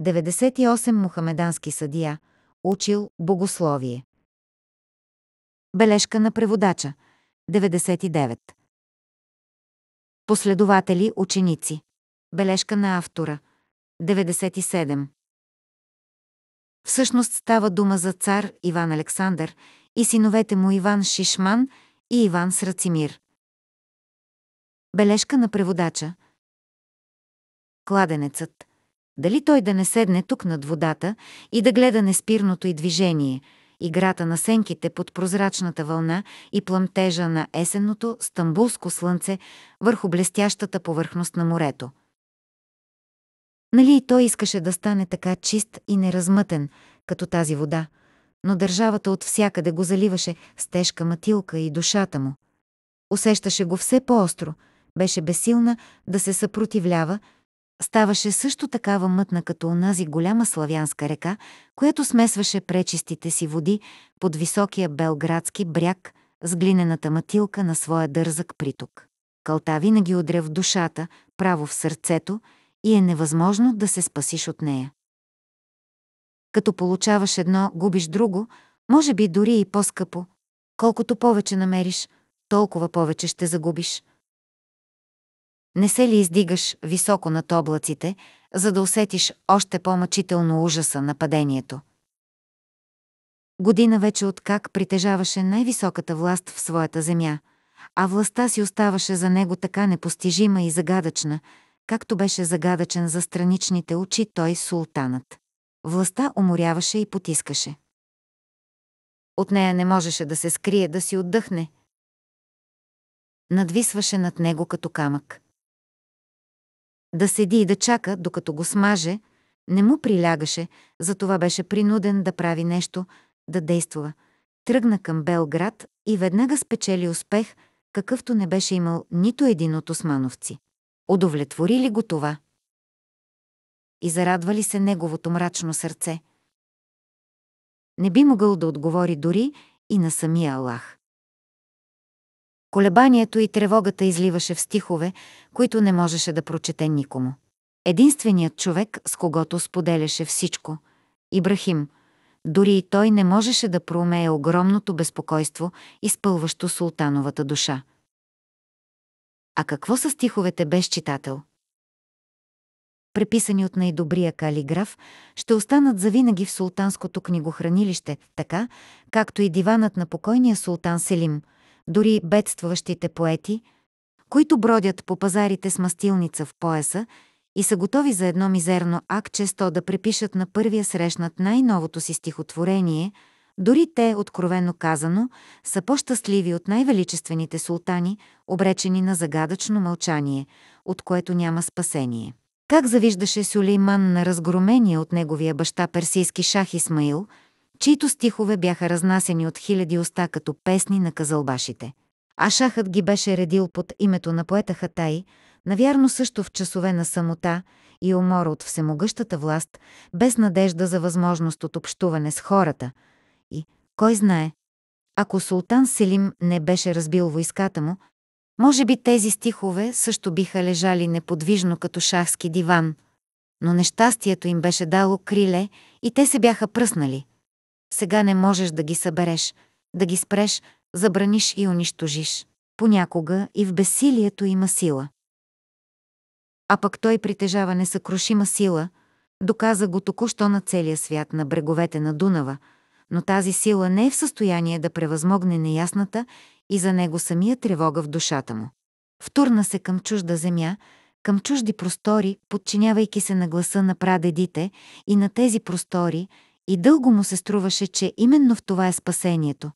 98 мухамедански съдия, учил богословие. Бележка на преводача 99. Последователи ученици. Бележка на автора 97. Всъщност става дума за цар Иван Александър и синовете му Иван Шишман и Иван Срацимир. Бележка на преводача Кладенецът – дали той да не седне тук над водата и да гледа неспирното и движение, играта на сенките под прозрачната вълна и пламтежа на есенното стамбулско слънце върху блестящата повърхност на морето. Нали и той искаше да стане така чист и неразмътен, като тази вода, но държавата от всякъде го заливаше с тежка матилка и душата му. Усещаше го все по-остро, беше бесилна да се съпротивлява ставаше също такава мътна като онази голяма славянска река, която смесваше пречистите си води под високия белградски бряг с глинената матилка на своя дързък приток. Кълта винаги удря в душата, право в сърцето и е невъзможно да се спасиш от нея. Като получаваш едно, губиш друго, може би дори и по-скъпо. Колкото повече намериш, толкова повече ще загубиш – не се ли издигаш високо над облаците, за да усетиш още по-мъчително ужаса на падението? Година вече откак притежаваше най-високата власт в своята земя, а властта си оставаше за него така непостижима и загадъчна, както беше загадъчен за страничните очи той султанът. Властта уморяваше и потискаше. От нея не можеше да се скрие, да си отдъхне. Надвисваше над него като камък. Да седи и да чака, докато го смаже, не му прилягаше, затова беше принуден да прави нещо, да действува. Тръгна към Белград и веднага спечели успех, какъвто не беше имал нито един от османовци. Удовлетвори ли го това? И зарадва ли се неговото мрачно сърце? Не би могъл да отговори дори и на самия Аллах. Колебанието и тревогата изливаше в стихове, които не можеше да прочете никому. Единственият човек, с когото споделяше всичко – Ибрахим, дори и той не можеше да проумее огромното безпокойство, изпълващо султановата душа. А какво са стиховете без читател? преписани от най-добрия калиграф, ще останат завинаги в султанското книгохранилище, така, както и диванът на покойния султан Селим – дори бедстващите поети, които бродят по пазарите с мастилница в пояса и са готови за едно мизерно акт често да препишат на първия срещнат най-новото си стихотворение, дори те, откровено казано, са по-щастливи от най-величествените султани, обречени на загадъчно мълчание, от което няма спасение. Как завиждаше Сюлейман на разгромение от неговия баща персийски шах Исмаил – чието стихове бяха разнасени от хиляди уста като песни на казълбашите. А шахът ги беше редил под името на поета Хатай, навярно също в часове на самота и умора от всемогъщата власт, без надежда за възможност от общуване с хората. И, кой знае, ако султан Селим не беше разбил войската му, може би тези стихове също биха лежали неподвижно като шахски диван, но нещастието им беше дало криле и те се бяха пръснали – сега не можеш да ги събереш, да ги спреш, забраниш и унищожиш. Понякога и в бесилието има сила. А пък той притежава несъкрушима сила, доказа го току-що на целия свят на бреговете на Дунава, но тази сила не е в състояние да превъзмогне неясната и за него самия тревога в душата му. Втурна се към чужда земя, към чужди простори, подчинявайки се на гласа на прадедите и на тези простори и дълго му се струваше, че именно в това е спасението.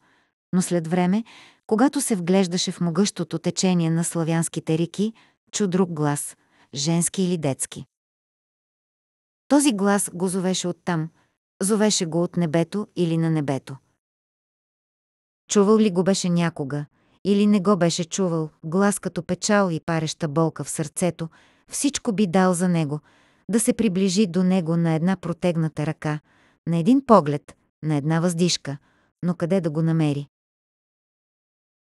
Но след време, когато се вглеждаше в могъщото течение на славянските реки, чу друг глас, женски или детски. Този глас го зовеше оттам, зовеше го от небето или на небето. Чувал ли го беше някога, или не го беше чувал, глас като печал и пареща болка в сърцето, всичко би дал за него, да се приближи до него на една протегната ръка – на един поглед, на една въздишка, но къде да го намери?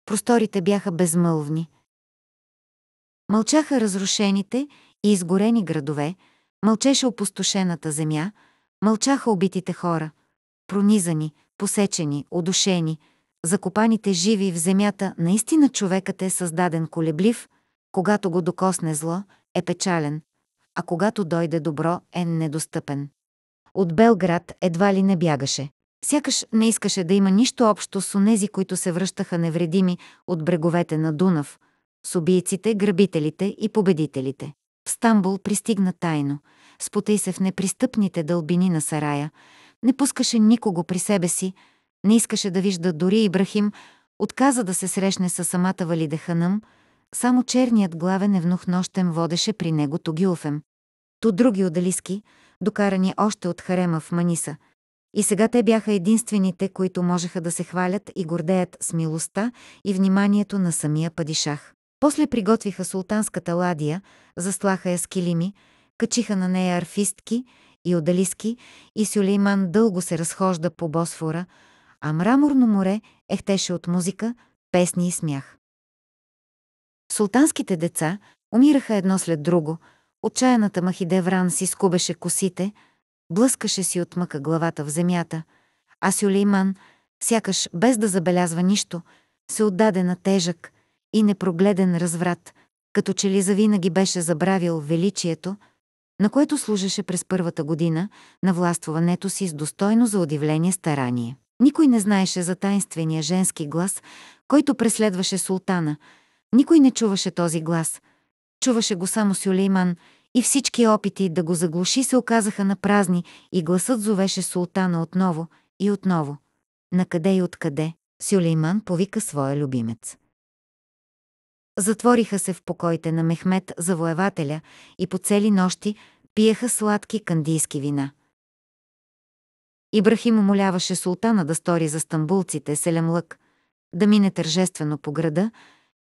Просторите бяха безмълвни. Мълчаха разрушените и изгорени градове, мълчеше опустошената земя, мълчаха убитите хора, пронизани, посечени, удушени, закопаните живи в земята, наистина човекът е създаден колеблив, когато го докосне зло, е печален, а когато дойде добро, е недостъпен от Белград едва ли не бягаше. Сякаш не искаше да има нищо общо с онези, които се връщаха невредими от бреговете на Дунав, с убийците, грабителите и победителите. В Стамбул пристигна тайно, спотей се в непристъпните дълбини на сарая, не пускаше никого при себе си, не искаше да вижда дори Ибрахим, отказа да се срещне с самата Валиде Ханъм, само черният главен евнух нощем водеше при него Тогилфем. То други одалиски, докарани още от харема в Маниса. И сега те бяха единствените, които можеха да се хвалят и гордеят с милостта и вниманието на самия падишах. После приготвиха султанската ладия, заслаха я с килими, качиха на нея арфистки и одалиски и Сюлейман дълго се разхожда по Босфора, а мраморно море ехтеше от музика, песни и смях. Султанските деца умираха едно след друго – Отчаяната Махидевран си скубеше косите, блъскаше си от мъка главата в земята, а Сюлейман, сякаш без да забелязва нищо, се отдаде на тежък и непрогледен разврат, като че ли завинаги беше забравил величието, на което служеше през първата година на властвуването си с достойно за удивление старание. Никой не знаеше за тайнствения женски глас, който преследваше султана. Никой не чуваше този глас. Чуваше го само Сюлейман – и всички опити да го заглуши се оказаха на празни и гласът зовеше султана отново и отново. Накъде и откъде, Сюлейман повика своя любимец. Затвориха се в покоите на Мехмет завоевателя и по цели нощи пиеха сладки кандийски вина. Ибрахим умоляваше султана да стори за стамбулците селем лък, да мине тържествено по града,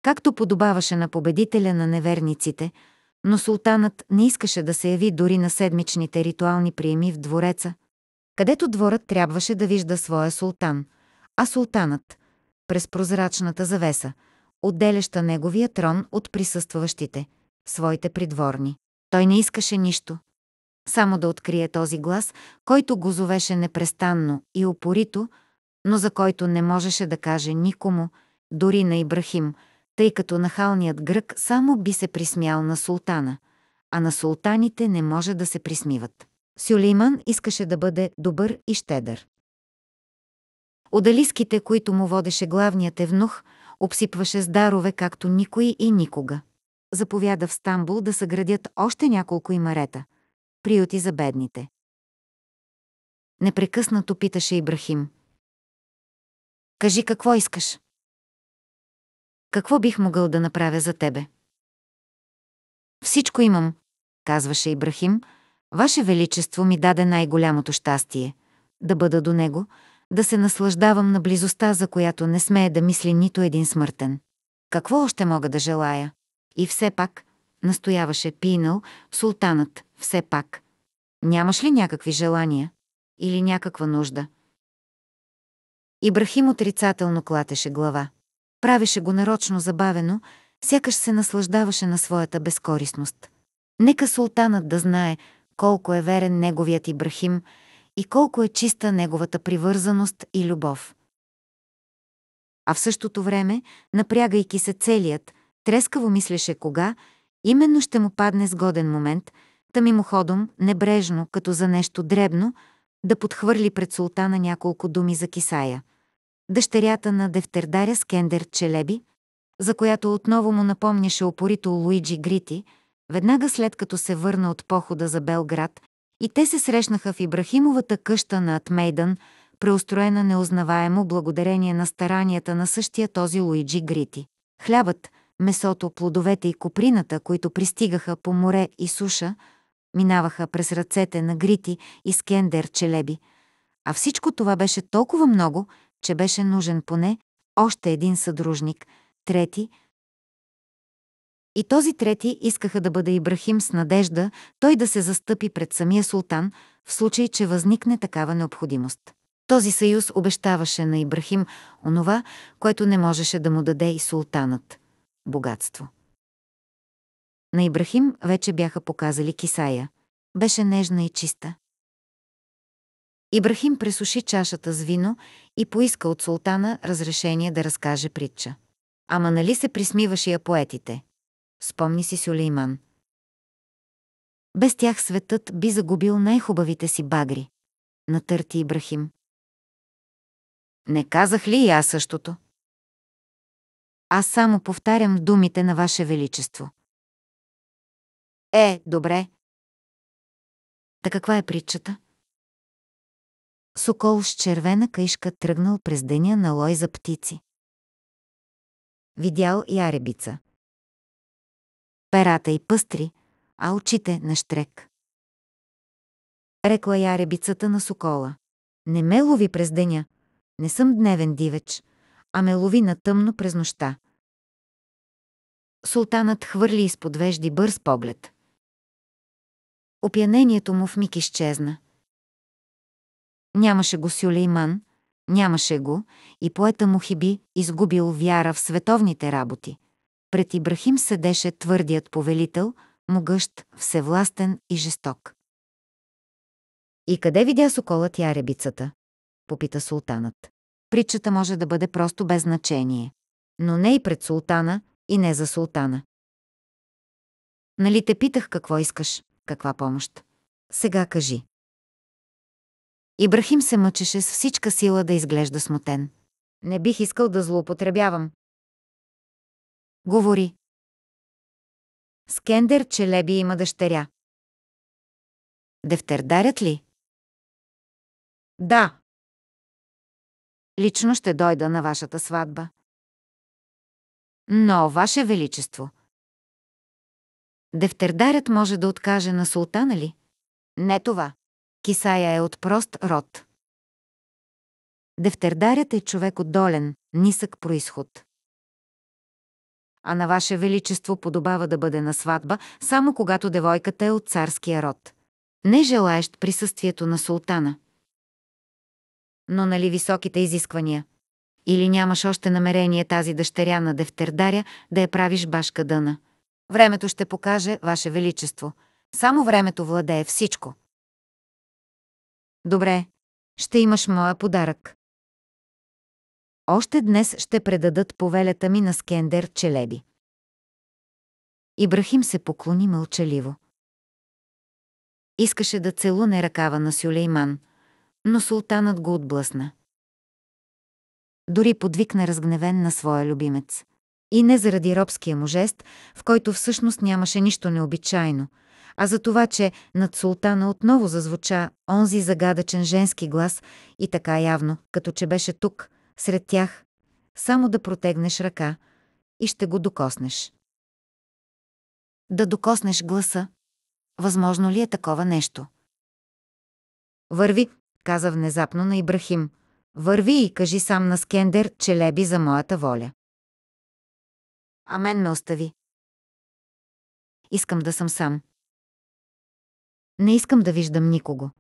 както подобаваше на победителя на неверниците – но султанът не искаше да се яви дори на седмичните ритуални приеми в двореца, където дворът трябваше да вижда своя султан, а султанът – през прозрачната завеса, отделяща неговия трон от присъстващите, своите придворни. Той не искаше нищо. Само да открие този глас, който го зовеше непрестанно и упорито, но за който не можеше да каже никому, дори на Ибрахим – тъй като нахалният грък само би се присмял на султана, а на султаните не може да се присмиват. Сюлейман искаше да бъде добър и щедър. Одалиските, които му водеше главният евнух, обсипваше с дарове както никой и никога. Заповяда в Стамбул да съградят още няколко имарета, приюти за бедните. Непрекъснато питаше Ибрахим. Кажи какво искаш. Какво бих могъл да направя за тебе? Всичко имам, казваше Ибрахим. Ваше Величество ми даде най-голямото щастие да бъда до него, да се наслаждавам на близостта, за която не смее да мисли нито един смъртен. Какво още мога да желая? И все пак, настояваше Пинал, султанът, все пак. Нямаш ли някакви желания? Или някаква нужда? Ибрахим отрицателно клатеше глава. Правеше го нарочно забавено, сякаш се наслаждаваше на своята безкорисност. Нека султанът да знае колко е верен неговият Ибрахим и колко е чиста неговата привързаност и любов. А в същото време, напрягайки се целият, трескаво мислеше кога, именно ще му падне сгоден момент, та мимоходом, небрежно, като за нещо дребно, да подхвърли пред султана няколко думи за кисая – дъщерята на Девтердаря Скендер Челеби, за която отново му напомняше опорито Луиджи Грити, веднага след като се върна от похода за Белград, и те се срещнаха в Ибрахимовата къща на Атмейдън, преустроена неузнаваемо благодарение на старанията на същия този Луиджи Грити. Хлябът, месото, плодовете и коприната, които пристигаха по море и суша, минаваха през ръцете на Грити и Скендер Челеби. А всичко това беше толкова много, че беше нужен поне още един съдружник, трети. И този трети искаха да бъде Ибрахим с надежда той да се застъпи пред самия султан, в случай, че възникне такава необходимост. Този съюз обещаваше на Ибрахим онова, което не можеше да му даде и султанът – богатство. На Ибрахим вече бяха показали кисая. Беше нежна и чиста. Ибрахим пресуши чашата с вино и поиска от султана разрешение да разкаже притча. Ама нали се присмиваше я поетите? Спомни си Сюлейман. Без тях светът би загубил най-хубавите си багри. Натърти Ибрахим. Не казах ли и аз същото? Аз само повтарям думите на Ваше Величество. Е, добре. Та каква е притчата? сокол с червена каишка тръгнал през деня на лой за птици. Видял и аребица. Перата и пъстри, а очите на штрек. Рекла я на сокола. Не ме лови през деня. Не съм дневен дивеч, а ме лови на тъмно през нощта. Султанът хвърли изподвежди бърз поглед. Опянението му в миг изчезна – Нямаше го Сюлейман, нямаше го и поета Мухиби изгубил вяра в световните работи. Пред Ибрахим седеше твърдият повелител, могъщ, всевластен и жесток. И къде видя соколът и Попита султанът. Притчата може да бъде просто без значение. Но не и пред султана, и не за султана. Нали те питах какво искаш, каква помощ? Сега кажи. Ибрахим се мъчеше с всичка сила да изглежда смутен. Не бих искал да злоупотребявам. Говори. Скендер Челеби има дъщеря. Дефтердарят ли? Да. Лично ще дойда на вашата сватба. Но, Ваше Величество. Дефтердарят може да откаже на султана ли? Не това. Кисая е от прост род. Дефтердарят е човек от долен, нисък происход. А на Ваше Величество подобава да бъде на сватба, само когато девойката е от царския род. Не желаещ присъствието на султана. Но нали високите изисквания? Или нямаш още намерение тази дъщеря на Дефтердаря да я правиш башка дъна? Времето ще покаже, Ваше Величество. Само времето владее всичко. Добре. Ще имаш моя подарък. Още днес ще предадат повелята ми на Скендер Челеби. Ибрахим се поклони мълчаливо. Искаше да целуне ръкава на Сюлейман, но султанът го отблъсна. Дори подвикна разгневен на своя любимец. И не заради робския му жест, в който всъщност нямаше нищо необичайно – а за това, че над султана отново зазвуча онзи загадъчен женски глас и така явно, като че беше тук, сред тях, само да протегнеш ръка и ще го докоснеш. Да докоснеш гласа. Възможно ли е такова нещо? Върви, каза внезапно на Ибрахим. Върви и кажи сам на Скендер, че леби за моята воля. А мен ме остави. Искам да съм сам. Не искам да виждам никого.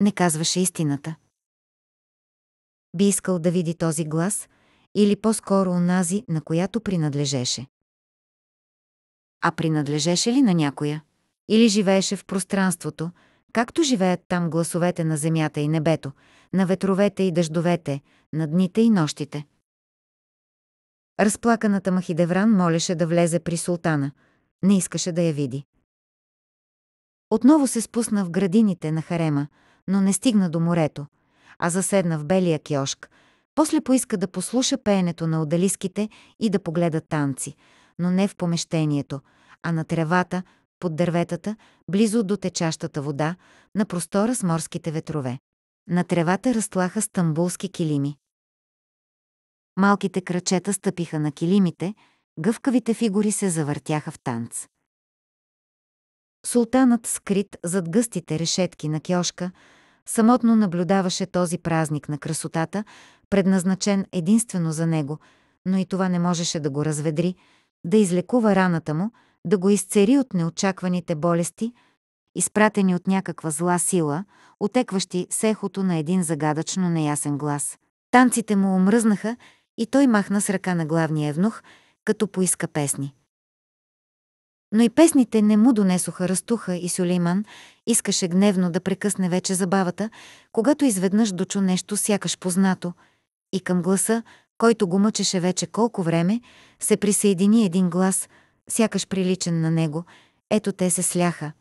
Не казваше истината. Би искал да види този глас, или по-скоро онази, на която принадлежеше. А принадлежеше ли на някоя? Или живееше в пространството, както живеят там гласовете на земята и небето, на ветровете и дъждовете, на дните и нощите? Разплаканата Махидевран молеше да влезе при султана, не искаше да я види. Отново се спусна в градините на харема, но не стигна до морето, а заседна в белия киошк. После поиска да послуша пеенето на удалиските и да погледа танци, но не в помещението, а на тревата, под дърветата, близо до течащата вода, на простора с морските ветрове. На тревата разтлаха стамбулски килими. Малките крачета стъпиха на килимите, гъвкавите фигури се завъртяха в танц. Султанът, скрит зад гъстите решетки на кьошка, самотно наблюдаваше този празник на красотата, предназначен единствено за него, но и това не можеше да го разведри, да излекува раната му, да го изцери от неочакваните болести, изпратени от някаква зла сила, отекващи сехото на един загадъчно неясен глас. Танците му омръзнаха и той махна с ръка на главния евнух, като поиска песни но и песните не му донесоха растуха и Сюлейман искаше гневно да прекъсне вече забавата, когато изведнъж дочу нещо сякаш познато. И към гласа, който го мъчеше вече колко време, се присъедини един глас, сякаш приличен на него. Ето те се сляха.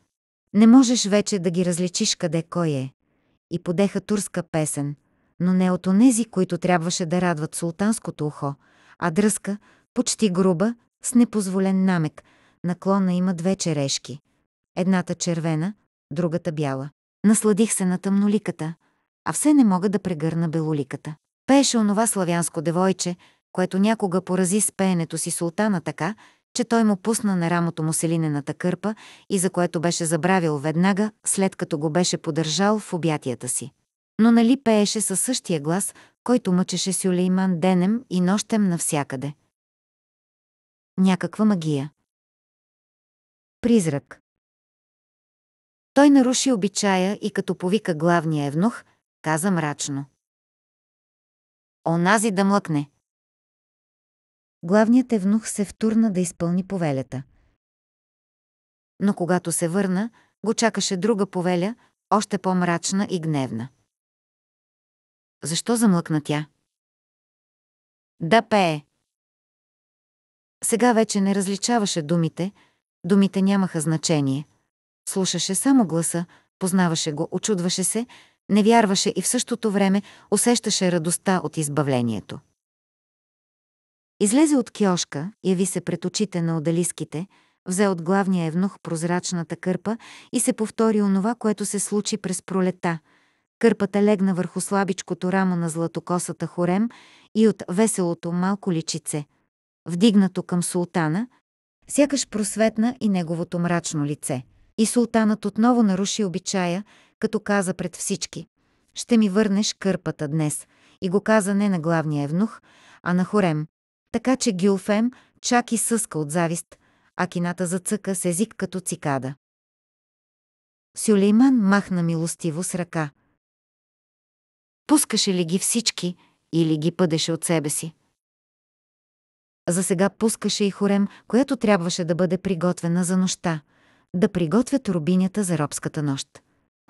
Не можеш вече да ги различиш къде кой е. И подеха турска песен, но не от онези, които трябваше да радват султанското ухо, а дръска, почти груба, с непозволен намек – наклона има две черешки. Едната червена, другата бяла. Насладих се на тъмноликата, а все не мога да прегърна белоликата. Пееше онова славянско девойче, което някога порази с пеенето си султана така, че той му пусна на рамото му селинената кърпа и за което беше забравил веднага, след като го беше подържал в обятията си. Но нали пееше със същия глас, който мъчеше Сюлейман денем и нощем навсякъде. Някаква магия. Призрак. Той наруши обичая и като повика главния евнух, каза мрачно. Онази да млъкне. Главният евнух се втурна да изпълни повелята. Но когато се върна, го чакаше друга повеля, още по-мрачна и гневна. Защо замлъкна тя? Да пее. Сега вече не различаваше думите, Думите нямаха значение. Слушаше само гласа, познаваше го, очудваше се, не вярваше и в същото време усещаше радостта от избавлението. Излезе от киошка, яви се пред очите на одалиските, взе от главния евнух прозрачната кърпа и се повтори онова, което се случи през пролета. Кърпата легна върху слабичкото рамо на златокосата хорем и от веселото малко личице, вдигнато към султана, Сякаш просветна и неговото мрачно лице. И султанът отново наруши обичая, като каза пред всички «Ще ми върнеш кърпата днес» и го каза не на главния евнух, а на хорем. Така че Гилфем чак и съска от завист, а кината зацъка с език като цикада. Сюлейман махна милостиво с ръка. Пускаше ли ги всички или ги пъдеше от себе си? За сега пускаше и хорем, която трябваше да бъде приготвена за нощта, да приготвят рубинята за робската нощ.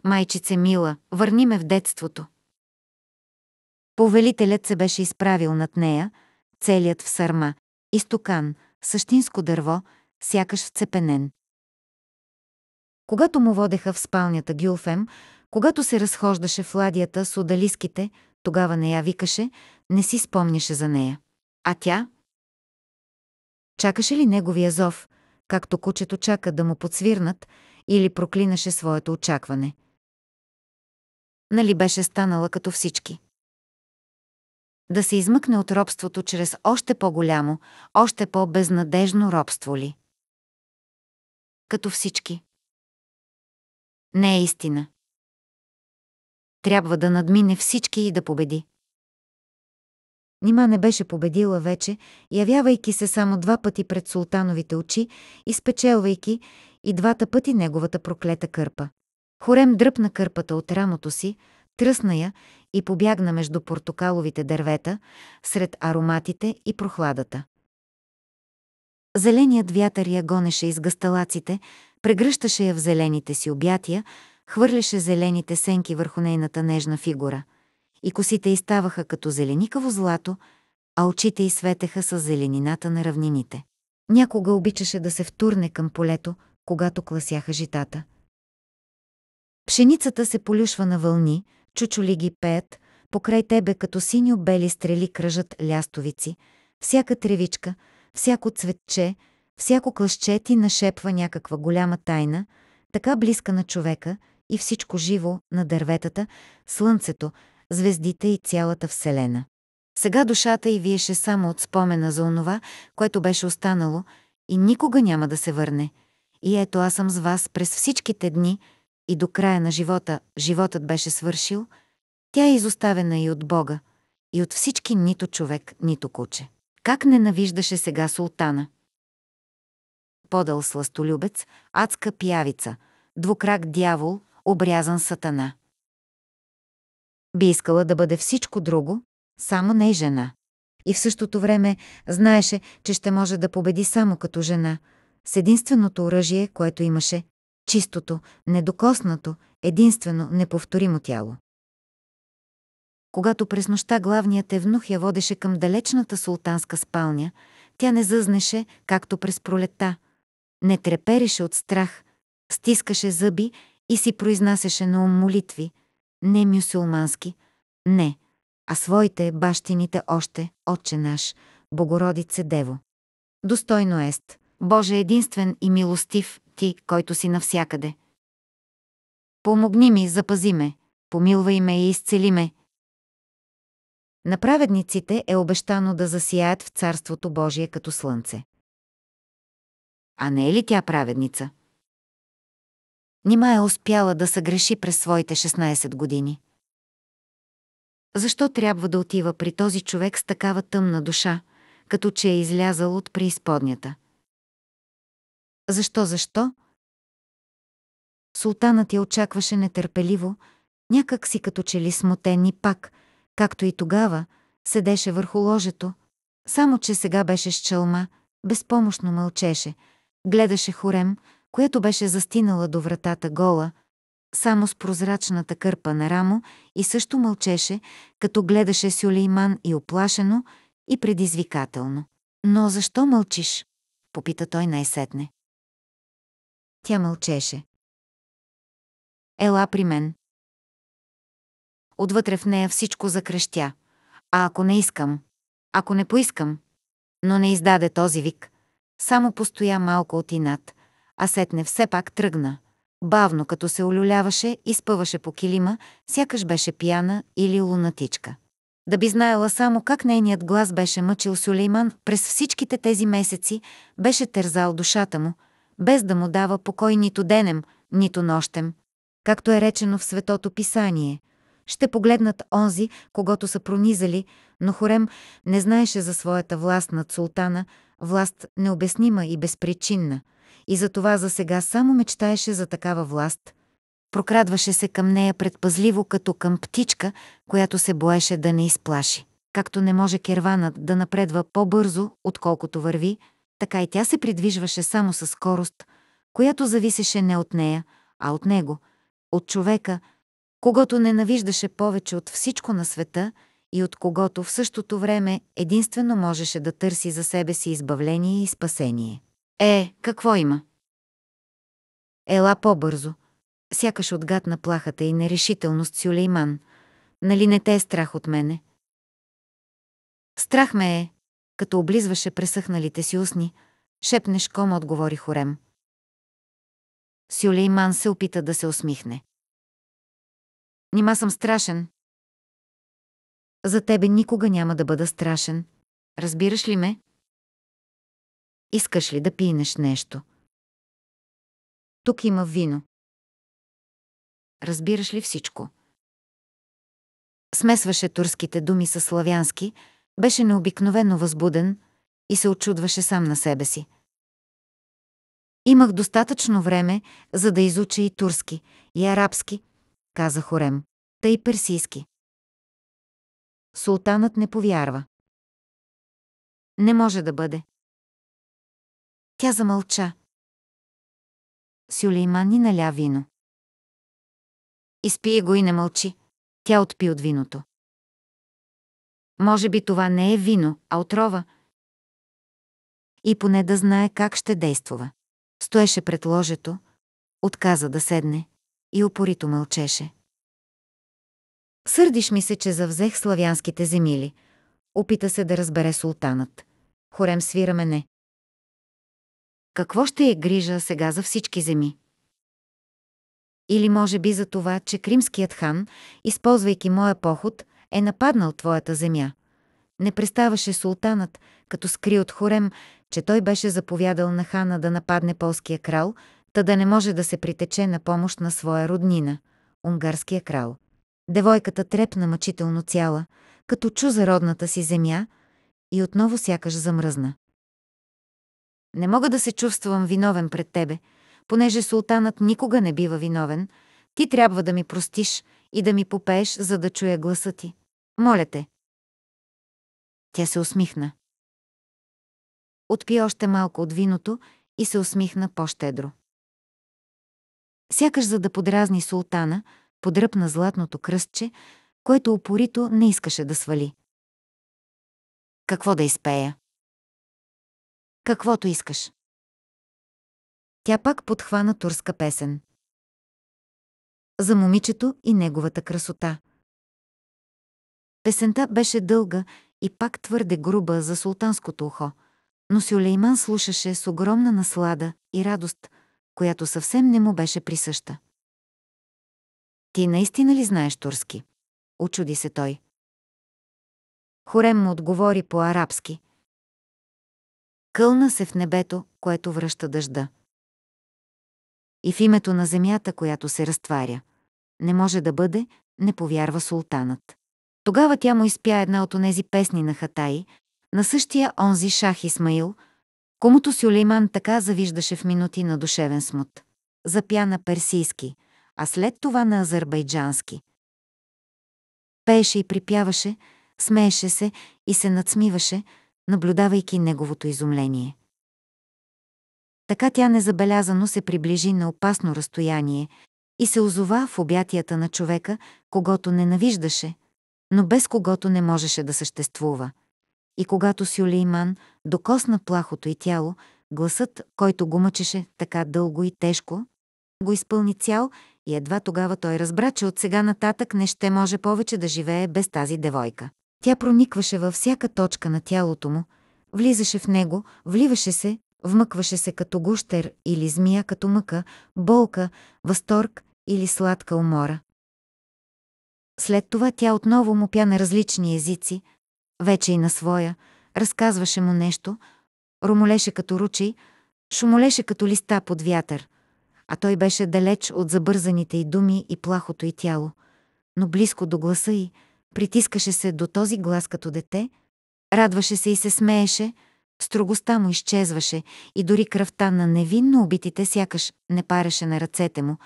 Майчице мила, върни ме в детството. Повелителят се беше изправил над нея, целият в сърма, изтокан, същинско дърво, сякаш вцепенен. Когато му водеха в спалнята Гюлфем, когато се разхождаше в ладията с удалиските, тогава не я викаше, не си спомняше за нея. А тя, Чакаше ли неговия зов, както кучето чака да му подсвирнат, или проклинаше своето очакване? Нали беше станала като всички? Да се измъкне от робството чрез още по-голямо, още по-безнадежно робство ли? Като всички. Не е истина. Трябва да надмине всички и да победи. Нима не беше победила вече, явявайки се само два пъти пред султановите очи и спечелвайки и двата пъти неговата проклета кърпа. Хорем дръпна кърпата от рамото си, тръсна я и побягна между портокаловите дървета, сред ароматите и прохладата. Зеленият вятър я гонеше из гасталаците, прегръщаше я в зелените си обятия, хвърляше зелените сенки върху нейната нежна фигура – и косите й ставаха като зеленикаво злато, а очите й светеха с зеленината на равнините. Някога обичаше да се втурне към полето, когато класяха житата. Пшеницата се полюшва на вълни, чучули ги пеят, покрай тебе като синьо-бели стрели кръжат лястовици, всяка тревичка, всяко цветче, всяко клъще ти нашепва някаква голяма тайна, така близка на човека и всичко живо на дърветата, слънцето, звездите и цялата Вселена. Сега душата й виеше само от спомена за онова, което беше останало и никога няма да се върне. И ето аз съм с вас през всичките дни и до края на живота животът беше свършил, тя е изоставена и от Бога, и от всички нито човек, нито куче. Как ненавиждаше сега султана? Подал сластолюбец, адска пиявица, двукрак дявол, обрязан сатана. Би искала да бъде всичко друго, само не и жена. И в същото време знаеше, че ще може да победи само като жена, с единственото оръжие, което имаше – чистото, недокоснато, единствено неповторимо тяло. Когато през нощта главният евнух я водеше към далечната султанска спалня, тя не зъзнеше, както през пролета. Не трепереше от страх, стискаше зъби и си произнасяше на ум молитви – не мюсюлмански, не, а своите бащините още, Отче наш, Богородице Дево. Достойно ест, Боже единствен и милостив, Ти, който си навсякъде. Помогни ми, запази ме, помилвай ме и изцели ме. На праведниците е обещано да засияят в Царството Божие като слънце. А не е ли тя праведница? Нима е успяла да съгреши през своите 16 години. Защо трябва да отива при този човек с такава тъмна душа, като че е излязал от преизподнята? Защо, защо? Султанът я очакваше нетърпеливо, някак си като че ли смутен и пак, както и тогава, седеше върху ложето, само че сега беше с чалма, безпомощно мълчеше, гледаше хорем, която беше застинала до вратата гола, само с прозрачната кърпа на рамо и също мълчеше, като гледаше Сюлейман и оплашено, и предизвикателно. «Но защо мълчиш?» – попита той най-сетне. Тя мълчеше. «Ела при мен». Отвътре в нея всичко закръщя. А ако не искам? Ако не поискам? Но не издаде този вик. Само постоя малко от инат а сетне все пак тръгна. Бавно като се олюляваше и спъваше по килима, сякаш беше пияна или лунатичка. Да би знаела само как нейният глас беше мъчил Сулейман през всичките тези месеци, беше тързал душата му, без да му дава покой нито денем, нито нощем. Както е речено в Светото Писание, ще погледнат онзи, когато са пронизали, но Хорем не знаеше за своята власт над султана, власт необяснима и безпричинна – и затова за сега само мечтаеше за такава власт. Прокрадваше се към нея предпазливо, като към птичка, която се боеше да не изплаши. Както не може керванът да напредва по-бързо, отколкото върви, така и тя се придвижваше само със скорост, която зависеше не от нея, а от него, от човека, когато ненавиждаше повече от всичко на света и от когото в същото време единствено можеше да търси за себе си избавление и спасение. Е, какво има? Ела по-бързо. Сякаш отгадна плахата и нерешителност Сюлейман. Нали не те е страх от мене? Страх ме е, като облизваше пресъхналите си усни, шепнеш ком отговори Хорем. Сюлейман се опита да се усмихне. Нима съм страшен. За тебе никога няма да бъда страшен. Разбираш ли ме? Искаш ли да пинеш нещо? Тук има вино. Разбираш ли всичко? Смесваше турските думи с славянски, беше необикновено възбуден и се очудваше сам на себе си. Имах достатъчно време, за да изуча и турски, и арабски, каза Хорем, та и персийски. Султанът не повярва. Не може да бъде. Тя замълча. Сюлейман ни наля вино. Изпие го и не мълчи. Тя отпи от виното. Може би това не е вино, а отрова. И поне да знае как ще действува. Стоеше пред ложето, отказа да седне и упорито мълчеше. Сърдиш ми се, че завзех славянските земили. Опита се да разбере султанът. Хорем свираме не. Какво ще е грижа сега за всички земи? Или може би за това, че кримският хан, използвайки моя поход, е нападнал твоята земя. Не преставаше султанът, като скри от хорем, че той беше заповядал на хана да нападне полския крал, та да не може да се притече на помощ на своя роднина, унгарския крал. Девойката трепна мъчително цяла, като чу за родната си земя и отново сякаш замръзна. Не мога да се чувствам виновен пред тебе, понеже султанът никога не бива виновен. Ти трябва да ми простиш и да ми попееш, за да чуя гласа ти. Моля те. Тя се усмихна. Отпи още малко от виното и се усмихна по-щедро. Сякаш за да подразни султана, подръпна златното кръстче, което упорито не искаше да свали. Какво да изпея? Каквото искаш. Тя пак подхвана турска песен. За момичето и неговата красота. Песента беше дълга и пак твърде груба за султанското ухо, но Сюлейман слушаше с огромна наслада и радост, която съвсем не му беше присъща. Ти наистина ли знаеш турски? Очуди се той. Хорем му отговори по-арабски – Кълна се в небето, което връща дъжда. И в името на земята, която се разтваря. Не може да бъде, не повярва султанът. Тогава тя му изпя една от онези песни на Хатай, на същия онзи шах Исмаил, комуто Сюлейман така завиждаше в минути на душевен смут. Запя на персийски, а след това на азербайджански. Пееше и припяваше, смееше се и се надсмиваше – наблюдавайки неговото изумление. Така тя незабелязано се приближи на опасно разстояние и се озова в обятията на човека, когато ненавиждаше, но без когото не можеше да съществува. И когато Сюлейман докосна плахото и тяло, гласът, който го мъчеше така дълго и тежко, го изпълни цял и едва тогава той разбра, че от сега нататък не ще може повече да живее без тази девойка. Тя проникваше във всяка точка на тялото му, влизаше в него, вливаше се, вмъкваше се като гущер или змия като мъка, болка, възторг или сладка умора. След това тя отново му пя на различни езици, вече и на своя, разказваше му нещо, ромолеше като ручи, шумолеше като листа под вятър, а той беше далеч от забързаните й думи и плахото й тяло, но близко до гласа й, Притискаше се до този глас като дете, радваше се и се смееше, строгостта му изчезваше и дори кръвта на невинно убитите сякаш не пареше на ръцете му,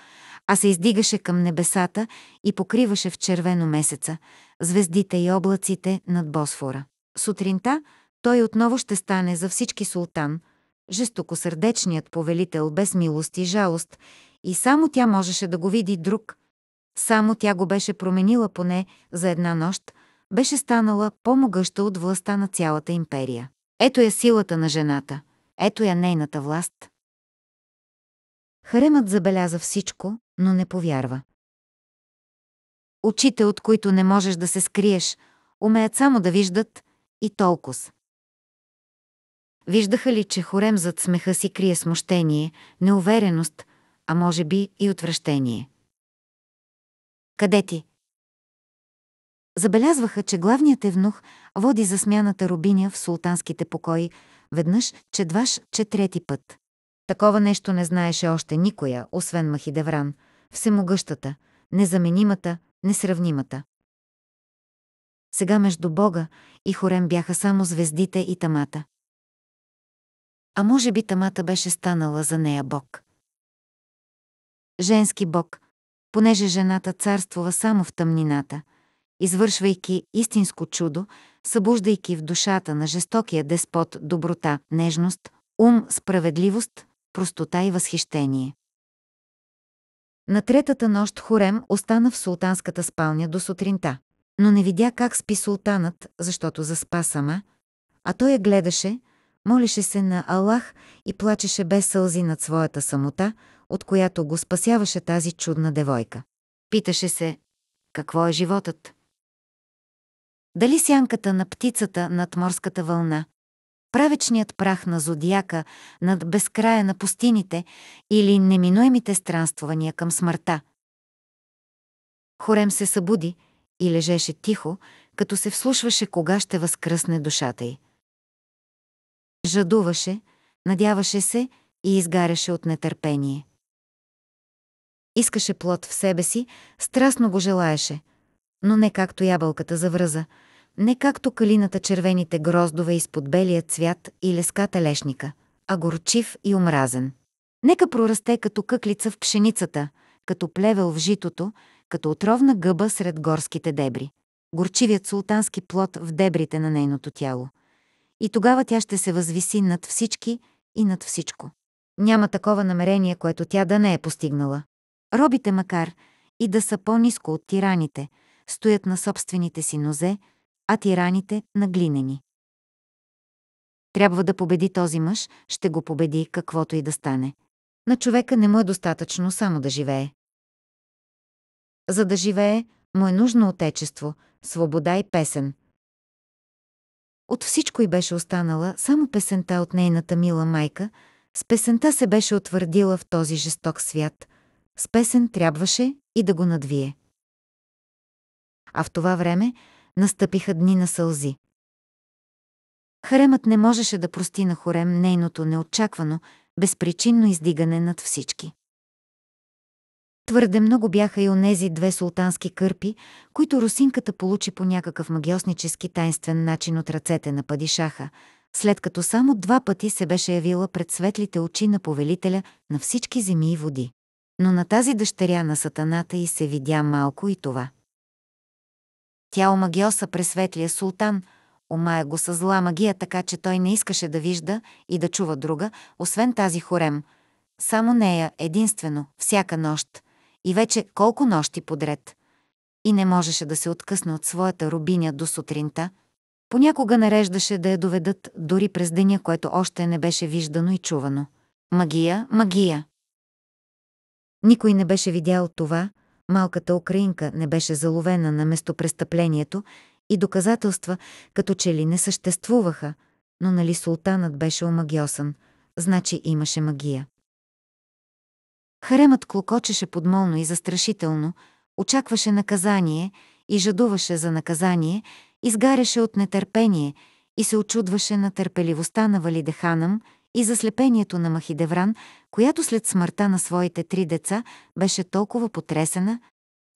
а се издигаше към небесата и покриваше в червено месеца, звездите и облаците над Босфора. Сутринта той отново ще стане за всички султан, жестокосърдечният повелител без милост и жалост, и само тя можеше да го види друг – само тя го беше променила поне за една нощ, беше станала по-могъща от властта на цялата империя. Ето я силата на жената, ето я нейната власт. Харемът забеляза всичко, но не повярва. Очите, от които не можеш да се скриеш, умеят само да виждат и толкова. Виждаха ли, че Хорем зад смеха си крие смущение, неувереност, а може би и отвращение – къде ти? Забелязваха, че главният евнух води за смяната Рубиня в султанските покои, веднъж, че дваш, че трети път. Такова нещо не знаеше още никоя, освен Махидевран, всемогъщата, незаменимата, несравнимата. Сега между Бога и Хорем бяха само звездите и тамата. А може би тамата беше станала за нея Бог. Женски Бог, понеже жената царствува само в тъмнината, извършвайки истинско чудо, събуждайки в душата на жестокия деспот доброта, нежност, ум, справедливост, простота и възхищение. На третата нощ Хорем остана в султанската спалня до сутринта, но не видя как спи султанът, защото заспа сама, а той я гледаше, молеше се на Аллах и плачеше без сълзи над своята самота, от която го спасяваше тази чудна девойка. Питаше се, какво е животът? Дали сянката на птицата над морската вълна, правечният прах на зодияка над безкрая на пустините или неминуемите странствования към смъртта. Хорем се събуди и лежеше тихо, като се вслушваше кога ще възкръсне душата й. Жадуваше, надяваше се и изгаряше от нетърпение. Искаше плод в себе си, страстно го желаеше. Но не както ябълката завръза, не както калината червените гроздове изпод белия цвят и леската лешника, а горчив и омразен. Нека прорасте като къклица в пшеницата, като плевел в житото, като отровна гъба сред горските дебри. Горчивият султански плод в дебрите на нейното тяло. И тогава тя ще се възвиси над всички и над всичко. Няма такова намерение, което тя да не е постигнала. Робите макар и да са по-низко от тираните, стоят на собствените си нозе, а тираните – на глинени. Трябва да победи този мъж, ще го победи каквото и да стане. На човека не му е достатъчно само да живее. За да живее, му е нужно отечество, свобода и песен. От всичко й беше останала само песента от нейната мила майка, с песента се беше утвърдила в този жесток свят – с песен трябваше и да го надвие. А в това време настъпиха дни на сълзи. Харемът не можеше да прости на Хорем нейното неочаквано, безпричинно издигане над всички. Твърде много бяха и онези две султански кърпи, които русинката получи по някакъв магиоснически тайнствен начин от ръцете на падишаха, след като само два пъти се беше явила пред светлите очи на повелителя на всички земи и води. Но на тази дъщеря на сатаната и се видя малко и това. Тя омагиоса пресветлия султан, омая го със зла магия, така че той не искаше да вижда и да чува друга, освен тази хорем. Само нея, единствено, всяка нощ. И вече колко нощи подред. И не можеше да се откъсне от своята рубиня до сутринта. Понякога нареждаше да я доведат дори през деня, което още не беше виждано и чувано. Магия, магия! Никой не беше видял това, малката украинка не беше заловена на местопрестъплението и доказателства като че ли не съществуваха, но нали султанът беше омагиосан, значи имаше магия. Харемът клокочеше подмолно и застрашително, очакваше наказание и жадуваше за наказание, изгаряше от нетърпение и се очудваше на търпеливостта на Валидеханам – и заслепението на Махидевран, която след смъртта на своите три деца беше толкова потресена,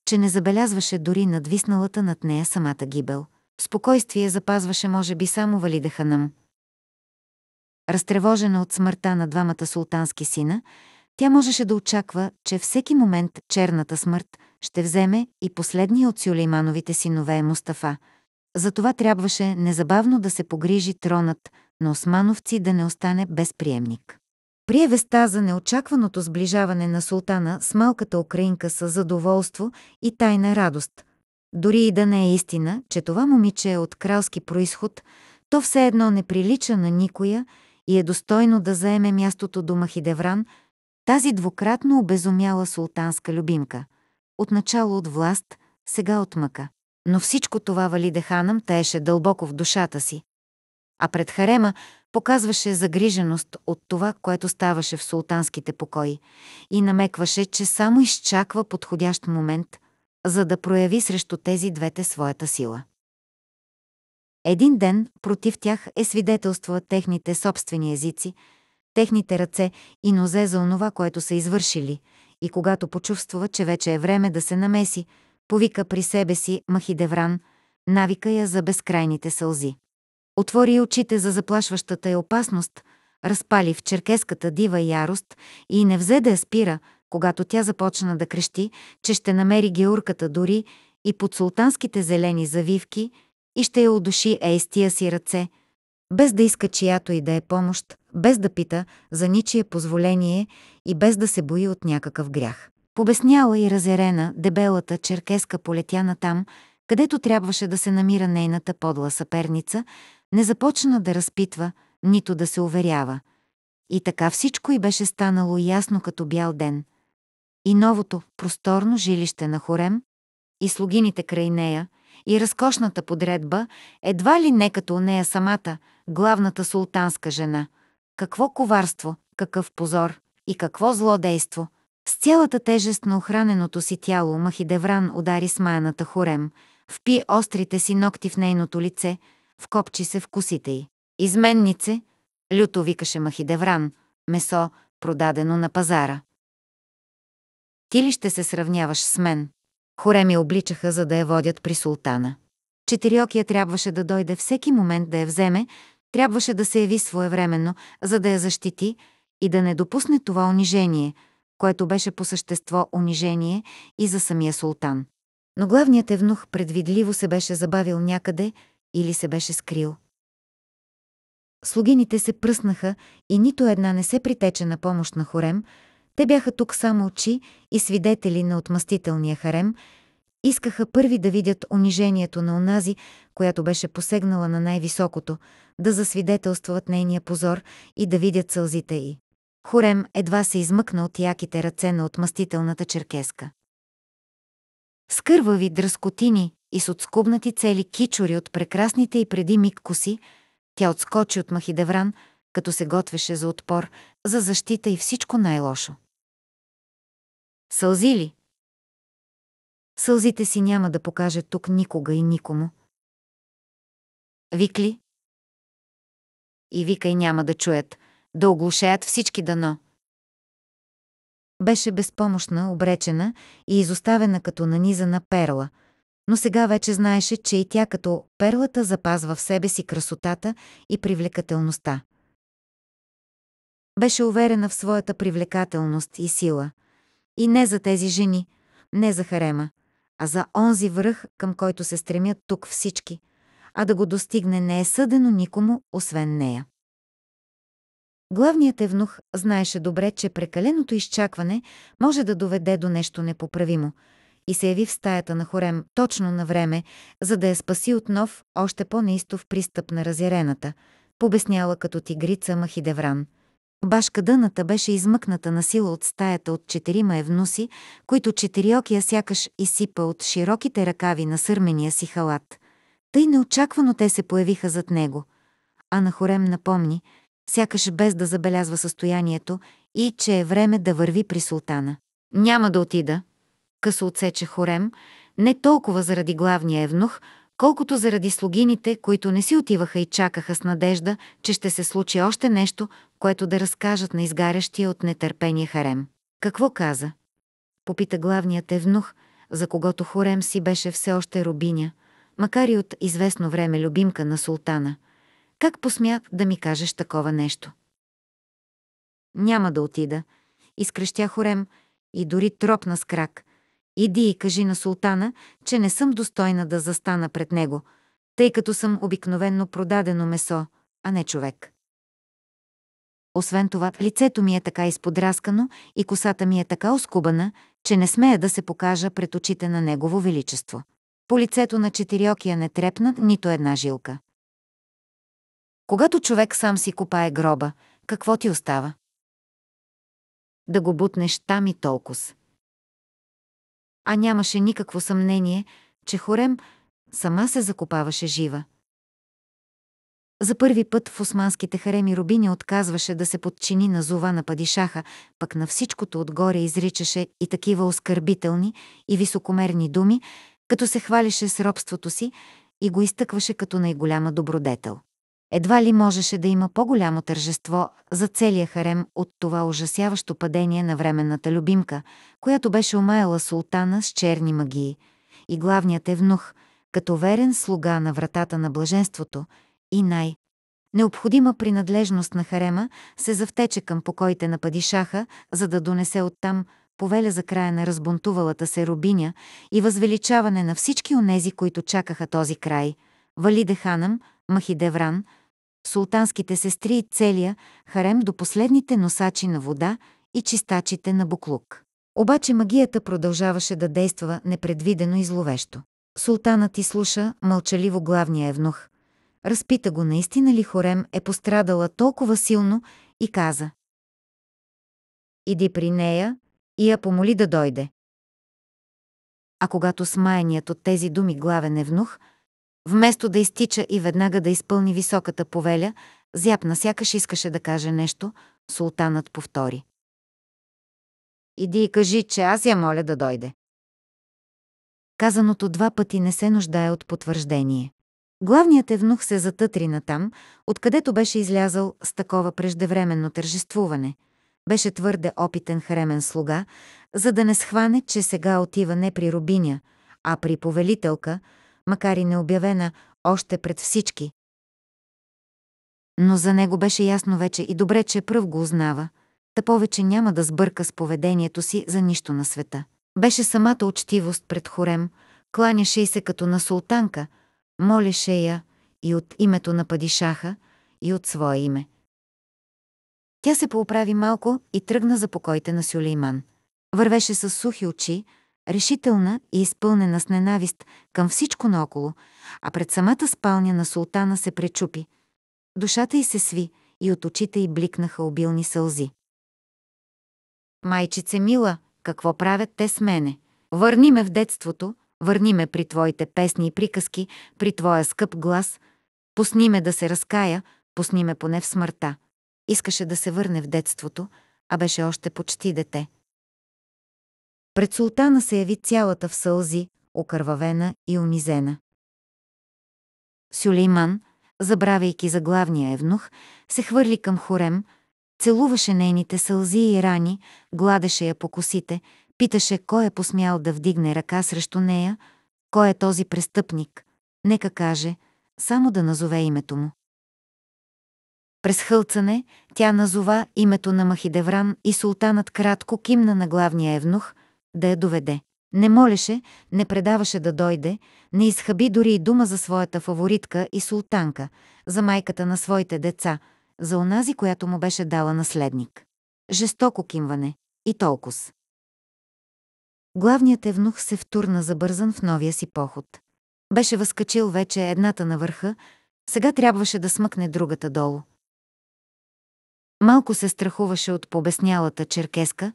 че не забелязваше дори надвисналата над нея самата гибел. Спокойствие запазваше може би само Валидеханам. Разтревожена от смъртта на двамата султански сина, тя можеше да очаква, че всеки момент черната смърт ще вземе и последния от Сюлеймановите синове Мустафа. Затова трябваше незабавно да се погрижи тронът на османовци да не остане без приемник. Прие веста за неочакваното сближаване на султана с малката украинка с задоволство и тайна радост. Дори и да не е истина, че това момиче е от кралски происход, то все едно не прилича на никоя и е достойно да заеме мястото до Махидевран, тази двукратно обезумяла султанска любимка. Отначало от власт, сега от мъка. Но всичко това Валиде Ханам таеше дълбоко в душата си а пред харема показваше загриженост от това, което ставаше в султанските покои и намекваше, че само изчаква подходящ момент, за да прояви срещу тези двете своята сила. Един ден против тях е свидетелства техните собствени езици, техните ръце и нозе за онова, което са извършили, и когато почувства, че вече е време да се намеси, повика при себе си Махидевран, навика я за безкрайните сълзи отвори очите за заплашващата е опасност, разпали в черкеската дива ярост и не взе да я спира, когато тя започна да крещи, че ще намери георката дори и под султанските зелени завивки и ще я удуши ей си ръце, без да иска чиято и да е помощ, без да пита за ничие позволение и без да се бои от някакъв грях. Побесняла и разерена, дебелата черкеска полетя на там, където трябваше да се намира нейната подла съперница, не започна да разпитва, нито да се уверява. И така всичко й беше станало ясно като бял ден. И новото, просторно жилище на Хорем, и слугините край нея, и разкошната подредба, едва ли не като у нея самата, главната султанска жена. Какво коварство, какъв позор и какво злодейство! С цялата тежест на охраненото си тяло Махидевран удари смаяната хорем, впи острите си ногти в нейното лице – вкопчи се в косите й. Изменнице, люто викаше Махидевран, месо, продадено на пазара. Ти ли ще се сравняваш с мен? Хореми обличаха, за да я водят при султана. Четириокия трябваше да дойде всеки момент да я вземе, трябваше да се яви своевременно, за да я защити и да не допусне това унижение, което беше по същество унижение и за самия султан. Но главният евнух предвидливо се беше забавил някъде – или се беше скрил. Слугините се пръснаха и нито една не се притече на помощ на Хорем, те бяха тук само очи и свидетели на отмъстителния харем, искаха първи да видят унижението на онази, която беше посегнала на най-високото, да засвидетелстват нейния позор и да видят сълзите й. Хорем едва се измъкна от яките ръце на отмъстителната черкеска. Скървави дръскотини и с отскубнати цели кичори от прекрасните и преди миг коси, тя отскочи от Махидевран, като се готвеше за отпор, за защита и всичко най-лошо. Сълзи ли? Сълзите си няма да покаже тук никога и никому. Викли? И викай няма да чуят, да оглушеят всички дано. Беше безпомощна, обречена и изоставена като нанизана перла – но сега вече знаеше, че и тя като перлата запазва в себе си красотата и привлекателността. Беше уверена в своята привлекателност и сила. И не за тези жени, не за харема, а за онзи връх, към който се стремят тук всички, а да го достигне не е съдено никому, освен нея. Главният евнух знаеше добре, че прекаленото изчакване може да доведе до нещо непоправимо – и се яви в стаята на Хорем точно на време, за да я спаси от нов, още по-неистов пристъп на разярената, побесняла като тигрица Махидевран. Башка дъната беше измъкната на сила от стаята от четирима евнуси, които четириокия сякаш изсипа от широките ръкави на сърмения си халат. Тъй неочаквано те се появиха зад него. А на Хорем напомни, сякаш без да забелязва състоянието и че е време да върви при султана. Няма да отида, късо отсече Хорем, не толкова заради главния евнух, колкото заради слугините, които не си отиваха и чакаха с надежда, че ще се случи още нещо, което да разкажат на изгарящия от нетърпение Харем. Какво каза? Попита главният евнух, за когото Хорем си беше все още рубиня, макар и от известно време любимка на султана. Как посмя да ми кажеш такова нещо? Няма да отида, изкрещя Хорем и дори тропна с крак – Иди и кажи на султана, че не съм достойна да застана пред него, тъй като съм обикновенно продадено месо, а не човек. Освен това, лицето ми е така изподраскано и косата ми е така оскубана, че не смея да се покажа пред очите на Негово Величество. По лицето на четириокия не трепна нито една жилка. Когато човек сам си копае гроба, какво ти остава? Да го бутнеш там и толкова. А нямаше никакво съмнение, че Хорем сама се закопаваше жива. За първи път в османските хареми Рубини отказваше да се подчини на зова на падишаха, пък на всичкото отгоре изричаше и такива оскърбителни и високомерни думи, като се хвалише с робството си и го изтъкваше като най-голяма добродетел. Едва ли можеше да има по-голямо тържество за целия харем от това ужасяващо падение на временната любимка, която беше омаяла султана с черни магии, и главният евнух, като верен слуга на вратата на блаженството и най- необходима принадлежност на харема, се завтече към покоите на падишаха, за да донесе оттам повеля за края на разбунтувалата се рубиня и възвеличаване на всички онези, които чакаха този край – Валиде Ханам, Махидевран – султанските сестри и целия харем до последните носачи на вода и чистачите на буклук. Обаче магията продължаваше да действа непредвидено и зловещо. Султанът изслуша мълчаливо главния евнух. Разпита го наистина ли Хорем е пострадала толкова силно и каза. Иди при нея и я помоли да дойде. А когато смаяният от тези думи главен евнух – Вместо да изтича и веднага да изпълни високата повеля, зяпна сякаш искаше да каже нещо, султанът повтори. Иди и кажи, че аз я моля да дойде. Казаното два пъти не се нуждае от потвърждение. Главният евнух се затътри на там, откъдето беше излязъл с такова преждевременно тържествуване. Беше твърде опитен хремен слуга, за да не схване, че сега отива не при рубиня, а при повелителка – макар и необявена, още пред всички. Но за него беше ясно вече и добре, че пръв го узнава, та повече няма да сбърка с поведението си за нищо на света. Беше самата учтивост пред хорем, кланяше и се като на султанка, молеше я и от името на падишаха, и от свое име. Тя се поуправи малко и тръгна за покоите на Сюлейман. Вървеше с сухи очи, решителна и изпълнена с ненавист към всичко наоколо, а пред самата спалня на султана се пречупи. Душата й се сви и от очите й бликнаха обилни сълзи. Майчице мила, какво правят те с мене? Върни ме в детството, върни ме при твоите песни и приказки, при твоя скъп глас, пусни ме да се разкая, пусни ме поне в смърта. Искаше да се върне в детството, а беше още почти дете – пред султана се яви цялата в сълзи, окървавена и унизена. Сюлейман, забравяйки за главния евнух, се хвърли към хорем, целуваше нейните сълзи и рани, гладеше я по косите, питаше кой е посмял да вдигне ръка срещу нея, кой е този престъпник. Нека каже, само да назове името му. През хълцане тя назова името на Махидевран и султанът кратко кимна на главния евнух – да я доведе. Не молеше, не предаваше да дойде, не изхъби дори и дума за своята фаворитка и султанка, за майката на своите деца, за онази, която му беше дала наследник. Жестоко кимване и толкова. Главният евнух се втурна забързан в новия си поход. Беше възкачил вече едната на върха, сега трябваше да смъкне другата долу. Малко се страхуваше от побеснялата черкеска,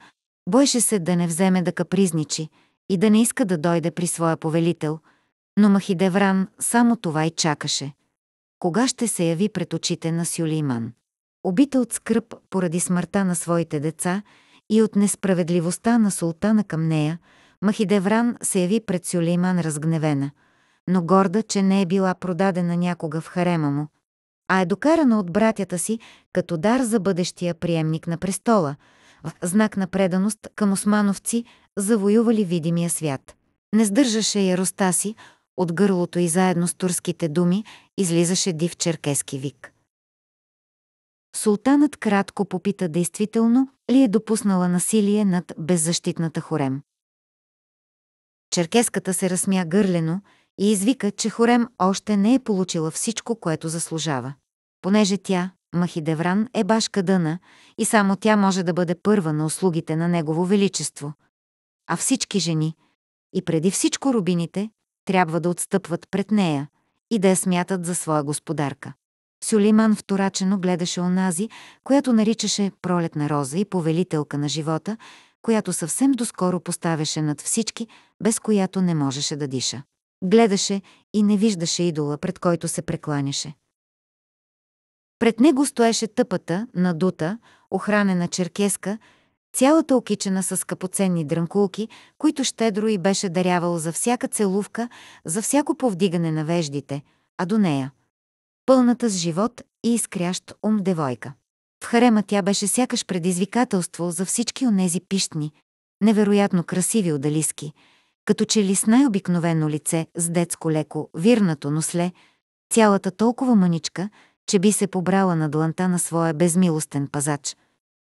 Бойше се да не вземе да капризничи и да не иска да дойде при своя повелител, но Махидевран само това и чакаше. Кога ще се яви пред очите на Сюлейман? Обита от скръп поради смъртта на своите деца и от несправедливостта на султана към нея, Махидевран се яви пред Сюлейман разгневена, но горда, че не е била продадена някога в харема му, а е докарана от братята си като дар за бъдещия приемник на престола – в знак на преданост към османовци, завоювали видимия свят. Не сдържаше яроста си, от гърлото и заедно с турските думи излизаше див черкески вик. Султанът кратко попита действително ли е допуснала насилие над беззащитната хорем. Черкеската се разсмя гърлено и извика, че хорем още не е получила всичко, което заслужава. Понеже тя, Махидевран е башка дъна и само тя може да бъде първа на услугите на Негово Величество. А всички жени, и преди всичко рубините, трябва да отстъпват пред нея и да я смятат за своя господарка. Сюлейман вторачено гледаше онази, която наричаше пролетна роза и повелителка на живота, която съвсем доскоро поставяше над всички, без която не можеше да диша. Гледаше и не виждаше идола, пред който се прекланяше. Пред него стоеше тъпата, надута, охранена черкеска, цялата окичена с капоценни дрънкулки, които щедро и беше дарявал за всяка целувка, за всяко повдигане на веждите, а до нея – пълната с живот и изкрящ ум девойка. В харема тя беше сякаш предизвикателство за всички онези пищни, невероятно красиви удалиски, като че ли с най-обикновено лице, с детско леко, вирнато носле, цялата толкова мъничка – че би се побрала на дланта на своя безмилостен пазач.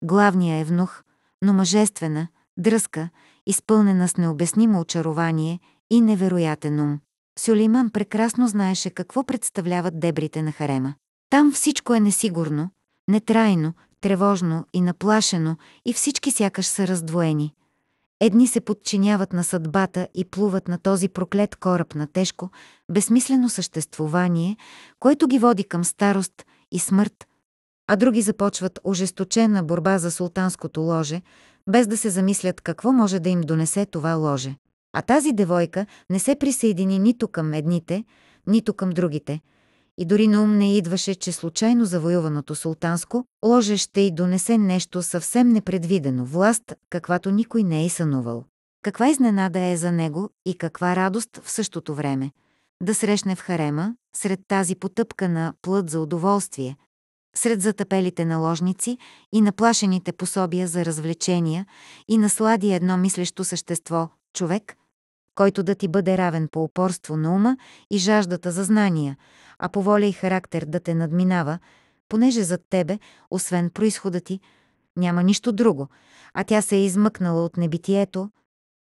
Главния е внух, но мъжествена, дръска, изпълнена с необяснимо очарование и невероятен ум. Сюлейман прекрасно знаеше какво представляват дебрите на харема. Там всичко е несигурно, нетрайно, тревожно и наплашено и всички сякаш са раздвоени – Едни се подчиняват на съдбата и плуват на този проклет кораб на тежко, безсмислено съществувание, което ги води към старост и смърт, а други започват ожесточена борба за султанското ложе, без да се замислят какво може да им донесе това ложе. А тази девойка не се присъедини нито към едните, нито към другите – и дори на ум не идваше, че случайно завоюваното султанско ложе ще й донесе нещо съвсем непредвидено, власт, каквато никой не е сънувал. Каква изненада е за него и каква радост в същото време да срещне в харема, сред тази потъпка на плът за удоволствие, сред затъпелите наложници и наплашените пособия за развлечения и наслади едно мислещо същество, човек – който да ти бъде равен по упорство на ума и жаждата за знания, а по воля и характер да те надминава, понеже зад тебе, освен происхода ти, няма нищо друго, а тя се е измъкнала от небитието,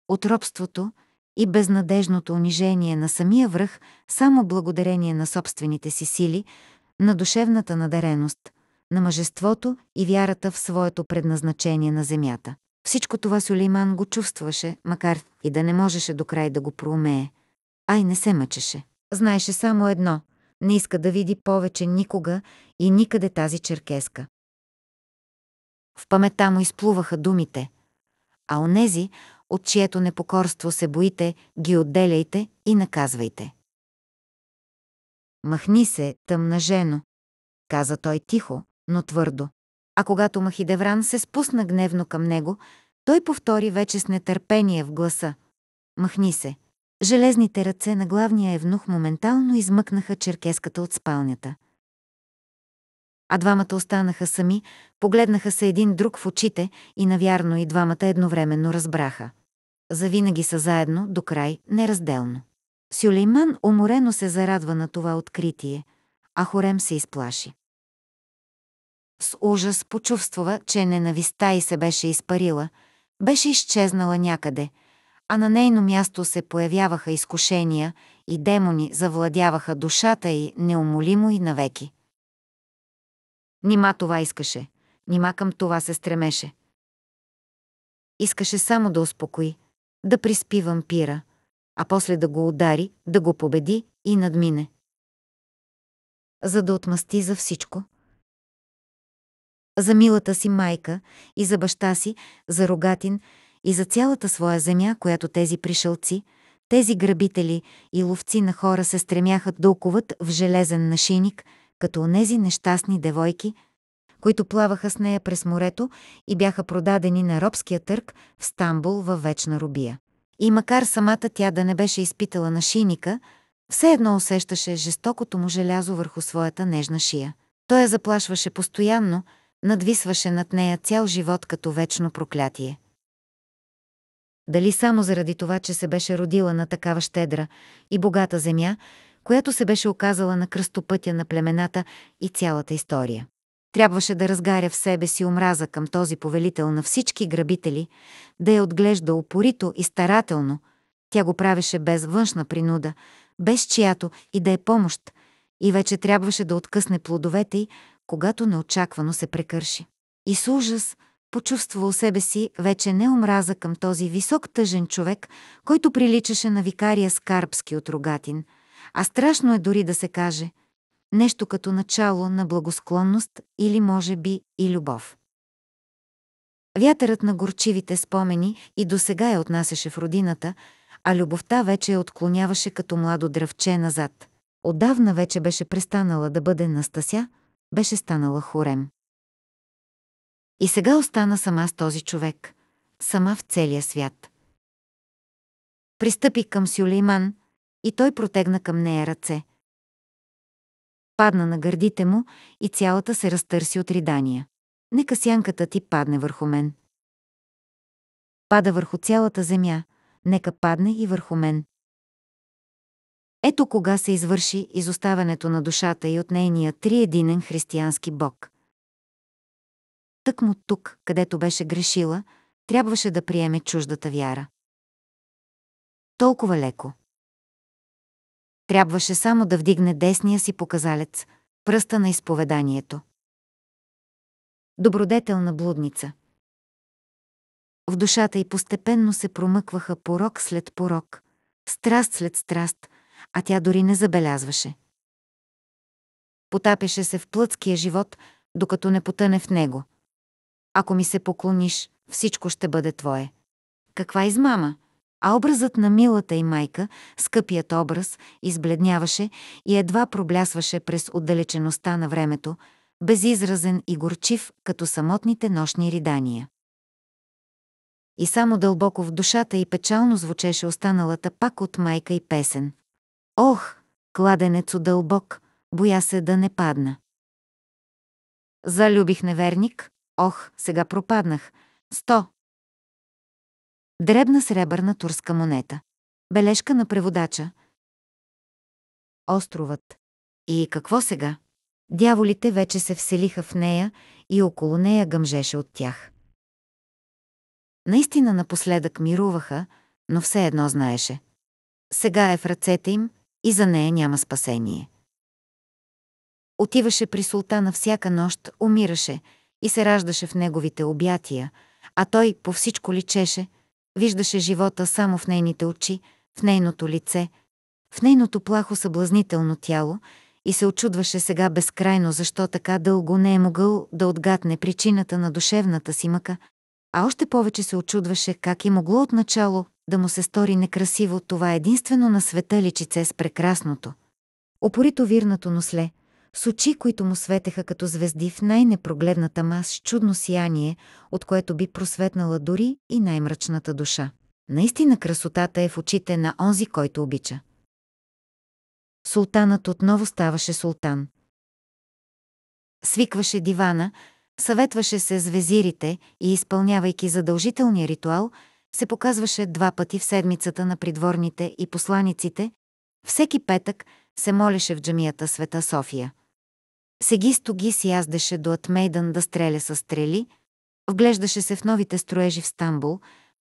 от робството и безнадежното унижение на самия връх само благодарение на собствените си сили, на душевната надареност, на мъжеството и вярата в своето предназначение на земята. Всичко това Сулейман го чувстваше, макар и да не можеше до край да го проумее. Ай, не се мъчеше. Знаеше само едно – не иска да види повече никога и никъде тази черкеска. В паметта му изплуваха думите, а онези, от чието непокорство се боите, ги отделяйте и наказвайте. Махни се, тъмна жено, каза той тихо, но твърдо а когато Махидевран се спусна гневно към него, той повтори вече с нетърпение в гласа. Махни се. Железните ръце на главния евнух моментално измъкнаха черкеската от спалнята. А двамата останаха сами, погледнаха се един друг в очите и навярно и двамата едновременно разбраха. Завинаги са заедно, до край, неразделно. Сюлейман уморено се зарадва на това откритие, а Хорем се изплаши. С ужас почувствува, че ненавистта и се беше изпарила, беше изчезнала някъде, а на нейно място се появяваха изкушения и демони завладяваха душата й неумолимо и навеки. Нима това искаше, нима към това се стремеше. Искаше само да успокои, да приспи вампира, а после да го удари, да го победи и надмине. За да отмъсти за всичко, за милата си майка и за баща си, за Рогатин и за цялата своя земя, която тези пришълци, тези грабители и ловци на хора се стремяха да оковат в железен нашиник, като онези нещастни девойки, които плаваха с нея през морето и бяха продадени на робския търг в Стамбул във вечна рубия. И макар самата тя да не беше изпитала нашийника, все едно усещаше жестокото му желязо върху своята нежна шия. Той я заплашваше постоянно – надвисваше над нея цял живот като вечно проклятие. Дали само заради това, че се беше родила на такава щедра и богата земя, която се беше оказала на кръстопътя на племената и цялата история. Трябваше да разгаря в себе си омраза към този повелител на всички грабители, да я отглежда упорито и старателно. Тя го правеше без външна принуда, без чиято и да е помощ, и вече трябваше да откъсне плодовете й, когато неочаквано се прекърши. И с ужас почувствал себе си вече не омраза към този висок тъжен човек, който приличаше на викария Скарбски от Рогатин, а страшно е дори да се каже нещо като начало на благосклонност или може би и любов. Вятърът на горчивите спомени и досега я отнасяше в родината, а любовта вече я отклоняваше като младо дръвче назад. Отдавна вече беше престанала да бъде Настася, беше станала хорем. И сега остана сама с този човек, сама в целия свят. Пристъпи към Сюлейман и той протегна към нея ръце. Падна на гърдите му и цялата се разтърси от ридания. Нека сянката ти падне върху мен. Пада върху цялата земя, нека падне и върху мен. Ето кога се извърши изоставането на душата и от нейния триединен християнски Бог. Тъкмо тук, където беше грешила, трябваше да приеме чуждата вяра. Толкова леко. Трябваше само да вдигне десния си показалец, пръста на изповеданието. Добродетелна блудница. В душата й постепенно се промъкваха порок след порок, страст след страст – а тя дори не забелязваше. Потапяше се в плътския живот, докато не потъне в него. Ако ми се поклониш, всичко ще бъде твое. Каква измама? А образът на милата и майка, скъпият образ, избледняваше и едва проблясваше през отдалечеността на времето, безизразен и горчив, като самотните нощни ридания. И само дълбоко в душата и печално звучеше останалата пак от майка и песен. Ох, кладенецо дълбок, боя се да не падна. Залюбих неверник, ох, сега пропаднах. Сто. Дребна сребърна турска монета. Бележка на преводача. Островът. И какво сега? Дяволите вече се вселиха в нея и около нея гъмжеше от тях. Наистина напоследък мируваха, но все едно знаеше. Сега е в ръцете им – и за нея няма спасение. Отиваше при султана всяка нощ, умираше и се раждаше в неговите обятия, а той по всичко личеше, виждаше живота само в нейните очи, в нейното лице, в нейното плахо съблазнително тяло и се очудваше сега безкрайно защо така дълго не е могъл да отгадне причината на душевната си мъка, а още повече се очудваше как е могло отначало да му се стори некрасиво това единствено на света личице с прекрасното. Опорито вирнато носле, с очи, които му светеха като звезди в най-непрогледната мас с чудно сияние, от което би просветнала дори и най-мрачната душа. Наистина красотата е в очите на онзи, който обича. Султанът отново ставаше султан. Свикваше дивана, съветваше се с везирите и, изпълнявайки задължителния ритуал, се показваше два пъти в седмицата на придворните и посланиците, всеки петък се молеше в джамията Света София. Сегисто ги си яздеше до Атмейдън да стреля с стрели, вглеждаше се в новите строежи в Стамбул,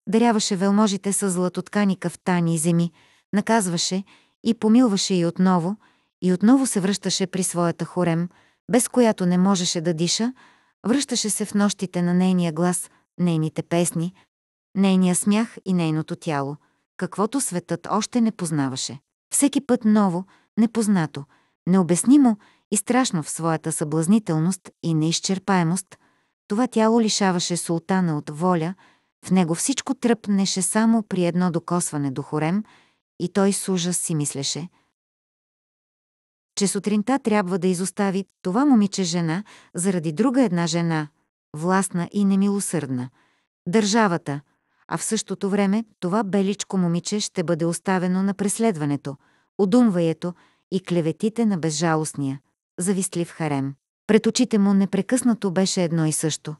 даряваше велможите с златоткани кафтани и земи, наказваше и помилваше и отново, и отново се връщаше при своята хорем, без която не можеше да диша, връщаше се в нощите на нейния глас, нейните песни, нейния смях и нейното тяло, каквото светът още не познаваше. Всеки път ново, непознато, необяснимо и страшно в своята съблазнителност и неизчерпаемост, това тяло лишаваше султана от воля, в него всичко тръпнеше само при едно докосване до хорем и той с ужас си мислеше, че сутринта трябва да изостави това момиче жена заради друга една жена, властна и немилосърдна. Държавата, а в същото време това беличко момиче ще бъде оставено на преследването, удумваето и клеветите на безжалостния, завистлив харем. Пред очите му непрекъснато беше едно и също.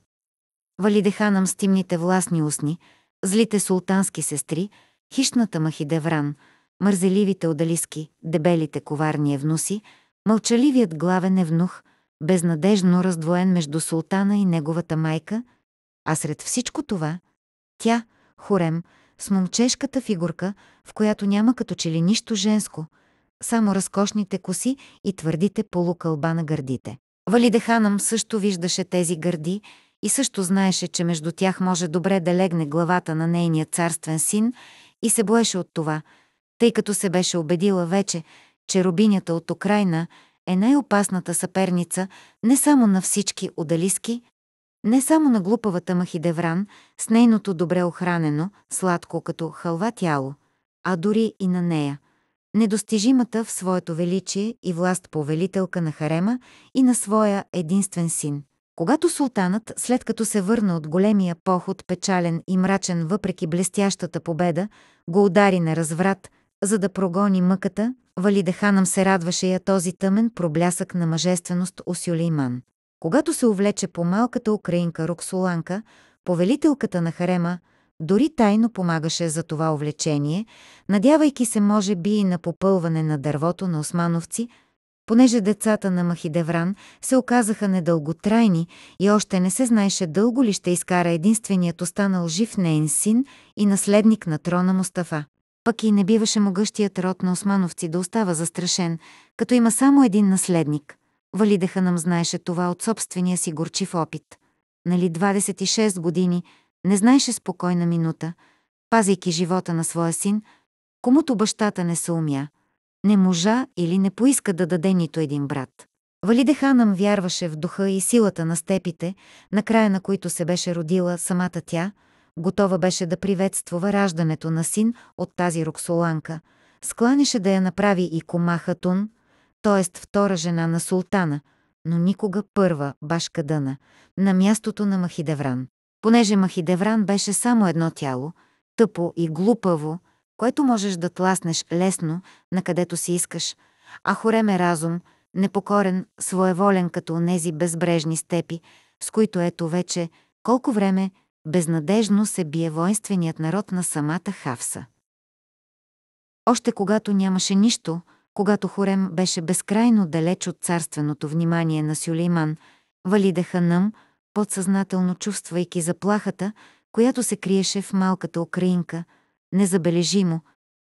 Валидеханам с тимните властни устни, злите султански сестри, хищната махидевран, мързеливите одалиски, дебелите коварни евнуси, мълчаливият главен евнух, безнадежно раздвоен между султана и неговата майка, а сред всичко това, тя – хорем, с момчешката фигурка, в която няма като че ли нищо женско, само разкошните коси и твърдите полукълба на гърдите. Валидеханам също виждаше тези гърди и също знаеше, че между тях може добре да легне главата на нейния царствен син и се боеше от това, тъй като се беше убедила вече, че рубинята от Украина е най-опасната съперница не само на всички удалиски, не само на глупавата Махидевран, с нейното добре охранено, сладко като халва тяло, а дори и на нея, недостижимата в своето величие и власт повелителка на харема и на своя единствен син. Когато султанът, след като се върна от големия поход печален и мрачен въпреки блестящата победа, го удари на разврат, за да прогони мъката, Валидеханам се радваше я този тъмен проблясък на мъжественост у Сюлейман. Когато се увлече по малката украинка Роксоланка, повелителката на харема, дори тайно помагаше за това увлечение, надявайки се може би и на попълване на дървото на османовци, понеже децата на Махидевран се оказаха недълготрайни и още не се знаеше дълго ли ще изкара единственият останал жив нейн син и наследник на трона Мустафа. Пък и не биваше могъщият род на османовци да остава застрашен, като има само един наследник. Валидаха нам знаеше това от собствения си горчив опит. Нали 26 години не знаеше спокойна минута, пазейки живота на своя син, комуто бащата не се умя, не можа или не поиска да даде нито един брат. Валиде Ханам вярваше в духа и силата на степите, на края на които се беше родила самата тя, готова беше да приветствува раждането на син от тази роксоланка, скланеше да я направи и комаха Тун т.е. втора жена на султана, но никога първа, башка Дъна, на мястото на Махидевран. Понеже Махидевран беше само едно тяло, тъпо и глупаво, което можеш да тласнеш лесно, на където си искаш, а Хорем е разум, непокорен, своеволен като онези безбрежни степи, с които ето вече колко време безнадежно се бие воинственият народ на самата Хавса. Още когато нямаше нищо, когато Хорем беше безкрайно далеч от царственото внимание на Сюлейман, Валиде Ханъм, подсъзнателно чувствайки заплахата, която се криеше в малката украинка, незабележимо,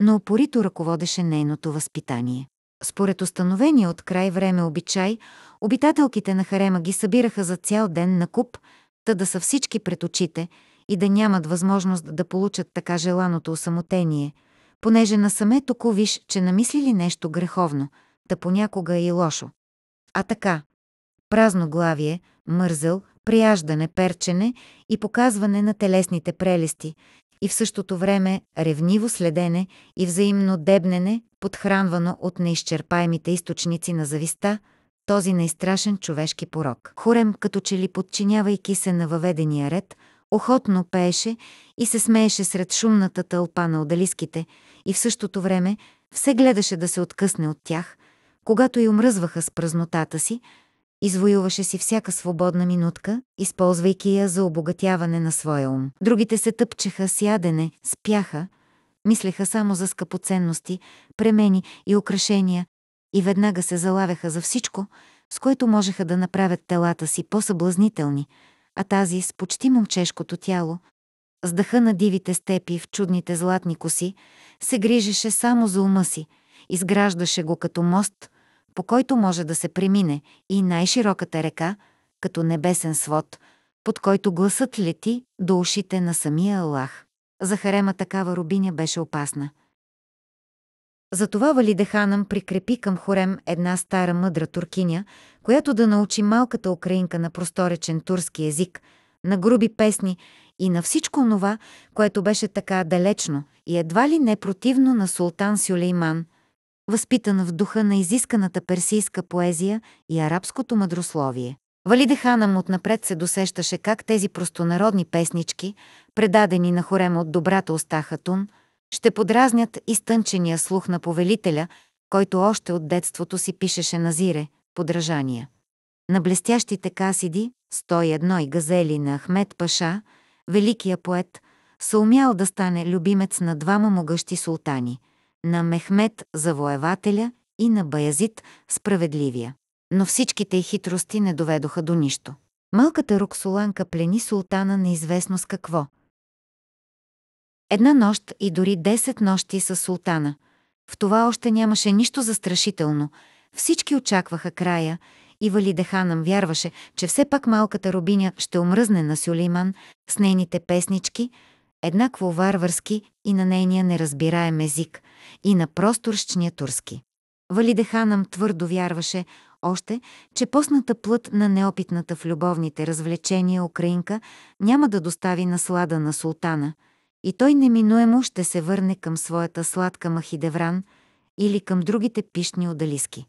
но опорито ръководеше нейното възпитание. Според установения от край време обичай, обитателките на Харема ги събираха за цял ден на куп, та да са всички пред очите и да нямат възможност да получат така желаното осамотение – понеже насаме току виж, че намислили нещо греховно, та понякога е и лошо. А така, празноглавие, мързъл, прияждане, перчене и показване на телесните прелести, и в същото време ревниво следене и взаимно дебнене, подхранвано от неизчерпаемите източници на зависта, този най-страшен човешки порок. Хорем, като че ли подчинявайки се на въведения ред, охотно пееше и се смееше сред шумната тълпа на одалиските, и в същото време все гледаше да се откъсне от тях, когато и омръзваха с празнотата си, извоюваше си всяка свободна минутка, използвайки я за обогатяване на своя ум. Другите се тъпчеха с ядене, спяха, мислеха само за скъпоценности, премени и украшения и веднага се залавяха за всичко, с което можеха да направят телата си по-съблазнителни, а тази с почти момчешкото тяло, с дъха на дивите степи в чудните златни коси, се грижеше само за ума си, изграждаше го като мост, по който може да се премине и най-широката река, като небесен свод, под който гласът лети до ушите на самия Аллах. За Харема такава рубиня беше опасна. Затова Валидеханам прикрепи към Хорем една стара мъдра туркиня, която да научи малката украинка на просторечен турски език, на груби песни и на всичко това, което беше така далечно и едва ли не противно на султан Сюлейман, възпитан в духа на изисканата персийска поезия и арабското мъдрословие. Валиде Ханам отнапред се досещаше как тези простонародни песнички, предадени на хорема от добрата уста Хатун, ще подразнят изтънчения слух на повелителя, който още от детството си пишеше на зире, подражания. На блестящите касиди, 101 и газели на Ахмед Паша – великия поет, съумял да стане любимец на двама могъщи султани – на Мехмед завоевателя и на Баязит справедливия. Но всичките й хитрости не доведоха до нищо. Малката Роксоланка плени султана неизвестно с какво. Една нощ и дори 10 нощи с султана. В това още нямаше нищо застрашително. Всички очакваха края – и Вали Ханам вярваше, че все пак малката рубиня ще омръзне на Сюлейман с нейните песнички, еднакво варварски и на нейния неразбираем език, и на просторщния турски. Вали Ханам твърдо вярваше още, че посната плът на неопитната в любовните развлечения украинка няма да достави наслада на султана – и той неминуемо ще се върне към своята сладка махидевран или към другите пишни удалиски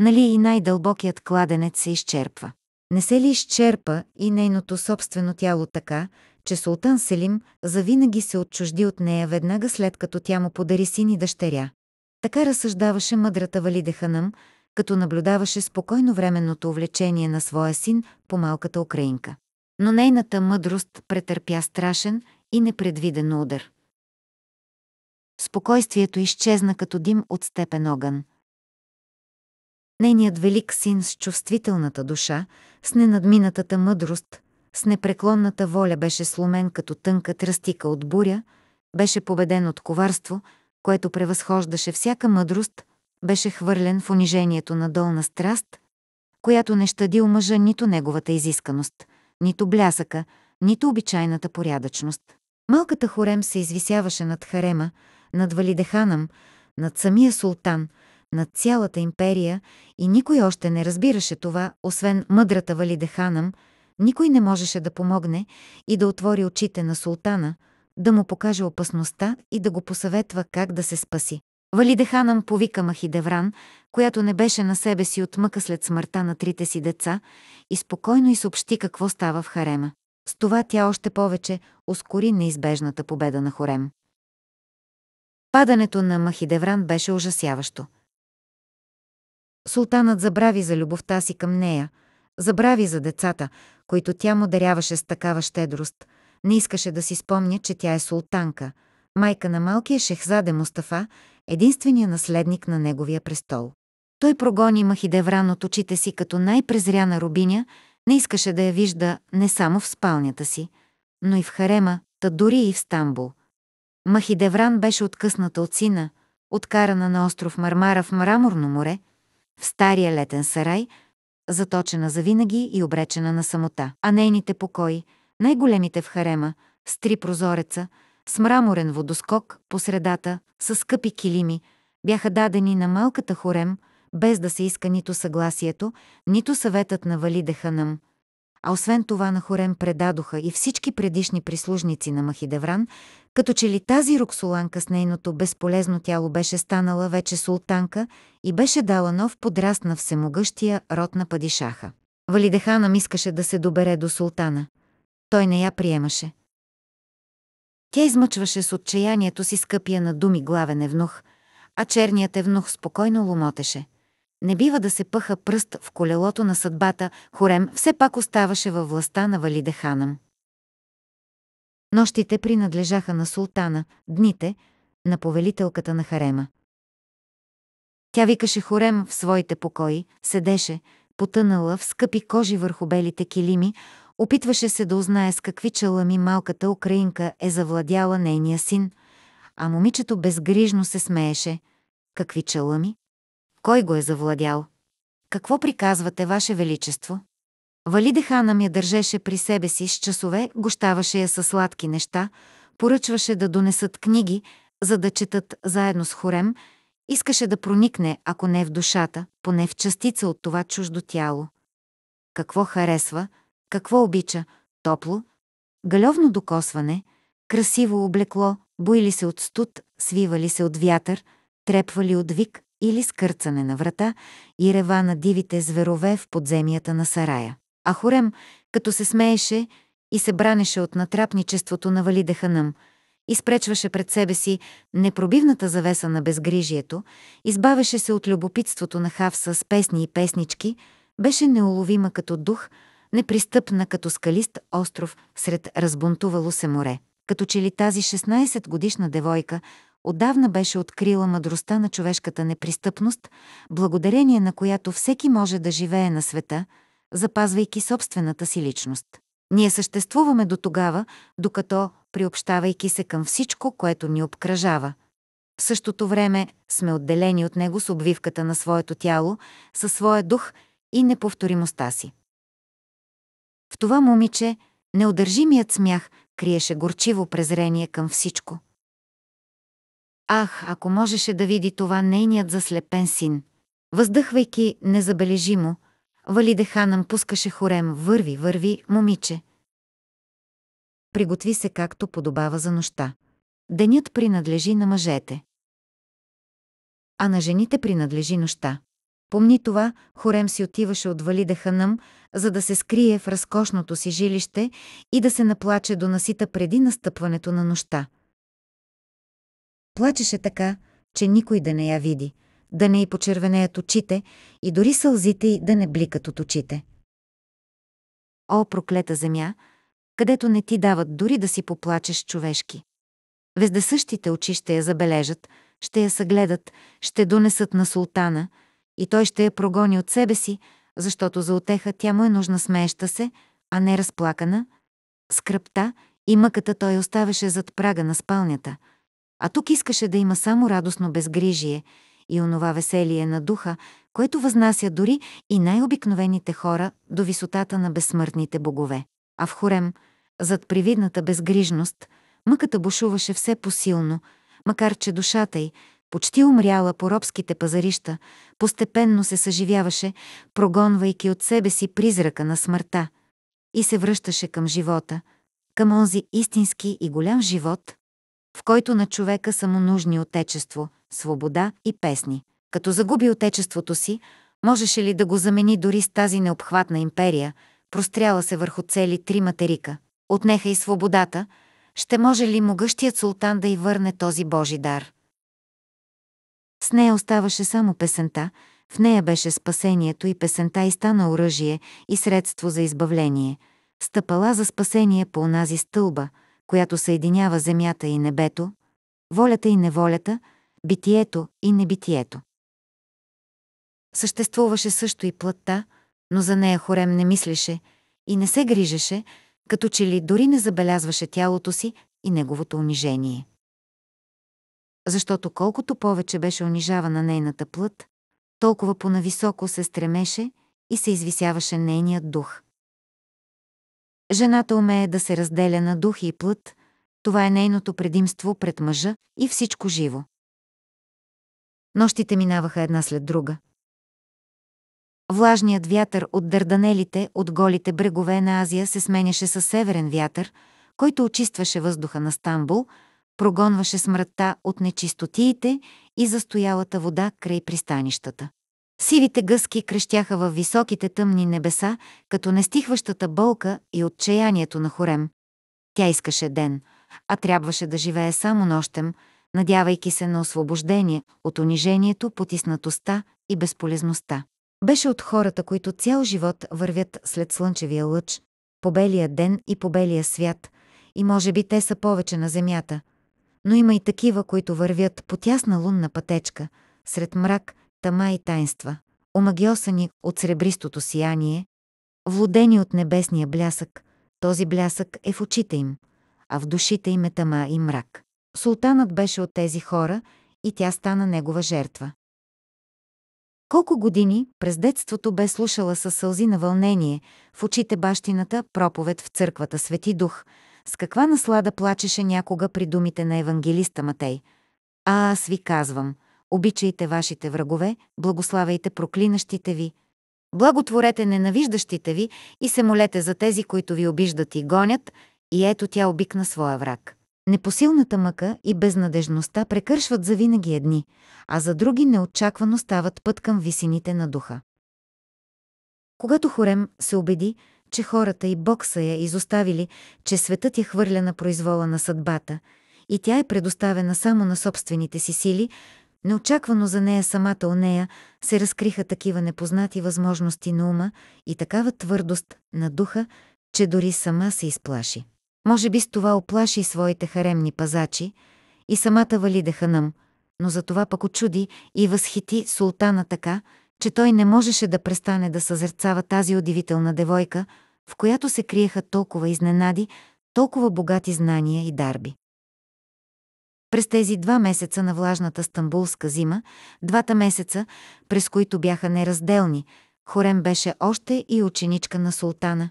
нали и най-дълбокият кладенец се изчерпва. Не се ли изчерпа и нейното собствено тяло така, че султан Селим завинаги се отчужди от нея веднага след като тя му подари син и дъщеря? Така разсъждаваше мъдрата Валиде Ханъм, като наблюдаваше спокойно временното увлечение на своя син по малката украинка. Но нейната мъдрост претърпя страшен и непредвиден удар. Спокойствието изчезна като дим от степен огън нейният велик син с чувствителната душа, с ненадминатата мъдрост, с непреклонната воля беше сломен като тънка тръстика от буря, беше победен от коварство, което превъзхождаше всяка мъдрост, беше хвърлен в унижението на долна страст, която не щадил мъжа нито неговата изисканост, нито блясъка, нито обичайната порядъчност. Малката хорем се извисяваше над харема, над Валидеханам, над самия султан – над цялата империя и никой още не разбираше това, освен мъдрата Валидеханам, никой не можеше да помогне и да отвори очите на султана, да му покаже опасността и да го посъветва как да се спаси. Валидеханам повика Махидевран, която не беше на себе си от мъка след смъртта на трите си деца, и спокойно и съобщи какво става в Харема. С това тя още повече ускори неизбежната победа на Хорем. Падането на Махидевран беше ужасяващо – Султанът забрави за любовта си към нея, забрави за децата, които тя му даряваше с такава щедрост. Не искаше да си спомня, че тя е султанка, майка на малкия шехзаде Мустафа, единствения наследник на неговия престол. Той прогони Махидевран от очите си като най-презряна рубиня, не искаше да я вижда не само в спалнята си, но и в Харема, та дори и в Стамбул. Махидевран беше откъсната от сина, откарана на остров Мармара в Мраморно море – в стария летен сарай, заточена завинаги и обречена на самота. А нейните покои, най-големите в харема, с три прозореца, с мраморен водоскок по средата, с скъпи килими, бяха дадени на малката хорем, без да се иска нито съгласието, нито съветът на Валиде Ханам – а освен това на Хорем предадоха и всички предишни прислужници на Махидевран, като че ли тази Роксоланка с нейното безполезно тяло беше станала вече султанка и беше дала нов подраст на всемогъщия род на падишаха. Валидехана искаше да се добере до султана. Той не я приемаше. Тя измъчваше с отчаянието си скъпия на думи главен евнух, а черният евнух спокойно ломотеше – не бива да се пъха пръст в колелото на съдбата, Хорем все пак оставаше във властта на Валиде Ханам. Нощите принадлежаха на султана, дните – на повелителката на Харема. Тя викаше Хорем в своите покои, седеше, потънала в скъпи кожи върху белите килими, опитваше се да узнае с какви чалами малката украинка е завладяла нейния син, а момичето безгрижно се смееше. Какви чалами? Кой го е завладял? Какво приказвате, Ваше Величество? Валиде Ханам ми я държеше при себе си с часове, гощаваше я със сладки неща, поръчваше да донесат книги, за да четат заедно с хорем, искаше да проникне, ако не е в душата, поне в частица от това чуждо тяло. Какво харесва, какво обича, топло, галевно докосване, красиво облекло, боили се от студ, свивали се от вятър, трепвали от вик, или скърцане на врата и рева на дивите зверове в подземията на сарая. А Хорем, като се смееше и се бранеше от натрапничеството на Валиде Ханъм, изпречваше пред себе си непробивната завеса на безгрижието, избавеше се от любопитството на Хавса с песни и песнички, беше неуловима като дух, непристъпна като скалист остров сред разбунтувало се море. Като че ли тази 16-годишна девойка отдавна беше открила мъдростта на човешката непристъпност, благодарение на която всеки може да живее на света, запазвайки собствената си личност. Ние съществуваме до тогава, докато, приобщавайки се към всичко, което ни обкръжава, в същото време сме отделени от него с обвивката на своето тяло, със своя дух и неповторимостта си. В това момиче неудържимият смях криеше горчиво презрение към всичко – Ах, ако можеше да види това нейният заслепен син. Въздъхвайки незабележимо, Валиде Ханам пускаше хорем «Върви, върви, момиче!» Приготви се както подобава за нощта. Денят принадлежи на мъжете. А на жените принадлежи нощта. Помни това, Хорем си отиваше от Валиде Ханам, за да се скрие в разкошното си жилище и да се наплаче до насита преди настъпването на нощта. Плачеше така, че никой да не я види, да не й почервенеят очите и дори сълзите й да не бликат от очите. О, проклета земя, където не ти дават дори да си поплачеш човешки. Везде същите очи ще я забележат, ще я съгледат, ще донесат на султана и той ще я прогони от себе си, защото за отеха тя му е нужна смееща се, а не разплакана. Скръпта и мъката той оставяше зад прага на спалнята – а тук искаше да има само радостно безгрижие и онова веселие на духа, което възнася дори и най-обикновените хора до висотата на безсмъртните богове. А в Хорем, зад привидната безгрижност, мъката бушуваше все посилно, макар че душата й, почти умряла по робските пазарища, постепенно се съживяваше, прогонвайки от себе си призрака на смъртта и се връщаше към живота, към онзи истински и голям живот, в който на човека са му нужни отечество, свобода и песни. Като загуби отечеството си, можеше ли да го замени дори с тази необхватна империя, простряла се върху цели три материка? Отнеха и свободата, ще може ли могъщият султан да й върне този божи дар? С нея оставаше само песента, в нея беше спасението и песента и стана оръжие и средство за избавление, стъпала за спасение по онази стълба – която съединява земята и небето, волята и неволята, битието и небитието. Съществуваше също и плътта, но за нея Хорем не мислеше и не се грижеше, като че ли дори не забелязваше тялото си и неговото унижение. Защото колкото повече беше унижавана нейната плът, толкова понависоко се стремеше и се извисяваше нейният дух – Жената умее да се разделя на дух и плът, това е нейното предимство пред мъжа и всичко живо. Нощите минаваха една след друга. Влажният вятър от дърданелите, от голите брегове на Азия се сменяше със северен вятър, който очистваше въздуха на Стамбул, прогонваше смъртта от нечистотиите и застоялата вода край пристанищата. Сивите гъски крещяха във високите тъмни небеса, като нестихващата болка и отчаянието на хорем. Тя искаше ден, а трябваше да живее само нощем, надявайки се на освобождение от унижението, потиснатостта и безполезността. Беше от хората, които цял живот вървят след слънчевия лъч, по белия ден и по белия свят, и може би те са повече на земята. Но има и такива, които вървят по тясна лунна пътечка, сред мрак – тъма и тайнства, омагиосани от сребристото сияние, владени от небесния блясък, този блясък е в очите им, а в душите им е тъма и мрак. Султанът беше от тези хора и тя стана негова жертва. Колко години през детството бе слушала със сълзи на вълнение в очите бащината проповед в църквата Свети Дух, с каква наслада плачеше някога при думите на евангелиста Матей. А аз ви казвам, обичайте вашите врагове, благославяйте проклинащите ви, благотворете ненавиждащите ви и се молете за тези, които ви обиждат и гонят, и ето тя обикна своя враг. Непосилната мъка и безнадежността прекършват за винаги едни, а за други неочаквано стават път към висините на духа. Когато Хорем се убеди, че хората и Бог са я изоставили, че светът я хвърля на произвола на съдбата и тя е предоставена само на собствените си сили, Неочаквано за нея самата у нея се разкриха такива непознати възможности на ума и такава твърдост на духа, че дори сама се изплаши. Може би с това оплаши своите харемни пазачи и самата Валида Ханъм, но за това пък очуди и възхити султана така, че той не можеше да престане да съзерцава тази удивителна девойка, в която се криеха толкова изненади, толкова богати знания и дарби. През тези два месеца на влажната стамбулска зима, двата месеца, през които бяха неразделни, Хорем беше още и ученичка на султана.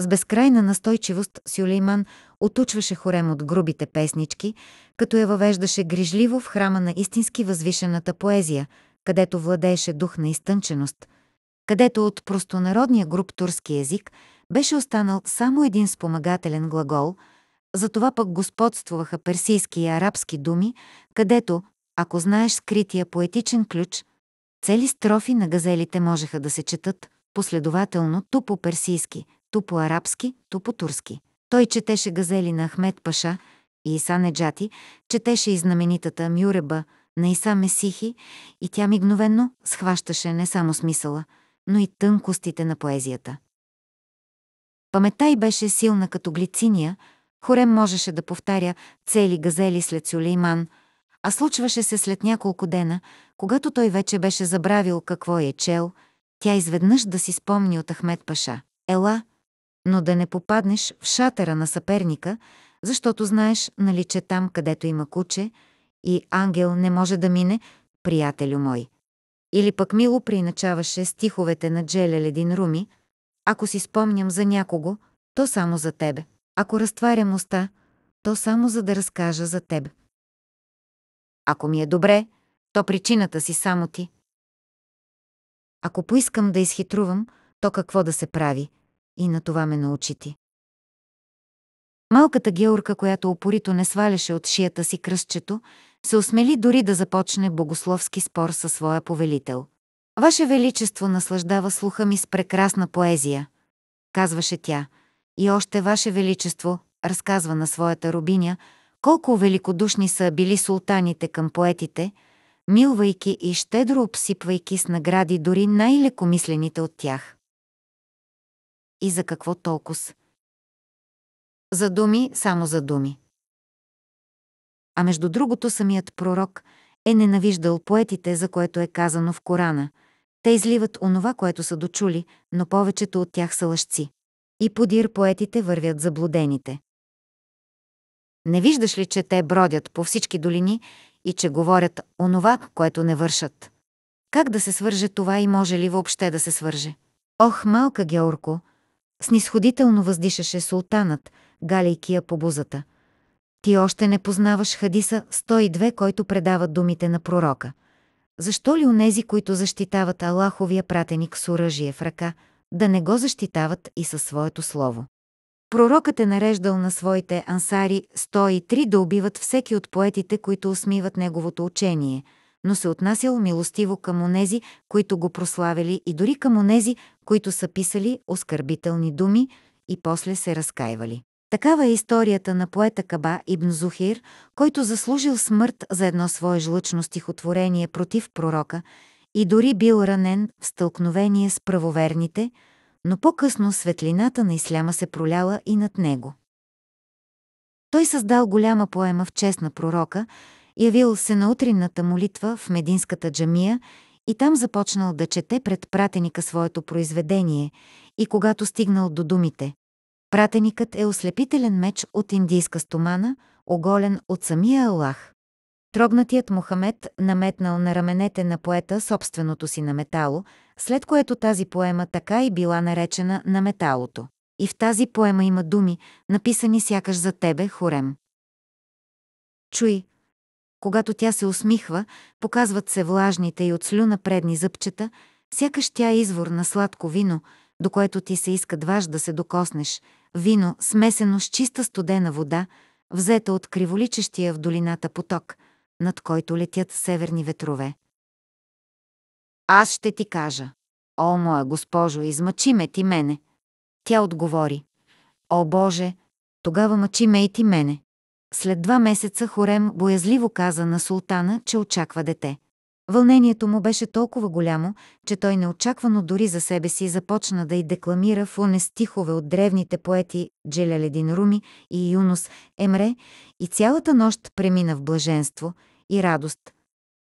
С безкрайна настойчивост Сюлейман отучваше хорем от грубите песнички, като я въвеждаше грижливо в храма на истински възвишената поезия, където владееше дух на изтънченост, където от простонародния груп турски език беше останал само един спомагателен глагол – затова пък господствуваха персийски и арабски думи, където, ако знаеш скрития поетичен ключ, цели строфи на газелите можеха да се четат последователно ту по персийски, ту по арабски, ту по турски. Той четеше газели на Ахмед Паша и Иса Неджати, четеше и знаменитата Мюреба на Иса Месихи и тя мигновенно схващаше не само смисъла, но и тънкостите на поезията. Паметта й беше силна като глициния, Хорем можеше да повтаря цели газели след Сюлейман, а случваше се след няколко дена, когато той вече беше забравил какво е чел, тя изведнъж да си спомни от Ахмед Паша. Ела, но да не попаднеш в шатера на съперника, защото знаеш, нали, че там, където има куче, и ангел не може да мине, приятелю мой. Или пък мило приначаваше стиховете на Джелеледин Руми, ако си спомням за някого, то само за тебе. Ако разтварям уста, то само за да разкажа за теб. Ако ми е добре, то причината си само ти. Ако поискам да изхитрувам, то какво да се прави? И на това ме научи ти. Малката георка, която опорито не сваляше от шията си кръстчето, се осмели дори да започне богословски спор със своя повелител. Ваше Величество наслаждава слуха ми с прекрасна поезия, казваше тя – и още Ваше Величество, разказва на своята рубиня, колко великодушни са били султаните към поетите, милвайки и щедро обсипвайки с награди дори най-лекомислените от тях. И за какво толкова? За думи, само за думи. А между другото самият пророк е ненавиждал поетите, за което е казано в Корана. Те изливат онова, което са дочули, но повечето от тях са лъжци. И подир поетите вървят заблудените. Не виждаш ли, че те бродят по всички долини и че говорят онова, което не вършат? Как да се свърже това и може ли въобще да се свърже? Ох, малка Георко! Снисходително въздишаше султанът, галейки я по бузата. Ти още не познаваш Хадиса 102, който предава думите на пророка. Защо ли онези, които защитават Аллаховия пратеник с оръжие в ръка – да не го защитават и със своето слово. Пророкът е нареждал на своите ансари 103 да убиват всеки от поетите, които усмиват неговото учение, но се отнасял милостиво към онези, които го прославили и дори към онези, които са писали оскърбителни думи и после се разкаивали. Такава е историята на поета Каба Ибн Зухир, който заслужил смърт за едно свое жлъчно стихотворение против пророка и дори бил ранен в стълкновение с правоверните, но по-късно светлината на исляма се проляла и над него. Той създал голяма поема в чест на пророка, явил се на утринната молитва в Мединската джамия и там започнал да чете пред пратеника своето произведение и когато стигнал до думите. Пратеникът е ослепителен меч от индийска стомана, оголен от самия Аллах. Трогнатият Мохамед наметнал на раменете на поета собственото си на метало, след което тази поема така и била наречена на металото. И в тази поема има думи, написани сякаш за тебе, Хорем. Чуй, когато тя се усмихва, показват се влажните и от слюна предни зъбчета, сякаш тя е извор на сладко вино, до което ти се иска дваж да се докоснеш, вино, смесено с чиста студена вода, взета от криволичещия в долината поток – над който летят северни ветрове. Аз ще ти кажа. О, моя госпожо, измъчи ме ти мене. Тя отговори. О, Боже, тогава мъчи ме и ти мене. След два месеца Хорем боязливо каза на султана, че очаква дете. Вълнението му беше толкова голямо, че той неочаквано дори за себе си започна да й декламира в уне стихове от древните поети Джеляледин Руми и Юнус Емре и цялата нощ премина в блаженство – и радост.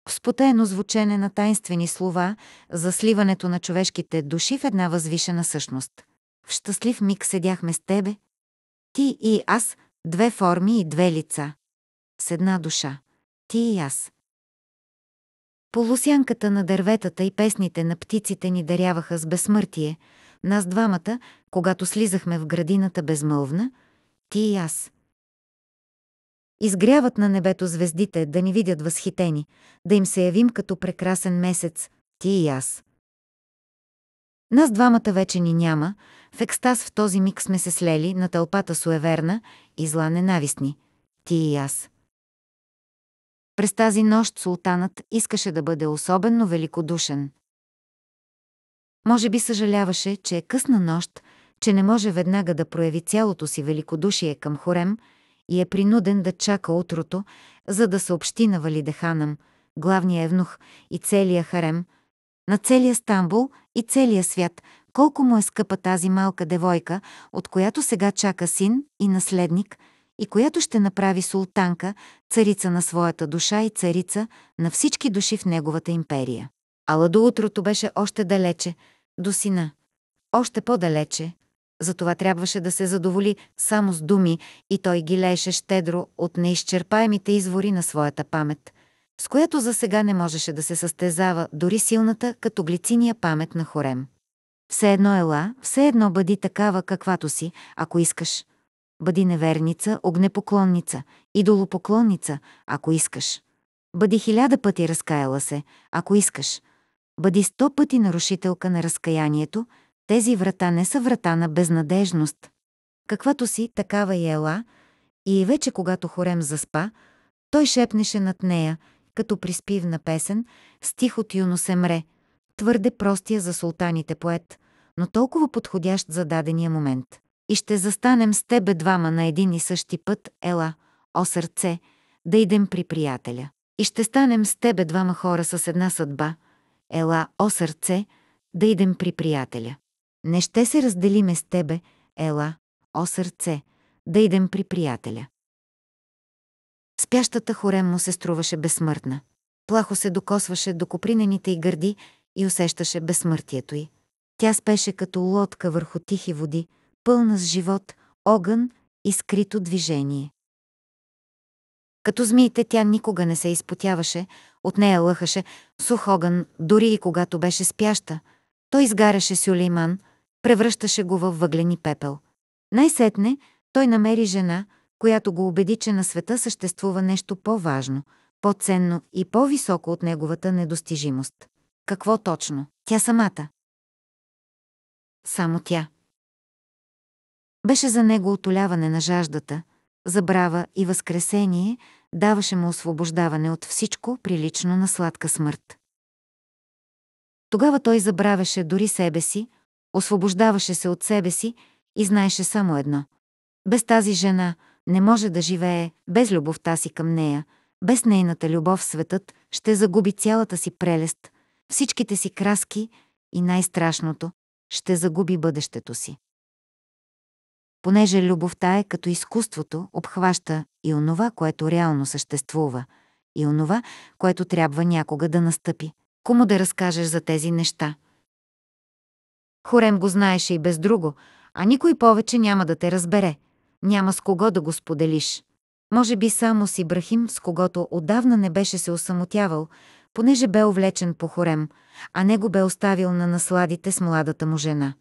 В спотено звучене на тайнствени слова за сливането на човешките души в една възвишена същност. В щастлив миг седяхме с тебе, ти и аз, две форми и две лица. С една душа, ти и аз. Полусянката на дърветата и песните на птиците ни даряваха с безсмъртие, нас двамата, когато слизахме в градината безмълвна, ти и аз. Изгряват на небето звездите, да ни видят възхитени, да им се явим като прекрасен месец, ти и аз. Нас двамата вече ни няма, в екстаз в този миг сме се слели на тълпата суеверна и зла ненавистни, ти и аз. През тази нощ султанът искаше да бъде особено великодушен. Може би съжаляваше, че е късна нощ, че не може веднага да прояви цялото си великодушие към Хорем – и е принуден да чака утрото, за да съобщи на Валидеханам, главния евнух и целия харем, на целия Стамбул и целия свят, колко му е скъпа тази малка девойка, от която сега чака син и наследник, и която ще направи султанка, царица на своята душа и царица на всички души в неговата империя. Ала до утрото беше още далече, до сина. Още по-далече, затова трябваше да се задоволи само с думи и той ги лееше щедро от неизчерпаемите извори на своята памет, с която за сега не можеше да се състезава дори силната като глициния памет на Хорем. Все едно ела, все едно бъди такава каквато си, ако искаш. Бъди неверница, огнепоклонница, идолопоклонница, ако искаш. Бъди хиляда пъти разкаяла се, ако искаш. Бъди сто пъти нарушителка на разкаянието – тези врата не са врата на безнадежност. Каквато си, такава и е ела, и вече когато Хорем заспа, той шепнеше над нея, като приспивна песен, стих от Юнос Емре, твърде простия за султаните поет, но толкова подходящ за дадения момент. И ще застанем с тебе двама на един и същи път, ела, о сърце, да идем при приятеля. И ще станем с тебе двама хора с една съдба, ела, о сърце, да идем при приятеля. Не ще се разделиме с тебе, ела, о сърце, да идем при приятеля. Спящата хорем му се струваше безсмъртна. Плахо се докосваше до копринените й гърди и усещаше безсмъртието й. Тя спеше като лодка върху тихи води, пълна с живот, огън и скрито движение. Като змиите тя никога не се изпотяваше, от нея лъхаше сух огън, дори и когато беше спяща. Той изгаряше Сюлейман – превръщаше го във въглени пепел. Най-сетне той намери жена, която го убеди, че на света съществува нещо по-важно, по-ценно и по-високо от неговата недостижимост. Какво точно? Тя самата. Само тя. Беше за него отоляване на жаждата, забрава и възкресение, даваше му освобождаване от всичко прилично на сладка смърт. Тогава той забравяше дори себе си, освобождаваше се от себе си и знаеше само едно. Без тази жена не може да живее, без любовта си към нея, без нейната любов светът ще загуби цялата си прелест, всичките си краски и най-страшното – ще загуби бъдещето си. Понеже любовта е като изкуството, обхваща и онова, което реално съществува, и онова, което трябва някога да настъпи. Кому да разкажеш за тези неща – Хорем го знаеше и без друго, а никой повече няма да те разбере. Няма с кого да го споделиш. Може би само с Ибрахим, с когото отдавна не беше се осамотявал, понеже бе увлечен по хорем, а не го бе оставил на насладите с младата му жена.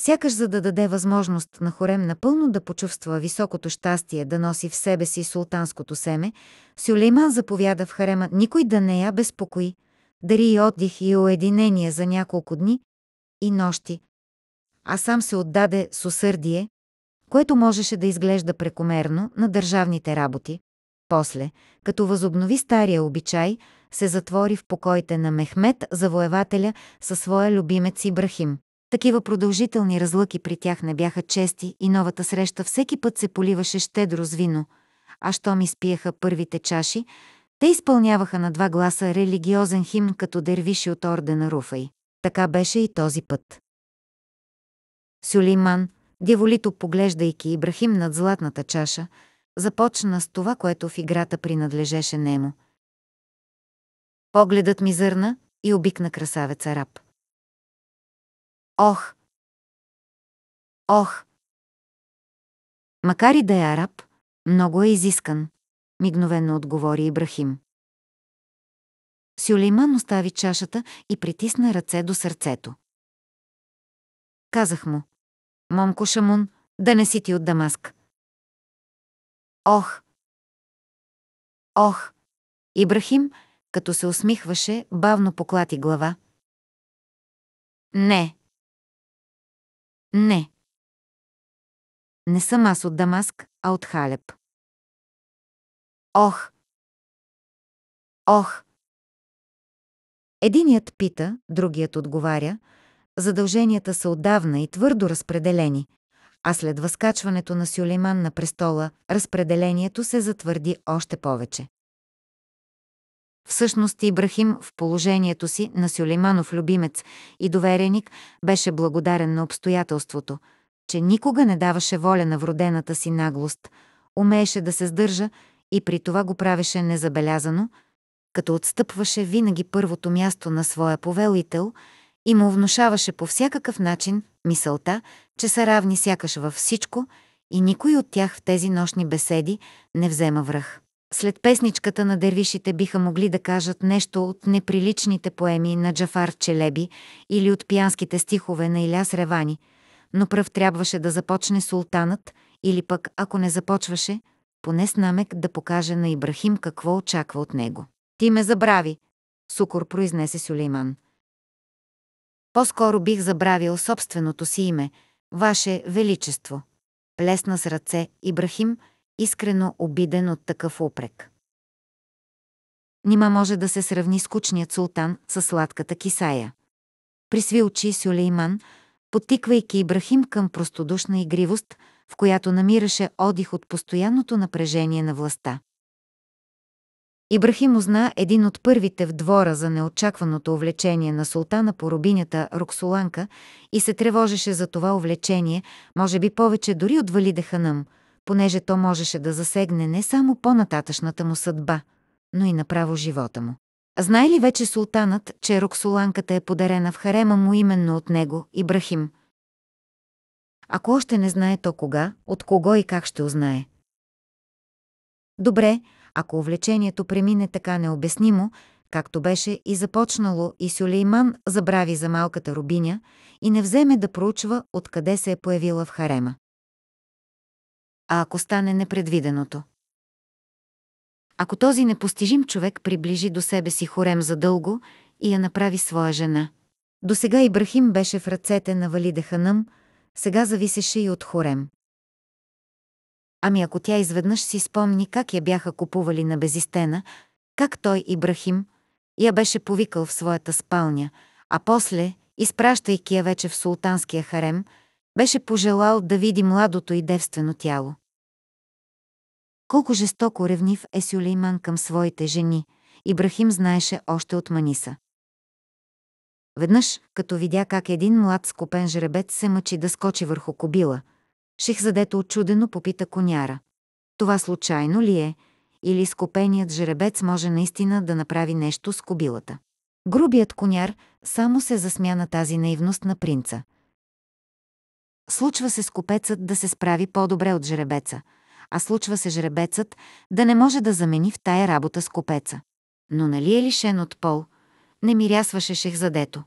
Сякаш за да даде възможност на хорем напълно да почувства високото щастие да носи в себе си султанското семе, Сюлейман заповяда в харема никой да не я безпокои, дари и отдих и уединение за няколко дни и нощи, а сам се отдаде с усърдие, което можеше да изглежда прекомерно на държавните работи. После, като възобнови стария обичай, се затвори в покоите на Мехмет завоевателя със своя любимец Ибрахим. Такива продължителни разлъки при тях не бяха чести и новата среща всеки път се поливаше щедро с вино, а щом спиеха първите чаши, те изпълняваха на два гласа религиозен химн като дервиши от ордена Руфай. Така беше и този път. Сюлейман, дяволито поглеждайки Ибрахим над златната чаша, започна с това, което в играта принадлежеше нему. Погледът ми зърна и обикна красавеца раб. Ох! Ох! Макар и да е араб, много е изискан, мигновено отговори Ибрахим. Сюлейман остави чашата и притисна ръце до сърцето. Казах му. Момко Шамун, да не си ти от Дамаск. Ох! Ох! Ибрахим, като се усмихваше, бавно поклати глава. Не. Не. Не съм аз от Дамаск, а от Халеб. Ох! Ох! Единият пита, другият отговаря – задълженията са отдавна и твърдо разпределени, а след възкачването на Сюлейман на престола, разпределението се затвърди още повече. Всъщност Ибрахим в положението си на Сюлейманов любимец и довереник беше благодарен на обстоятелството, че никога не даваше воля на вродената си наглост, умееше да се сдържа и при това го правеше незабелязано, като отстъпваше винаги първото място на своя повелител – и му внушаваше по всякакъв начин мисълта, че са равни сякаш във всичко и никой от тях в тези нощни беседи не взема връх. След песничката на дервишите биха могли да кажат нещо от неприличните поеми на Джафар Челеби или от пиянските стихове на Иляс Ревани, но пръв трябваше да започне султанът или пък, ако не започваше, поне с намек да покаже на Ибрахим какво очаква от него. «Ти ме забрави!» — сукор произнесе Сюлейман — по-скоро бих забравил собственото си име, Ваше Величество. Плесна с ръце Ибрахим, искрено обиден от такъв упрек. Нима може да се сравни скучният султан с сладката кисая. Присви очи Сюлейман, потиквайки Ибрахим към простодушна игривост, в която намираше Одих от постоянното напрежение на властта. Ибрахим узна един от първите в двора за неочакваното увлечение на султана по рубинята Роксоланка и се тревожеше за това увлечение, може би повече дори от Валиде Ханъм, понеже то можеше да засегне не само по-нататъчната му съдба, но и направо живота му. Знае ли вече султанът, че Роксоланката е подарена в харема му именно от него, Ибрахим? Ако още не знае то кога, от кого и как ще узнае. Добре, ако увлечението премине така необяснимо, както беше и започнало, и Сюлейман забрави за малката рубиня и не вземе да проучва откъде се е появила в харема. А ако стане непредвиденото? Ако този непостижим човек приближи до себе си хорем задълго и я направи своя жена. До сега Ибрахим беше в ръцете на Валида Ханъм, сега зависеше и от хорем. Ами ако тя изведнъж си спомни как я бяха купували на безистена, как той Ибрахим я беше повикал в своята спалня, а после, изпращайки я вече в султанския харем, беше пожелал да види младото и девствено тяло. Колко жестоко ревнив е Сюлейман към своите жени, Ибрахим знаеше още от Маниса. Веднъж, като видя как един млад скопен жребец се мъчи да скочи върху кобила – Шехзадето очудено попита коняра. Това случайно ли е? Или скопеният жеребец може наистина да направи нещо с кобилата? Грубият коняр само се засмя на тази наивност на принца. Случва се скопецът да се справи по-добре от жеребеца, а случва се жеребецът да не може да замени в тая работа скопеца. Но нали е лишен от пол? Не мирясваше шехзадето.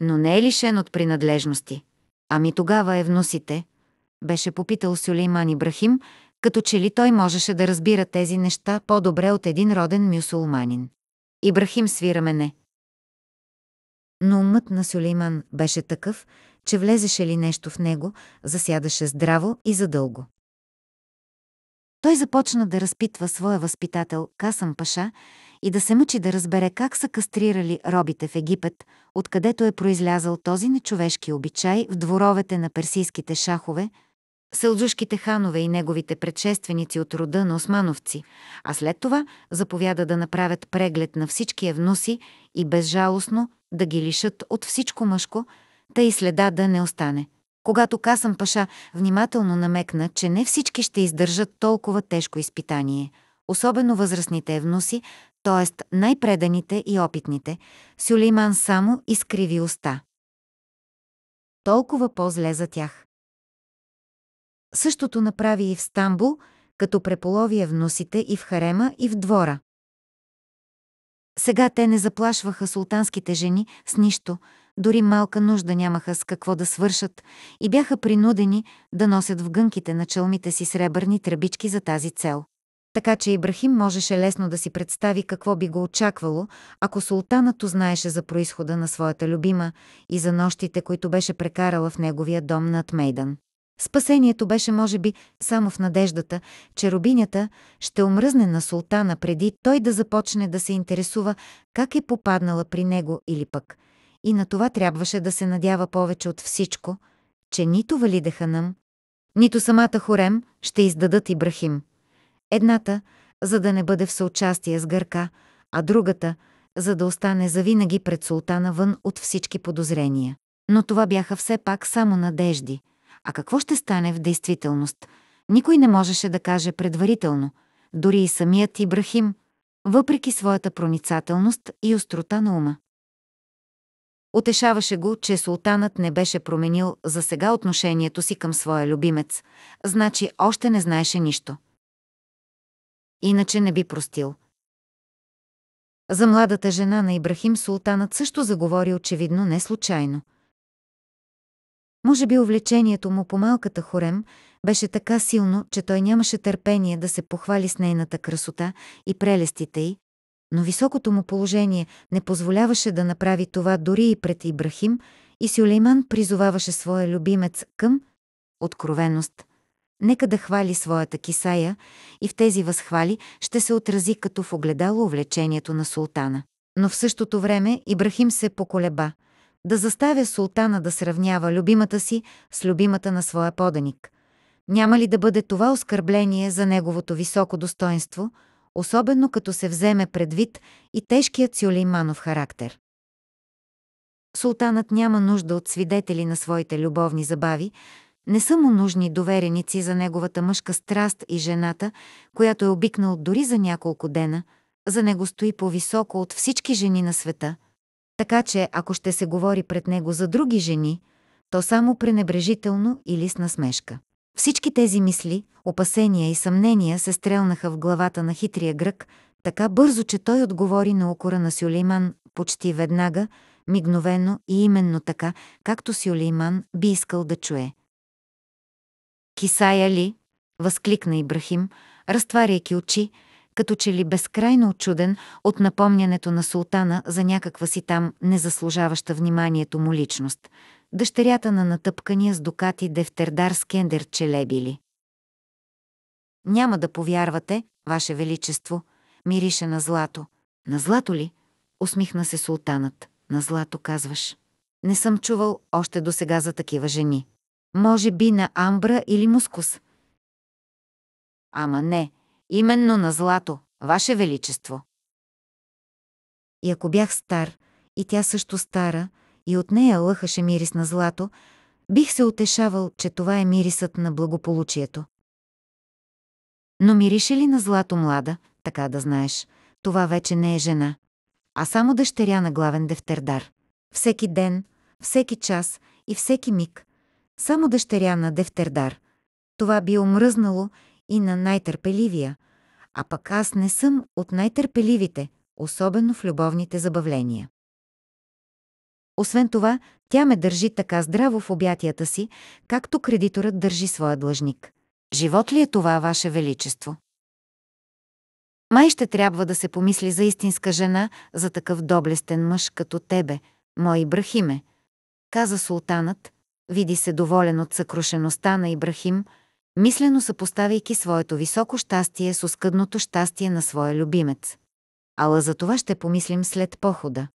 Но не е лишен от принадлежности. Ами тогава е вносите? беше попитал Сюлейман Ибрахим, като че ли той можеше да разбира тези неща по-добре от един роден мюсулманин. Ибрахим свира мене. Но умът на Сюлейман беше такъв, че влезеше ли нещо в него, засядаше здраво и задълго. Той започна да разпитва своя възпитател Касан Паша и да се мъчи да разбере как са кастрирали робите в Египет, откъдето е произлязал този нечовешки обичай в дворовете на персийските шахове, селджушките ханове и неговите предшественици от рода на османовци, а след това заповяда да направят преглед на всички евнуси и безжалостно да ги лишат от всичко мъжко, та и следа да не остане. Когато Касам Паша внимателно намекна, че не всички ще издържат толкова тежко изпитание, особено възрастните евнуси, т.е. най-преданите и опитните, Сюлейман само изкриви уста. Толкова по-зле за тях. Същото направи и в Стамбул, като преполови носите и в харема, и в двора. Сега те не заплашваха султанските жени с нищо, дори малка нужда нямаха с какво да свършат и бяха принудени да носят в гънките на челмите си сребърни тръбички за тази цел така че Ибрахим можеше лесно да си представи какво би го очаквало, ако султанът знаеше за происхода на своята любима и за нощите, които беше прекарала в неговия дом над Мейдан. Спасението беше, може би, само в надеждата, че рубинята ще омръзне на султана преди той да започне да се интересува как е попаднала при него или пък. И на това трябваше да се надява повече от всичко, че нито нам, нито самата Хорем ще издадат Ибрахим. Едната, за да не бъде в съучастие с гърка, а другата, за да остане завинаги пред султана вън от всички подозрения. Но това бяха все пак само надежди. А какво ще стане в действителност? Никой не можеше да каже предварително, дори и самият Ибрахим, въпреки своята проницателност и острота на ума. Отешаваше го, че султанът не беше променил за сега отношението си към своя любимец, значи още не знаеше нищо иначе не би простил. За младата жена на Ибрахим Султанът също заговори очевидно не случайно. Може би увлечението му по малката хорем беше така силно, че той нямаше търпение да се похвали с нейната красота и прелестите й, но високото му положение не позволяваше да направи това дори и пред Ибрахим, и Сюлейман призоваваше своя любимец към откровеност. Нека да хвали своята кисая и в тези възхвали ще се отрази като в огледало увлечението на султана. Но в същото време Ибрахим се поколеба да заставя султана да сравнява любимата си с любимата на своя поданик. Няма ли да бъде това оскърбление за неговото високо достоинство, особено като се вземе предвид и тежкият Сюлейманов характер? Султанът няма нужда от свидетели на своите любовни забави, не са му нужни довереници за неговата мъжка страст и жената, която е обикнал дори за няколко дена, за него стои по-високо от всички жени на света. Така че, ако ще се говори пред него за други жени, то само пренебрежително или с насмешка. Всички тези мисли, опасения и съмнения се стрелнаха в главата на хитрия грък, така бързо, че той отговори на укора на Сюлейман почти веднага, мигновено и именно така, както Сюлейман би искал да чуе. Кисая ли? Възкликна Ибрахим, разтваряйки очи, като че ли безкрайно очуден от напомнянето на султана за някаква си там незаслужаваща вниманието му личност, дъщерята на натъпкания с докати Девтердар Скендер Челебили. Няма да повярвате, Ваше Величество, мирише на злато. На злато ли? Усмихна се султанът. На злато казваш. Не съм чувал още до сега за такива жени. Може би на амбра или мускус. Ама не, именно на злато, Ваше Величество. И ако бях стар, и тя също стара, и от нея лъхаше мирис на злато, бих се утешавал, че това е мирисът на благополучието. Но мирише ли на злато млада, така да знаеш, това вече не е жена, а само дъщеря на главен дефтердар. Всеки ден, всеки час и всеки миг, само дъщеря на Девтердар. Това би омръзнало и на най-търпеливия, а пък аз не съм от най-търпеливите, особено в любовните забавления. Освен това, тя ме държи така здраво в обятията си, както кредиторът държи своя длъжник. Живот ли е това, Ваше Величество? Май ще трябва да се помисли за истинска жена, за такъв доблестен мъж като тебе, мой Брахиме, каза султанът, види се доволен от съкрушеността на Ибрахим, мислено съпоставяйки своето високо щастие с оскъдното щастие на своя любимец. Ала за това ще помислим след похода.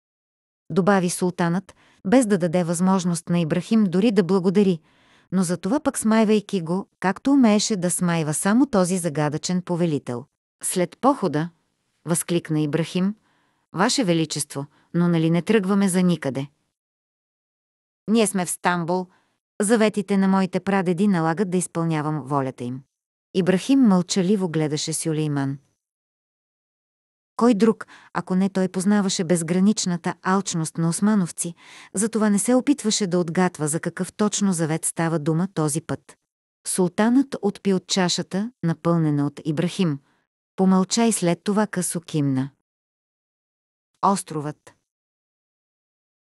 Добави султанът, без да даде възможност на Ибрахим дори да благодари, но за това пък смайвайки го, както умееше да смайва само този загадъчен повелител. След похода, възкликна Ибрахим, Ваше Величество, но нали не тръгваме за никъде? Ние сме в Стамбул, Заветите на моите прадеди налагат да изпълнявам волята им. Ибрахим мълчаливо гледаше Сюлейман. Кой друг, ако не той познаваше безграничната алчност на османовци, затова не се опитваше да отгатва за какъв точно завет става дума този път. Султанът отпи от чашата, напълнена от Ибрахим. Помълча и след това късо кимна. Островът.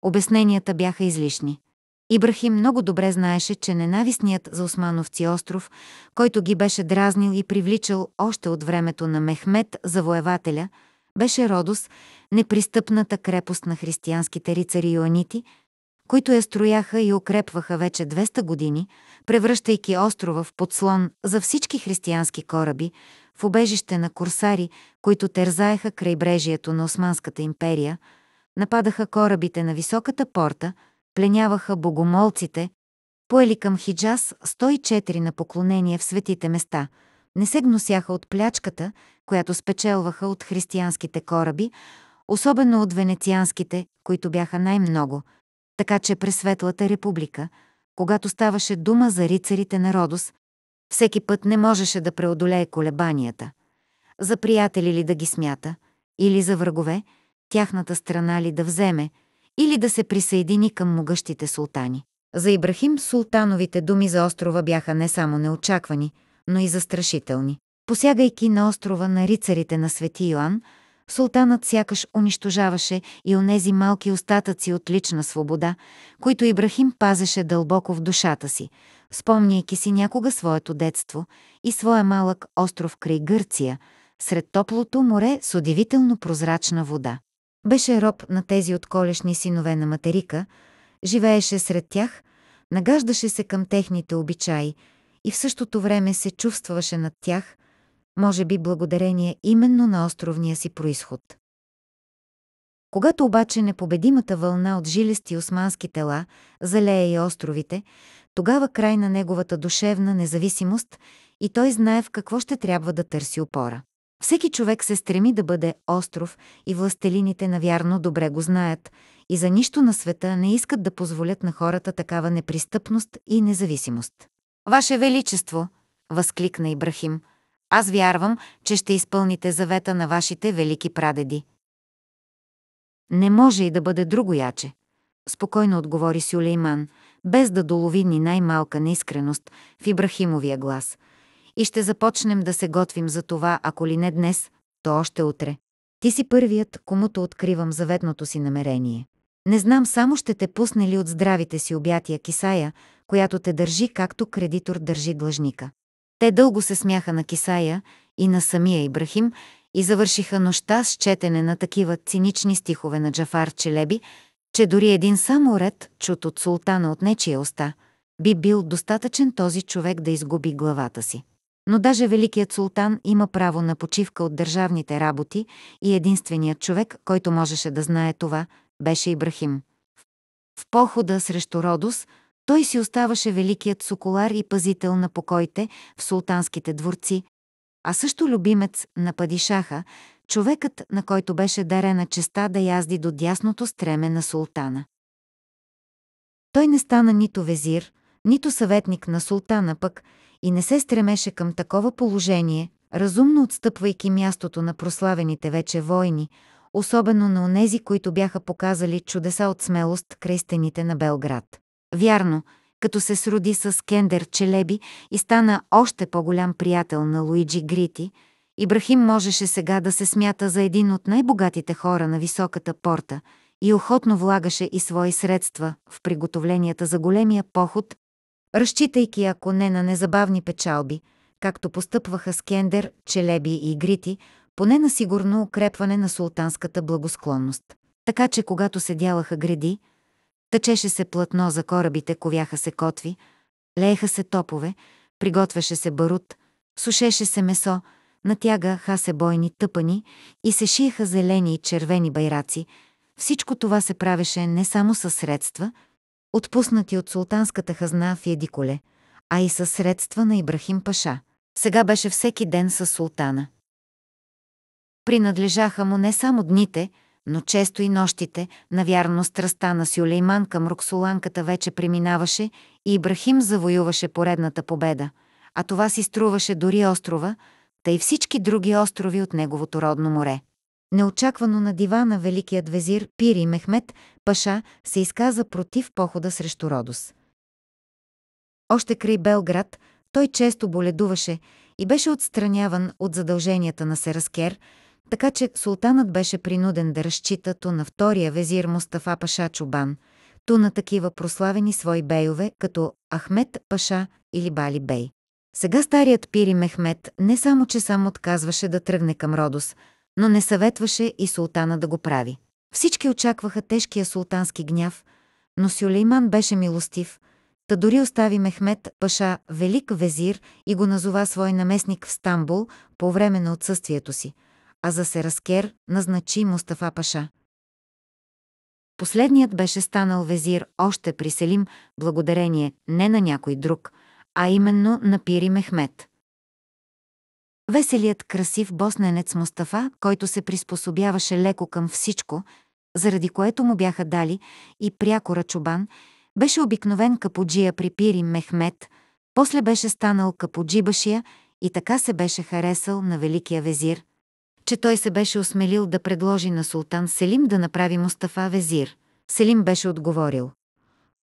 Обясненията бяха излишни. Ибрахим много добре знаеше, че ненавистният за Османовци остров, който ги беше дразнил и привличал още от времето на Мехмед завоевателя, беше Родос, непристъпната крепост на християнските рицари Йоанити, които я строяха и укрепваха вече 200 години, превръщайки острова в подслон за всички християнски кораби, в обежище на курсари, които терзаеха крайбрежието на Османската империя, нападаха корабите на високата порта – пленяваха богомолците, поели към Хиджаз 104 на поклонение в светите места, не се гносяха от плячката, която спечелваха от християнските кораби, особено от венецианските, които бяха най-много, така че през Светлата република, когато ставаше дума за рицарите на Родос, всеки път не можеше да преодолее колебанията. За приятели ли да ги смята, или за врагове, тяхната страна ли да вземе – или да се присъедини към могъщите султани. За Ибрахим султановите думи за острова бяха не само неочаквани, но и застрашителни. Посягайки на острова на рицарите на Свети Йоан, султанът сякаш унищожаваше и онези малки остатъци от лична свобода, които Ибрахим пазеше дълбоко в душата си, спомняйки си някога своето детство и своя малък остров край Гърция, сред топлото море с удивително прозрачна вода. Беше роб на тези отколешни синове на материка, живееше сред тях, нагаждаше се към техните обичаи и в същото време се чувстваше над тях, може би благодарение именно на островния си происход. Когато обаче непобедимата вълна от жилести османски тела залее и островите, тогава край на неговата душевна независимост и той знае в какво ще трябва да търси опора. Всеки човек се стреми да бъде остров и властелините навярно добре го знаят и за нищо на света не искат да позволят на хората такава непристъпност и независимост. Ваше Величество, възкликна Ибрахим, аз вярвам, че ще изпълните завета на вашите велики прадеди. Не може и да бъде друго яче, спокойно отговори Сюлейман, без да долови ни най-малка неискреност в Ибрахимовия глас – и ще започнем да се готвим за това, ако ли не днес, то още утре. Ти си първият, комуто откривам заветното си намерение. Не знам само ще те пусне ли от здравите си обятия Кисая, която те държи както кредитор държи длъжника. Те дълго се смяха на Кисая и на самия Ибрахим и завършиха нощта с четене на такива цинични стихове на Джафар Челеби, че дори един само ред, чут от султана от нечия уста, би бил достатъчен този човек да изгуби главата си. Но даже Великият Султан има право на почивка от държавните работи и единственият човек, който можеше да знае това, беше Ибрахим. В похода срещу Родос той си оставаше великият соколар и пазител на покоите в султанските дворци, а също любимец на падишаха, човекът, на който беше дарена честа да язди до дясното стреме на султана. Той не стана нито везир, нито съветник на султана пък, и не се стремеше към такова положение, разумно отстъпвайки мястото на прославените вече войни, особено на онези, които бяха показали чудеса от смелост край стените на Белград. Вярно, като се сроди с Кендер Челеби и стана още по-голям приятел на Луиджи Грити, Ибрахим можеше сега да се смята за един от най-богатите хора на високата порта и охотно влагаше и свои средства в приготовленията за големия поход разчитайки ако не на незабавни печалби, както постъпваха Скендер, Челеби и Грити, поне на сигурно укрепване на султанската благосклонност. Така че когато се дялаха гради, тъчеше се платно за корабите, ковяха се котви, лееха се топове, приготвяше се барут, сушеше се месо, натягаха се бойни тъпани и се шиеха зелени и червени байраци. Всичко това се правеше не само със средства – отпуснати от султанската хазна в Едиколе, а и със средства на Ибрахим Паша. Сега беше всеки ден с султана. Принадлежаха му не само дните, но често и нощите, навярно страста на Сюлейман към Роксоланката вече преминаваше и Ибрахим завоюваше поредната победа, а това си струваше дори острова, та и всички други острови от неговото родно море. Неочаквано на дивана великият везир Пири Мехмет Паша се изказа против похода срещу Родос. Още край Белград той често боледуваше и беше отстраняван от задълженията на Сераскер, така че султанът беше принуден да разчита то на втория везир Мустафа Паша Чубан, то на такива прославени свои бейове, като Ахмет Паша или Бали Бей. Сега старият Пири Мехмет не само че сам отказваше да тръгне към Родос, но не съветваше и султана да го прави. Всички очакваха тежкия султански гняв, но Сюлейман беше милостив, та дори остави Мехмед Паша велик везир и го назова свой наместник в Стамбул по време на отсъствието си, а за Сераскер назначи Мустафа Паша. Последният беше станал везир още при Селим благодарение не на някой друг, а именно на Пири Мехмед. Веселият красив босненец Мустафа, който се приспособяваше леко към всичко, заради което му бяха дали и пряко рачобан, беше обикновен каподжия при пири Мехмет, после беше станал каподжибашия и така се беше харесал на великия везир, че той се беше осмелил да предложи на султан Селим да направи Мустафа везир. Селим беше отговорил.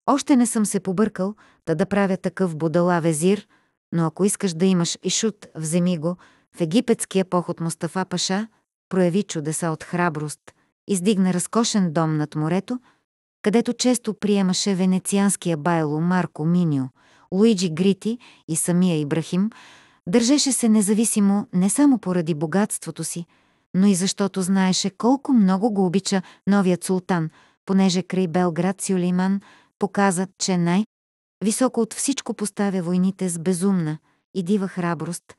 Още не съм се побъркал, да да правя такъв будала везир, но ако искаш да имаш и шут, вземи го, в египетския поход Мустафа Паша прояви чудеса от храброст, издигна разкошен дом над морето, където често приемаше венецианския байло Марко Минио, Луиджи Грити и самия Ибрахим, държеше се независимо не само поради богатството си, но и защото знаеше колко много го обича новият султан, понеже край Белград Сюлейман показа, че най- високо от всичко поставя войните с безумна и дива храброст –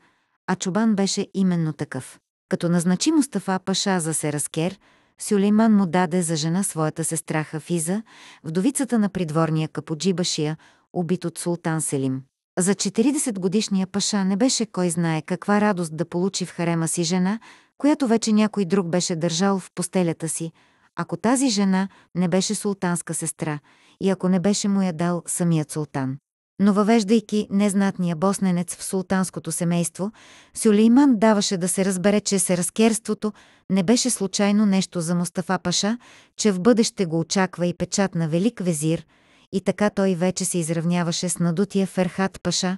а Чобан беше именно такъв. Като назначи Мустафа Паша за Сераскер, Сюлейман му даде за жена своята сестра Хафиза, вдовицата на придворния каподжибашия, убит от султан Селим. За 40-годишния паша не беше кой знае каква радост да получи в харема си жена, която вече някой друг беше държал в постелята си, ако тази жена не беше султанска сестра и ако не беше му я дал самият султан но въвеждайки незнатния босненец в султанското семейство, Сюлейман даваше да се разбере, че разкерството не беше случайно нещо за Мустафа Паша, че в бъдеще го очаква и печат на Велик Везир, и така той вече се изравняваше с надутия Ферхат Паша,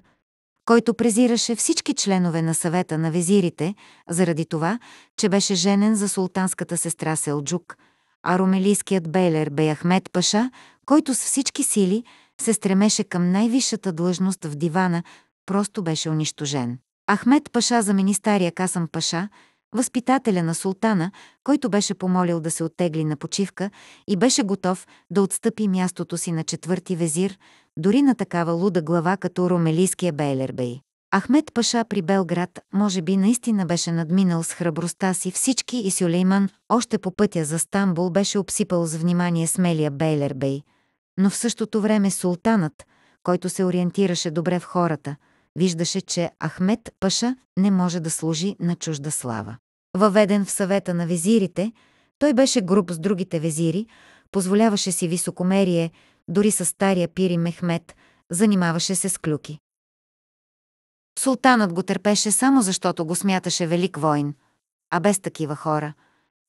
който презираше всички членове на съвета на везирите, заради това, че беше женен за султанската сестра Селджук, а румелийският бейлер Беяхмет Паша, който с всички сили – се стремеше към най-висшата длъжност в дивана, просто беше унищожен. Ахмед Паша замени стария Касам Паша, възпитателя на султана, който беше помолил да се оттегли на почивка и беше готов да отстъпи мястото си на четвърти везир, дори на такава луда глава като ромелийския Бейлербей. Ахмед Паша при Белград може би наистина беше надминал с храбростта си всички и Сюлейман още по пътя за Стамбул беше обсипал с внимание смелия Бейлербей – но в същото време султанът, който се ориентираше добре в хората, виждаше, че Ахмед Паша не може да служи на чужда слава. Въведен в съвета на везирите, той беше груб с другите везири, позволяваше си високомерие, дори с стария пири Мехмед, занимаваше се с клюки. Султанът го търпеше само защото го смяташе велик войн, а без такива хора.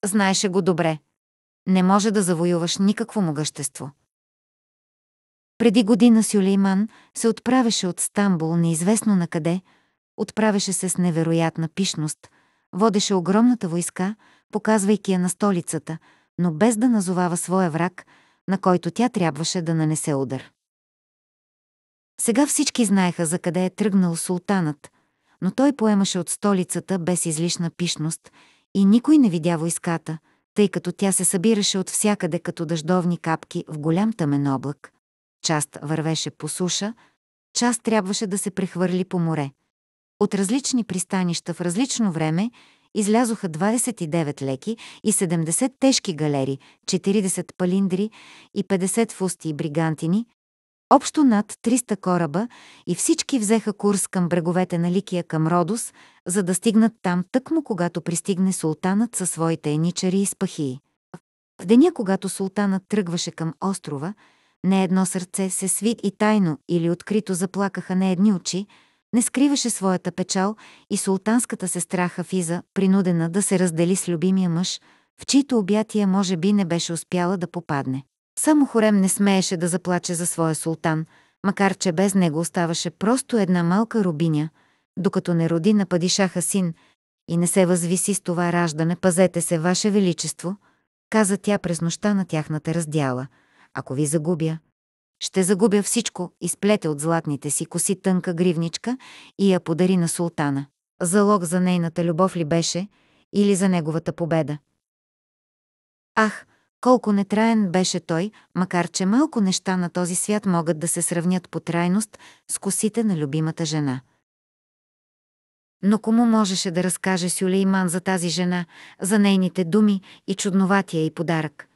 Знаеше го добре. Не може да завоюваш никакво могъщество. Преди година Сюлейман се отправеше от Стамбул неизвестно на къде, отправеше се с невероятна пишност, водеше огромната войска, показвайки я на столицата, но без да назовава своя враг, на който тя трябваше да нанесе удар. Сега всички знаеха за къде е тръгнал султанът, но той поемаше от столицата без излишна пишност и никой не видя войската, тъй като тя се събираше от всякъде като дъждовни капки в голям тъмен облак. Част вървеше по суша, част трябваше да се прехвърли по море. От различни пристанища в различно време излязоха 29 леки и 70 тежки галери, 40 палиндри и 50 фусти и бригантини, общо над 300 кораба и всички взеха курс към бреговете на Ликия към Родос, за да стигнат там тъкмо когато пристигне султанът със своите еничари и спахии. В деня, когато султанът тръгваше към острова, не едно сърце се сви и тайно или открито заплакаха не едни очи, не скриваше своята печал и султанската сестра Хафиза, принудена да се раздели с любимия мъж, в чието обятия може би не беше успяла да попадне. Само Хорем не смееше да заплаче за своя султан, макар че без него оставаше просто една малка рубиня, докато не роди на падишаха син и не се възвиси с това раждане, пазете се, Ваше Величество, каза тя през нощта на тяхната раздяла – ако ви загубя, ще загубя всичко, изплете от златните си коси тънка гривничка и я подари на султана. Залог за нейната любов ли беше или за неговата победа? Ах, колко нетраен беше той, макар че малко неща на този свят могат да се сравнят по трайност с косите на любимата жена. Но кому можеше да разкаже Сюлейман за тази жена, за нейните думи и чудноватия и подарък?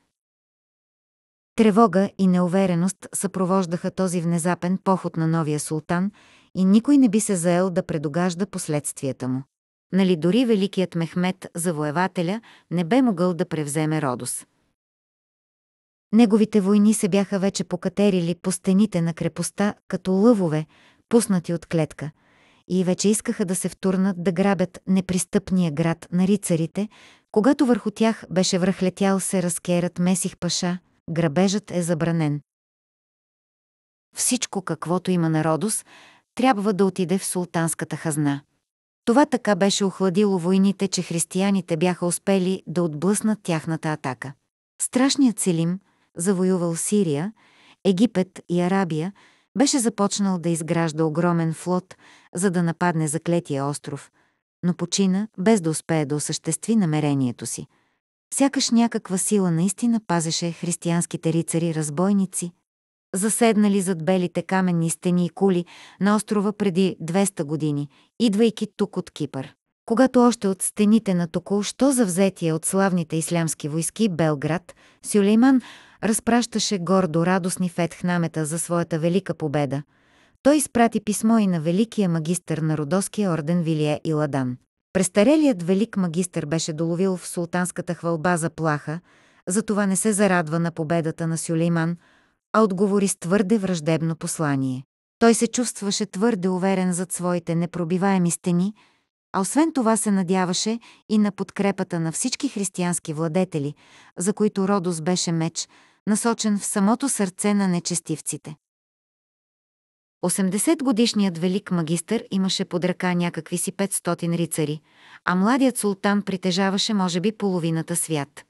Тревога и неувереност съпровождаха този внезапен поход на новия султан и никой не би се заел да предогажда последствията му. Нали дори великият Мехмед, завоевателя, не бе могъл да превземе Родос. Неговите войни се бяха вече покатерили по стените на крепостта като лъвове, пуснати от клетка, и вече искаха да се втурнат да грабят непристъпния град на рицарите, когато върху тях беше връхлетял се разкерат, Месих Паша – грабежът е забранен. Всичко, каквото има на Родос, трябва да отиде в султанската хазна. Това така беше охладило войните, че християните бяха успели да отблъснат тяхната атака. Страшният Селим, завоювал Сирия, Египет и Арабия, беше започнал да изгражда огромен флот, за да нападне заклетия остров, но почина без да успее да осъществи намерението си – Сякаш някаква сила наистина пазеше християнските рицари-разбойници, заседнали зад белите каменни стени и кули на острова преди 200 години, идвайки тук от Кипър. Когато още от стените на току-що завзетие от славните ислямски войски Белград, Сюлейман разпращаше гордо радостни фетхнамета за своята велика победа. Той изпрати писмо и на великия магистър на Родоския орден Вилие Иладан. Престарелият велик магистър беше доловил в султанската хвалба за плаха, затова не се зарадва на победата на Сюлейман, а отговори с твърде враждебно послание. Той се чувстваше твърде уверен зад своите непробиваеми стени, а освен това се надяваше и на подкрепата на всички християнски владетели, за които Родос беше меч, насочен в самото сърце на нечестивците. 80-годишният велик магистър имаше под ръка някакви си 500 рицари, а младият султан притежаваше може би половината свят.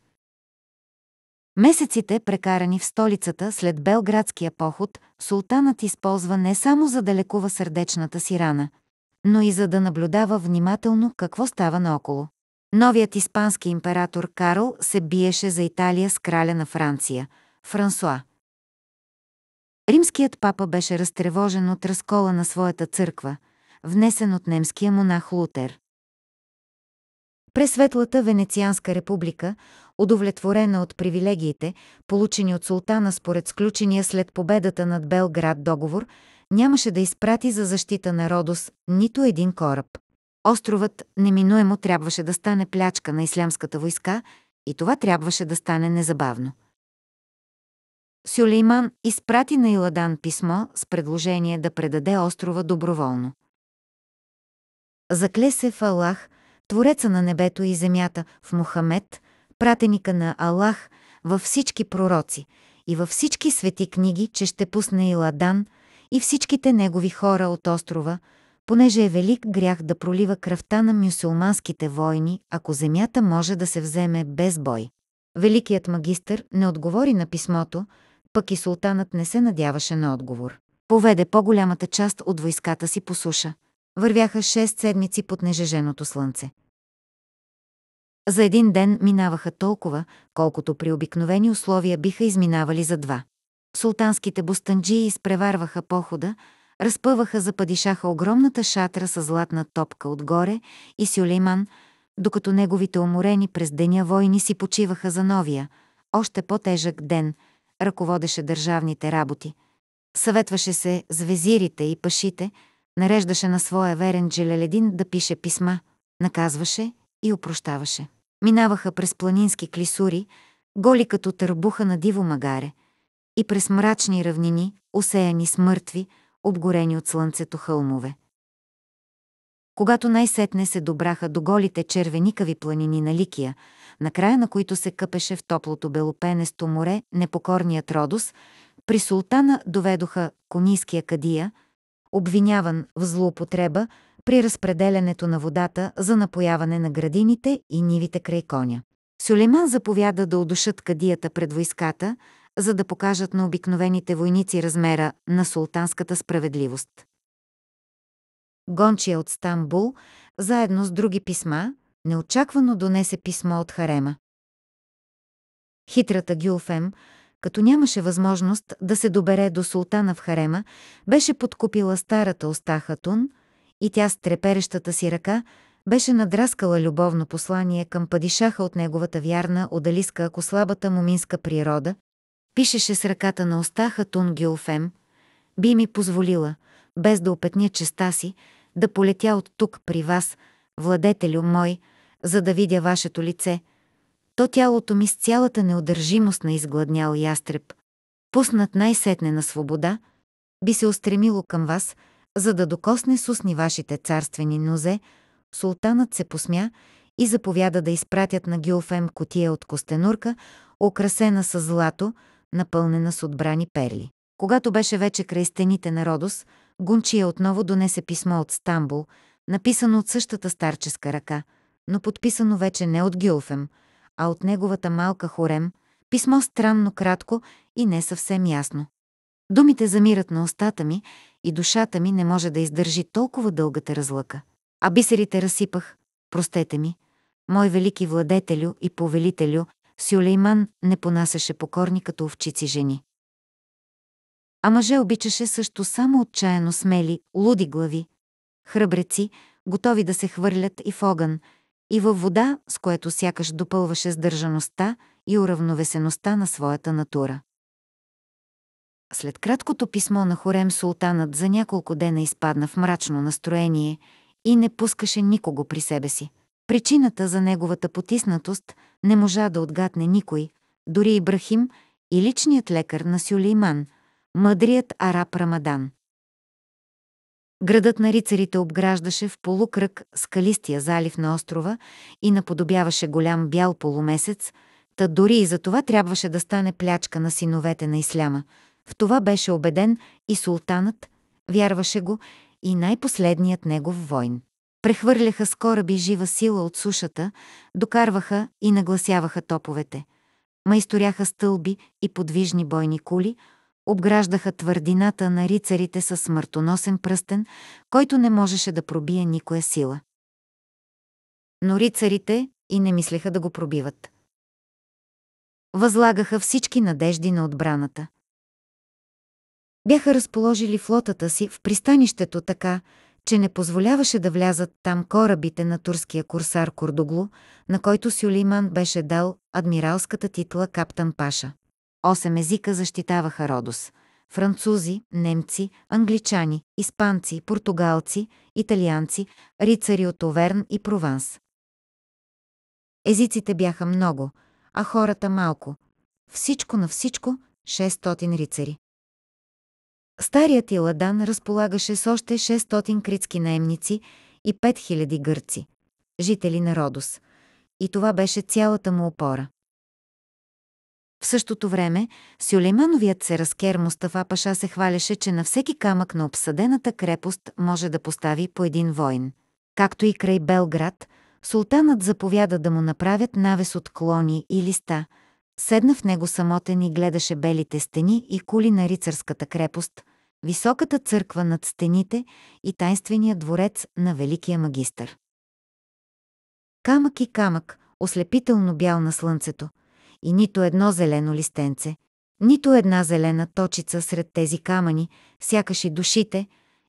Месеците, прекарани в столицата след Белградския поход, султанът използва не само за да лекува сърдечната си рана, но и за да наблюдава внимателно какво става наоколо. Новият испански император Карл се биеше за Италия с краля на Франция – Франсуа – Римският папа беше разтревожен от разкола на своята църква, внесен от немския монах Лутер. През светлата Венецианска република, удовлетворена от привилегиите, получени от султана според сключения след победата над Белград договор, нямаше да изпрати за защита на Родос нито един кораб. Островът неминуемо трябваше да стане плячка на ислямската войска и това трябваше да стане незабавно. Сюлейман изпрати на Иладан писмо с предложение да предаде острова доброволно. Закле се в Аллах, Твореца на небето и земята, в Мухамед, пратеника на Аллах, във всички пророци и във всички свети книги, че ще пусне Иладан и всичките негови хора от острова, понеже е велик грях да пролива кръвта на мюсулманските войни, ако земята може да се вземе без бой. Великият магистър не отговори на писмото, пък и султанът не се надяваше на отговор. Поведе по-голямата част от войската си по суша. Вървяха шест седмици под нежеженото слънце. За един ден минаваха толкова, колкото при обикновени условия биха изминавали за два. Султанските бустанджии изпреварваха похода, разпъваха за падишаха огромната шатра с златна топка отгоре и Сюлейман, докато неговите уморени през деня войни си почиваха за новия, още по-тежък ден – ръководеше държавните работи. Съветваше се с везирите и пашите, нареждаше на своя верен Джелеледин да пише писма, наказваше и опрощаваше. Минаваха през планински клисури, голи като търбуха на диво магаре, и през мрачни равнини, усеяни с мъртви, обгорени от слънцето хълмове. Когато най-сетне се добраха до голите червеникави планини на Ликия, накрая на които се къпеше в топлото белопенесто море непокорният Родос, при султана доведоха конийския кадия, обвиняван в злоупотреба при разпределянето на водата за напояване на градините и нивите край коня. Сулейман заповяда да удушат кадията пред войската, за да покажат на обикновените войници размера на султанската справедливост. Гончия от Стамбул, заедно с други писма, неочаквано донесе писмо от Харема. Хитрата Гюлфем, като нямаше възможност да се добере до султана в Харема, беше подкупила старата уста Хатун и тя с треперещата си ръка беше надраскала любовно послание към падишаха от неговата вярна одалиска ако слабата муминска природа, пишеше с ръката на уста Хатун Гюлфем, би ми позволила, без да опетня честа си, да полетя от тук при вас, владетелю мой, за да видя вашето лице, то тялото ми с цялата неудържимост на изгладнял ястреб, пуснат най-сетне на свобода, би се устремило към вас, за да докосне с усни вашите царствени нозе, султанът се посмя и заповяда да изпратят на Гюлфем котия от костенурка, украсена с злато, напълнена с отбрани перли. Когато беше вече край стените на Родос, Гунчия отново донесе писмо от Стамбул, написано от същата старческа ръка – но подписано вече не от Гилфем, а от неговата малка хорем, писмо странно кратко и не съвсем ясно. Думите замират на устата ми и душата ми не може да издържи толкова дългата разлъка. А бисерите разсипах. Простете ми. Мой велики владетелю и повелителю Сюлейман не понасяше покорни като овчици жени. А мъже обичаше също само отчаяно смели, луди глави, храбреци, готови да се хвърлят и в огън, и във вода, с което сякаш допълваше сдържаността и уравновесеността на своята натура. След краткото писмо на Хорем Султанът за няколко дена изпадна в мрачно настроение и не пускаше никого при себе си. Причината за неговата потиснатост не можа да отгадне никой, дори Ибрахим и личният лекар на Сюлейман, мъдрият араб Рамадан. Градът на рицарите обграждаше в полукръг скалистия залив на острова и наподобяваше голям бял полумесец, та дори и за това трябваше да стане плячка на синовете на Исляма. В това беше убеден и султанът, вярваше го и най-последният негов войн. Прехвърляха с кораби жива сила от сушата, докарваха и нагласяваха топовете. Майсторяха стълби и подвижни бойни кули – обграждаха твърдината на рицарите със смъртоносен пръстен, който не можеше да пробие никоя сила. Но рицарите и не мислеха да го пробиват. Възлагаха всички надежди на отбраната. Бяха разположили флотата си в пристанището така, че не позволяваше да влязат там корабите на турския курсар Кордоглу, на който Сюлейман беше дал адмиралската титла Каптан Паша. Осем езика защитаваха Родос – французи, немци, англичани, испанци, португалци, италианци, рицари от Оверн и Прованс. Езиците бяха много, а хората малко. Всичко на всичко – 600 рицари. Старият Иладан разполагаше с още 600 критски наемници и 5000 гърци, жители на Родос. И това беше цялата му опора. В същото време, Сюлеймановият се Мустафа Паша се хвалеше, че на всеки камък на обсъдената крепост може да постави по един войн. Както и край Белград, султанът заповяда да му направят навес от клони и листа. Седна в него самотен и гледаше белите стени и кули на рицарската крепост, високата църква над стените и тайнствения дворец на великия магистър. Камък и камък, ослепително бял на слънцето – и нито едно зелено листенце, нито една зелена точица сред тези камъни, сякаш и душите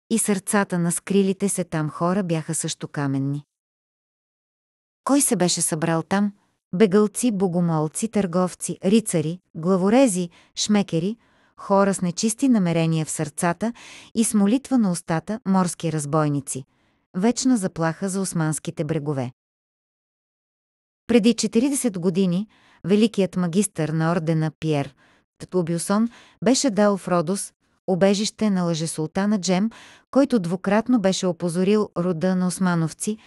и сърцата на скрилите се там хора бяха също каменни. Кой се беше събрал там? Бегълци, богомолци, търговци, рицари, главорези, шмекери, хора с нечисти намерения в сърцата и с молитва на устата морски разбойници – вечна заплаха за османските брегове. Преди 40 години великият магистър на ордена Пьер Тлубюсон беше дал в Родос обежище на лъжесултана Джем, който двукратно беше опозорил рода на османовци,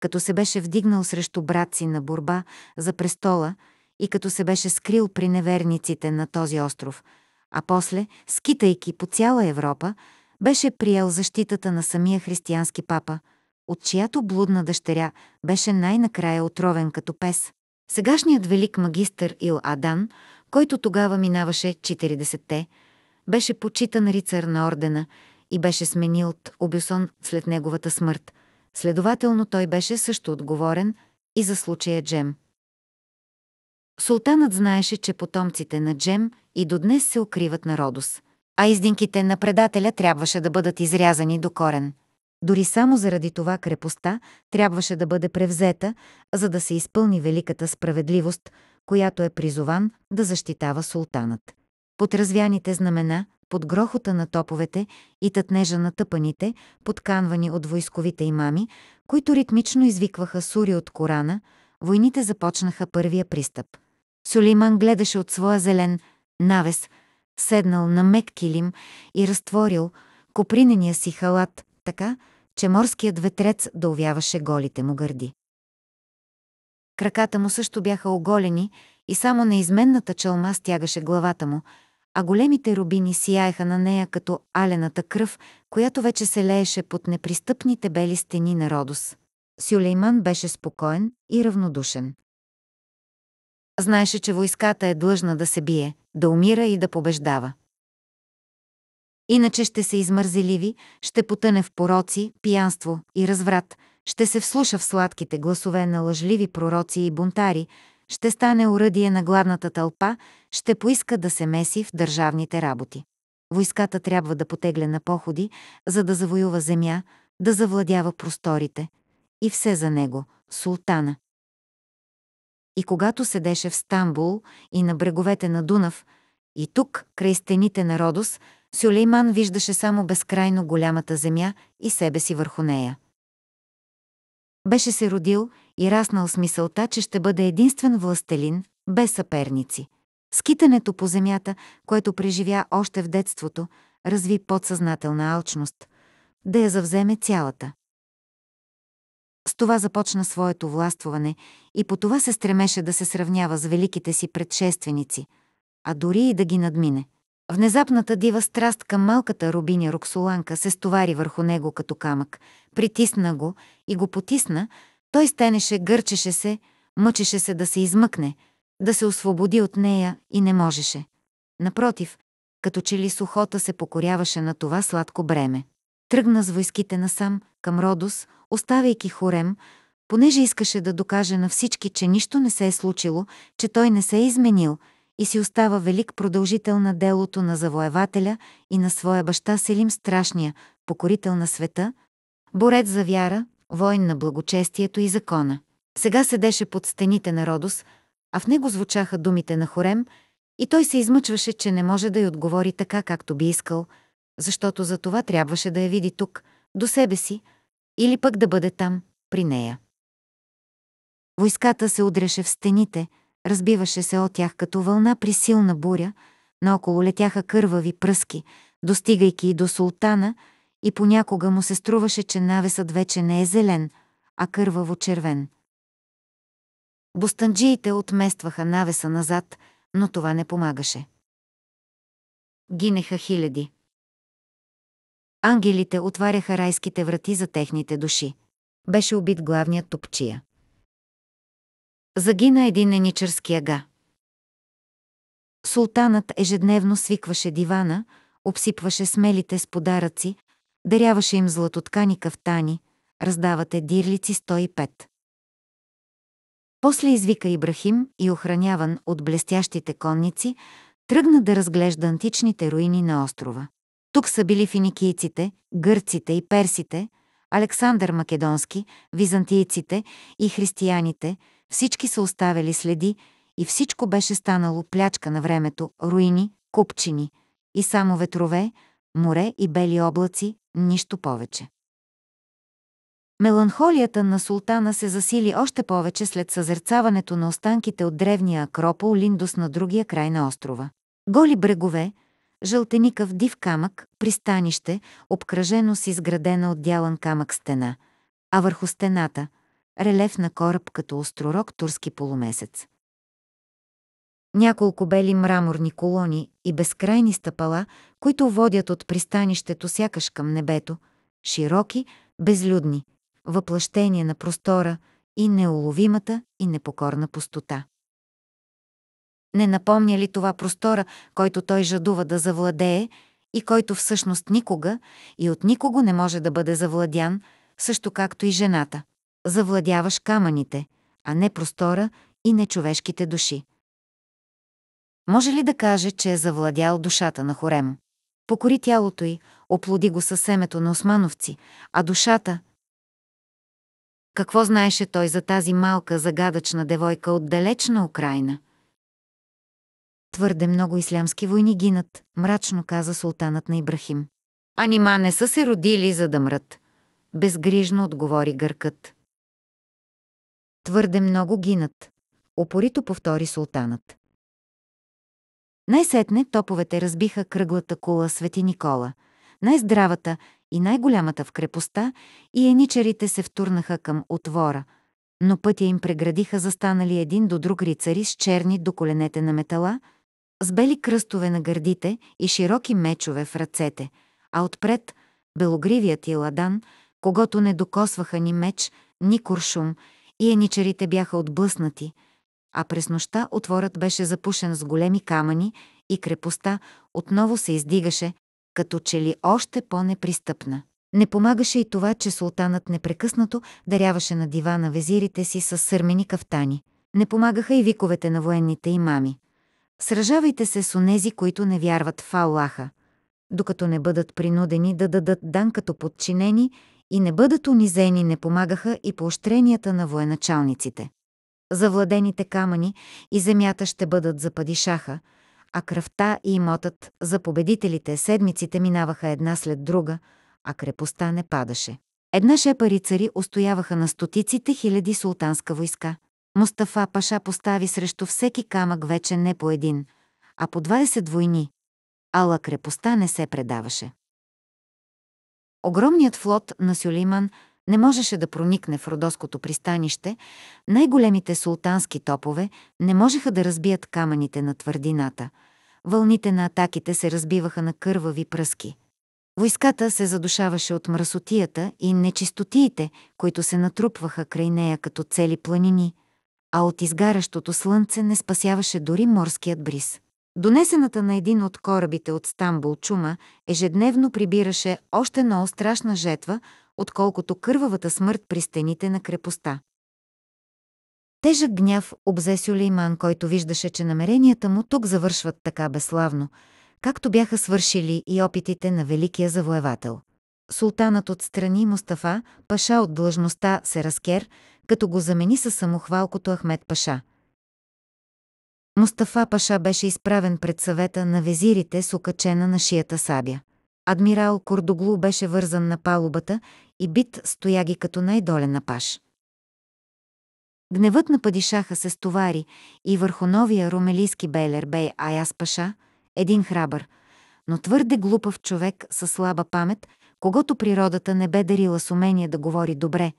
като се беше вдигнал срещу брат си на борба за престола и като се беше скрил при неверниците на този остров, а после, скитайки по цяла Европа, беше приел защитата на самия християнски папа – от чиято блудна дъщеря беше най-накрая отровен като пес. Сегашният велик магистър Ил Адан, който тогава минаваше 40-те, беше почитан рицар на ордена и беше сменил от Обюсон след неговата смърт. Следователно той беше също отговорен и за случая Джем. Султанът знаеше, че потомците на Джем и до днес се укриват на Родос, а издинките на предателя трябваше да бъдат изрязани до корен. Дори само заради това крепостта трябваше да бъде превзета, за да се изпълни великата справедливост, която е призован да защитава султанът. Под развяните знамена, под грохота на топовете и тътнежа на тъпаните, подканвани от войсковите имами, които ритмично извикваха сури от Корана, войните започнаха първия пристъп. Сулейман гледаше от своя зелен навес, седнал на мек килим и разтворил копринения си халат така, че морският ветрец доувяваше голите му гърди. Краката му също бяха оголени и само неизменната чалма стягаше главата му, а големите рубини сияеха на нея като алената кръв, която вече се лееше под непристъпните бели стени на Родос. Сюлейман беше спокоен и равнодушен. Знаеше, че войската е длъжна да се бие, да умира и да побеждава. Иначе ще се измързеливи, ще потъне в пороци, пиянство и разврат, ще се вслуша в сладките гласове на лъжливи пророци и бунтари, ще стане уръдие на гладната тълпа, ще поиска да се меси в държавните работи. Войската трябва да потегля на походи, за да завоюва земя, да завладява просторите. И все за него – султана. И когато седеше в Стамбул и на бреговете на Дунав, и тук, край стените на Родос – Сюлейман виждаше само безкрайно голямата земя и себе си върху нея. Беше се родил и раснал с мисълта, че ще бъде единствен властелин, без съперници. Скитането по земята, което преживя още в детството, разви подсъзнателна алчност, да я завземе цялата. С това започна своето властвуване и по това се стремеше да се сравнява с великите си предшественици, а дори и да ги надмине – Внезапната дива страст към малката рубиня Роксоланка се стовари върху него като камък, притисна го и го потисна, той стенеше, гърчеше се, мъчеше се да се измъкне, да се освободи от нея и не можеше. Напротив, като че ли сухота се покоряваше на това сладко бреме. Тръгна с войските насам, към Родос, оставяйки Хорем, понеже искаше да докаже на всички, че нищо не се е случило, че той не се е изменил – и си остава велик продължител на делото на завоевателя и на своя баща Селим Страшния, покорител на света, борец за вяра, воин на благочестието и закона. Сега седеше под стените на Родос, а в него звучаха думите на Хорем, и той се измъчваше, че не може да й отговори така, както би искал, защото за това трябваше да я види тук, до себе си, или пък да бъде там, при нея. Войската се удреше в стените – Разбиваше се от тях като вълна при силна буря, наоколо летяха кървави пръски, достигайки и до султана, и понякога му се струваше, че навесът вече не е зелен, а кърваво червен. Бостанджиите отместваха навеса назад, но това не помагаше. Гинеха хиляди. Ангелите отваряха райските врати за техните души. Беше убит главният топчия. Загина един еничърски ага. Султанът ежедневно свикваше дивана, обсипваше смелите с подаръци, даряваше им златоткани кафтани, раздавате дирлици 105. После извика Ибрахим и охраняван от блестящите конници, тръгна да разглежда античните руини на острова. Тук са били финикийците, гърците и персите, Александър Македонски, византийците и християните – всички са оставили следи и всичко беше станало плячка на времето, руини, купчини и само ветрове, море и бели облаци, нищо повече. Меланхолията на султана се засили още повече след съзерцаването на останките от древния Акропол Линдус на другия край на острова. Голи брегове, жълтеникав див камък, пристанище, обкръжено с изградена от дялан камък стена, а върху стената – релеф на кораб като остророк турски полумесец. Няколко бели мраморни колони и безкрайни стъпала, които водят от пристанището сякаш към небето, широки, безлюдни, въплъщение на простора и неуловимата и непокорна пустота. Не напомня ли това простора, който той жадува да завладее и който всъщност никога и от никого не може да бъде завладян, също както и жената? завладяваш камъните, а не простора и не човешките души. Може ли да каже, че е завладял душата на Хорем? Покори тялото й, оплоди го със семето на османовци, а душата... Какво знаеше той за тази малка загадъчна девойка от далечна Украина? Твърде много ислямски войни гинат, мрачно каза султанът на Ибрахим. А нима не са се родили, за да мрат. Безгрижно отговори гъркът. Твърде много гинат, опорито повтори султанът. Най-сетне топовете разбиха кръглата кула Свети Никола, най-здравата и най-голямата в крепостта, и еничарите се втурнаха към отвора, но пътя им преградиха застанали един до друг рицари с черни до коленете на метала, с бели кръстове на гърдите и широки мечове в ръцете, а отпред белогривият и ладан, когато не докосваха ни меч, ни куршум, и еничарите бяха отблъснати, а през нощта отворът беше запушен с големи камъни и крепостта отново се издигаше, като че ли още по-непристъпна. Не помагаше и това, че султанът непрекъснато даряваше на дивана везирите си с сърмени кафтани. Не помагаха и виковете на военните имами. Сражавайте се с онези, които не вярват в Аллаха, докато не бъдат принудени да дадат дан като подчинени и не бъдат унизени не помагаха и поощренията на военачалниците. Завладените камъни и земята ще бъдат за падишаха, а кръвта и имотът за победителите седмиците минаваха една след друга, а крепостта не падаше. Една шепа рицари устояваха на стотиците хиляди султанска войска. Мустафа Паша постави срещу всеки камък вече не по един, а по 20 войни, ала крепостта не се предаваше. Огромният флот на Сюлейман не можеше да проникне в Родоското пристанище, най-големите султански топове не можеха да разбият камъните на твърдината, вълните на атаките се разбиваха на кървави пръски. Войската се задушаваше от мръсотията и нечистотиите, които се натрупваха край нея като цели планини, а от изгарящото слънце не спасяваше дори морският бриз. Донесената на един от корабите от Стамбул чума ежедневно прибираше още много страшна жетва, отколкото кървавата смърт при стените на крепостта. Тежък гняв обзе Сюлейман, който виждаше, че намеренията му тук завършват така безславно, както бяха свършили и опитите на великия завоевател. Султанът отстрани Мустафа, паша от длъжността Сераскер, като го замени със самохвалкото Ахмед Паша – Мустафа Паша беше изправен пред съвета на везирите с окачена на шията сабя. Адмирал Кордоглу беше вързан на палубата и бит стоя ги като най-долен на паш. Гневът на падишаха се стовари и върху новия румелийски бейлер бей Аяс Паша, един храбър, но твърде глупав човек със слаба памет, когато природата не бе дарила с умение да говори добре,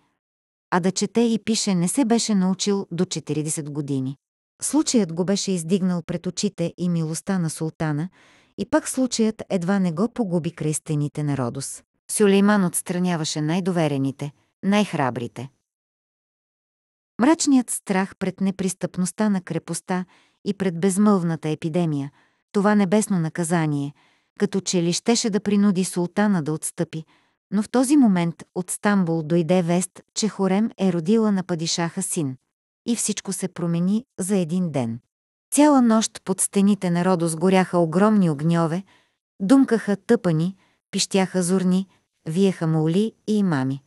а да чете и пише не се беше научил до 40 години. Случаят го беше издигнал пред очите и милостта на султана, и пак случаят едва не го погуби край стените на Родос. Сюлейман отстраняваше най-доверените, най-храбрите. Мрачният страх пред непристъпността на крепостта и пред безмълвната епидемия, това небесно наказание, като че ли щеше да принуди султана да отстъпи, но в този момент от Стамбул дойде вест, че Хорем е родила на падишаха син – и всичко се промени за един ден. Цяла нощ под стените на Родос горяха огромни огньове, думкаха тъпани, пищяха зурни, виеха моли и имами.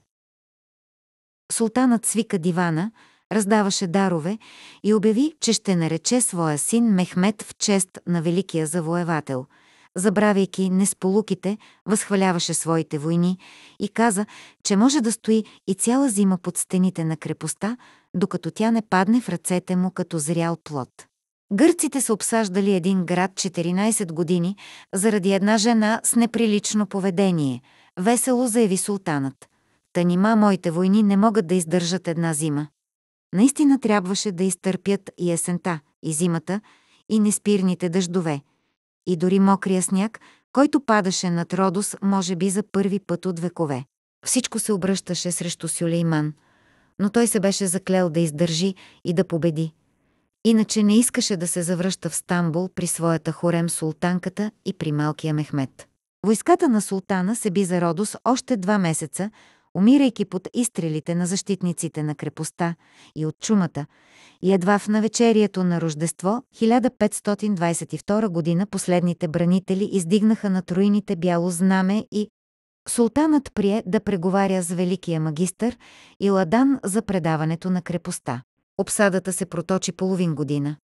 Султанът свика дивана, раздаваше дарове и обяви, че ще нарече своя син Мехмед в чест на великия завоевател. Забравяйки несполуките, възхваляваше своите войни и каза, че може да стои и цяла зима под стените на крепостта, докато тя не падне в ръцете му като зрял плод. Гърците са обсаждали един град 14 години заради една жена с неприлично поведение. Весело заяви султанът. Та нима моите войни не могат да издържат една зима. Наистина трябваше да изтърпят и есента, и зимата, и неспирните дъждове. И дори мокрия сняг, който падаше над Родос, може би за първи път от векове. Всичко се обръщаше срещу Сюлейман – но той се беше заклел да издържи и да победи. Иначе не искаше да се завръща в Стамбул при своята хорем султанката и при малкия Мехмет. Войската на султана се би за Родос още два месеца, умирайки под изстрелите на защитниците на крепостта и от чумата, и едва в навечерието на Рождество 1522 година последните бранители издигнаха на руините бяло знаме и Султанът прие да преговаря с великия магистър и Ладан за предаването на крепостта. Обсадата се проточи половин година.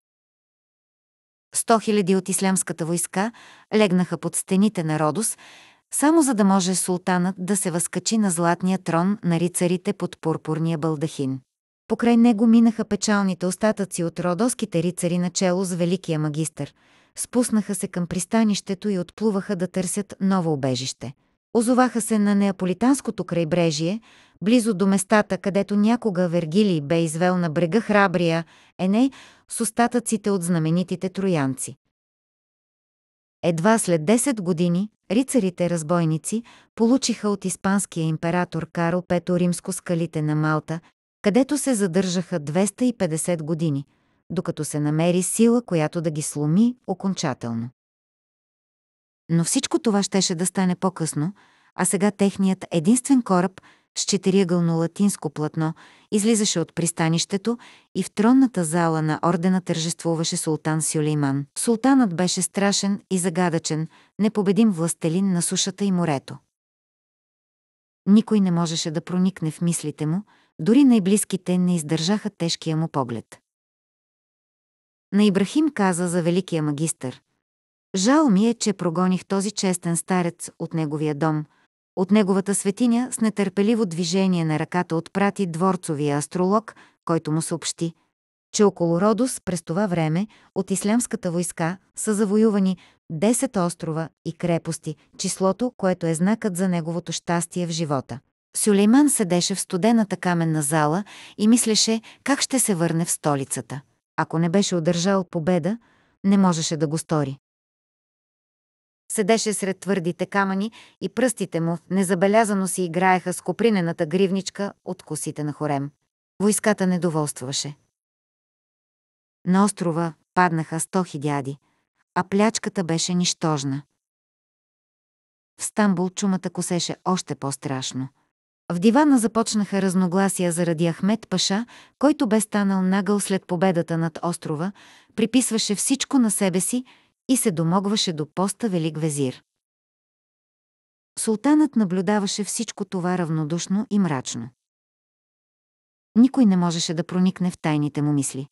Сто хиляди от ислямската войска легнаха под стените на Родос, само за да може султанът да се възкачи на златния трон на рицарите под пурпурния балдахин. Покрай него минаха печалните остатъци от родоските рицари начело с великия магистър. Спуснаха се към пристанището и отплуваха да търсят ново убежище. Озоваха се на неаполитанското крайбрежие, близо до местата, където някога Вергилий бе извел на брега храбрия Еней с остатъците от знаменитите троянци. Едва след 10 години рицарите-разбойници получиха от испанския император Карл Пето Римско скалите на Малта, където се задържаха 250 години, докато се намери сила, която да ги сломи окончателно. Но всичко това щеше да стане по-късно, а сега техният единствен кораб с четириъгълно латинско платно излизаше от пристанището и в тронната зала на ордена тържествуваше султан Сюлейман. Султанът беше страшен и загадъчен, непобедим властелин на сушата и морето. Никой не можеше да проникне в мислите му, дори най-близките не издържаха тежкия му поглед. На Ибрахим каза за великия магистър, Жал ми е, че прогоних този честен старец от неговия дом. От неговата светиня с нетърпеливо движение на ръката отпрати дворцовия астролог, който му съобщи, че около Родос през това време от ислямската войска са завоювани 10 острова и крепости, числото, което е знакът за неговото щастие в живота. Сюлейман седеше в студената каменна зала и мислеше как ще се върне в столицата. Ако не беше удържал победа, не можеше да го стори. Седеше сред твърдите камъни и пръстите му незабелязано си играеха с копринената гривничка от косите на хорем. Войската недоволстваше. На острова паднаха сто хидяди, а плячката беше нищожна. В Стамбул чумата косеше още по-страшно. В дивана започнаха разногласия заради Ахмед Паша, който бе станал нагъл след победата над острова, приписваше всичко на себе си, и се домогваше до поста Велик Везир. Султанът наблюдаваше всичко това равнодушно и мрачно. Никой не можеше да проникне в тайните му мисли.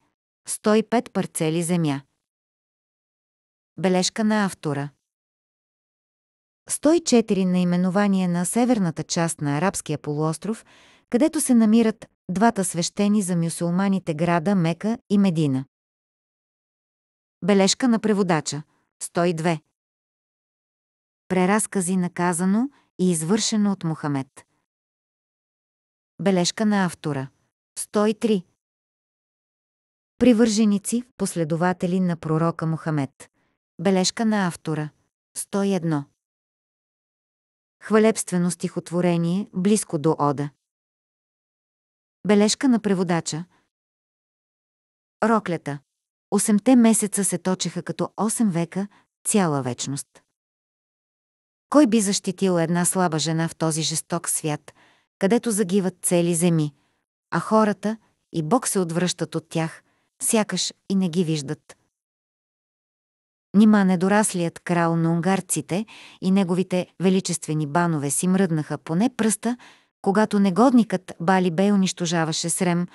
105 парцели земя. Бележка на автора. 104 наименование на северната част на Арабския полуостров, където се намират двата свещени за мюсулманите града Мека и Медина. Бележка на преводача. 102. Преразкази наказано и извършено от Мохамед. Бележка на автора. 103. Привърженици, последователи на пророка Мохамед. Бележка на автора. 101. Хвалебствено стихотворение, близко до Ода. Бележка на преводача. Роклята. Осемте месеца се точеха като 8 века, цяла вечност. Кой би защитил една слаба жена в този жесток свят, където загиват цели земи, а хората и Бог се отвръщат от тях, сякаш и не ги виждат? Нима недораслият крал на унгарците и неговите величествени банове си мръднаха поне пръста, когато негодникът Бали Бей унищожаваше Срем,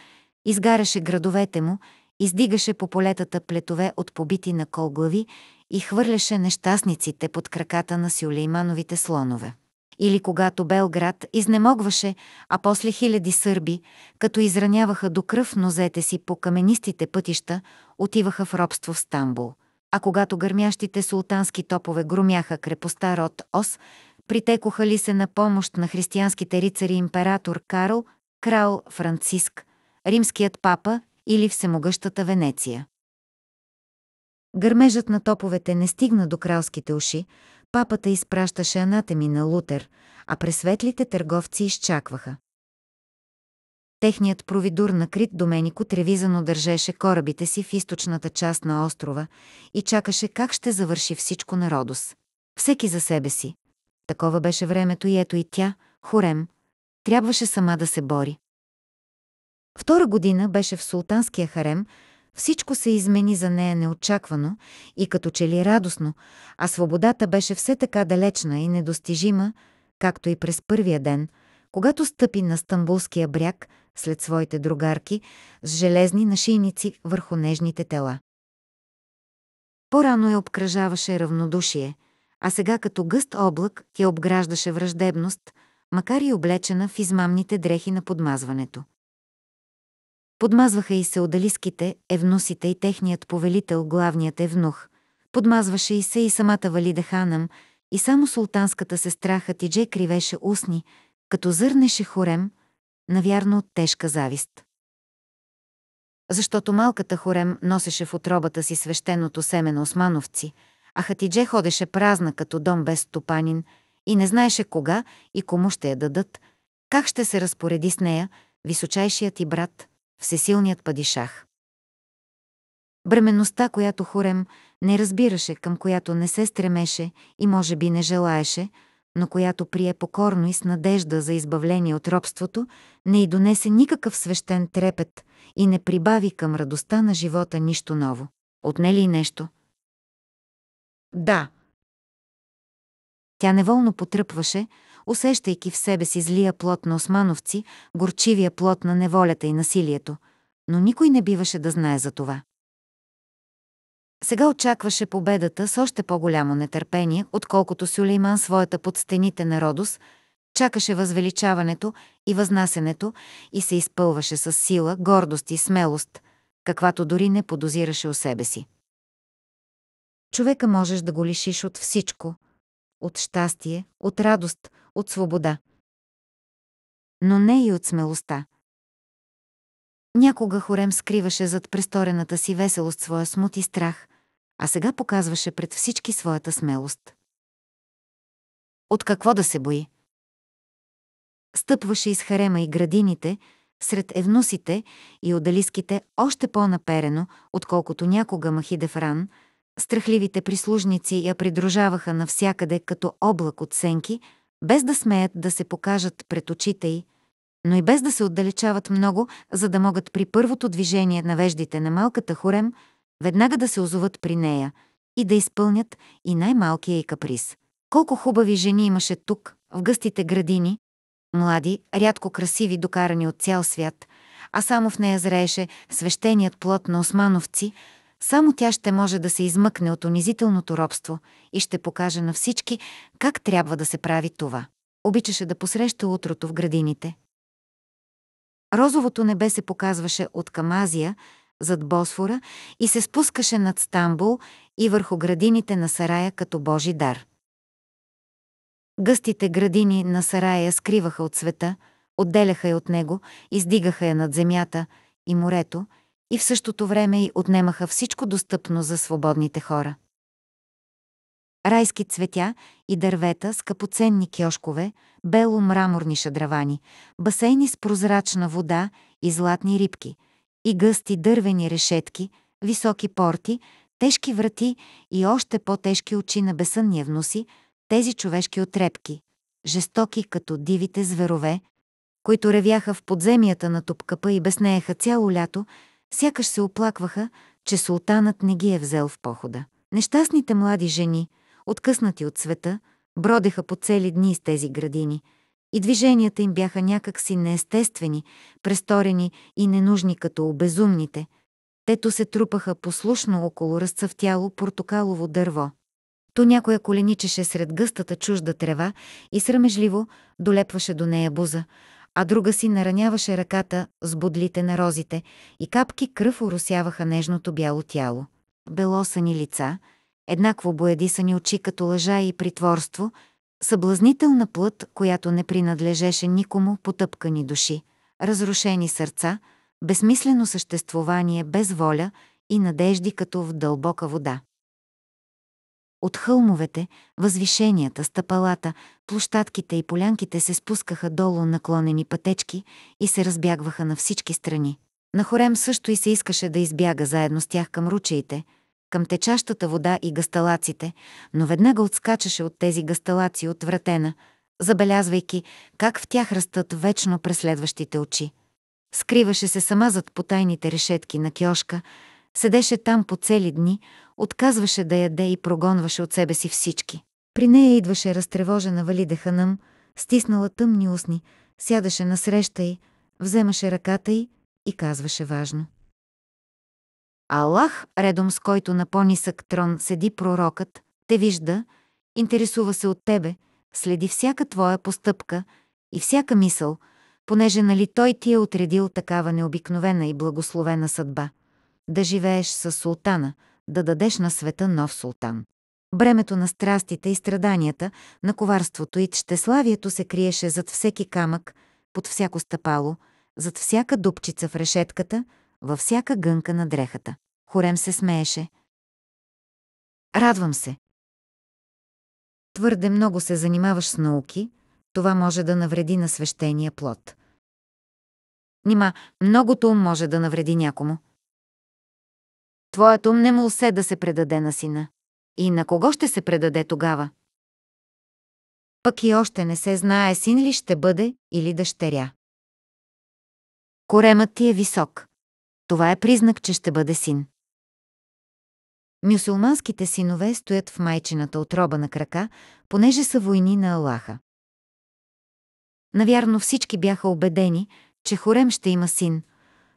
изгаряше градовете му издигаше по полетата плетове от побити на кол глави и хвърляше нещастниците под краката на Сюлеймановите слонове. Или когато Белград изнемогваше, а после хиляди сърби, като израняваха до кръв нозете си по каменистите пътища, отиваха в робство в Стамбул. А когато гърмящите султански топове громяха крепостта Род Ос, притекоха ли се на помощ на християнските рицари император Карл, крал Франциск, римският папа или всемогъщата Венеция. Гърмежът на топовете не стигна до кралските уши, папата изпращаше анатеми на Лутер, а пресветлите търговци изчакваха. Техният провидур на Крит Доменико тревизано държеше корабите си в източната част на острова и чакаше как ще завърши всичко на Родос. Всеки за себе си. Такова беше времето и ето и тя, Хорем, трябваше сама да се бори. Втора година беше в султанския харем, всичко се измени за нея неочаквано и като че ли радостно, а свободата беше все така далечна и недостижима, както и през първия ден, когато стъпи на Стамбулския бряг след своите другарки с железни нашийници върху нежните тела. По-рано я обкръжаваше равнодушие, а сега като гъст облак я обграждаше враждебност, макар и облечена в измамните дрехи на подмазването. Подмазваха и се одалиските, евнусите и техният повелител, главният евнух. Подмазваше и се и самата Валида Ханам, и само султанската сестра Хатидже кривеше устни, като зърнеше хорем, навярно от тежка завист. Защото малката хорем носеше в отробата си свещеното семе на османовци, а Хатидже ходеше празна като дом без стопанин и не знаеше кога и кому ще я дадат, как ще се разпореди с нея височайшият и брат – всесилният падишах. Бременността, която Хорем не разбираше, към която не се стремеше и може би не желаеше, но която прие покорно и с надежда за избавление от робството, не й донесе никакъв свещен трепет и не прибави към радостта на живота нищо ново. Отне ли нещо? Да. Тя неволно потръпваше, усещайки в себе си злия плод на османовци, горчивия плод на неволята и насилието, но никой не биваше да знае за това. Сега очакваше победата с още по-голямо нетърпение, отколкото Сюлейман своята под стените на Родос, чакаше възвеличаването и възнасенето и се изпълваше с сила, гордост и смелост, каквато дори не подозираше о себе си. Човека можеш да го лишиш от всичко – от щастие, от радост, от свобода, но не и от смелостта. Някога Хорем скриваше зад престорената си веселост своя смут и страх, а сега показваше пред всички своята смелост. От какво да се бои? Стъпваше из харема и градините, сред евнусите и одалиските още по-наперено, отколкото някога Махидефран, страхливите прислужници я придружаваха навсякъде като облак от сенки – без да смеят да се покажат пред очите й, но и без да се отдалечават много, за да могат при първото движение на веждите на малката хорем веднага да се озоват при нея и да изпълнят и най-малкия й каприз. Колко хубави жени имаше тук, в гъстите градини, млади, рядко красиви, докарани от цял свят, а само в нея зрееше свещеният плод на османовци – само тя ще може да се измъкне от унизителното робство и ще покаже на всички как трябва да се прави това. Обичаше да посреща утрото в градините. Розовото небе се показваше от Камазия, зад Босфора и се спускаше над Стамбул и върху градините на Сарая като Божи дар. Гъстите градини на Сарая скриваха от света, отделяха я от него, издигаха я над земята и морето – и в същото време и отнемаха всичко достъпно за свободните хора. Райски цветя и дървета, скъпоценни кьошкове, бело-мраморни шадравани, басейни с прозрачна вода и златни рибки, и гъсти дървени решетки, високи порти, тежки врати и още по-тежки очи на безсънния вноси, тези човешки отрепки, жестоки като дивите зверове, които ревяха в подземията на тупкапа и беснееха цяло лято, Сякаш се оплакваха, че султанът не ги е взел в похода. Нещастните млади жени, откъснати от света, бродеха по цели дни с тези градини и движенията им бяха някакси неестествени, престорени и ненужни като обезумните. Тето се трупаха послушно около разцъфтяло портокалово дърво. То някоя коленичеше сред гъстата чужда трева и срамежливо долепваше до нея буза, а друга си нараняваше ръката с будлите на розите и капки кръв уросяваха нежното бяло тяло. Белосани лица, еднакво боядисани очи като лъжа и притворство, съблазнителна плът, която не принадлежеше никому потъпкани души, разрушени сърца, безсмислено съществувание без воля и надежди като в дълбока вода. От хълмовете, възвишенията, стъпалата, площадките и полянките се спускаха долу наклонени пътечки и се разбягваха на всички страни. На Хорем също и се искаше да избяга заедно с тях към ручеите, към течащата вода и гасталаците, но веднага отскачаше от тези гасталаци отвратена, забелязвайки как в тях растат вечно преследващите очи. Скриваше се сама зад потайните решетки на киошка, Седеше там по цели дни, отказваше да яде и прогонваше от себе си всички. При нея идваше разтревожена Валиде Ханъм, стиснала тъмни устни, сядаше насреща й, вземаше ръката й и казваше важно. Аллах, редом с който на по-нисък трон седи пророкът, те вижда, интересува се от тебе, следи всяка твоя постъпка и всяка мисъл, понеже нали той ти е отредил такава необикновена и благословена съдба да живееш с султана, да дадеш на света нов султан. Бремето на страстите и страданията, на коварството и тщеславието се криеше зад всеки камък, под всяко стъпало, зад всяка дупчица в решетката, във всяка гънка на дрехата. Хорем се смееше. Радвам се. Твърде много се занимаваш с науки, това може да навреди на свещения плод. Нима, многото ум може да навреди някому. Твоят ум не му усе да се предаде на сина. И на кого ще се предаде тогава? Пък и още не се знае син ли ще бъде или дъщеря. Коремът ти е висок. Това е признак, че ще бъде син. Мюсулманските синове стоят в майчината отроба на крака, понеже са войни на Аллаха. Навярно всички бяха убедени, че Хорем ще има син,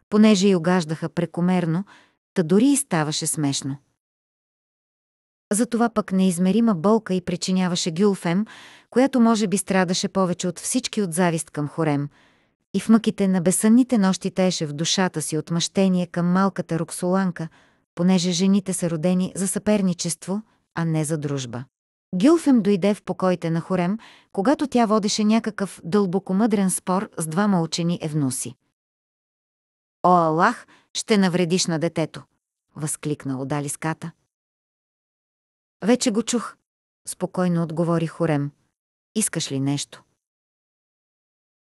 понеже и огаждаха прекомерно, та дори и ставаше смешно. Затова пък неизмерима болка и причиняваше Гюлфем, която може би страдаше повече от всички от завист към Хорем, и в мъките на безсънните нощи тееше в душата си отмъщение към малката Роксоланка, понеже жените са родени за съперничество, а не за дружба. Гюлфем дойде в покоите на Хорем, когато тя водеше някакъв дълбокомъдрен спор с двама учени евнуси. О, Аллах, ще навредиш на детето! възкликна Одалиската. Вече го чух, спокойно отговори Хорем. Искаш ли нещо?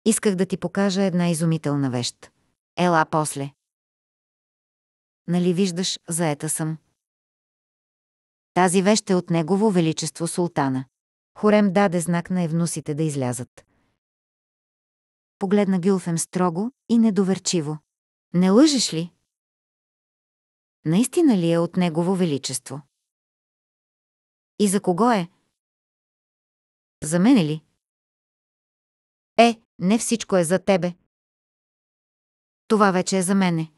Исках да ти покажа една изумителна вещ. Ела после. Нали виждаш, заета съм. Тази вещ е от Негово Величество Султана. Хорем даде знак на евнусите да излязат. Погледна Гюлфем строго и недоверчиво. Не лъжеш ли? Наистина ли е от Негово Величество? И за кого е? За е ли? Е, не всичко е за тебе. Това вече е за мене.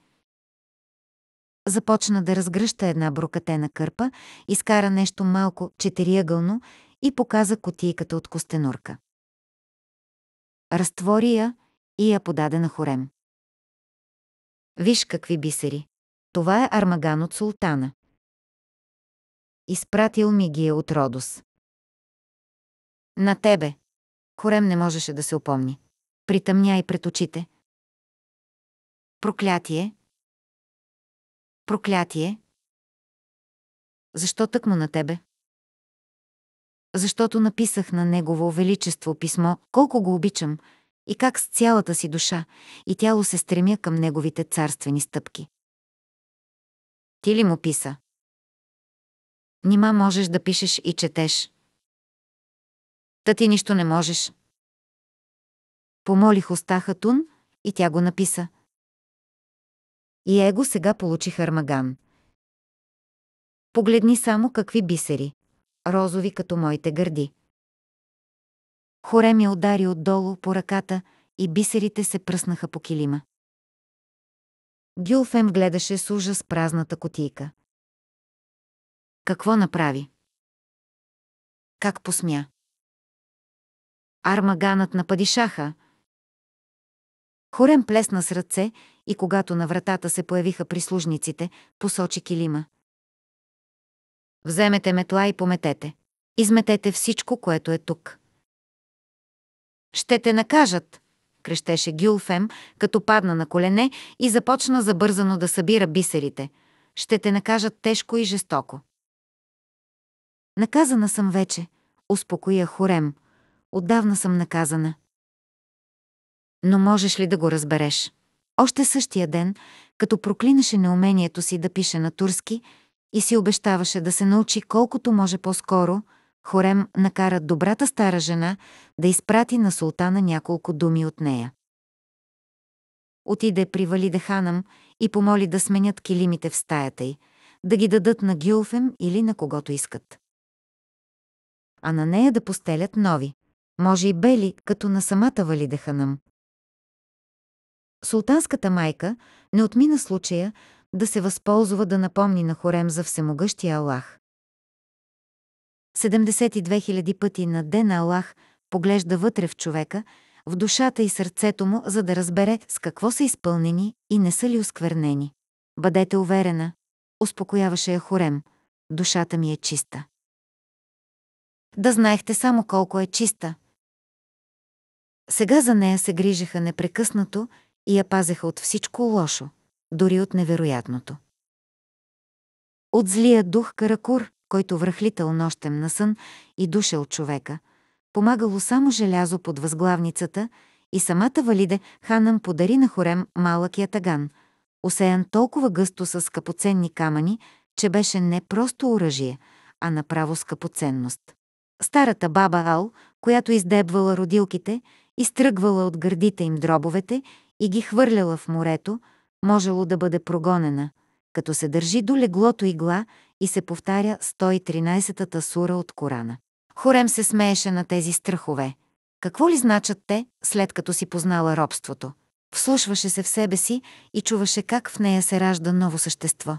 Започна да разгръща една брукатена кърпа, изкара нещо малко четириъгълно и показа котийката от костенурка. Разтвори я и я подаде на хорем. Виж какви бисери. Това е армаган от султана. Изпратил ми ги е от Родос. На тебе. Хорем не можеше да се опомни. Притъмня и пред очите. Проклятие. Проклятие. Защо тъкмо на тебе? Защото написах на Негово Величество писмо, колко го обичам, и как с цялата си душа и тяло се стремя към неговите царствени стъпки. Ти ли му писа? Нима можеш да пишеш и четеш. Та ти нищо не можеш. Помолих уста Хатун и тя го написа. И его сега получи Хармаган. Погледни само какви бисери, розови като моите гърди. Хорем я удари отдолу по ръката и бисерите се пръснаха по килима. Гюлфем гледаше с ужас празната котийка. Какво направи? Как посмя? Армаганът на падишаха. Хорем плесна с ръце и когато на вратата се появиха прислужниците, посочи килима. Вземете метла и пометете. Изметете всичко, което е тук. Ще те накажат, крещеше Гюлфем, като падна на колене и започна забързано да събира бисерите. Ще те накажат тежко и жестоко. Наказана съм вече, успокоя Хорем. Отдавна съм наказана. Но можеш ли да го разбереш? Още същия ден, като проклинаше неумението си да пише на турски и си обещаваше да се научи колкото може по-скоро – Хорем накара добрата стара жена да изпрати на султана няколко думи от нея. Отиде при Валиде Ханам и помоли да сменят килимите в стаята й, да ги дадат на Гюлфем или на когото искат. А на нея да постелят нови, може и бели, като на самата Валиде Ханам. Султанската майка не отмина случая да се възползва да напомни на Хорем за всемогъщия Аллах. 72 000 пъти на ден Аллах поглежда вътре в човека, в душата и сърцето му, за да разбере с какво са изпълнени и не са ли осквернени. Бъдете уверена, успокояваше я Хорем, душата ми е чиста. Да знаехте само колко е чиста. Сега за нея се грижеха непрекъснато и я пазеха от всичко лошо, дори от невероятното. От злия дух Каракур, който връхлител нощем на сън и душел човека, помагало само желязо под възглавницата и самата валиде ханам подари на хорем малък ятаган, осеян толкова гъсто с скъпоценни камъни, че беше не просто оръжие, а направо скъпоценност. Старата баба Ал, която издебвала родилките, изтръгвала от гърдите им дробовете и ги хвърляла в морето, можело да бъде прогонена, като се държи до леглото игла и се повтаря 113-та сура от Корана. Хорем се смееше на тези страхове. Какво ли значат те, след като си познала робството? Вслушваше се в себе си и чуваше как в нея се ражда ново същество.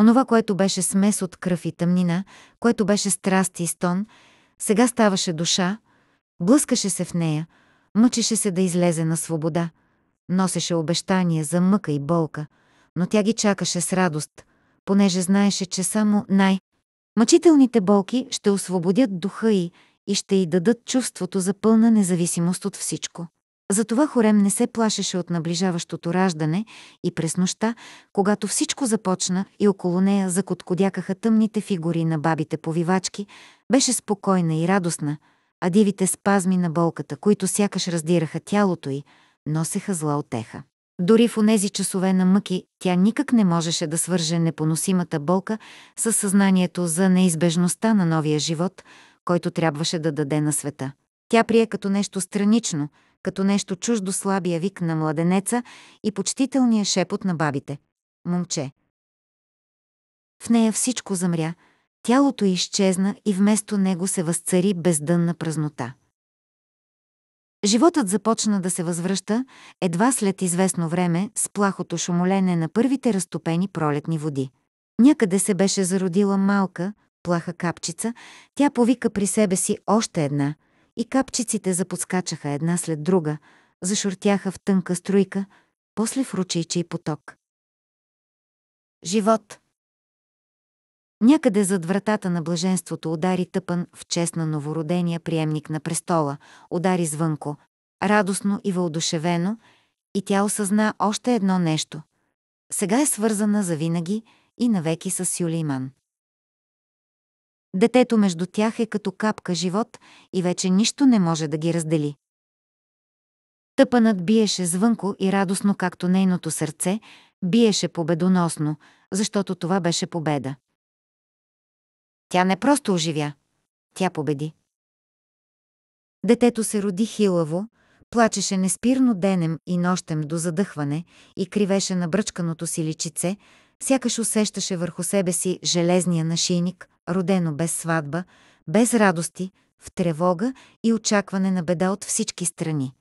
Онова, което беше смес от кръв и тъмнина, което беше страст и стон, сега ставаше душа, блъскаше се в нея, мъчеше се да излезе на свобода, носеше обещания за мъка и болка, но тя ги чакаше с радост – понеже знаеше, че само най- Мъчителните болки ще освободят духа й и ще й дадат чувството за пълна независимост от всичко. Затова Хорем не се плашеше от наближаващото раждане и през нощта, когато всичко започна и около нея закоткодякаха тъмните фигури на бабите повивачки, беше спокойна и радостна, а дивите спазми на болката, които сякаш раздираха тялото й, носеха зла отеха. Дори в онези часове на мъки тя никак не можеше да свърже непоносимата болка с съзнанието за неизбежността на новия живот, който трябваше да даде на света. Тя прие като нещо странично, като нещо чуждо слабия вик на младенеца и почтителния шепот на бабите. Момче. В нея всичко замря, тялото изчезна и вместо него се възцари бездънна празнота. Животът започна да се възвръща едва след известно време с плахото шумолене на първите разтопени пролетни води. Някъде се беше зародила малка, плаха капчица, тя повика при себе си още една и капчиците заподскачаха една след друга, зашуртяха в тънка струйка, после в ручейчи поток. Живот – Някъде зад вратата на блаженството удари тъпан в чест на новородения приемник на престола, удари звънко, радостно и въодушевено, и тя осъзна още едно нещо. Сега е свързана завинаги и навеки с Сюлейман. Детето между тях е като капка живот и вече нищо не може да ги раздели. Тъпанът биеше звънко и радостно, както нейното сърце, биеше победоносно, защото това беше победа. Тя не просто оживя. Тя победи. Детето се роди хилаво, плачеше неспирно денем и нощем до задъхване и кривеше на бръчканото си личице, сякаш усещаше върху себе си железния нашийник, родено без сватба, без радости, в тревога и очакване на беда от всички страни.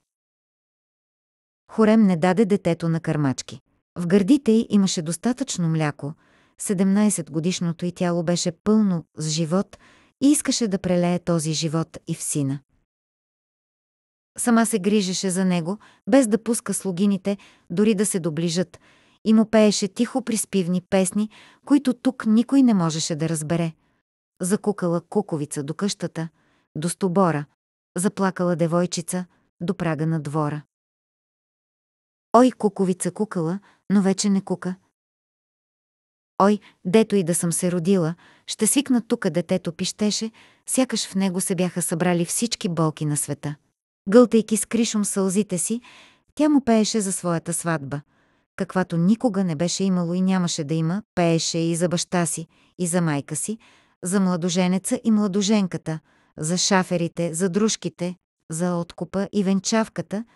Хорем не даде детето на кърмачки. В гърдите й имаше достатъчно мляко – 17-годишното й тяло беше пълно с живот и искаше да прелее този живот и в сина. Сама се грижеше за него, без да пуска слугините, дори да се доближат, и му пееше тихо приспивни песни, които тук никой не можеше да разбере. Закукала куковица до къщата, до стобора, заплакала девойчица до прага на двора. Ой, куковица кукала, но вече не кука, Ой, дето и да съм се родила, ще свикна тука детето пищеше, сякаш в него се бяха събрали всички болки на света. Гълтайки с кришом сълзите си, тя му пееше за своята сватба, каквато никога не беше имало и нямаше да има, пееше и за баща си, и за майка си, за младоженеца и младоженката, за шаферите, за дружките, за откупа и венчавката –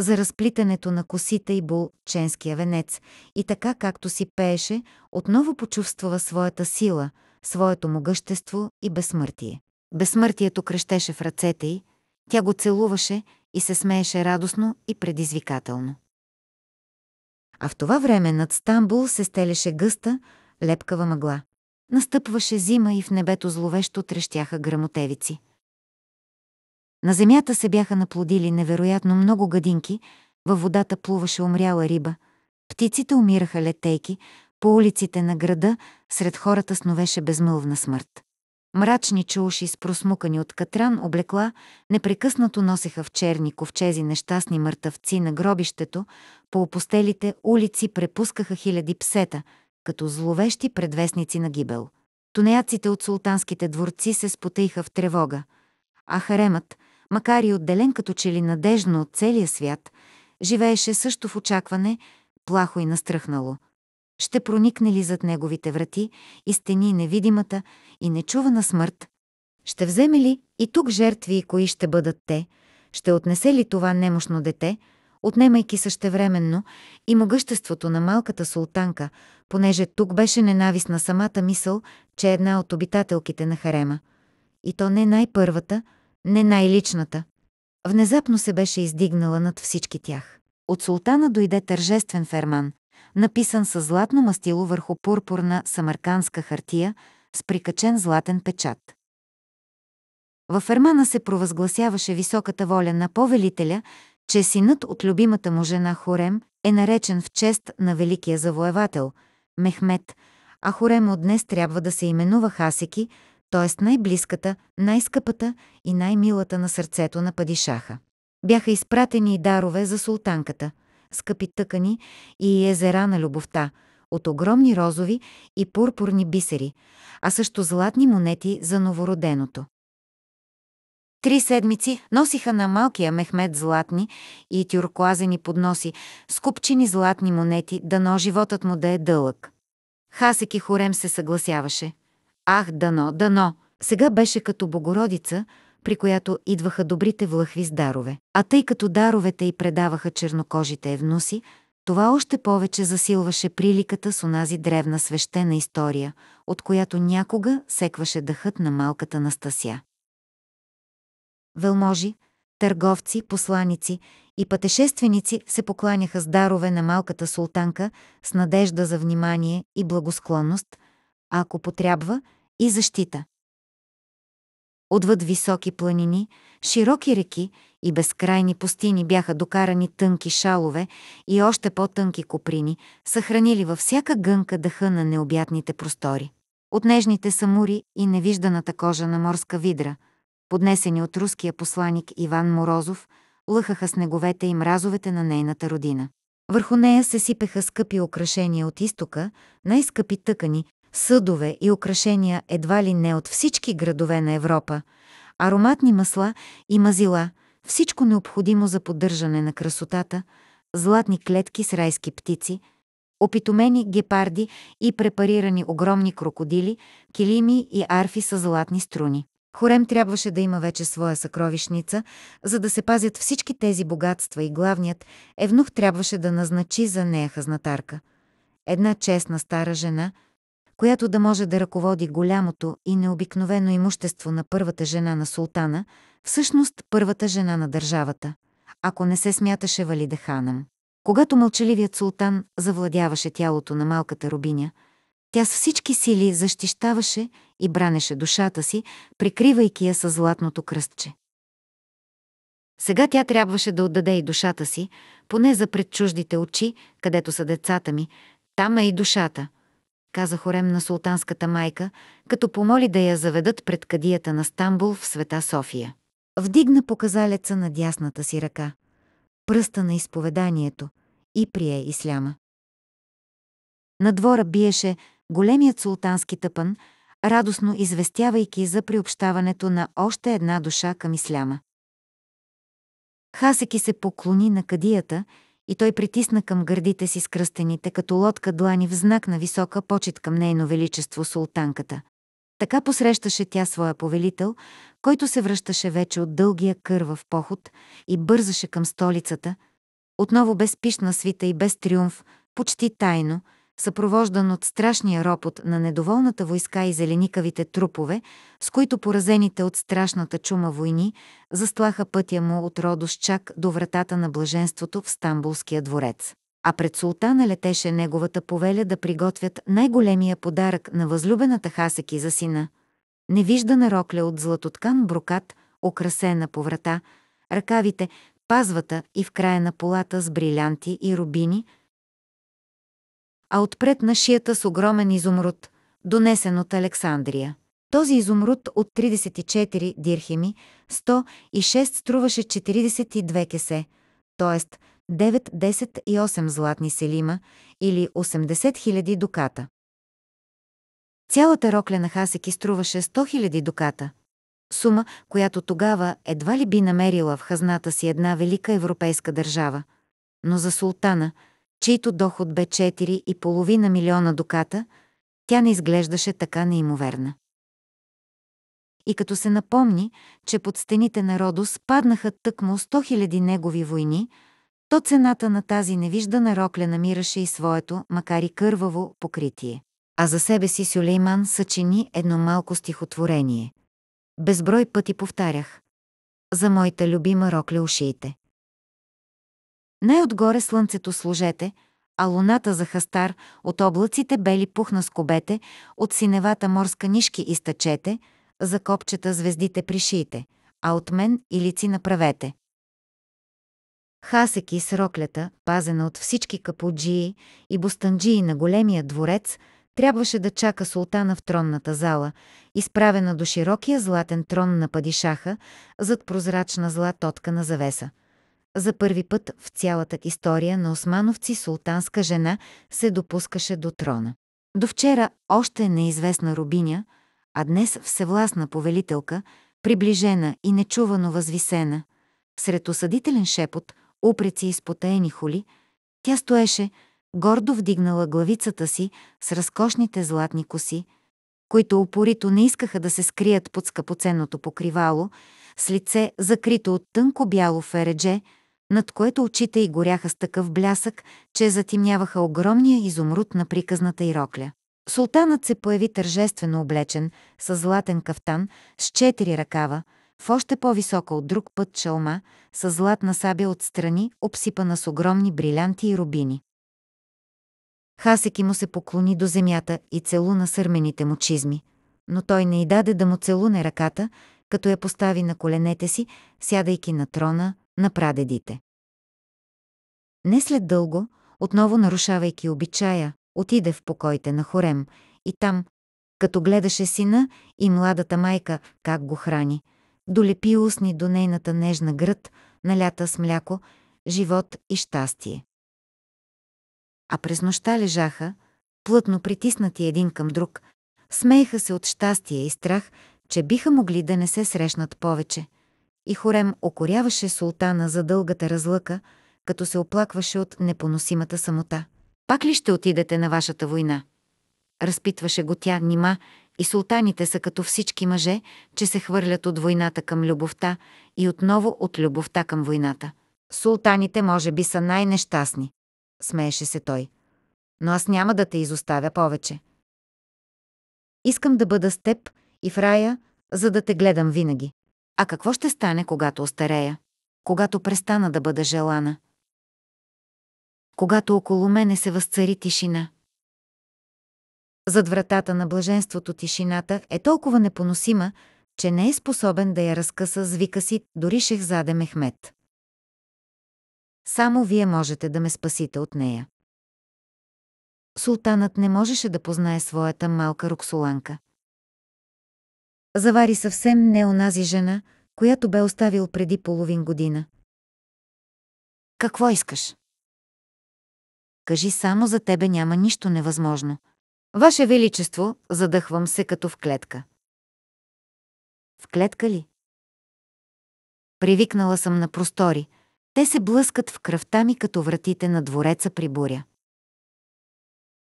за разплитането на косите и бул, ченския венец, и така както си пееше, отново почувствува своята сила, своето могъщество и безсмъртие. Безсмъртието крещеше в ръцете й, тя го целуваше и се смееше радостно и предизвикателно. А в това време над Стамбул се стелеше гъста, лепкава мъгла. Настъпваше зима и в небето зловещо трещяха грамотевици. На земята се бяха наплодили невероятно много гадинки, във водата плуваше умряла риба, птиците умираха летейки, по улиците на града сред хората сновеше безмълвна смърт. Мрачни чуши с просмукани от катран облекла непрекъснато носеха в черни ковчези нещастни мъртъвци на гробището, по опустелите улици препускаха хиляди псета, като зловещи предвестници на гибел. Тунеяците от султанските дворци се спотъиха в тревога – а харемът, макар и отделен като че ли надежно от целия свят, живееше също в очакване, плахо и настръхнало. Ще проникне ли зад неговите врати и стени невидимата и нечувана смърт? Ще вземе ли и тук жертви и кои ще бъдат те? Ще отнесе ли това немощно дете, отнемайки същевременно и могъществото на малката султанка, понеже тук беше ненавистна самата мисъл, че е една от обитателките на харема. И то не най-първата – не най-личната. Внезапно се беше издигнала над всички тях. От султана дойде тържествен ферман, написан със златно мастило върху пурпурна самарканска хартия с прикачен златен печат. Във фермана се провъзгласяваше високата воля на повелителя, че синът от любимата му жена Хорем е наречен в чест на великия завоевател – Мехмед, а Хорем от днес трябва да се именува Хасеки, т.е. най-близката, най-скъпата и най-милата на сърцето на падишаха. Бяха изпратени и дарове за султанката, скъпи тъкани и езера на любовта, от огромни розови и пурпурни бисери, а също златни монети за новороденото. Три седмици носиха на малкия Мехмед златни и тюркоазени подноси, скупчени златни монети, дано животът му да е дълъг. Хасеки Хорем се съгласяваше – Ах, дано, дано! Сега беше като Богородица, при която идваха добрите влъхви с дарове. А тъй като даровете й предаваха чернокожите евнуси, това още повече засилваше приликата с онази древна свещена история, от която някога секваше дъхът на малката Настасия. Велможи, търговци, посланици и пътешественици се покланяха с дарове на малката султанка с надежда за внимание и благосклонност, а ако потрябва – и защита. Отвъд високи планини, широки реки и безкрайни пустини бяха докарани тънки шалове и още по-тънки коприни, съхранили във всяка гънка дъха на необятните простори. От нежните самури и невижданата кожа на морска видра, поднесени от руския посланик Иван Морозов, лъхаха снеговете и мразовете на нейната родина. Върху нея се сипеха скъпи украшения от изтока, най-скъпи тъкани, съдове и украшения едва ли не от всички градове на Европа, ароматни масла и мазила, всичко необходимо за поддържане на красотата, златни клетки с райски птици, опитомени гепарди и препарирани огромни крокодили, килими и арфи с златни струни. Хорем трябваше да има вече своя съкровищница, за да се пазят всички тези богатства и главният Евнух трябваше да назначи за нея хазнатарка. Една честна стара жена – която да може да ръководи голямото и необикновено имущество на първата жена на султана, всъщност първата жена на държавата, ако не се смяташе Валида Ханам. Когато мълчаливият султан завладяваше тялото на малката рубиня, тя с всички сили защищаваше и бранеше душата си, прикривайки я със златното кръстче. Сега тя трябваше да отдаде и душата си, поне за пред чуждите очи, където са децата ми, там е и душата, каза хорем на султанската майка, като помоли да я заведат пред кадията на Стамбул в света София. Вдигна показалеца на дясната си ръка, пръста на изповеданието и прие исляма. На двора биеше големият султански тъпън, радостно известявайки за приобщаването на още една душа към исляма. Хасеки се поклони на кадията и той притисна към гърдите си скръстените като лодка длани в знак на висока почет към нейно величество султанката. Така посрещаше тя своя повелител, който се връщаше вече от дългия кървав поход и бързаше към столицата, отново без пишна свита и без триумф, почти тайно – съпровождан от страшния ропот на недоволната войска и зеленикавите трупове, с които поразените от страшната чума войни застлаха пътя му от Родосчак до вратата на блаженството в Стамбулския дворец. А пред султана летеше неговата повеля да приготвят най-големия подарък на възлюбената Хасеки за сина. Невиждана рокля от златоткан брокат, украсена по врата, ръкавите, пазвата и в края на полата с брилянти и рубини – а отпред на шията с огромен изумруд, донесен от Александрия. Този изумруд от 34 дирхеми, 106 струваше 42 кесе, т.е. 9, 10 и 8 златни селима или 80 000 дуката. Цялата рокля на Хасеки струваше 100 000 дуката. Сума, която тогава едва ли би намерила в хазната си една велика европейска държава. Но за султана – чийто доход бе 4,5 милиона дуката, тя не изглеждаше така неимоверна. И като се напомни, че под стените на Родос паднаха тъкмо 100 000 негови войни, то цената на тази невиждана рокля намираше и своето, макар и кърваво, покритие. А за себе си Сюлейман съчини едно малко стихотворение. Безброй пъти повтарях. За моята любима рокля ушиите. Най-отгоре слънцето служете, а луната за хастар, от облаците бели пухна скобете, от синевата морска нишки изтъчете, за копчета звездите пришиите, а от мен и лици направете. Хасеки с роклята, пазена от всички капуджии и бустанджии на големия дворец, трябваше да чака султана в тронната зала, изправена до широкия златен трон на падишаха, зад прозрачна златотка на завеса. За първи път в цялата история на османовци султанска жена се допускаше до трона. До вчера още неизвестна рубиня, а днес всевластна повелителка, приближена и нечувано възвисена, сред осъдителен шепот, упреци и спотаени хули, тя стоеше, гордо вдигнала главицата си с разкошните златни коси, които упорито не искаха да се скрият под скъпоценното покривало, с лице закрито от тънко бяло фередже, над което очите й горяха с такъв блясък, че затимняваха огромния изумруд на приказната и рокля. Султанът се появи тържествено облечен, с златен кафтан, с четири ръкава, в още по-висока от друг път шалма, с златна сабя отстрани, обсипана с огромни брилянти и рубини. Хасеки му се поклони до земята и целуна сърмените му чизми, но той не й даде да му целуне ръката, като я постави на коленете си, сядайки на трона, на прадедите. Не след дълго, отново нарушавайки обичая, отиде в покоите на Хорем и там, като гледаше сина и младата майка как го храни, долепи устни до нейната нежна гръд, налята с мляко, живот и щастие. А през нощта лежаха, плътно притиснати един към друг, смееха се от щастие и страх, че биха могли да не се срещнат повече – и Хорем окоряваше султана за дългата разлъка, като се оплакваше от непоносимата самота. «Пак ли ще отидете на вашата война?» Разпитваше го тя, нима, и султаните са като всички мъже, че се хвърлят от войната към любовта и отново от любовта към войната. Султаните може би са най-нещастни, смееше се той. Но аз няма да те изоставя повече. Искам да бъда с теб и в рая, за да те гледам винаги. А какво ще стане, когато остарея? Когато престана да бъда желана? Когато около мене се възцари тишина? Зад вратата на блаженството тишината е толкова непоносима, че не е способен да я разкъса с вика си дори Шехзаде Мехмет. Само вие можете да ме спасите от нея. Султанът не можеше да познае своята малка Роксоланка завари съвсем не онази жена, която бе оставил преди половин година. Какво искаш? Кажи само за тебе няма нищо невъзможно. Ваше Величество, задъхвам се като в клетка. В клетка ли? Привикнала съм на простори. Те се блъскат в кръвта ми като вратите на двореца при буря.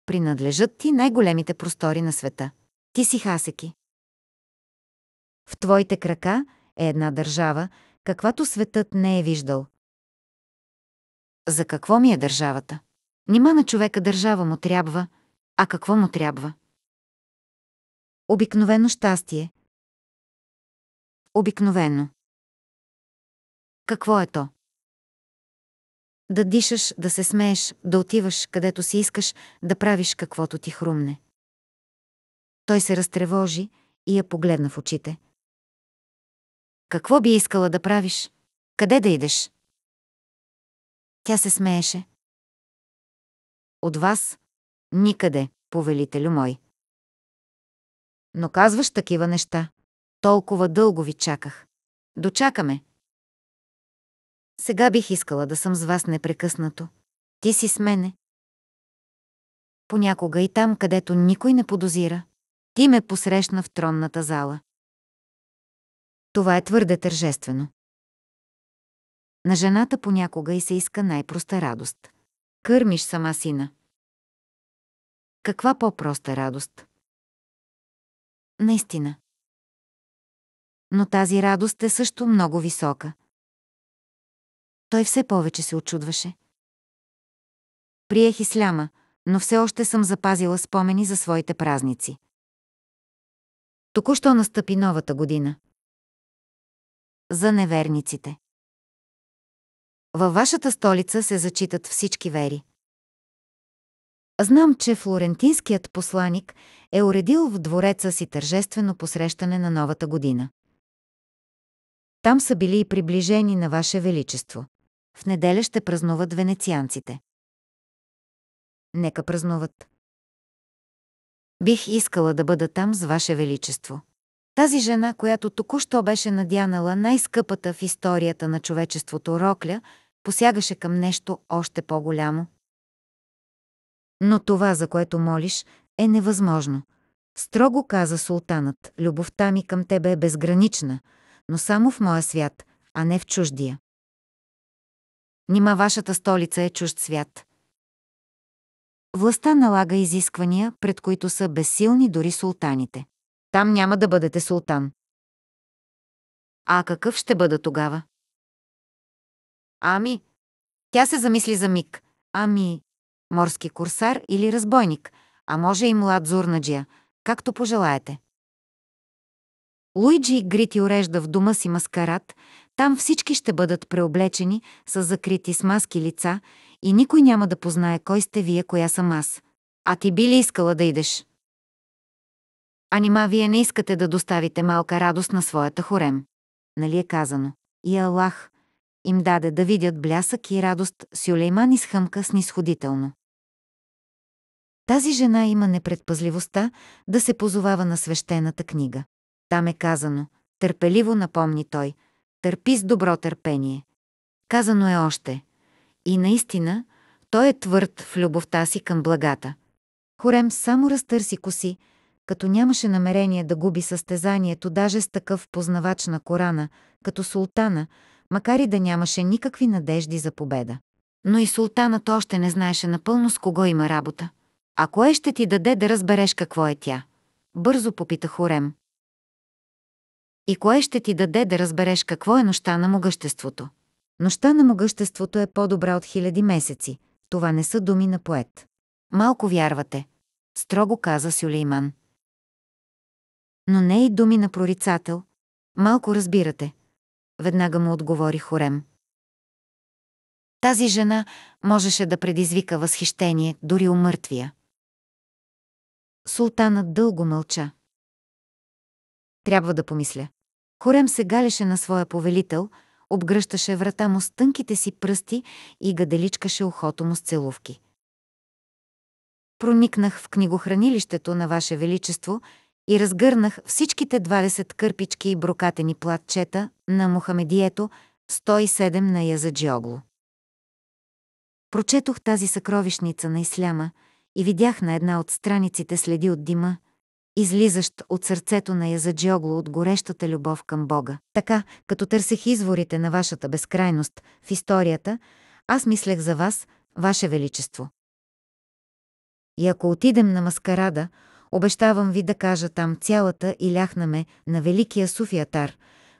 Принадлежат ти най-големите простори на света. Ти си Хасеки. В твоите крака е една държава, каквато светът не е виждал. За какво ми е държавата? Нима на човека държава му трябва, а какво му трябва? Обикновено щастие. Обикновено. Какво е то? Да дишаш, да се смееш, да отиваш където си искаш, да правиш каквото ти хрумне. Той се разтревожи и я погледна в очите. Какво би искала да правиш? Къде да идеш? Тя се смееше. От вас? Никъде, повелителю мой. Но казваш такива неща. Толкова дълго ви чаках. Дочакаме. Сега бих искала да съм с вас непрекъснато. Ти си с мене. Понякога и там, където никой не подозира. Ти ме посрещна в тронната зала. Това е твърде тържествено. На жената понякога и се иска най-проста радост. Кърмиш сама сина. Каква по-проста радост? Наистина. Но тази радост е също много висока. Той все повече се очудваше. Приех исляма, но все още съм запазила спомени за своите празници. Току-що настъпи новата година за неверниците. Във вашата столица се зачитат всички вери. Знам, че флорентинският посланик е уредил в двореца си тържествено посрещане на новата година. Там са били и приближени на Ваше Величество. В неделя ще празнуват венецианците. Нека празнуват. Бих искала да бъда там с Ваше Величество. Тази жена, която току-що беше надянала най-скъпата в историята на човечеството рокля, посягаше към нещо още по-голямо. Но това, за което молиш, е невъзможно. Строго каза султанът, любовта ми към тебе е безгранична, но само в моя свят, а не в чуждия. Нима вашата столица е чужд свят. Властта налага изисквания, пред които са безсилни дори султаните. Там няма да бъдете султан. А какъв ще бъда тогава? Ами, тя се замисли за миг. Ами, морски курсар или разбойник, а може и млад зурнаджия, както пожелаете. Луиджи Грити урежда в дома си маскарад, там всички ще бъдат преоблечени с закрити с маски лица и никой няма да познае кой сте вие, коя съм аз. А ти би ли искала да идеш? А нима вие не искате да доставите малка радост на своята хорем. Нали е казано? И Аллах им даде да видят блясък и радост, Сюлейман изхъмка снисходително. Тази жена има непредпазливостта да се позовава на свещената книга. Там е казано, търпеливо напомни той, търпи с добро търпение. Казано е още, и наистина, той е твърд в любовта си към благата. Хорем само разтърси коси, като нямаше намерение да губи състезанието даже с такъв познавач на Корана, като султана, макар и да нямаше никакви надежди за победа. Но и султанът още не знаеше напълно с кого има работа. А кое ще ти даде да разбереш какво е тя? Бързо попита Хорем. И кое ще ти даде да разбереш какво е нощта на могъществото? Нощта на могъществото е по-добра от хиляди месеци. Това не са думи на поет. Малко вярвате, строго каза Сюлейман но не и думи на прорицател. Малко разбирате. Веднага му отговори Хорем. Тази жена можеше да предизвика възхищение дори у мъртвия. Султанът дълго мълча. Трябва да помисля. Хорем се галеше на своя повелител, обгръщаше врата му с тънките си пръсти и гаделичкаше ухото му с целувки. Проникнах в книгохранилището на Ваше Величество – и разгърнах всичките 20 кърпички и брокатени платчета на Мухамедието 107 на Язаджиогло. Прочетох тази съкровищница на Исляма и видях на една от страниците следи от дима, излизащ от сърцето на Язаджиогло от горещата любов към Бога. Така, като търсех изворите на вашата безкрайност в историята, аз мислех за вас, Ваше Величество. И ако отидем на маскарада, Обещавам ви да кажа там цялата и ляхнаме на Великия Суфиятар,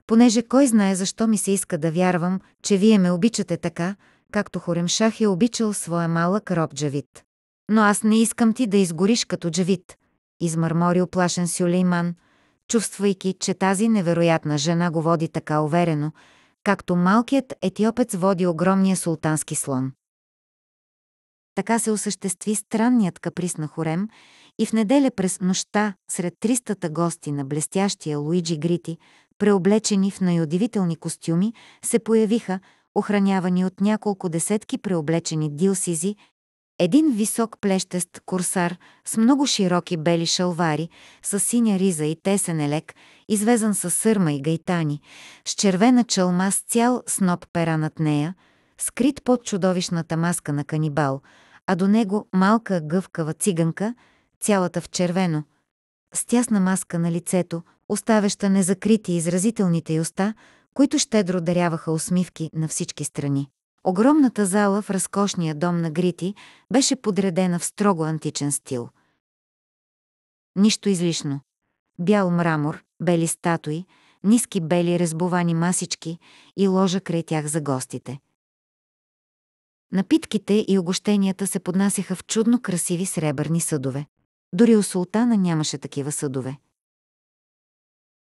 понеже кой знае защо ми се иска да вярвам, че вие ме обичате така, както Хоремшах е обичал своя малък роб Джавид. Но аз не искам ти да изгориш като Джавид, измърмори оплашен Сюлейман, чувствайки, че тази невероятна жена го води така уверено, както малкият етиопец води огромния султански слон. Така се осъществи странният каприз на Хорем, и в неделя през нощта, сред 300-та гости на блестящия Луиджи Грити, преоблечени в най-удивителни костюми, се появиха, охранявани от няколко десетки преоблечени дилсизи, един висок плещест курсар с много широки бели шалвари, с синя риза и тесен елек, извезан с сърма и гайтани, с червена чалма с цял сноп пера над нея, скрит под чудовищната маска на канибал, а до него малка гъвкава циганка – цялата в червено, с тясна маска на лицето, оставяща незакрити изразителните й уста, които щедро даряваха усмивки на всички страни. Огромната зала в разкошния дом на Грити беше подредена в строго античен стил. Нищо излишно. Бял мрамор, бели статуи, ниски бели разбовани масички и ложа край тях за гостите. Напитките и огощенията се поднасяха в чудно красиви сребърни съдове. Дори у султана нямаше такива съдове.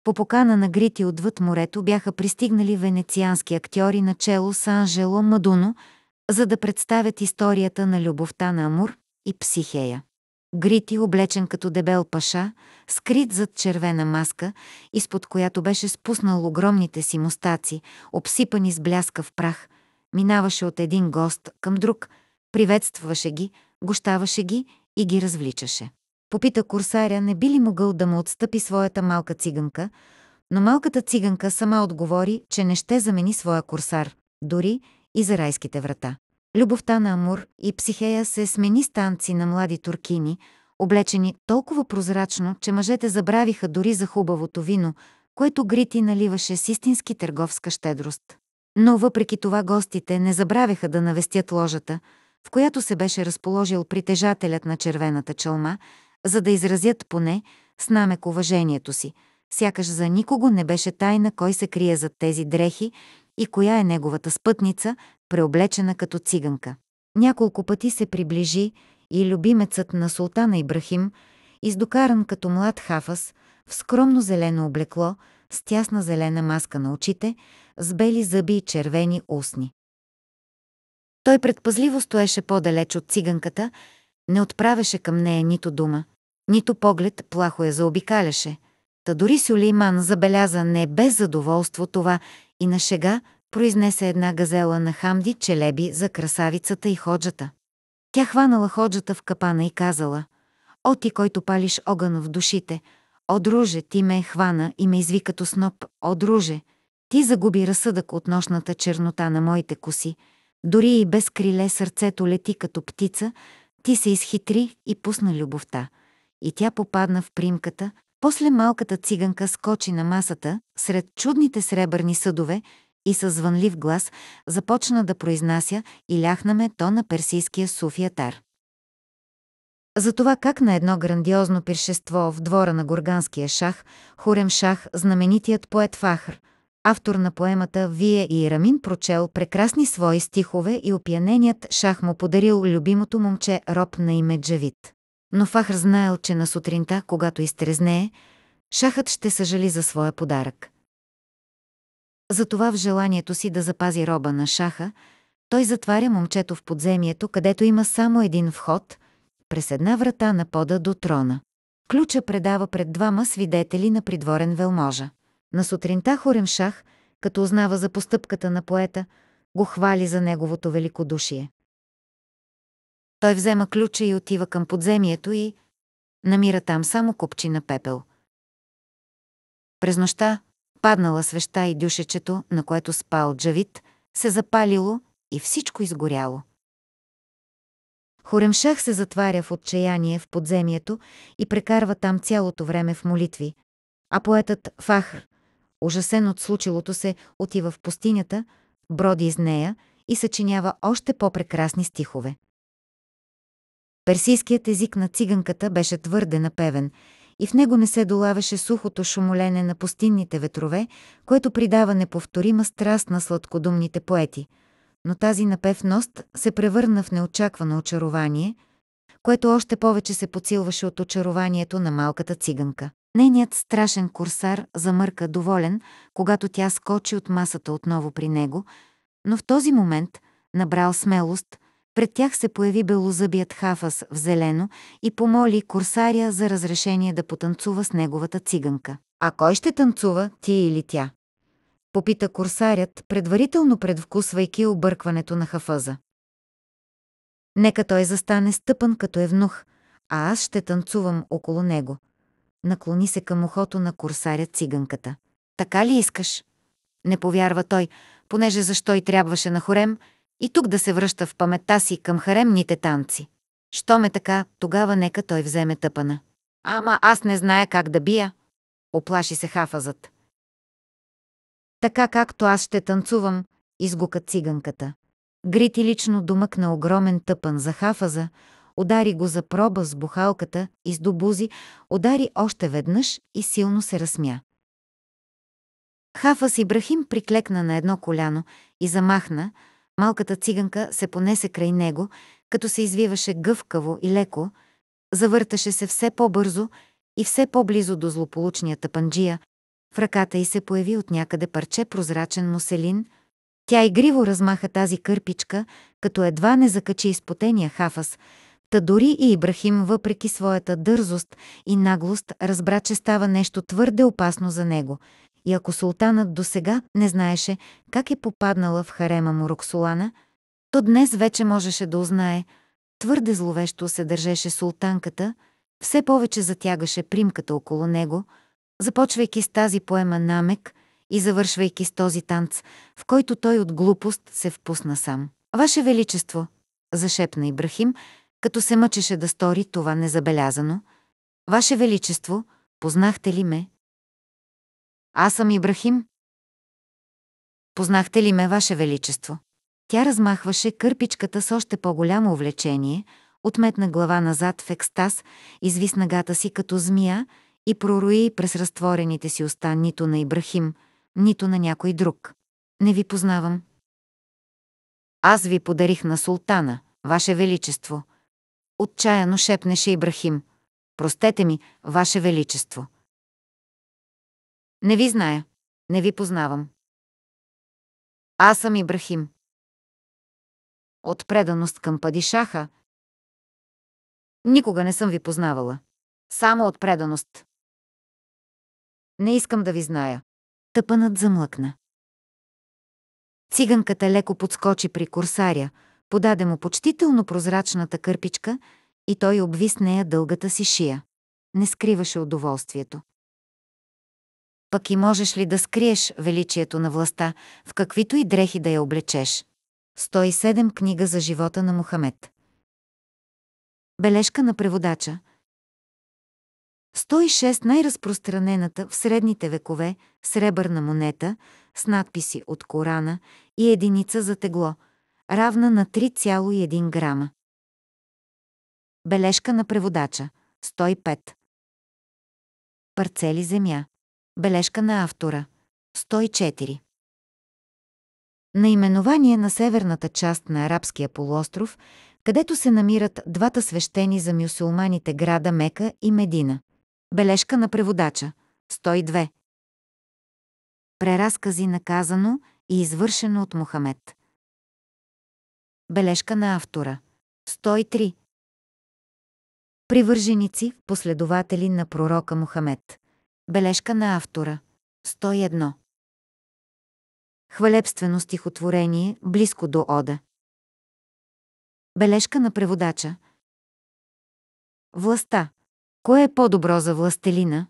По покана на Грити отвъд морето бяха пристигнали венециански актьори на чело с Анжело Мадуно, за да представят историята на любовта на Амур и Психея. Грити, облечен като дебел паша, скрит зад червена маска, изпод която беше спуснал огромните си мустаци, обсипани с бляска в прах, минаваше от един гост към друг, приветстваше ги, гощаваше ги и ги развличаше. Попита курсаря, не би ли могъл да му отстъпи своята малка циганка, но малката циганка сама отговори, че не ще замени своя курсар, дори и за райските врата. Любовта на Амур и Психея се смени станци на млади туркини, облечени толкова прозрачно, че мъжете забравиха дори за хубавото вино, което Грити наливаше с истински търговска щедрост. Но въпреки това гостите не забравяха да навестят ложата, в която се беше разположил притежателят на червената чалма, за да изразят поне с намек уважението си. Сякаш за никого не беше тайна кой се крие зад тези дрехи и коя е неговата спътница, преоблечена като циганка. Няколко пъти се приближи и любимецът на султана Ибрахим, издокаран като млад хафас, в скромно зелено облекло, с тясна зелена маска на очите, с бели зъби и червени устни. Той предпазливо стоеше по-далеч от циганката, не отправяше към нея нито дума – нито поглед плахо я заобикаляше. Та дори Сюлейман забеляза не без задоволство това и на шега произнесе една газела на Хамди Челеби за красавицата и ходжата. Тя хванала ходжата в капана и казала «О ти, който палиш огън в душите, о друже, ти ме хвана и ме изви като сноп, о друже, ти загуби разсъдък от нощната чернота на моите коси, дори и без криле сърцето лети като птица, ти се изхитри и пусна любовта» и тя попадна в примката, после малката циганка скочи на масата сред чудните сребърни съдове и със звънлив глас започна да произнася и ляхнаме то на персийския суфиятар. За това как на едно грандиозно пиршество в двора на Горганския шах, Хурем шах, знаменитият поет Фахр, автор на поемата «Вие и Рамин» прочел прекрасни свои стихове и опияненият шах му подарил любимото момче роб на име Джавид но Фахр знаел, че на сутринта, когато изтрезнее, шахът ще съжали за своя подарък. Затова в желанието си да запази роба на шаха, той затваря момчето в подземието, където има само един вход, през една врата на пода до трона. Ключа предава пред двама свидетели на придворен велможа. На сутринта Хоремшах, като узнава за постъпката на поета, го хвали за неговото великодушие. Той взема ключа и отива към подземието и намира там само купчина пепел. През нощта паднала свеща и дюшечето, на което спал Джавид, се запалило и всичко изгоряло. Хоремшах се затваря в отчаяние в подземието и прекарва там цялото време в молитви, а поетът Фахр, ужасен от случилото се, отива в пустинята, броди из нея и съчинява още по-прекрасни стихове. Персийският език на циганката беше твърде напевен и в него не се долавеше сухото шумолене на пустинните ветрове, което придава неповторима страст на сладкодумните поети. Но тази напевност се превърна в неочаквано очарование, което още повече се подсилваше от очарованието на малката циганка. Нейният страшен курсар замърка доволен, когато тя скочи от масата отново при него, но в този момент, набрал смелост – пред тях се появи белозъбият хафас в зелено и помоли курсаря за разрешение да потанцува с неговата циганка. А кой ще танцува, ти или тя? Попита курсарят, предварително предвкусвайки объркването на хафаза. Нека той застане стъпан като евнух, а аз ще танцувам около него. Наклони се към ухото на курсаря циганката. Така ли искаш? Не повярва той, понеже защо и трябваше на хорем – и тук да се връща в паметта си към харемните танци. Що ме така, тогава нека той вземе тъпана. Ама аз не зная как да бия. Оплаши се хафазът. Така както аз ще танцувам, изгука циганката. Грити лично домъкна огромен тъпан за хафаза, удари го за проба с бухалката и с добузи, удари още веднъж и силно се разсмя. Хафас Ибрахим приклекна на едно коляно и замахна, Малката циганка се понесе край него, като се извиваше гъвкаво и леко, завърташе се все по-бързо и все по-близо до злополучния тапанджия. В ръката й се появи от някъде парче прозрачен муселин. Тя игриво размаха тази кърпичка, като едва не закачи изпотения хафас, та дори и Ибрахим, въпреки своята дързост и наглост, разбра, че става нещо твърде опасно за него – и ако султанът досега не знаеше как е попаднала в харема му Роксолана, то днес вече можеше да узнае. Твърде зловещо се държеше султанката, все повече затягаше примката около него, започвайки с тази поема намек и завършвайки с този танц, в който той от глупост се впусна сам. «Ваше Величество!» – зашепна Ибрахим, като се мъчеше да стори това незабелязано. «Ваше Величество, познахте ли ме?» Аз съм Ибрахим. Познахте ли ме, Ваше Величество? Тя размахваше кърпичката с още по-голямо увлечение, отметна глава назад в екстаз, извисна гата си като змия и пророи през разтворените си уста нито на Ибрахим, нито на някой друг. Не ви познавам. Аз ви подарих на султана, Ваше Величество. Отчаяно шепнеше Ибрахим. Простете ми, Ваше Величество. Не ви зная. Не ви познавам. Аз съм Ибрахим. От преданост към Падишаха. Никога не съм ви познавала. Само от преданост. Не искам да ви зная. Тъпанът замлъкна. Циганката леко подскочи при курсаря, подаде му почтително прозрачната кърпичка и той обви с нея дългата си шия. Не скриваше удоволствието пък и можеш ли да скриеш величието на властта, в каквито и дрехи да я облечеш. 107 книга за живота на Мухамед. Бележка на преводача. 106 най-разпространената в средните векове сребърна монета с надписи от Корана и единица за тегло, равна на 3,1 грама. Бележка на преводача. 105. Парцели земя. Бележка на автора. 104. Наименование на северната част на Арабския полуостров, където се намират двата свещени за мюсулманите града Мека и Медина. Бележка на преводача. 102. Преразкази наказано и извършено от Мохамед. Бележка на автора. 103. Привърженици, последователи на пророка Мохамед. Бележка на автора. 101. Хвалебствено стихотворение, близко до Ода. Бележка на преводача. Властта. Кое е по-добро за властелина?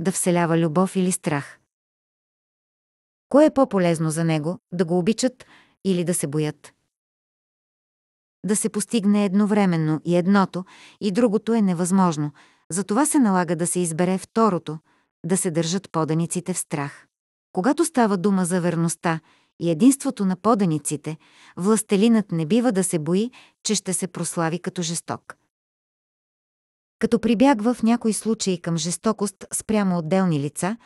Да вселява любов или страх? Кое е по-полезно за него? Да го обичат или да се боят? Да се постигне едновременно и едното, и другото е невъзможно. Затова се налага да се избере второто – да се държат поданиците в страх. Когато става дума за верността и единството на поданиците, властелинът не бива да се бои, че ще се прослави като жесток. Като прибягва в някои случаи към жестокост спрямо отделни лица,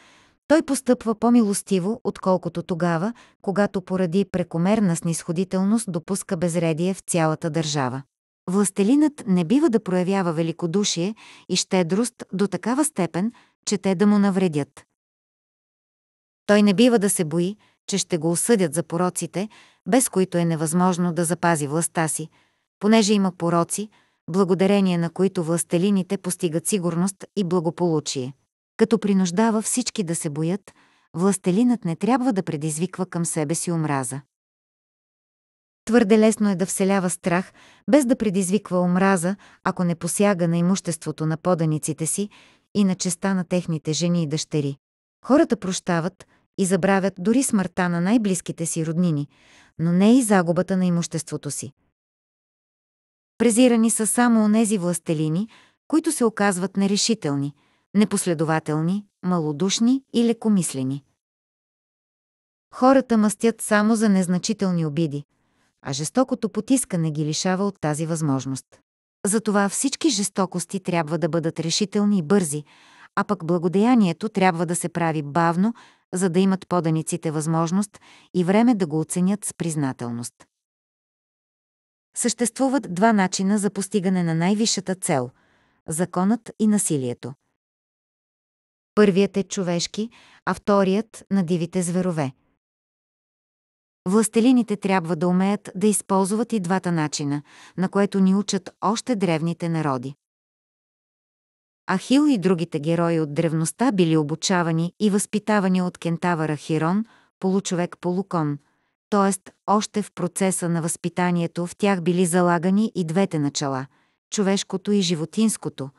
той постъпва по-милостиво, отколкото тогава, когато поради прекомерна снисходителност допуска безредие в цялата държава. Властелинът не бива да проявява великодушие и щедрост до такава степен, че те да му навредят. Той не бива да се бои, че ще го осъдят за пороците, без които е невъзможно да запази властта си, понеже има пороци, благодарение на които властелините постигат сигурност и благополучие. Като принуждава всички да се боят, властелинът не трябва да предизвиква към себе си омраза. Твърде лесно е да вселява страх, без да предизвиква омраза, ако не посяга на имуществото на поданиците си, и на честа на техните жени и дъщери. Хората прощават и забравят дори смъртта на най-близките си роднини, но не и загубата на имуществото си. Презирани са само онези властелини, които се оказват нерешителни, непоследователни, малодушни и лекомислени. Хората мъстят само за незначителни обиди, а жестокото потискане ги лишава от тази възможност. Затова всички жестокости трябва да бъдат решителни и бързи, а пък благодеянието трябва да се прави бавно, за да имат поданиците възможност и време да го оценят с признателност. Съществуват два начина за постигане на най-висшата цел – законът и насилието. Първият е човешки, а вторият – на дивите зверове. Властелините трябва да умеят да използват и двата начина, на което ни учат още древните народи. Ахил и другите герои от древността били обучавани и възпитавани от кентавара Хирон, получовек-полукон, т.е. още в процеса на възпитанието в тях били залагани и двете начала – човешкото и животинското,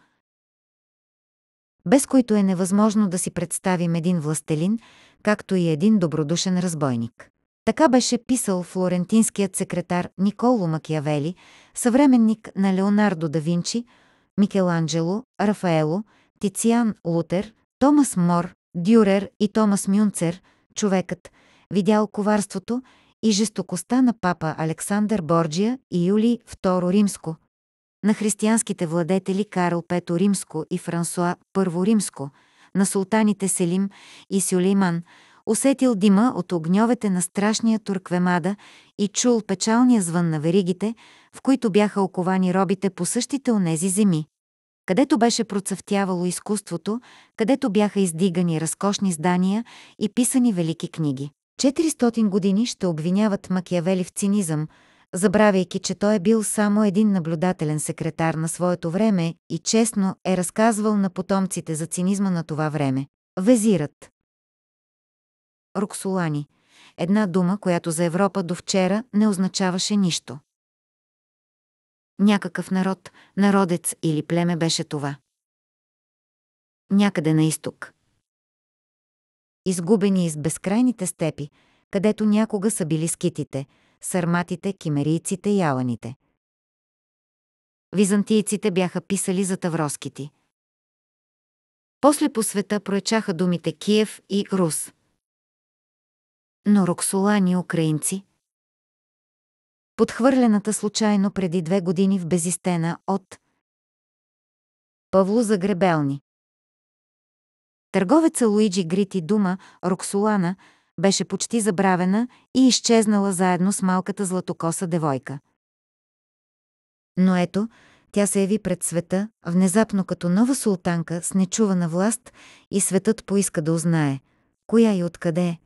без които е невъзможно да си представим един властелин, както и един добродушен разбойник. Така беше писал флорентинският секретар Николо Макиавели, съвременник на Леонардо да Винчи, Микеланджело, Рафаело, Тициан Лутер, Томас Мор, Дюрер и Томас Мюнцер, човекът, видял коварството и жестокостта на папа Александър Борджия и Юлий II Римско, на християнските владетели Карл V Римско и Франсуа I Римско, на султаните Селим и Сюлейман – усетил дима от огньовете на страшния турквемада и чул печалния звън на веригите, в които бяха оковани робите по същите онези земи. Където беше процъфтявало изкуството, където бяха издигани разкошни здания и писани велики книги. 400 години ще обвиняват Макиявели в цинизъм, забравяйки, че той е бил само един наблюдателен секретар на своето време и честно е разказвал на потомците за цинизма на това време. Везират. Роксолани. Една дума, която за Европа до вчера не означаваше нищо. Някакъв народ, народец или племе беше това. Някъде на изток. Изгубени из безкрайните степи, където някога са били скитите, сарматите, кимерийците и аланите. Византийците бяха писали за тавроските. После по света проечаха думите Киев и Рус – но роксолани украинци. Подхвърлената случайно преди две години в Безистена от Павло Загребелни. Търговеца Луиджи Грити Дума, Роксолана, беше почти забравена и изчезнала заедно с малката златокоса девойка. Но ето, тя се яви пред света, внезапно като нова султанка с нечувана власт и светът поиска да узнае, коя и откъде е.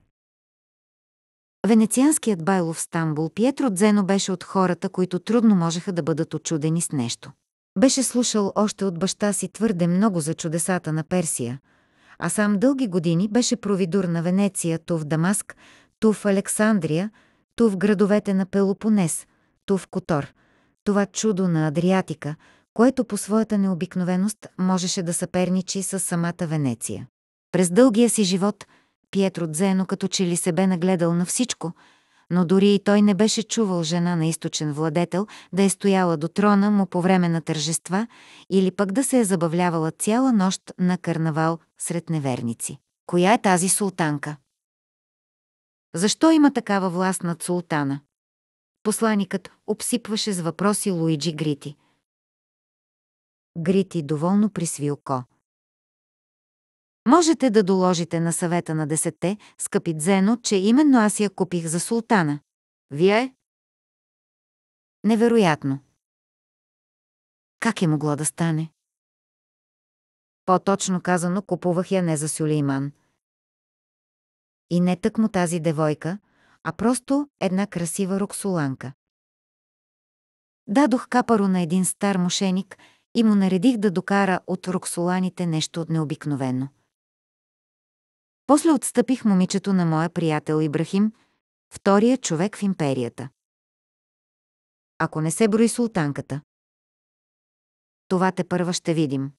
Венецианският байлов Стамбул Пиетро Дзено беше от хората, които трудно можеха да бъдат очудени с нещо. Беше слушал още от баща си твърде много за чудесата на Персия, а сам дълги години беше провидор на Венеция, то в Дамаск, то в Александрия, то в градовете на Пелопонес, то в Котор. Това чудо на Адриатика, което по своята необикновеност можеше да съперничи с самата Венеция. През дългия си живот – Пиетро Дзено като че ли се бе нагледал на всичко, но дори и той не беше чувал жена на източен владетел да е стояла до трона му по време на тържества или пък да се е забавлявала цяла нощ на карнавал сред неверници. Коя е тази султанка? Защо има такава власт над султана? Посланикът обсипваше с въпроси Луиджи Грити. Грити доволно присви око. Можете да доложите на съвета на десетте, скъпи Дзено, че именно аз я купих за султана. Вие? Невероятно. Как е могло да стане? По-точно казано, купувах я не за Сюлейман. И не тък му тази девойка, а просто една красива роксоланка. Дадох капаро на един стар мошеник и му наредих да докара от роксоланите нещо необикновено. После отстъпих момичето на моя приятел Ибрахим, втория човек в империята. Ако не се брои султанката. Това те първа ще видим.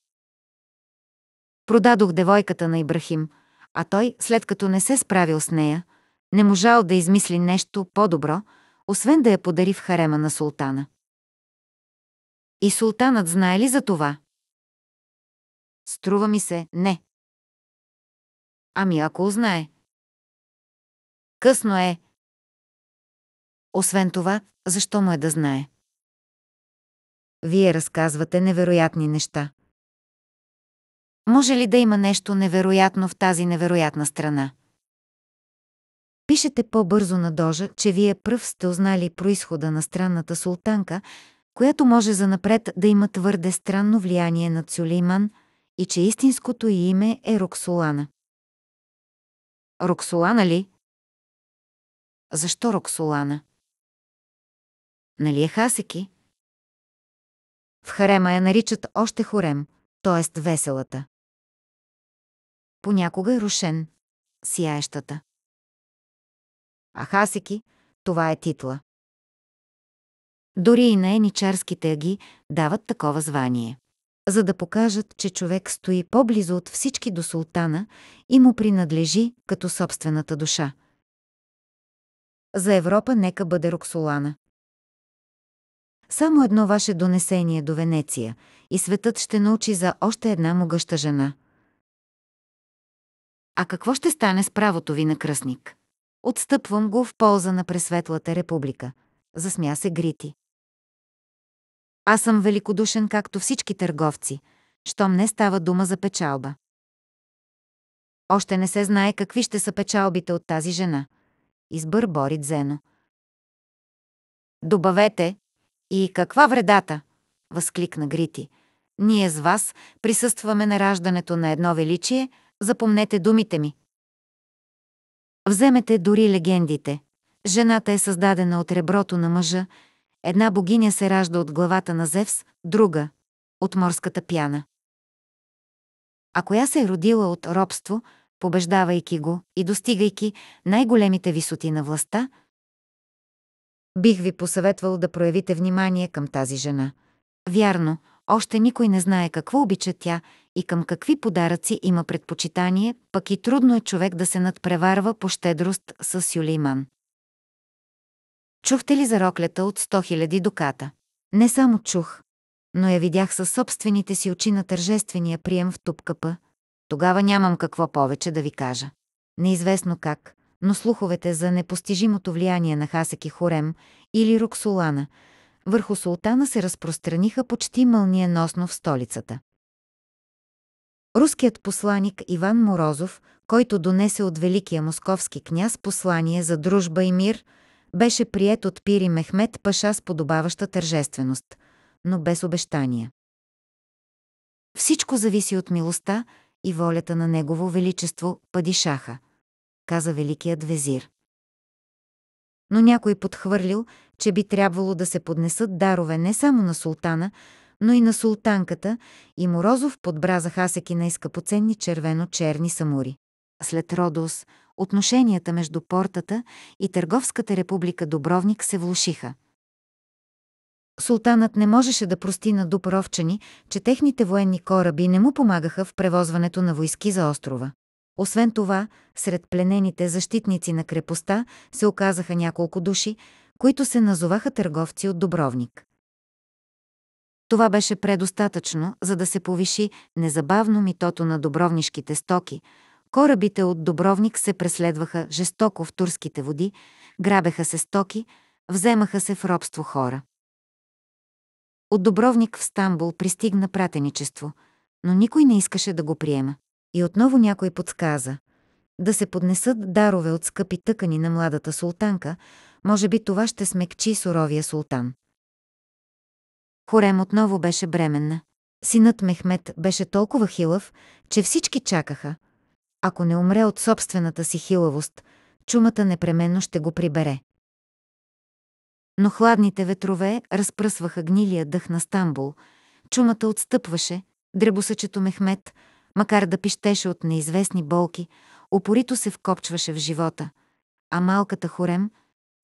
Продадох девойката на Ибрахим, а той, след като не се справил с нея, не можал да измисли нещо по-добро, освен да я подари в харема на султана. И султанът знае ли за това? Струва ми се, не. Ами ако узнае. Късно е. Освен това, защо му е да знае? Вие разказвате невероятни неща. Може ли да има нещо невероятно в тази невероятна страна? Пишете по-бързо на Дожа, че вие пръв сте узнали происхода на странната султанка, която може занапред да има твърде странно влияние на Сюлейман и че истинското й име е Роксолана. Роксолана ли? Защо Роксолана? Нали е Хасеки? В харема я наричат още хорем, т.е. веселата. Понякога е рушен, сияещата. А Хасеки, това е титла. Дори и на еничарските аги дават такова звание за да покажат, че човек стои по-близо от всички до султана и му принадлежи като собствената душа. За Европа нека бъде Роксолана. Само едно ваше донесение до Венеция и светът ще научи за още една могъща жена. А какво ще стане с правото ви на кръстник? Отстъпвам го в полза на Пресветлата република. Засмя се Грити. Аз съм великодушен, както всички търговци, щом не става дума за печалба. Още не се знае какви ще са печалбите от тази жена. Избър Борит Зено. Добавете и каква вредата? Възкликна Грити. Ние с вас присъстваме на раждането на едно величие, запомнете думите ми. Вземете дори легендите. Жената е създадена от реброто на мъжа, Една богиня се ражда от главата на Зевс, друга – от морската пяна. А коя се е родила от робство, побеждавайки го и достигайки най-големите висоти на властта, бих ви посъветвал да проявите внимание към тази жена. Вярно, още никой не знае какво обича тя и към какви подаръци има предпочитание, пък и трудно е човек да се надпреварва по щедрост с Юлейман. Чухте ли за роклята от 100 000 дуката? Не само чух, но я видях със собствените си очи на тържествения прием в тупкъпа. Тогава нямам какво повече да ви кажа. Неизвестно как, но слуховете за непостижимото влияние на Хасеки Хорем или Роксолана върху султана се разпространиха почти мълниеносно в столицата. Руският посланик Иван Морозов, който донесе от великия московски княз послание за дружба и мир – беше прият от Пири Мехмед Паша с подобаваща тържественост, но без обещания. Всичко зависи от милостта и волята на Негово Величество Падишаха, каза Великият Везир. Но някой подхвърлил, че би трябвало да се поднесат дарове не само на султана, но и на султанката, и Морозов подбра за хасеки на изкъпоценни червено-черни самури. След Родос, отношенията между портата и Търговската република Добровник се влушиха. Султанът не можеше да прости на Дупровчани, че техните военни кораби не му помагаха в превозването на войски за острова. Освен това, сред пленените защитници на крепостта се оказаха няколко души, които се назоваха търговци от Добровник. Това беше предостатъчно, за да се повиши незабавно митото на добровнишките стоки, Корабите от Добровник се преследваха жестоко в турските води, грабеха се стоки, вземаха се в робство хора. От Добровник в Стамбул пристигна пратеничество, но никой не искаше да го приема. И отново някой подсказа. Да се поднесат дарове от скъпи тъкани на младата султанка, може би това ще смекчи суровия султан. Хорем отново беше бременна. Синът Мехмед беше толкова хилав, че всички чакаха, ако не умре от собствената си хилавост, чумата непременно ще го прибере. Но хладните ветрове разпръсваха гнилия дъх на Стамбул, чумата отстъпваше, дребосъчето Мехмет, макар да пищеше от неизвестни болки, опорито се вкопчваше в живота, а малката хорем,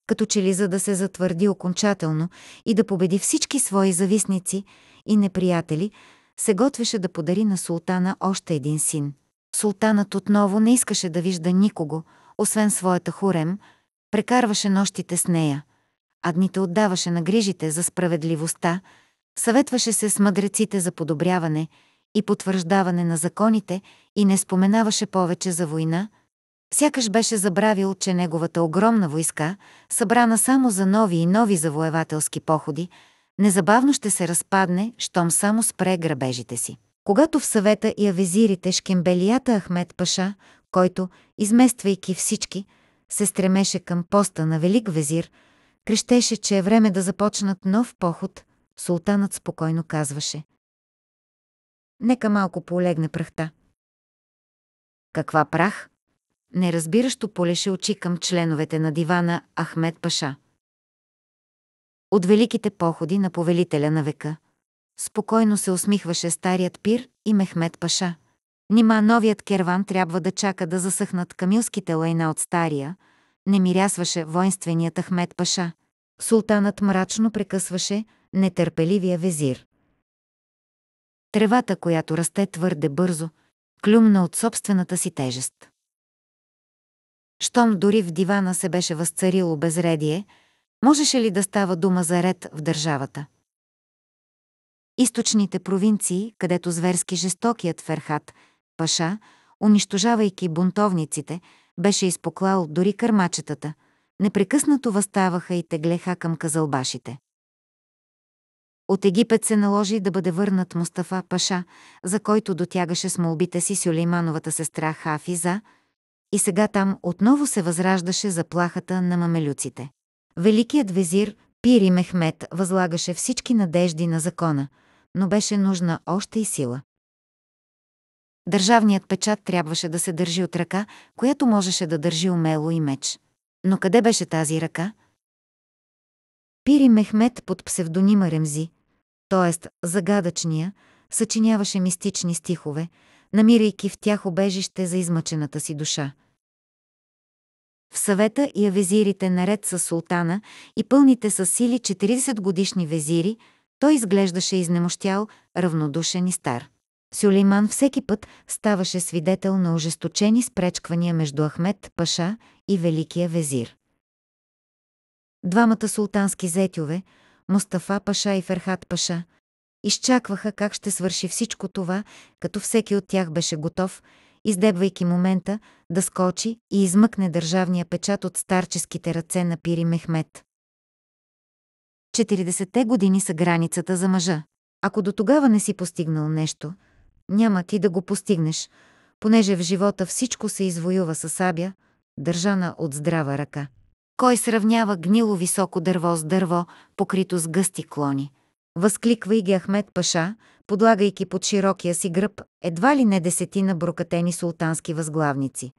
като че ли за да се затвърди окончателно и да победи всички свои завистници и неприятели, се готвеше да подари на султана още един син – Султанът отново не искаше да вижда никого, освен своята хорем, прекарваше нощите с нея, а дните отдаваше на грижите за справедливостта, съветваше се с мъдреците за подобряване и потвърждаване на законите и не споменаваше повече за война, сякаш беше забравил, че неговата огромна войска, събрана само за нови и нови завоевателски походи, незабавно ще се разпадне, щом само спре грабежите си. Когато в съвета и авезирите Шкембелията Ахмед Паша, който, измествайки всички, се стремеше към поста на велик везир, крещеше, че е време да започнат нов поход, султанът спокойно казваше. Нека малко полегне прахта. Каква прах? Неразбиращо полеше очи към членовете на дивана Ахмед Паша. От великите походи на повелителя на века, Спокойно се усмихваше старият пир и Мехмед Паша. Нима новият керван трябва да чака да засъхнат камилските лайна от стария, не мирясваше воинственият Ахмед Паша. Султанът мрачно прекъсваше нетърпеливия везир. Тревата, която расте твърде бързо, клюмна от собствената си тежест. Щом дори в дивана се беше възцарило безредие, можеше ли да става дума за ред в държавата? Източните провинции, където зверски жестокият Ферхат, Паша, унищожавайки бунтовниците, беше изпоклал дори кърмачетата, непрекъснато възставаха и теглеха към казълбашите. От Египет се наложи да бъде върнат Мустафа Паша, за който дотягаше с молбите си Сюлеймановата сестра Хафиза, и сега там отново се възраждаше заплахата на мамелюците. Великият везир Пири Мехмет възлагаше всички надежди на закона – но беше нужна още и сила. Държавният печат трябваше да се държи от ръка, която можеше да държи умело и меч. Но къде беше тази ръка? Пири Мехмет под псевдонима Ремзи, т.е. загадъчния, съчиняваше мистични стихове, намирайки в тях обежище за измъчената си душа. В съвета и авезирите наред с султана и пълните с сили 40 годишни везири – той изглеждаше изнемощял, равнодушен и стар. Сюлейман всеки път ставаше свидетел на ожесточени спречквания между Ахмед Паша и Великия везир. Двамата султански зетюве, Мустафа Паша и Ферхат Паша, изчакваха как ще свърши всичко това, като всеки от тях беше готов, издебвайки момента да скочи и измъкне държавния печат от старческите ръце на Пири Мехмед. 40-те години са границата за мъжа. Ако до тогава не си постигнал нещо, няма ти да го постигнеш, понеже в живота всичко се извоюва с сабя, държана от здрава ръка. Кой сравнява гнило високо дърво с дърво, покрито с гъсти клони? Възкликва и ги Ахмед Паша, подлагайки под широкия си гръб едва ли не десетина брокатени султански възглавници.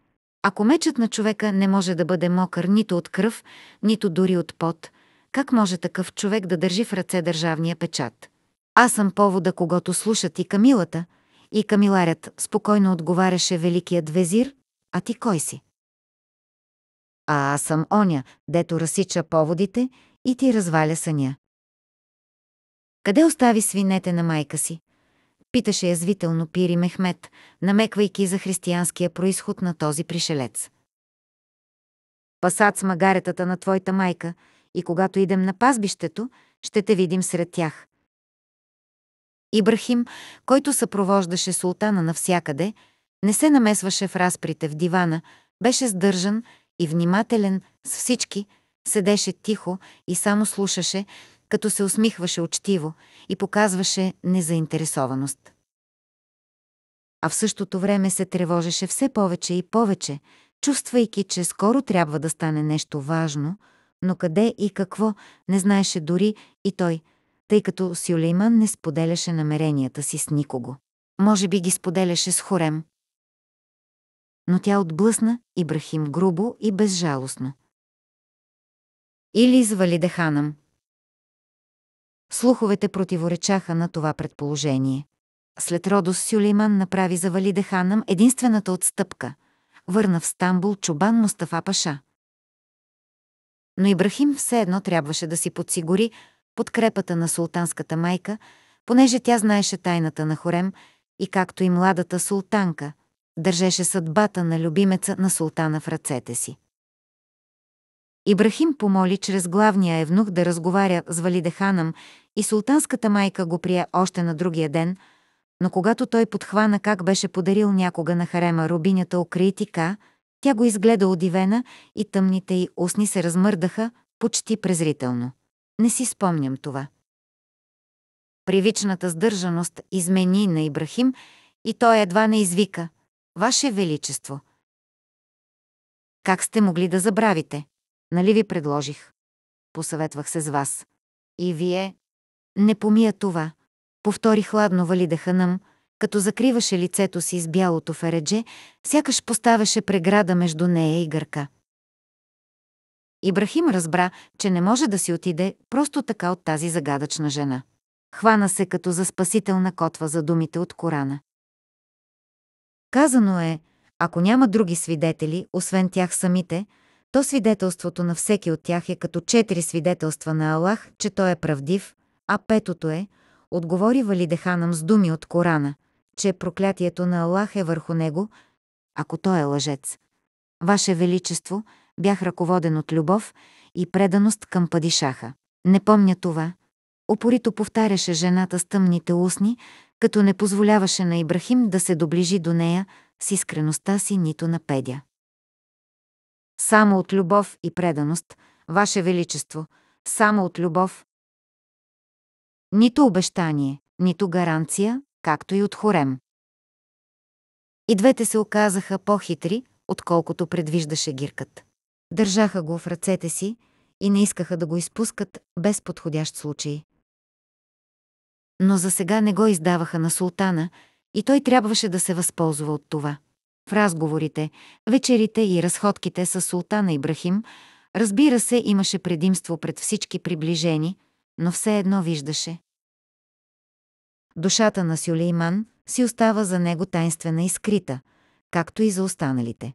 Ако мечът на човека не може да бъде мокър нито от кръв, нито дори от пот – как може такъв човек да държи в ръце държавния печат? Аз съм повода, когато слушат и Камилата, и Камиларят спокойно отговаряше великият везир, а ти кой си? А аз съм оня, дето разсича поводите и ти разваля съня. Къде остави свинете на майка си? Питаше язвително Пири Мехмет, намеквайки за християнския происход на този пришелец. Пасат с магаретата на твоята майка – и когато идем на пазбището, ще те видим сред тях. Ибрахим, който съпровождаше султана навсякъде, не се намесваше в разприте в дивана, беше сдържан и внимателен с всички, седеше тихо и само слушаше, като се усмихваше учтиво и показваше незаинтересованост. А в същото време се тревожеше все повече и повече, чувствайки, че скоро трябва да стане нещо важно – но къде и какво не знаеше дори и той, тъй като Сюлейман не споделяше намеренията си с никого. Може би ги споделяше с Хорем. Но тя отблъсна Ибрахим грубо и безжалостно. Или извали Деханам. Слуховете противоречаха на това предположение. След Родос Сюлейман направи за Валиде единствената отстъпка. Върна в Стамбул чубан Мустафа Паша но Ибрахим все едно трябваше да си подсигури подкрепата на султанската майка, понеже тя знаеше тайната на Хорем и както и младата султанка, държеше съдбата на любимеца на султана в ръцете си. Ибрахим помоли чрез главния евнух да разговаря с Валидеханом и султанската майка го прие още на другия ден, но когато той подхвана как беше подарил някога на харема рубинята Окритика, тя го изгледа удивена и тъмните й устни се размърдаха почти презрително. Не си спомням това. Привичната сдържаност измени на Ибрахим и той едва не извика. Ваше Величество! Как сте могли да забравите? Нали ви предложих? Посъветвах се с вас. И вие? Не помия това. Повтори хладно Валидаха Ханъм, като закриваше лицето си с бялото фередже, сякаш поставяше преграда между нея и гърка. Ибрахим разбра, че не може да си отиде просто така от тази загадъчна жена. Хвана се като за спасителна котва за думите от Корана. Казано е, ако няма други свидетели, освен тях самите, то свидетелството на всеки от тях е като четири свидетелства на Аллах, че той е правдив, а петото е, отговори Валидеханам с думи от Корана, че проклятието на Аллах е върху него, ако той е лъжец. Ваше Величество, бях ръководен от любов и преданост към падишаха. Не помня това. Опорито повтаряше жената с тъмните устни, като не позволяваше на Ибрахим да се доближи до нея с искреността си нито на педя. Само от любов и преданост, Ваше Величество, само от любов. Нито обещание, нито гаранция, както и от Хорем. И двете се оказаха по-хитри, отколкото предвиждаше гиркът. Държаха го в ръцете си и не искаха да го изпускат без подходящ случай. Но за сега не го издаваха на султана и той трябваше да се възползва от това. В разговорите, вечерите и разходките с султана Ибрахим, разбира се, имаше предимство пред всички приближени, но все едно виждаше, Душата на Сюлейман си остава за него тайнствена и скрита, както и за останалите.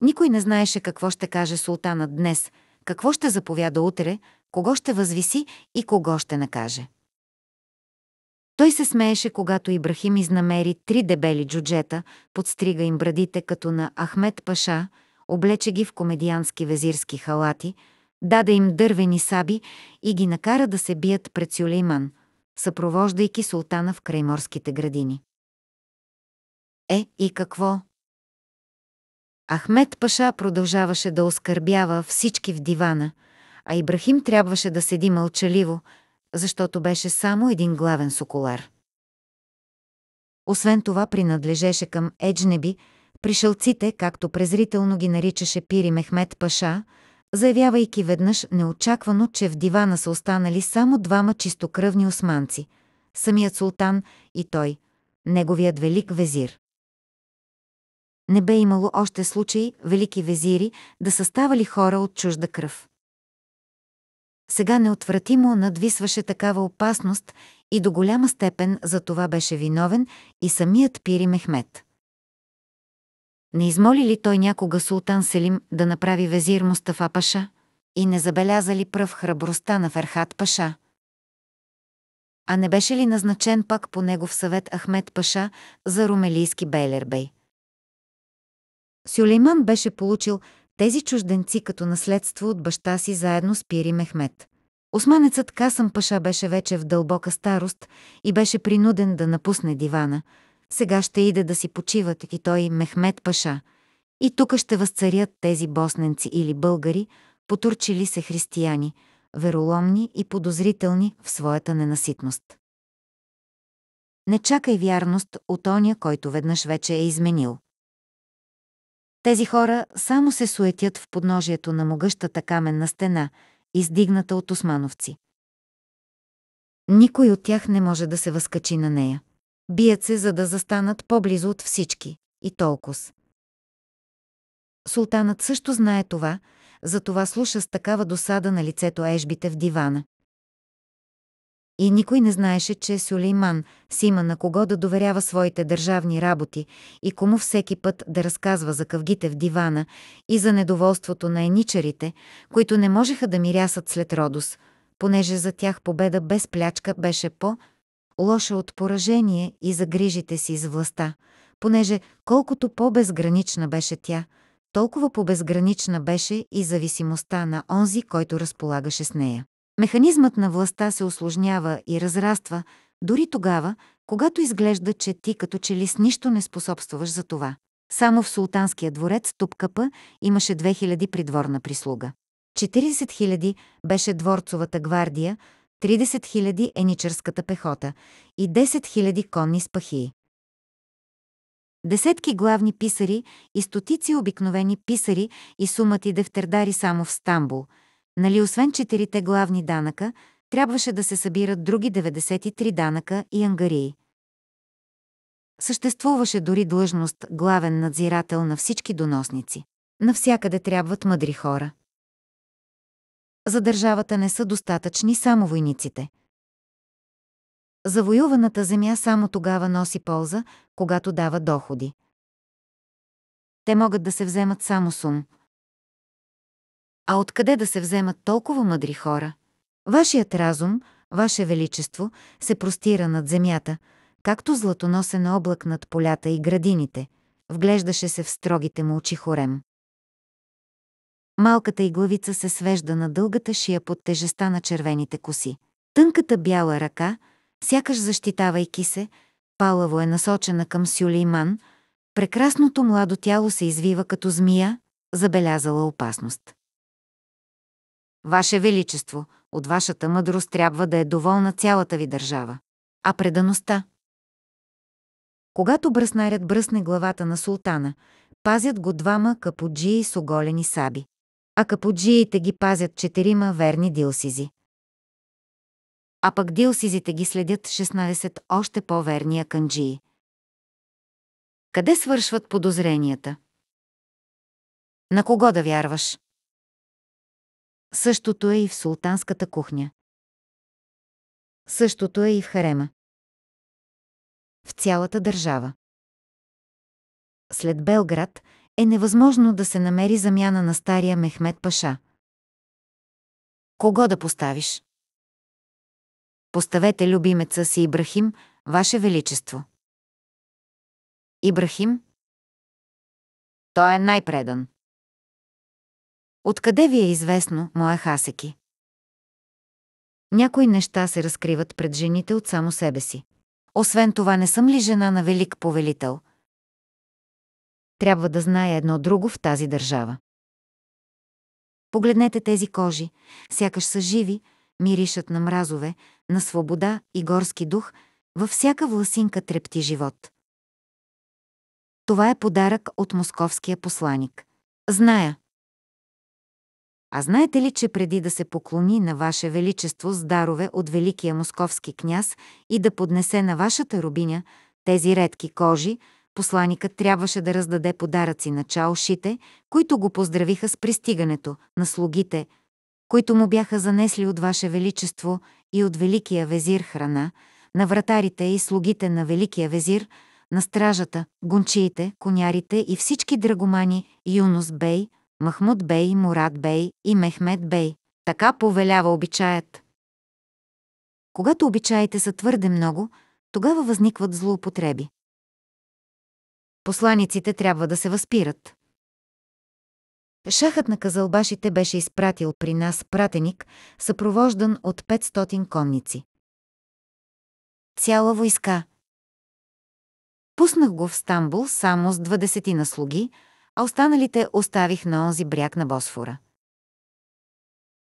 Никой не знаеше какво ще каже султанът днес, какво ще заповяда утре, кого ще възвиси и кого ще накаже. Той се смееше, когато Ибрахим изнамери три дебели джуджета, подстрига им брадите като на Ахмед Паша, облече ги в комедиански везирски халати, даде им дървени саби и ги накара да се бият пред Сюлейман – съпровождайки султана в крайморските градини. Е, и какво? Ахмед Паша продължаваше да оскърбява всички в дивана, а Ибрахим трябваше да седи мълчаливо, защото беше само един главен соколар. Освен това принадлежеше към Еджнеби, пришелците, както презрително ги наричаше Пири Мехмед Паша, заявявайки веднъж неочаквано, че в дивана са останали само двама чистокръвни османци – самият султан и той, неговият велик везир. Не бе имало още случаи велики везири да са ставали хора от чужда кръв. Сега неотвратимо надвисваше такава опасност и до голяма степен за това беше виновен и самият Пири Мехмед. Не измоли ли той някога султан Селим да направи везир Мустафа Паша? И не забеляза ли пръв храбростта на Ферхат Паша? А не беше ли назначен пак по негов съвет Ахмед Паша за румелийски Бейлербей? Сюлейман беше получил тези чужденци като наследство от баща си заедно с Пири Мехмед. Османецът Касъм Паша беше вече в дълбока старост и беше принуден да напусне дивана – сега ще иде да си почиват и той Мехмед Паша. И тук ще възцарят тези босненци или българи, потурчили се християни, вероломни и подозрителни в своята ненаситност. Не чакай вярност от оня, който веднъж вече е изменил. Тези хора само се суетят в подножието на могъщата каменна стена, издигната от османовци. Никой от тях не може да се възкачи на нея. Бият се, за да застанат по-близо от всички. И толкос. Султанът също знае това, затова слуша с такава досада на лицето ежбите в дивана. И никой не знаеше, че Сюлейман си има на кого да доверява своите държавни работи и кому всеки път да разказва за къвгите в дивана и за недоволството на еничарите, които не можеха да мирясат след Родос, понеже за тях победа без плячка беше по- лоша от поражение и загрижите си с властта, понеже колкото по-безгранична беше тя, толкова по-безгранична беше и зависимостта на онзи, който разполагаше с нея. Механизмът на властта се осложнява и разраства, дори тогава, когато изглежда, че ти като че ли с нищо не способстваш за това. Само в султанския дворец Тупкапа имаше 2000 придворна прислуга. 40 000 беше дворцовата гвардия, 30 000 еничерската пехота и 10 000 конни спахии. Десетки главни писари и стотици обикновени писари и сумати дефтердари само в Стамбул. Нали освен четирите главни данъка, трябваше да се събират други 93 данъка и ангарии. Съществуваше дори длъжност главен надзирател на всички доносници. Навсякъде трябват мъдри хора – за държавата не са достатъчни само войниците. Завоюваната земя само тогава носи полза, когато дава доходи. Те могат да се вземат само сум. А откъде да се вземат толкова мъдри хора? Вашият разум, Ваше Величество, се простира над земята, както златоносен облак над полята и градините. Вглеждаше се в строгите му очи хорем. Малката и главица се свежда на дългата шия под тежеста на червените коси. Тънката бяла ръка, сякаш защитавайки се, палаво е насочена към Сюлейман, прекрасното младо тяло се извива като змия, забелязала опасност. Ваше Величество, от вашата мъдрост трябва да е доволна цялата ви държава. А предаността? Когато бръснарят бръсне главата на султана, пазят го двама капуджии с оголени саби а капуджиите ги пазят четирима верни дилсизи. А пък дилсизите ги следят 16 още по верния канджии. Къде свършват подозренията? На кого да вярваш? Същото е и в султанската кухня. Същото е и в харема. В цялата държава. След Белград е невъзможно да се намери замяна на стария Мехмед Паша. Кого да поставиш? Поставете любимеца си Ибрахим, Ваше Величество. Ибрахим? Той е най-предан. Откъде ви е известно, моя Хасеки? Някои неща се разкриват пред жените от само себе си. Освен това не съм ли жена на велик повелител – трябва да знае едно друго в тази държава. Погледнете тези кожи, сякаш са живи, миришат на мразове, на свобода и горски дух, във всяка власинка трепти живот. Това е подарък от московския посланик. Зная. А знаете ли, че преди да се поклони на Ваше Величество с дарове от Великия Московски княз и да поднесе на Вашата рубиня тези редки кожи, посланикът трябваше да раздаде подаръци на чаошите, които го поздравиха с пристигането, на слугите, които му бяха занесли от Ваше Величество и от Великия везир храна, на вратарите и слугите на Великия везир, на стражата, гончиите, конярите и всички драгомани Юнус Бей, Махмуд Бей, Мурат Бей и Мехмед Бей. Така повелява обичаят. Когато обичаите са твърде много, тогава възникват злоупотреби. Посланиците трябва да се възпират. Шахът на казалбашите беше изпратил при нас пратеник, съпровождан от 500 конници. Цяла войска. Пуснах го в Стамбул само с 20 на слуги, а останалите оставих на онзи бряг на Босфора.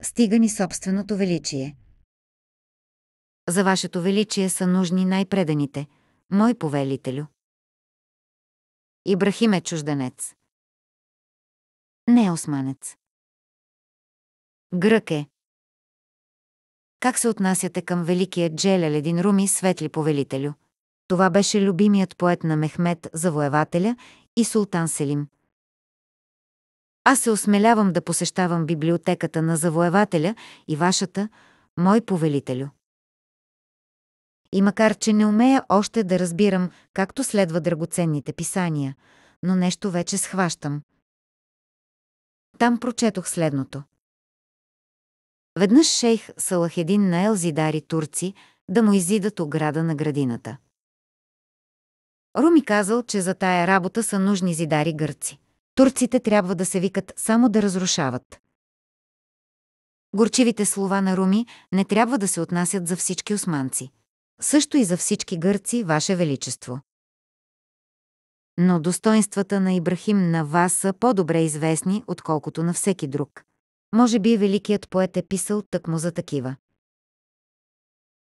Стига ни собственото величие. За вашето величие са нужни най-преданите, мой повелителю. Ибрахим е чужденец. Не е османец. Грък е. Как се отнасяте към великия Джеля Ледин руми светли повелителю? Това беше любимият поет на Мехмед, завоевателя и султан Селим. Аз се осмелявам да посещавам библиотеката на завоевателя и вашата, мой повелителю. И макар, че не умея още да разбирам, както следва драгоценните писания, но нещо вече схващам. Там прочетох следното. Веднъж шейх Салахедин на Елзидари турци да му изидат ограда на градината. Руми казал, че за тая работа са нужни зидари гърци. Турците трябва да се викат само да разрушават. Горчивите слова на Руми не трябва да се отнасят за всички османци също и за всички гърци, Ваше Величество. Но достоинствата на Ибрахим на вас са по-добре известни, отколкото на всеки друг. Може би великият поет е писал тъкмо за такива.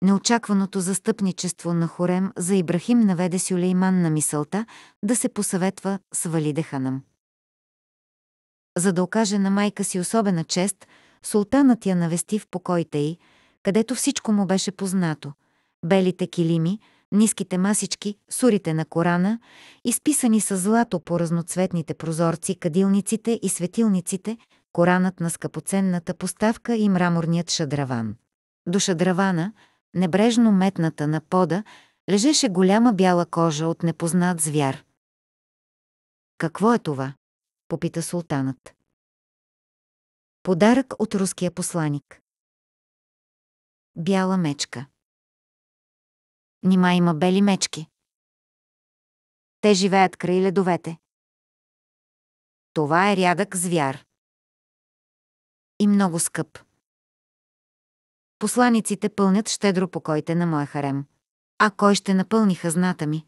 Неочакваното застъпничество на Хорем за Ибрахим наведе Сюлейман на мисълта да се посъветва с Валиде Ханам. За да окаже на майка си особена чест, султанът я навести в покоите й, където всичко му беше познато – белите килими, ниските масички, сурите на Корана, изписани с злато по разноцветните прозорци, кадилниците и светилниците, Коранът на скъпоценната поставка и мраморният шадраван. До шадравана, небрежно метната на пода, лежеше голяма бяла кожа от непознат звяр. Какво е това? попита султанът. Подарък от руския посланик. Бяла мечка. Нима има бели мечки. Те живеят край ледовете. Това е рядък звяр. И много скъп. Посланиците пълнят щедро покоите на моя харем. А кой ще напълни хазната ми?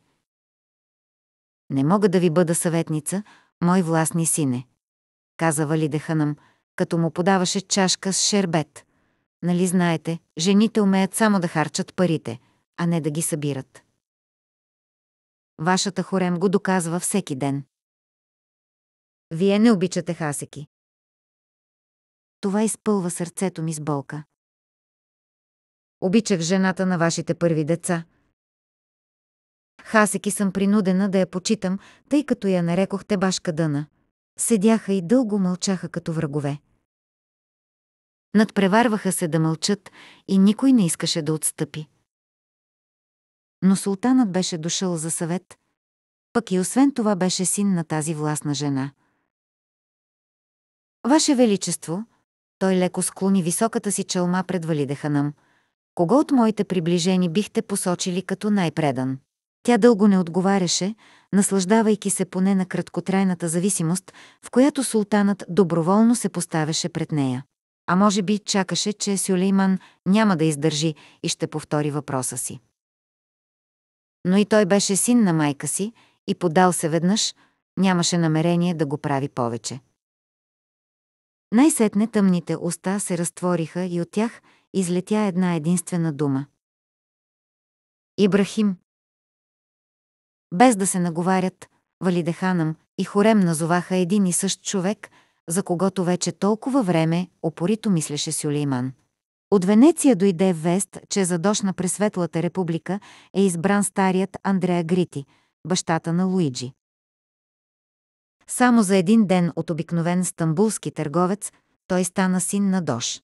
Не мога да ви бъда съветница, мой властни сине, каза Валиде Ханам, като му подаваше чашка с шербет. Нали знаете, жените умеят само да харчат парите, а не да ги събират. Вашата хорем го доказва всеки ден. Вие не обичате хасеки. Това изпълва сърцето ми с болка. Обичах жената на вашите първи деца. Хасеки съм принудена да я почитам, тъй като я нарекохте башка дъна. Седяха и дълго мълчаха като врагове. Надпреварваха се да мълчат и никой не искаше да отстъпи но султанът беше дошъл за съвет, пък и освен това беше син на тази властна жена. Ваше Величество, той леко склони високата си чалма пред нам. Кого от моите приближени бихте посочили като най-предан? Тя дълго не отговаряше, наслаждавайки се поне на краткотрайната зависимост, в която султанът доброволно се поставяше пред нея. А може би чакаше, че Сюлейман няма да издържи и ще повтори въпроса си но и той беше син на майка си и подал се веднъж, нямаше намерение да го прави повече. Най-сетне тъмните уста се разтвориха и от тях излетя една единствена дума. Ибрахим. Без да се наговарят, Валидеханам и Хорем назоваха един и същ човек, за когото вече толкова време опорито мислеше Сюлейман. От Венеция дойде вест, че за дощ на Пресветлата република е избран старият Андреа Грити, бащата на Луиджи. Само за един ден от обикновен стамбулски търговец той стана син на Дош.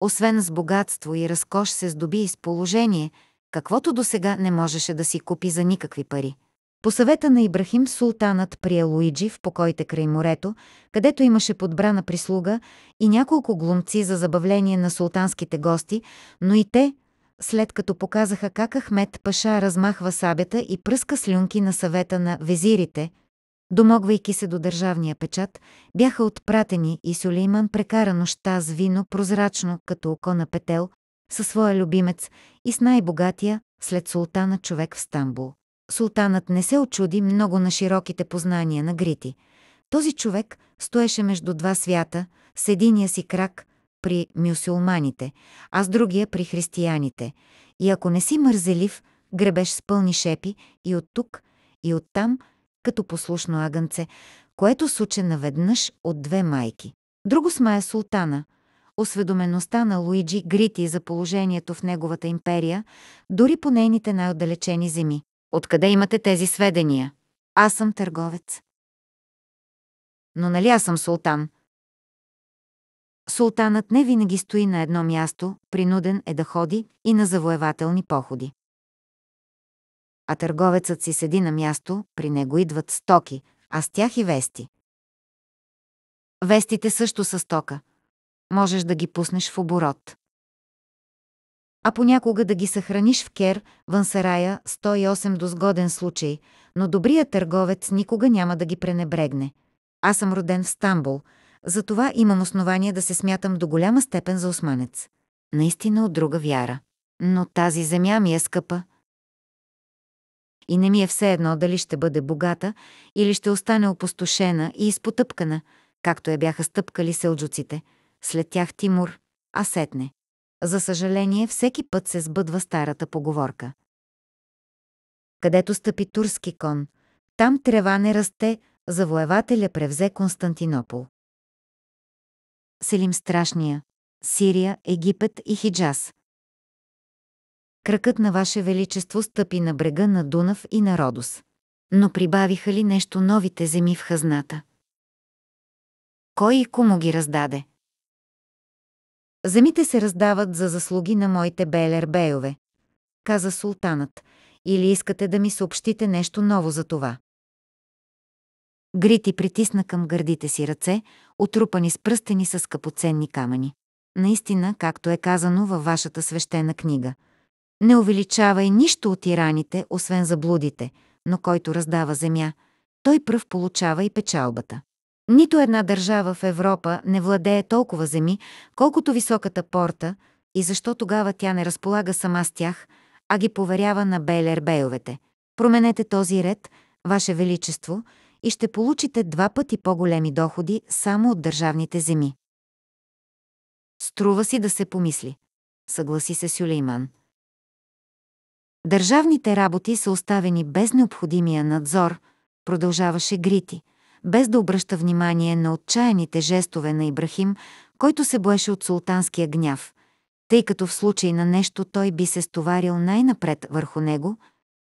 Освен с богатство и разкош се здоби и с положение, каквото досега не можеше да си купи за никакви пари – по съвета на Ибрахим султанът прие Луиджи в покоите край морето, където имаше подбрана прислуга и няколко глумци за забавление на султанските гости, но и те, след като показаха как Ахмед Паша размахва сабята и пръска слюнки на съвета на везирите, домогвайки се до държавния печат, бяха отпратени и Сулейман прекара нощта с вино прозрачно като око на петел, със своя любимец и с най-богатия след султана човек в Стамбул. Султанът не се очуди много на широките познания на Грити. Този човек стоеше между два свята, с единия си крак при мюсюлманите, а с другия при християните. И ако не си мързелив, гребеш с пълни шепи и от тук, и от там, като послушно агънце, което суче наведнъж от две майки. Друго смая султана – осведомеността на Луиджи Грити за положението в неговата империя, дори по нейните най-отдалечени земи. Откъде имате тези сведения? Аз съм търговец. Но нали аз съм султан? Султанът не винаги стои на едно място, принуден е да ходи и на завоевателни походи. А търговецът си седи на място, при него идват стоки, а с тях и вести. Вестите също са стока. Можеш да ги пуснеш в оборот а понякога да ги съхраниш в кер, вънсарая, 108 до сгоден случай, но добрият търговец никога няма да ги пренебрегне. Аз съм роден в Стамбул, затова имам основание да се смятам до голяма степен за османец. Наистина от друга вяра. Но тази земя ми е скъпа. И не ми е все едно дали ще бъде богата или ще остане опустошена и изпотъпкана, както я бяха стъпкали селджуците, след тях Тимур, а сетне за съжаление, всеки път се сбъдва старата поговорка. Където стъпи турски кон, там трева не расте, завоевателя превзе Константинопол. Селим Страшния, Сирия, Египет и Хиджаз. Кръкът на Ваше Величество стъпи на брега на Дунав и на Родос. Но прибавиха ли нещо новите земи в хазната? Кой и кому ги раздаде? Земите се раздават за заслуги на моите белербейове, каза султанът, или искате да ми съобщите нещо ново за това. Грити притисна към гърдите си ръце, отрупани с пръстени с скъпоценни камъни. Наистина, както е казано във вашата свещена книга, не увеличавай нищо от ираните, освен заблудите, но който раздава земя, той пръв получава и печалбата. Нито една държава в Европа не владее толкова земи, колкото високата порта, и защо тогава тя не разполага сама с тях, а ги поверява на бейлербейовете. Променете този ред, Ваше Величество, и ще получите два пъти по-големи доходи само от държавните земи. Струва си да се помисли, съгласи се Сюлейман. Държавните работи са оставени без необходимия надзор, продължаваше Грити – без да обръща внимание на отчаяните жестове на Ибрахим, който се боеше от султанския гняв, тъй като в случай на нещо той би се стоварил най-напред върху него,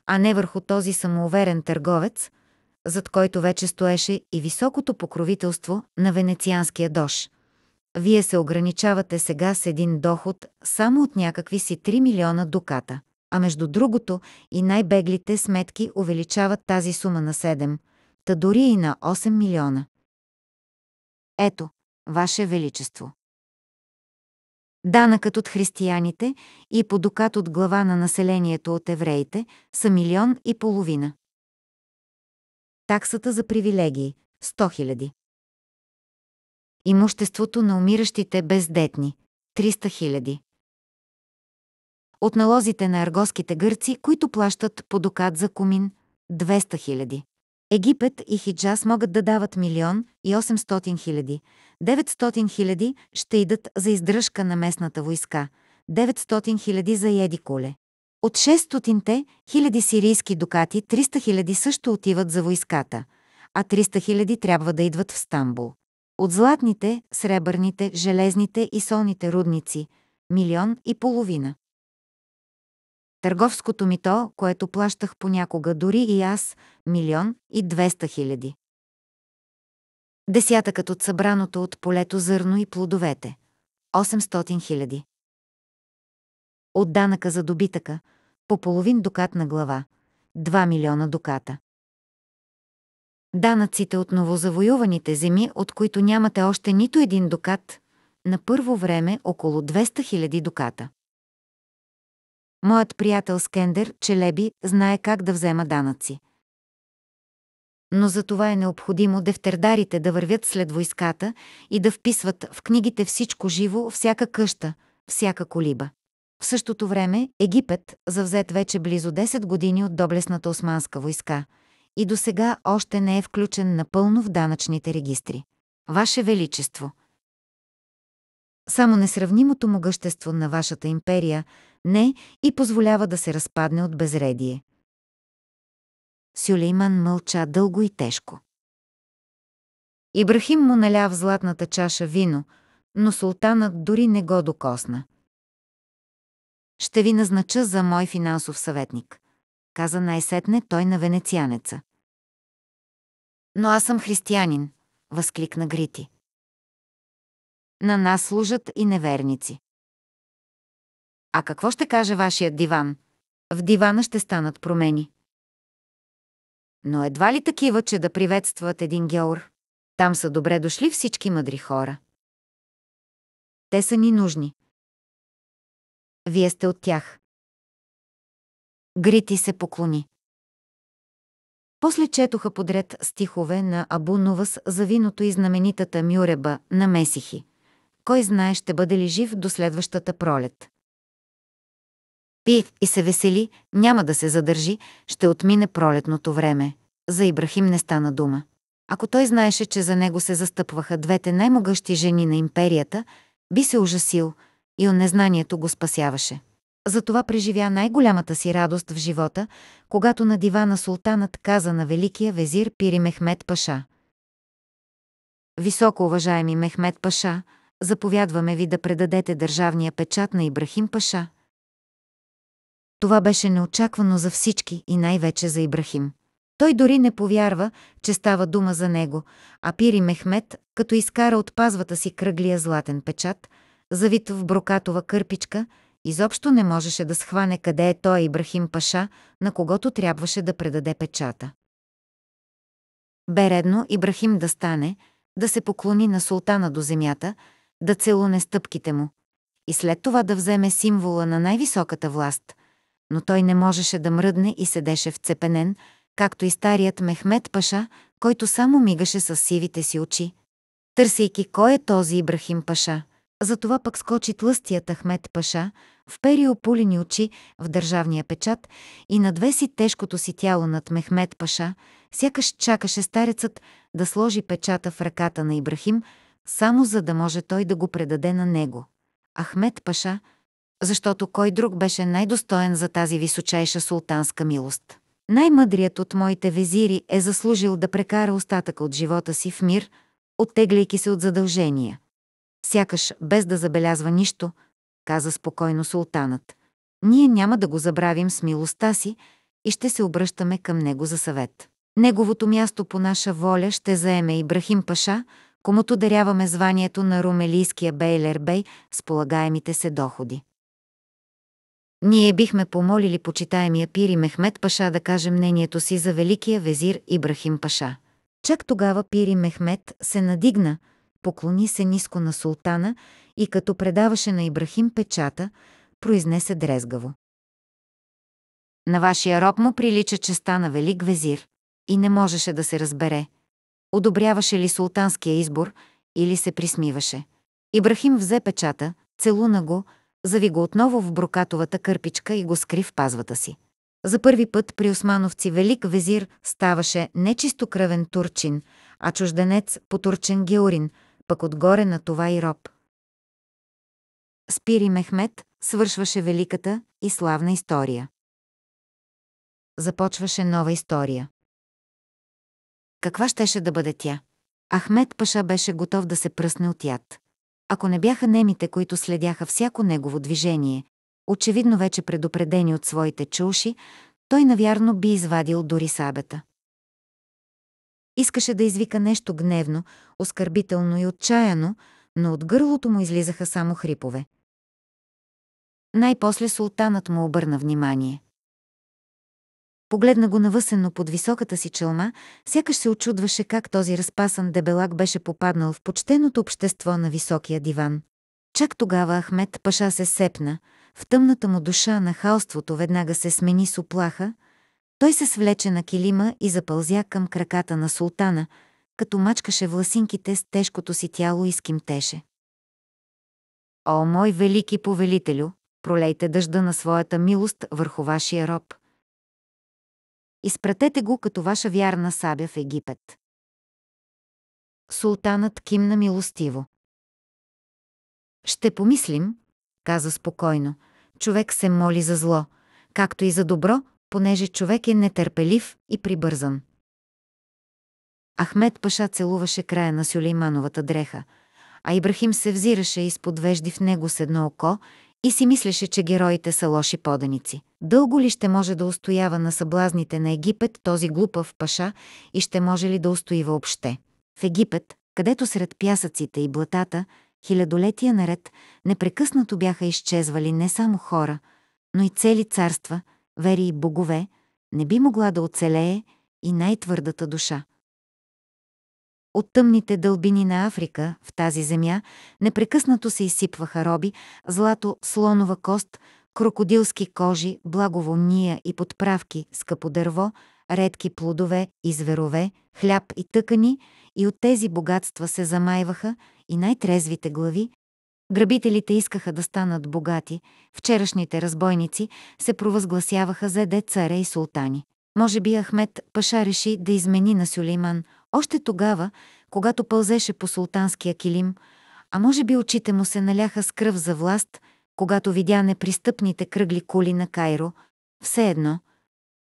а не върху този самоуверен търговец, зад който вече стоеше и високото покровителство на венецианския дош. Вие се ограничавате сега с един доход само от някакви си 3 милиона дуката а между другото и най-беглите сметки увеличават тази сума на 7, та дори и на 8 милиона. Ето, Ваше Величество. Данъкът от християните и подокат от глава на населението от евреите са милион и половина. Таксата за привилегии – 100 хиляди. Имуществото на умиращите бездетни – 300 хиляди. От налозите на аргоските гърци, които плащат подокат за комин – 200 хиляди. Египет и Хиджаз могат да дават милион и 800 хиляди. 900 хиляди ще идат за издръжка на местната войска. 900 хиляди за еди коле. От 600-те хиляди сирийски дукати 300 хиляди също отиват за войската, а 300 хиляди трябва да идват в Стамбул. От златните, сребърните, железните и солните рудници – милион и половина. Търговското мито, което плащах понякога дори и аз, милион и 200 хиляди. Десятъкът от събраното от полето зърно и плодовете – 800 хиляди. От данъка за добитъка – по половин докат на глава – 2 милиона доката. Данъците от новозавоюваните земи, от които нямате още нито един докат, на първо време около 200 000 доката. Моят приятел Скендер Челеби знае как да взема данъци. Но за това е необходимо дефтердарите да вървят след войската и да вписват в книгите всичко живо, всяка къща, всяка колиба. В същото време Египет, завзет вече близо 10 години от доблесната османска войска, и до сега още не е включен напълно в данъчните регистри. Ваше Величество! Само несравнимото могъщество на вашата империя – не и позволява да се разпадне от безредие. Сюлейман мълча дълго и тежко. Ибрахим му наля в златната чаша вино, но султанът дори не го докосна. Ще ви назнача за мой финансов съветник, каза най-сетне той на венецианеца. Но аз съм християнин, възкликна Грити. На нас служат и неверници. А какво ще каже вашият диван? В дивана ще станат промени. Но едва ли такива, че да приветстват един геор? Там са добре дошли всички мъдри хора. Те са ни нужни. Вие сте от тях. Грити се поклони. После четоха подред стихове на Абу Нувас за виното и знаменитата мюреба на Месихи. Кой знае ще бъде ли жив до следващата пролет. Пи и се весели, няма да се задържи, ще отмине пролетното време. За Ибрахим не стана дума. Ако той знаеше, че за него се застъпваха двете най-могъщи жени на империята, би се ужасил и от незнанието го спасяваше. Затова преживя най-голямата си радост в живота, когато на дивана султанът каза на великия везир Пири Мехмед Паша. Високо уважаеми Мехмед Паша, заповядваме ви да предадете държавния печат на Ибрахим Паша – това беше неочаквано за всички и най-вече за Ибрахим. Той дори не повярва, че става дума за него, а Пири Мехмет, като изкара от пазвата си кръглия златен печат, завит в брокатова кърпичка, изобщо не можеше да схване къде е той Ибрахим Паша, на когото трябваше да предаде печата. Бе редно Ибрахим да стане, да се поклони на султана до земята, да целуне стъпките му и след това да вземе символа на най-високата власт – но той не можеше да мръдне и седеше вцепенен, както и старият Мехмед Паша, който само мигаше с сивите си очи, търсейки кой е този Ибрахим Паша. Затова пък скочи тлъстият Ахмед Паша, в опулени очи в държавния печат и надвеси тежкото си тяло над Мехмед Паша, сякаш чакаше старецът да сложи печата в ръката на Ибрахим, само за да може той да го предаде на него. Ахмед Паша, защото кой друг беше най-достоен за тази височайша султанска милост. Най-мъдрият от моите везири е заслужил да прекара остатъка от живота си в мир, оттегляйки се от задължения. Сякаш, без да забелязва нищо, каза спокойно султанът. Ние няма да го забравим с милостта си и ще се обръщаме към него за съвет. Неговото място по наша воля ще заеме Ибрахим Паша, комуто даряваме званието на румелийския Бейлер Бей с полагаемите се доходи. Ние бихме помолили почитаемия пири Мехмед Паша да каже мнението си за великия везир Ибрахим Паша. Чак тогава пири Мехмед се надигна, поклони се ниско на султана и като предаваше на Ибрахим печата, произнесе дрезгаво. На вашия роб му прилича честа на велик везир и не можеше да се разбере. Одобряваше ли султанския избор или се присмиваше. Ибрахим взе печата, целуна го, зави го отново в брокатовата кърпичка и го скри в пазвата си. За първи път при османовци Велик Везир ставаше не чистокръвен турчин, а чужденец по турчен георин, пък отгоре на това и роб. Спири Мехмет свършваше великата и славна история. Започваше нова история. Каква щеше да бъде тя? Ахмед Паша беше готов да се пръсне от яд ако не бяха немите, които следяха всяко негово движение, очевидно вече предупредени от своите чуши, той навярно би извадил дори сабета. Искаше да извика нещо гневно, оскърбително и отчаяно, но от гърлото му излизаха само хрипове. Най-после султанът му обърна внимание – Погледна го навъсено под високата си челма, сякаш се очудваше как този разпасан дебелак беше попаднал в почтеното общество на високия диван. Чак тогава Ахмед Паша се сепна, в тъмната му душа на халството веднага се смени с оплаха, той се свлече на килима и запълзя към краката на султана, като мачкаше власинките с тежкото си тяло и скимтеше. О, мой велики повелителю, пролейте дъжда на своята милост върху вашия роб. Изпратете го като ваша вярна сабя в Египет. Султанът кимна милостиво. Ще помислим, каза спокойно. Човек се моли за зло, както и за добро, понеже човек е нетърпелив и прибързан. Ахмед Паша целуваше края на Сюлеймановата дреха, а Ибрахим се взираше изподвежди в него с едно око и си мислеше, че героите са лоши поданици. Дълго ли ще може да устоява на съблазните на Египет този глупав паша и ще може ли да устои въобще? В Египет, където сред пясъците и блатата, хилядолетия наред, непрекъснато бяха изчезвали не само хора, но и цели царства, вери и богове, не би могла да оцелее и най-твърдата душа. От тъмните дълбини на Африка, в тази земя, непрекъснато се изсипваха роби, злато, слонова кост, крокодилски кожи, благовония и подправки, скъпо дърво, редки плодове и зверове, хляб и тъкани, и от тези богатства се замайваха и най-трезвите глави, Грабителите искаха да станат богати, вчерашните разбойници се провъзгласяваха за де царе и султани. Може би Ахмед Паша реши да измени на Сюлейман още тогава, когато пълзеше по султанския килим, а може би очите му се наляха с кръв за власт, когато видя непристъпните кръгли кули на Кайро, все едно.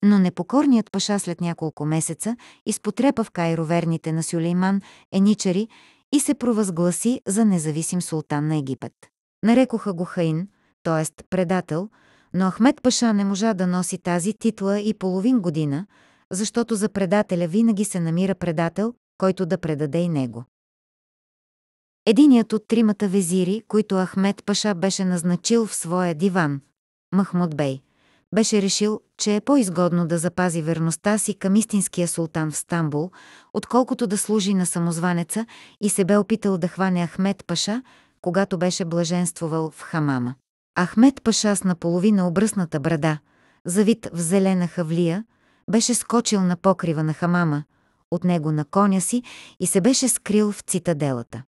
Но непокорният паша след няколко месеца изпотрепа в Кайро верните на Сюлейман еничари и се провъзгласи за независим султан на Египет. Нарекоха го Хаин, т.е. предател, но Ахмед Паша не можа да носи тази титла и половин година, защото за предателя винаги се намира предател, който да предаде и него. Единият от тримата везири, които Ахмед Паша беше назначил в своя диван, Махмуд Бей, беше решил, че е по-изгодно да запази верността си към истинския султан в Стамбул, отколкото да служи на самозванеца и се бе опитал да хване Ахмед Паша, когато беше блаженствувал в хамама. Ахмед Паша с наполовина обръсната брада, завит в зелена хавлия, беше скочил на покрива на хамама, от него на коня си и се беше скрил в цитаделата.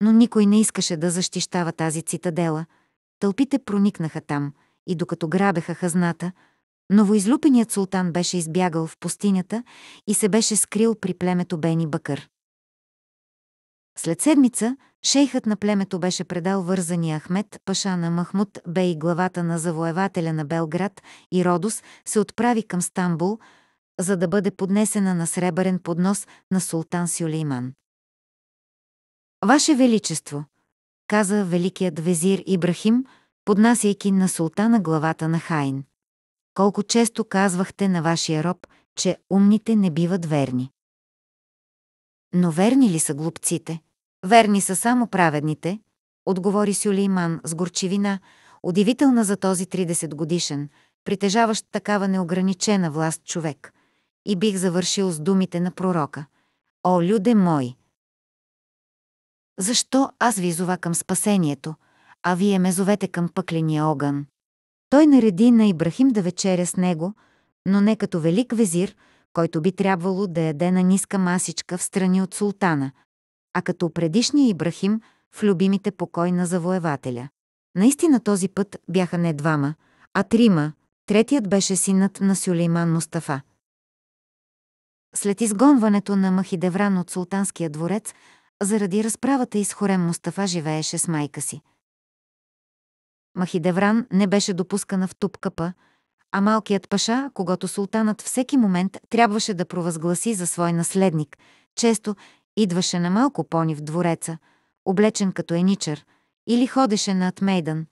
Но никой не искаше да защищава тази цитадела. Тълпите проникнаха там и докато грабеха хазната, новоизлюпеният султан беше избягал в пустинята и се беше скрил при племето Бени Бакър. След седмица, шейхът на племето беше предал вързания Ахмет Паша на Махмуд и главата на завоевателя на Белград и Родос се отправи към Стамбул, за да бъде поднесена на сребърен поднос на султан Сюлейман. Ваше Величество, каза великият везир Ибрахим, поднасяйки на султана главата на Хайн. Колко често казвахте на вашия роб, че умните не биват верни. Но верни ли са глупците? Верни са само праведните, отговори Сюлейман с горчивина, удивителна за този 30 годишен, притежаващ такава неограничена власт човек. И бих завършил с думите на пророка. О, люде мои! Защо аз ви зова към спасението, а вие ме зовете към пъкления огън? Той нареди на Ибрахим да вечеря с него, но не като велик везир, който би трябвало да яде на ниска масичка в страни от султана – а като предишния Ибрахим в любимите покой на завоевателя. Наистина този път бяха не двама, а трима, третият беше синът на Сюлейман Мустафа. След изгонването на Махидевран от султанския дворец, заради разправата с Хорем Мустафа живееше с майка си. Махидевран не беше допускана в тупкапа, а малкият паша, когато султанът всеки момент трябваше да провъзгласи за свой наследник, често Идваше на малко пони в двореца, облечен като еничър, или ходеше на Атмейдън,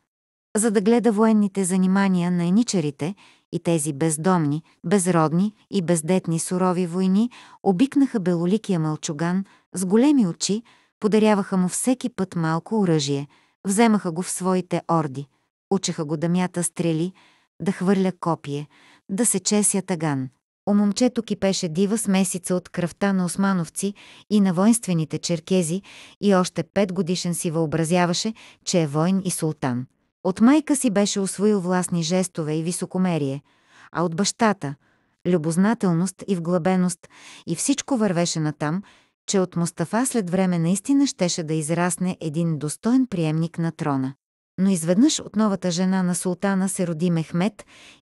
за да гледа военните занимания на еничарите и тези бездомни, безродни и бездетни сурови войни обикнаха белоликия мълчуган с големи очи, подаряваха му всеки път малко оръжие, вземаха го в своите орди, учеха го да мята стрели, да хвърля копие, да се чеся таган. У момчето кипеше дива смесица от кръвта на османовци и на воинствените черкези и още пет годишен си въобразяваше, че е войн и султан. От майка си беше освоил властни жестове и високомерие, а от бащата – любознателност и вглъбеност и всичко вървеше натам, че от Мустафа след време наистина щеше да израсне един достоен приемник на трона но изведнъж от новата жена на султана се роди Мехмет.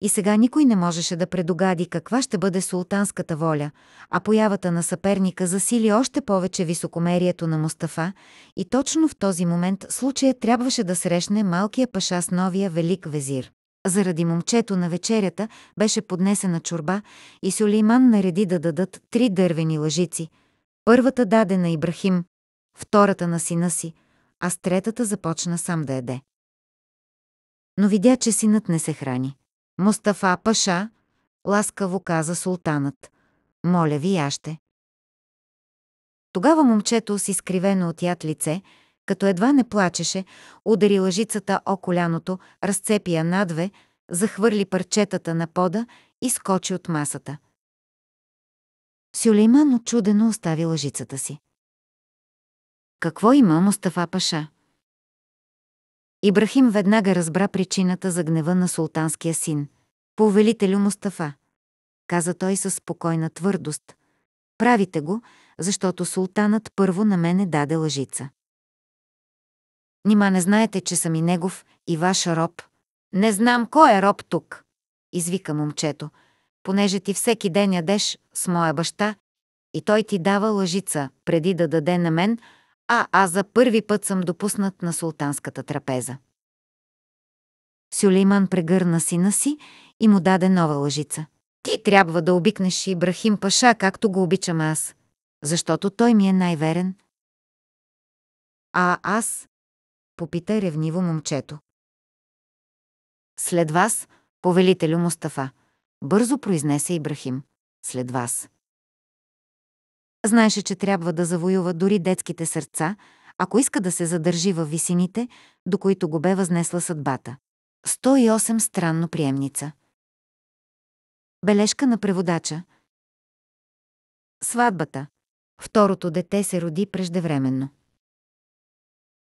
и сега никой не можеше да предогади каква ще бъде султанската воля, а появата на съперника засили още повече високомерието на Мустафа и точно в този момент случая трябваше да срещне малкия паша с новия велик везир. Заради момчето на вечерята беше поднесена чорба и Сюлейман нареди да дадат три дървени лъжици. Първата даде на Ибрахим, втората на сина си, а с третата започна сам да яде но видя, че синът не се храни. Мустафа Паша, ласкаво каза султанът, моля ви, аз ще. Тогава момчето с изкривено от яд лице, като едва не плачеше, удари лъжицата о коляното, разцепи я надве, захвърли парчетата на пода и скочи от масата. Сюлейман очудено остави лъжицата си. Какво има Мустафа Паша? Ибрахим веднага разбра причината за гнева на султанския син. Повелителю Мустафа, каза той със спокойна твърдост. Правите го, защото султанът първо на мене даде лъжица. Нима не знаете, че съм и негов, и ваш роб. Не знам кой е роб тук, извика момчето, понеже ти всеки ден ядеш с моя баща и той ти дава лъжица, преди да даде на мен – а аз за първи път съм допуснат на султанската трапеза. Сюлейман прегърна сина си и му даде нова лъжица. Ти трябва да обикнеш Ибрахим Паша, както го обичам аз, защото той ми е най-верен. А аз? Попита ревниво момчето. След вас, повелителю Мустафа, бързо произнесе Ибрахим. След вас. Знаеше, че трябва да завоюва дори детските сърца, ако иска да се задържи във висините, до които го бе възнесла съдбата. 108 странно приемница. Бележка на преводача. Сватбата. Второто дете се роди преждевременно.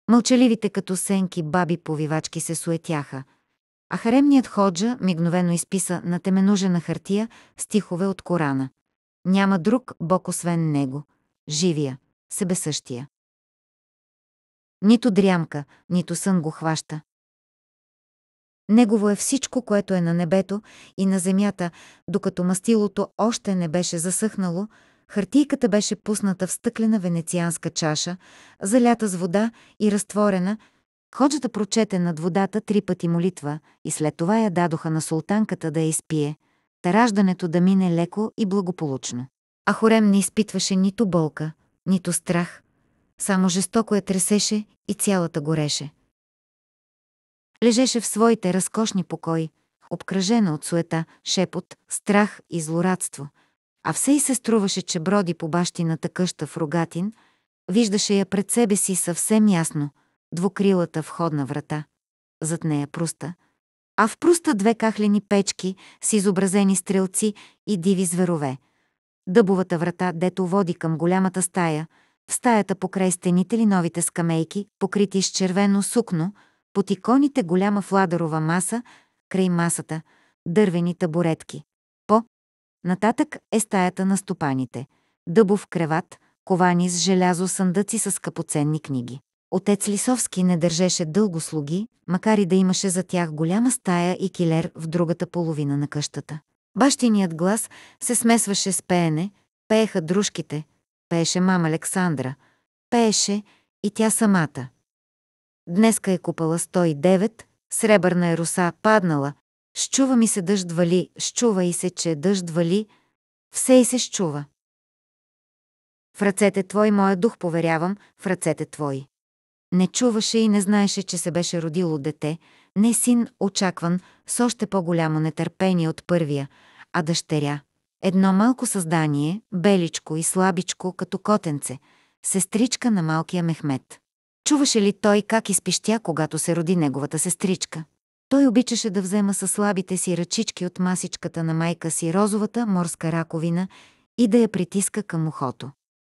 Мълчаливите като сенки баби повивачки се суетяха, а харемният ходжа мигновено изписа на теменужена хартия стихове от Корана – няма друг Бог освен Него, живия, себесъщия. Нито дрямка, нито сън го хваща. Негово е всичко, което е на небето и на земята, докато мастилото още не беше засъхнало, хартийката беше пусната в стъклена венецианска чаша, залята с вода и разтворена, Ходжата прочете над водата три пъти молитва и след това я дадоха на султанката да я изпие – та раждането да мине леко и благополучно. А Хорем не изпитваше нито болка, нито страх, само жестоко я тресеше и цялата гореше. Лежеше в своите разкошни покои, обкръжена от суета, шепот, страх и злорадство. А все и се струваше, че броди по бащината къща в Рогатин, виждаше я пред себе си съвсем ясно, двукрилата входна врата. Зад нея пруста, а в пруста две кахлени печки с изобразени стрелци и диви зверове. Дъбовата врата, дето води към голямата стая, в стаята покрай стените ли новите скамейки, покрити с червено сукно, под иконите голяма фладарова маса, край масата, дървени табуретки. По. Нататък е стаята на стопаните. Дъбов креват, ковани с желязо съндъци с капоценни книги. Отец Лисовски не държеше дълго слуги, макар и да имаше за тях голяма стая и килер в другата половина на къщата. Бащиният глас се смесваше с пеене, пееха дружките, пееше мама Александра, пееше и тя самата. Днеска е купала 109, сребърна е руса паднала, щува ми се дъжд вали, щува и се, че дъжд вали, все и се щува. В ръцете твой моя дух поверявам, в ръцете твои. Не чуваше и не знаеше, че се беше родило дете, не син, очакван, с още по-голямо нетърпение от първия, а дъщеря. Едно малко създание, беличко и слабичко, като котенце, сестричка на малкия Мехмет. Чуваше ли той как изпищя, когато се роди неговата сестричка? Той обичаше да взема със слабите си ръчички от масичката на майка си розовата морска раковина и да я притиска към ухото.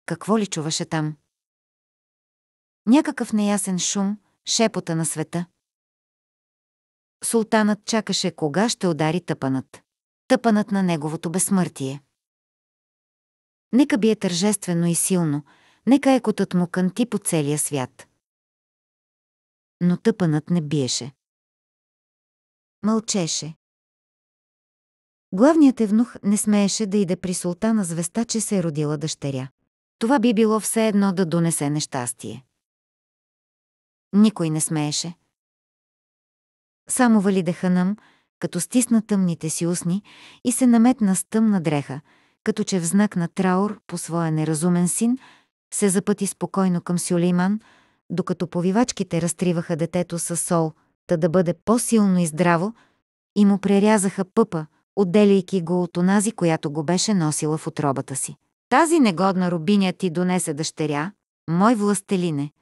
Какво ли чуваше там? Някакъв неясен шум, шепота на света. Султанът чакаше кога ще удари тъпанът. Тъпанът на неговото безсмъртие. Нека бие тържествено и силно, нека екотът му кънти по целия свят. Но тъпанът не биеше. Мълчеше. Главният евнух не смееше да иде при султана звеста, че се е родила дъщеря. Това би било все едно да донесе нещастие. Никой не смееше. Само вали нам, като стисна тъмните си устни и се наметна с тъмна дреха, като че в знак на траур по своя неразумен син се запъти спокойно към Сюлейман, докато повивачките разтриваха детето с сол, та да бъде по-силно и здраво, и му прерязаха пъпа, отделяйки го от онази, която го беше носила в отробата си. Тази негодна рубиня ти донесе дъщеря, мой властелине,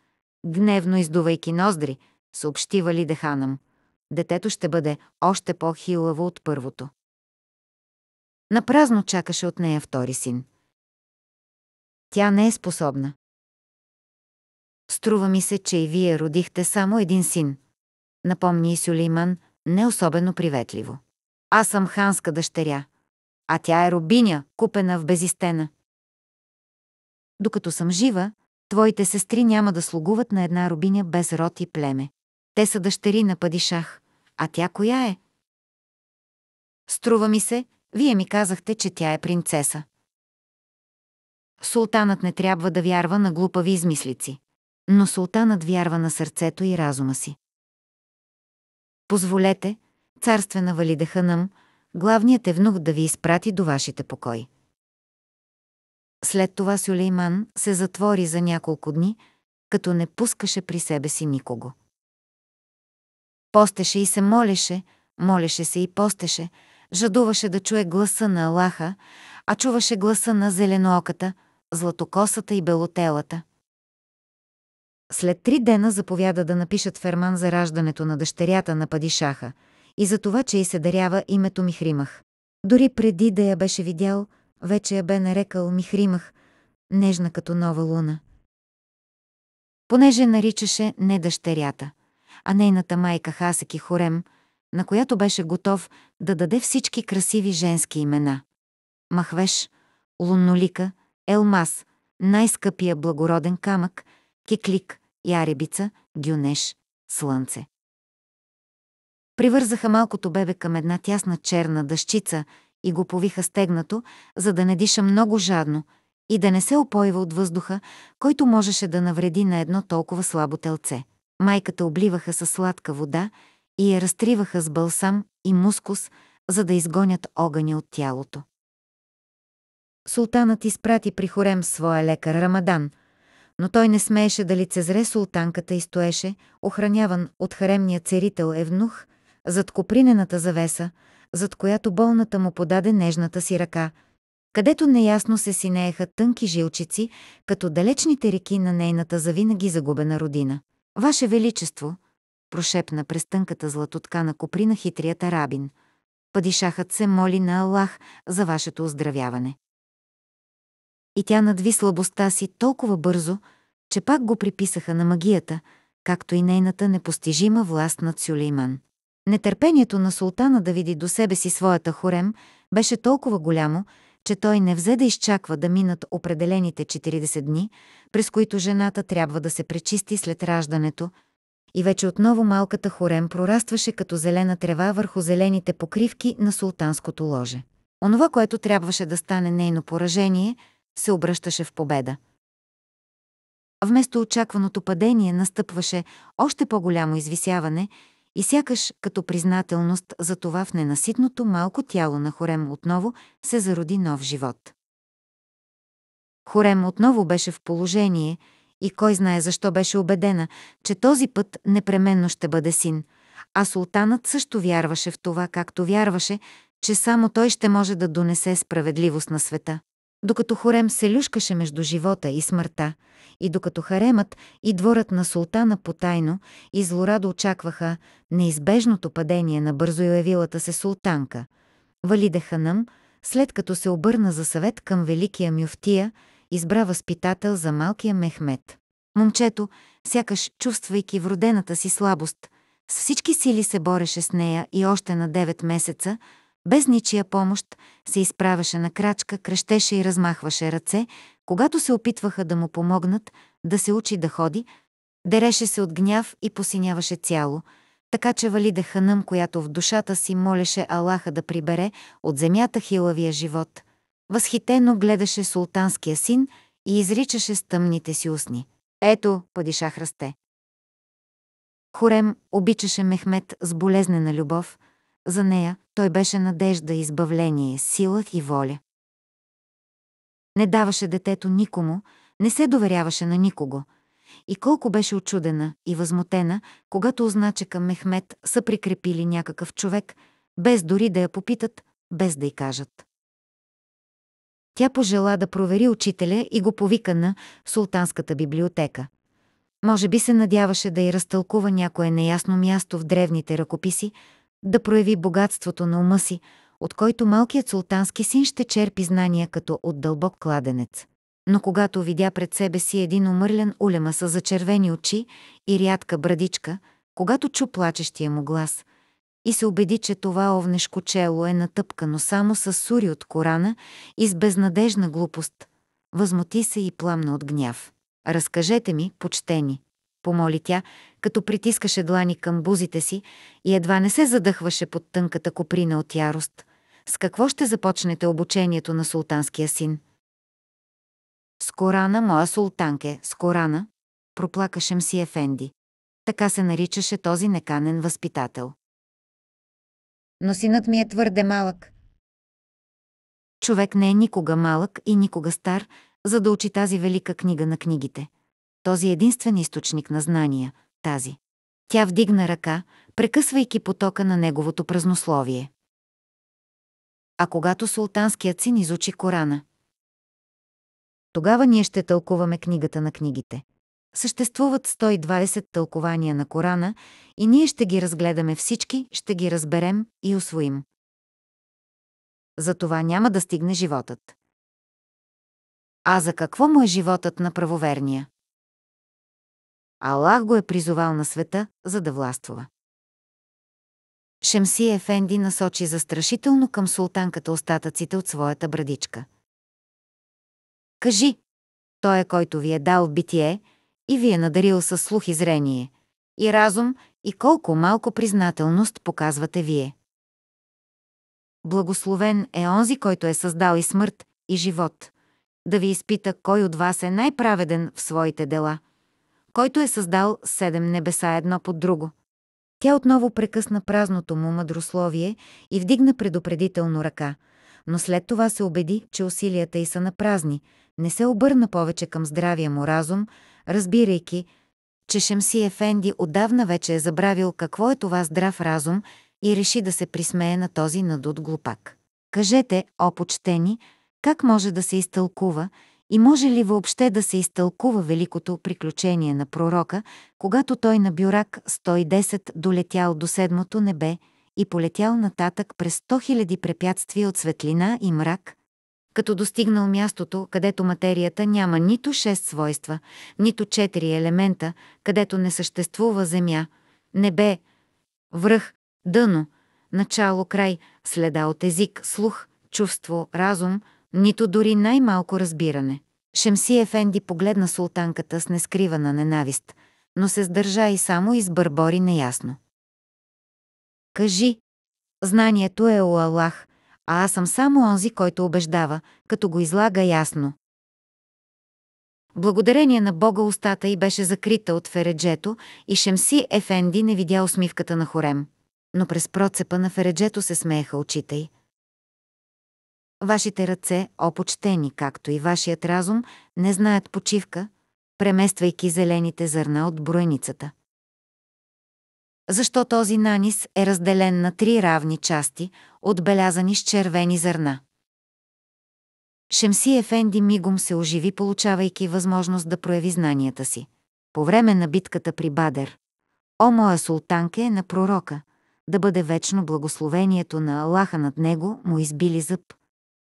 дневно издувайки ноздри, съобщива Валиде Ханам. Детето ще бъде още по-хилаво от първото. Напразно чакаше от нея втори син. Тя не е способна. Струва ми се, че и вие родихте само един син, напомни и Сюлейман, не особено приветливо. Аз съм ханска дъщеря, а тя е робиня, купена в безистена. Докато съм жива, Твоите сестри няма да слугуват на една рубиня без род и племе. Те са дъщери на Падишах, а тя коя е? Струва ми се, вие ми казахте, че тя е принцеса. Султанът не трябва да вярва на глупави измислици, но султанът вярва на сърцето и разума си. Позволете, царствена Валидаха нам, главният внук да ви изпрати до вашите покои. След това Сюлейман се затвори за няколко дни, като не пускаше при себе си никого. Постеше и се молеше, молеше се и постеше, жадуваше да чуе гласа на Аллаха, а чуваше гласа на зеленооката, златокосата и белотелата. След три дена заповяда да напишат ферман за раждането на дъщерята на Падишаха и за това, че й се дарява името Михримах. Дори преди да я беше видял, вече я бе нарекал Михримах, нежна като нова луна. Понеже наричаше не дъщерята, а нейната майка Хасаки Хорем, на която беше готов да даде всички красиви женски имена. Махвеш, Лунолика, Елмас, най-скъпия благороден камък, Киклик, Яребица, Гюнеш, Слънце. Привързаха малкото бебе към една тясна черна дъщица – и го повиха стегнато, за да не диша много жадно и да не се опоива от въздуха, който можеше да навреди на едно толкова слабо телце. Майката обливаха със сладка вода и я разтриваха с балсам и мускус, за да изгонят огъня от тялото. Султанът изпрати при Хорем своя лекар Рамадан, но той не смееше да лицезре султанката и стоеше, охраняван от харемния церител Евнух, зад копринената завеса, зад която болната му подаде нежната си ръка, където неясно се синееха тънки жилчици, като далечните реки на нейната завинаги загубена родина. Ваше Величество, прошепна през тънката златотка купри на хитрият арабин. Падишахът се моли на Аллах за вашето оздравяване. И тя надви слабостта си толкова бързо, че пак го приписаха на магията, както и нейната непостижима власт над Сюлейман. Нетърпението на султана да види до себе си своята хорем беше толкова голямо, че той не взе да изчаква да минат определените 40 дни, през които жената трябва да се пречисти след раждането, и вече отново малката хорем прорастваше като зелена трева върху зелените покривки на султанското ложе. Онова, което трябваше да стане нейно поражение, се обръщаше в победа. Вместо очакваното падение настъпваше още по-голямо извисяване – и сякаш като признателност за това в ненаситното малко тяло на Хорем отново се зароди нов живот. Хорем отново беше в положение и кой знае защо беше убедена, че този път непременно ще бъде син, а султанът също вярваше в това, както вярваше, че само той ще може да донесе справедливост на света. Докато Хорем се люшкаше между живота и смъртта, и докато Харемът и дворът на султана потайно и злорадо очакваха неизбежното падение на бързо явилата се султанка, Валиде Ханъм, след като се обърна за съвет към великия мюфтия, избра възпитател за малкия Мехмет. Момчето, сякаш чувствайки вродената си слабост, с всички сили се бореше с нея и още на 9 месеца, без ничия помощ, се изправяше на крачка, крещеше и размахваше ръце, когато се опитваха да му помогнат да се учи да ходи, дереше се от гняв и посиняваше цяло, така че валиде Ханъм, която в душата си молеше Аллаха да прибере от земята хилавия живот, възхитено гледаше султанския син и изричаше с тъмните си устни. Ето, падишах расте. Хорем обичаше Мехмет с болезнена любов, за нея той беше надежда, избавление, сила и воля. Не даваше детето никому, не се доверяваше на никого. И колко беше очудена и възмутена, когато узна, че към Мехмет са прикрепили някакъв човек, без дори да я попитат, без да й кажат. Тя пожела да провери учителя и го повика на султанската библиотека. Може би се надяваше да й разтълкува някое неясно място в древните ръкописи, да прояви богатството на ума си, от който малкият султански син ще черпи знания като от дълбок кладенец. Но когато видя пред себе си един умърлен улема с зачервени очи и рядка брадичка, когато чу плачещия му глас и се убеди, че това овнешко чело е натъпкано само с сури от Корана и с безнадежна глупост, възмути се и пламна от гняв. Разкажете ми, почтени, помоли тя, като притискаше длани към бузите си и едва не се задъхваше под тънката коприна от ярост. С какво ще започнете обучението на султанския син? С Корана, моя султанке, с Корана, проплакаше Мси Ефенди. Така се наричаше този неканен възпитател. Но синът ми е твърде малък. Човек не е никога малък и никога стар, за да учи тази велика книга на книгите – този единствен източник на знания, тази. Тя вдигна ръка, прекъсвайки потока на неговото празнословие. А когато султанският син изучи Корана, тогава ние ще тълкуваме книгата на книгите. Съществуват 120 тълкования на Корана и ние ще ги разгледаме всички, ще ги разберем и освоим. За това няма да стигне животът. А за какво му е животът на правоверния? Аллах го е призовал на света, за да властвува. Шемси Ефенди насочи застрашително към султанката остатъците от своята брадичка. Кажи, той е който ви е дал битие и ви е надарил със слух и зрение, и разум, и колко малко признателност показвате вие. Благословен е онзи, който е създал и смърт, и живот, да ви изпита кой от вас е най-праведен в своите дела – който е създал седем небеса едно под друго. Тя отново прекъсна празното му мъдрословие и вдигна предупредително ръка, но след това се убеди, че усилията й са на празни, не се обърна повече към здравия му разум, разбирайки, че Шемси Ефенди отдавна вече е забравил какво е това здрав разум и реши да се присмее на този надут глупак. Кажете, о почтени, как може да се изтълкува, и може ли въобще да се изтълкува великото приключение на пророка, когато той на Бюрак 110 долетял до седмото небе и полетял нататък през 100 000 препятствия от светлина и мрак, като достигнал мястото, където материята няма нито 6 свойства, нито 4 елемента, където не съществува земя, небе, връх, дъно, начало, край, следа от език, слух, чувство, разум – нито дори най-малко разбиране. Шемси Ефенди погледна султанката с нескривана ненавист, но се сдържа и само избърбори неясно. Кажи, знанието е у Аллах, а аз съм само онзи, който убеждава, като го излага ясно. Благодарение на Бога устата й беше закрита от фереджето и Шемси Ефенди не видя усмивката на Хорем. Но през процепа на фереджето се смееха очите й. Вашите ръце, опочтени, както и вашият разум, не знаят почивка, премествайки зелените зърна от броеницата. Защо този нанис е разделен на три равни части, отбелязани с червени зърна? Шемси Ефенди мигом се оживи, получавайки възможност да прояви знанията си. По време на битката при Бадер, О моя султанке е на пророка, да бъде вечно благословението на Аллаха над него, му избили зъб,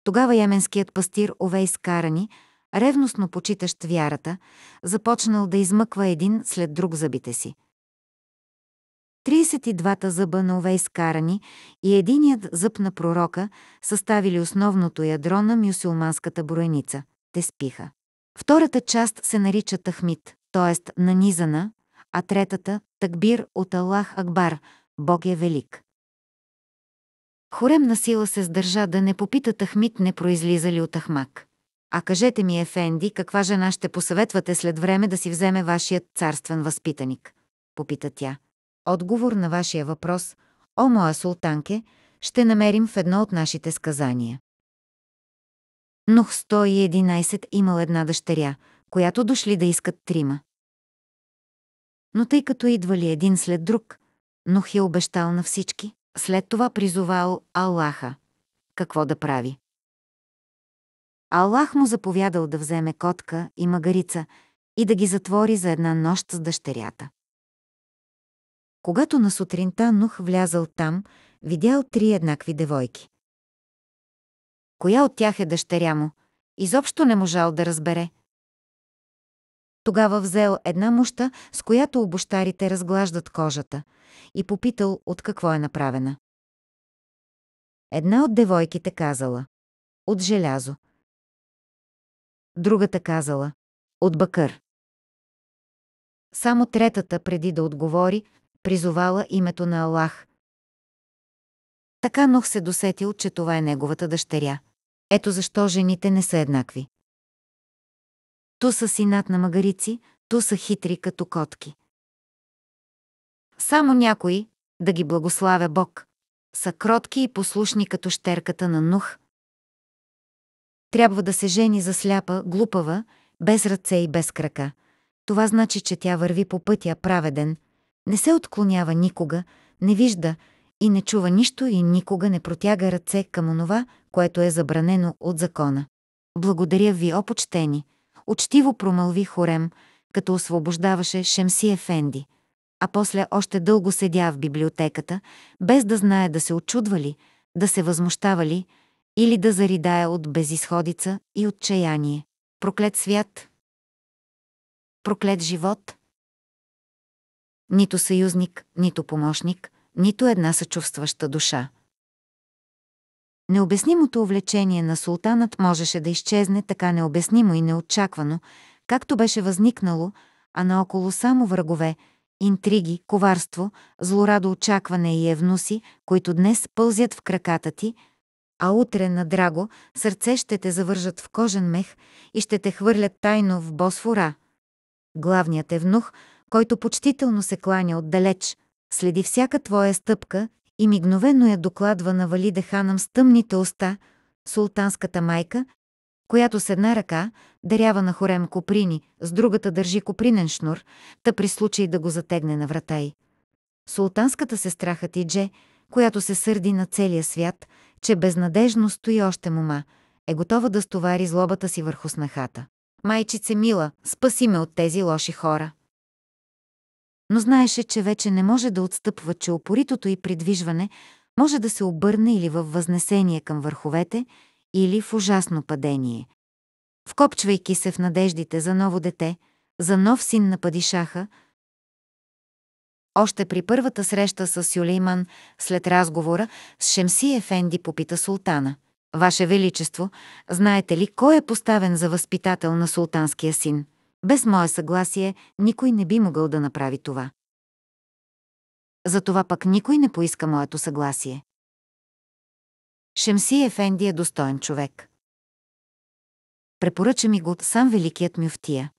тогава яменският пастир Овей Скарани, ревностно почитащ вярата, започнал да измъква един след друг зъбите си. 32-та зъба на Овей Скарани и единият зъб на пророка съставили основното ядро на мюсюлманската броеница – те спиха. Втората част се нарича Тахмит, т.е. нанизана, а третата – Такбир от Аллах Акбар – Бог е велик. Хорем на сила се сдържа да не попита Тахмит не произлиза ли от Ахмак. А кажете ми, Ефенди, каква жена ще посъветвате след време да си вземе вашият царствен възпитаник? Попита тя. Отговор на вашия въпрос, о моя султанке, ще намерим в едно от нашите сказания. Нох 111 имал една дъщеря, която дошли да искат трима. Но тъй като идвали един след друг, Нох е обещал на всички, след това призовал Аллаха. Какво да прави? Аллах му заповядал да вземе котка и магарица и да ги затвори за една нощ с дъщерята. Когато на сутринта Нух влязал там, видял три еднакви девойки. Коя от тях е дъщеря му? Изобщо не можал да разбере – тогава взел една муща, с която обощарите разглаждат кожата, и попитал от какво е направена. Една от девойките казала – от желязо. Другата казала – от бакър. Само третата, преди да отговори, призовала името на Аллах. Така Нох се досетил, че това е неговата дъщеря. Ето защо жените не са еднакви. Ту са синат на магарици, ту са хитри като котки. Само някои, да ги благославя Бог, са кротки и послушни като щерката на Нух. Трябва да се жени за сляпа, глупава, без ръце и без крака. Това значи, че тя върви по пътя праведен, не се отклонява никога, не вижда и не чува нищо и никога не протяга ръце към онова, което е забранено от закона. Благодаря ви, опочтени! Учтиво промълви Хорем, като освобождаваше Шемси Ефенди, а после още дълго седя в библиотеката, без да знае да се очудва ли, да се възмущава ли или да заридае от безисходица и отчаяние. Проклет свят! Проклет живот! Нито съюзник, нито помощник, нито една съчувстваща душа. Необяснимото увлечение на султанът можеше да изчезне така необяснимо и неочаквано, както беше възникнало, а наоколо само врагове, интриги, коварство, злорадо очакване и евнуси, които днес пълзят в краката ти, а утре на драго сърце ще те завържат в кожен мех и ще те хвърлят тайно в Босфора. Главният евнух, който почтително се кланя отдалеч, следи всяка твоя стъпка и мигновено я докладва на Валиде Ханам с тъмните уста, султанската майка, която с една ръка дарява на хорем коприни, с другата държи копринен шнур, та при случай да го затегне на врата й. Султанската сестра Хатидже, която се сърди на целия свят, че безнадежно стои още мума, е готова да стовари злобата си върху снахата. Майчице мила, спаси ме от тези лоши хора но знаеше, че вече не може да отстъпва, че опоритото и придвижване може да се обърне или във възнесение към върховете, или в ужасно падение. Вкопчвайки се в надеждите за ново дете, за нов син на падишаха, още при първата среща с Юлейман след разговора, с Шемси Ефенди попита султана. Ваше Величество, знаете ли кой е поставен за възпитател на султанския син? Без мое съгласие никой не би могъл да направи това. Затова пък никой не поиска моето съгласие. Шемси Ефенди е достоен човек. Препоръча ми го сам великият мюфтия.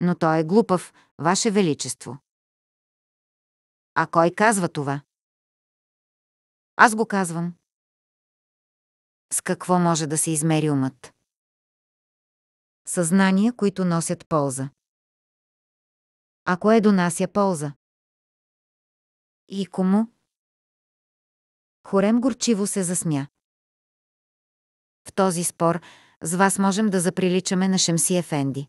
Но той е глупав, Ваше Величество. А кой казва това? Аз го казвам. С какво може да се измери умът? съзнания, които носят полза. А кое донася полза? И кому? Хорем горчиво се засмя. В този спор с вас можем да заприличаме на Шемси Ефенди.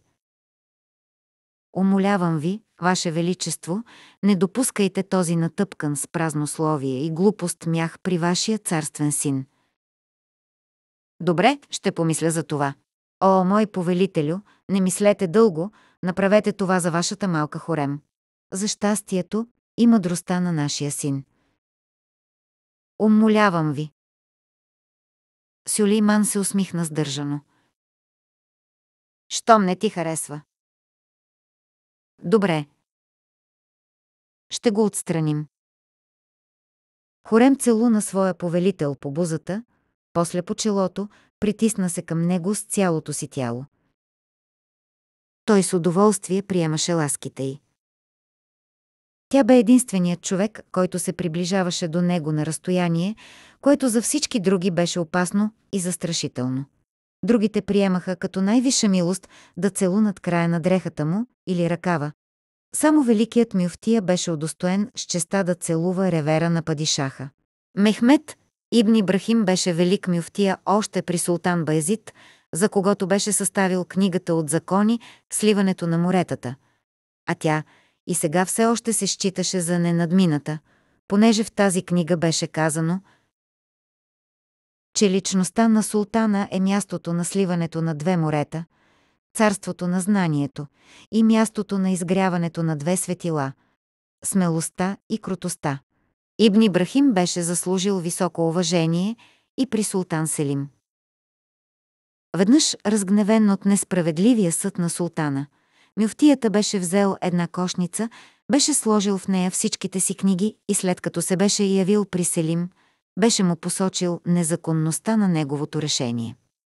Умолявам ви, Ваше Величество, не допускайте този натъпкан с празнословие и глупост мях при Вашия царствен син. Добре, ще помисля за това. О, мой повелителю, не мислете дълго, направете това за вашата малка хорем. За щастието и мъдростта на нашия син. Умолявам ви. Сюлейман се усмихна сдържано. Щом не ти харесва. Добре. Ще го отстраним. Хорем целуна своя повелител по бузата, после по челото, притисна се към него с цялото си тяло. Той с удоволствие приемаше ласките й. Тя бе единственият човек, който се приближаваше до него на разстояние, което за всички други беше опасно и застрашително. Другите приемаха като най виша милост да целунат края на дрехата му или ръкава. Само великият мюфтия беше удостоен с честа да целува ревера на падишаха. Мехмед Ибн Ибрахим беше велик мюфтия още при султан Байзид, за когото беше съставил книгата от закони «Сливането на моретата». А тя и сега все още се считаше за ненадмината, понеже в тази книга беше казано, че личността на султана е мястото на сливането на две морета, царството на знанието и мястото на изгряването на две светила – смелостта и крутостта. Ибни Брахим беше заслужил високо уважение и при султан Селим. Веднъж, разгневен от несправедливия съд на султана, мюфтията беше взел една кошница, беше сложил в нея всичките си книги и след като се беше явил при Селим, беше му посочил незаконността на неговото решение.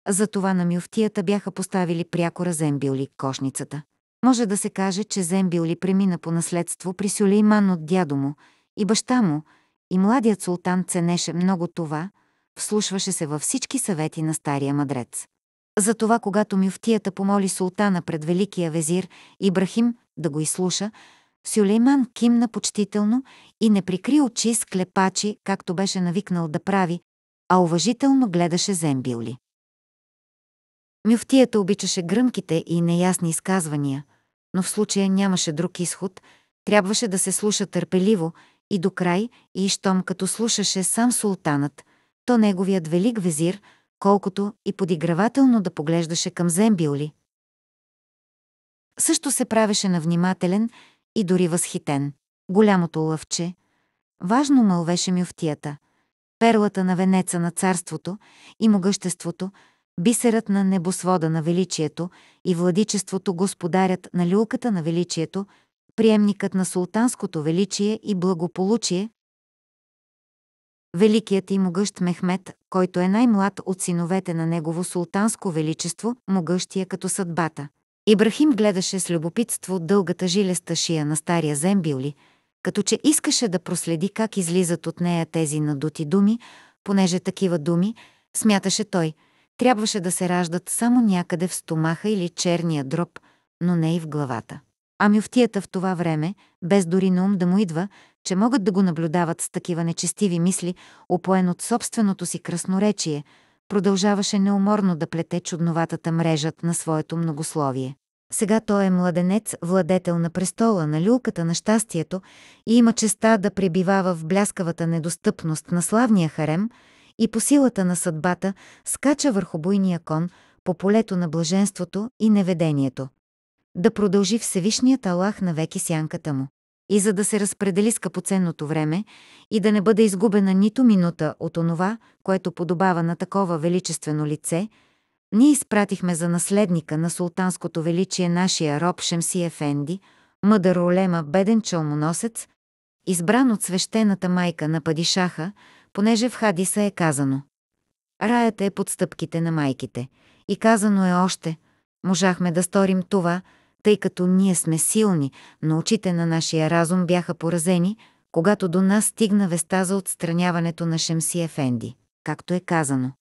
Затова на мюфтията бяха поставили пряко Зембиоли – кошницата. Може да се каже, че зембил ли премина по наследство при Сюлейман от дядо му – и баща му, и младият султан ценеше много това, вслушваше се във всички съвети на стария мъдрец. Затова, когато мюфтията помоли султана пред великия везир Ибрахим да го изслуша, Сюлейман кимна почтително и не прикри очи с клепачи, както беше навикнал да прави, а уважително гледаше Зембилли. Мюфтията обичаше гръмките и неясни изказвания, но в случая нямаше друг изход, трябваше да се слуша търпеливо – и до край, и щом като слушаше сам султанът, то неговият велик везир, колкото и подигравателно да поглеждаше към Зембиоли. Също се правеше навнимателен и дори възхитен. Голямото лъвче. Важно мълвеше мюфтията. Перлата на венеца на царството и могъществото, бисерът на небосвода на величието и владичеството господарят на люлката на величието – приемникът на султанското величие и благополучие, великият и могъщ Мехмед, който е най-млад от синовете на негово султанско величество, могъщия като съдбата. Ибрахим гледаше с любопитство дългата жилеста шия на стария зембиоли, като че искаше да проследи как излизат от нея тези надути думи, понеже такива думи, смяташе той, трябваше да се раждат само някъде в стомаха или черния дроб, но не и в главата. А ами мюфтията в това време, без дори на ум да му идва, че могат да го наблюдават с такива нечестиви мисли, опоен от собственото си красноречие, продължаваше неуморно да плете чудноватата мрежа на своето многословие. Сега той е младенец, владетел на престола, на люлката на щастието и има честа да пребивава в бляскавата недостъпност на славния харем и по силата на съдбата скача върху буйния кон по полето на блаженството и неведението да продължи Всевишният Аллах навеки сянката му. И за да се разпредели скъпоценното време и да не бъде изгубена нито минута от онова, което подобава на такова величествено лице, ние изпратихме за наследника на султанското величие нашия роб Шемси Ефенди, мъдър олема, беден челмоносец, избран от свещената майка на Падишаха, понеже в хадиса е казано. Раята е под стъпките на майките. И казано е още, можахме да сторим това – тъй като ние сме силни, но очите на нашия разум бяха поразени, когато до нас стигна веста за отстраняването на Шемси Ефенди, както е казано.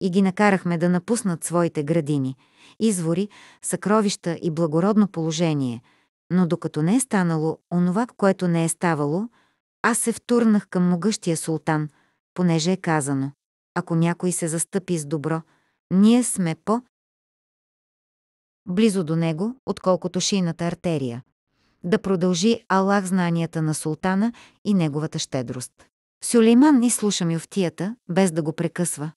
И ги накарахме да напуснат своите градини, извори, съкровища и благородно положение, но докато не е станало онова, което не е ставало, аз се втурнах към могъщия султан, понеже е казано. Ако някой се застъпи с добро, ние сме по близо до него, отколкото шийната артерия. Да продължи Аллах знанията на султана и неговата щедрост. Сюлейман ни слуша мюфтията, без да го прекъсва.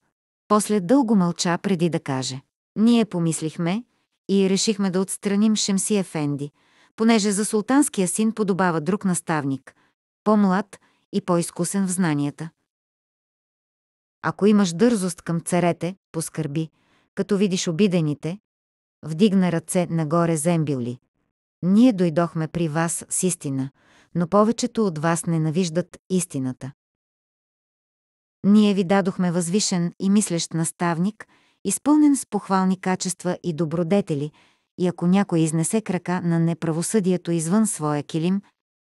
После дълго мълча преди да каже. Ние помислихме и решихме да отстраним Шемси Ефенди, понеже за султанския син подобава друг наставник, по-млад и по-изкусен в знанията. Ако имаш дързост към царете, поскърби, като видиш обидените, Вдигна ръце нагоре зембили. Ние дойдохме при вас с истина, но повечето от вас ненавиждат истината. Ние ви дадохме възвишен и мислещ наставник, изпълнен с похвални качества и добродетели, и ако някой изнесе крака на неправосъдието извън своя килим,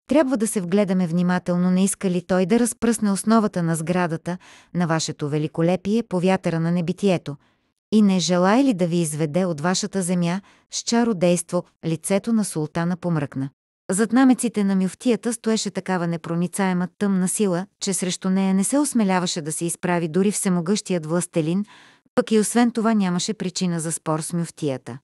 трябва да се вгледаме внимателно, не иска ли той да разпръсне основата на сградата на вашето великолепие по вятъра на небитието – и не желая ли да ви изведе от вашата земя с чародейство, лицето на султана помръкна. Зад намеците на мюфтията стоеше такава непроницаема тъмна сила, че срещу нея не се осмеляваше да се изправи дори всемогъщият властелин, пък и освен това нямаше причина за спор с мюфтията.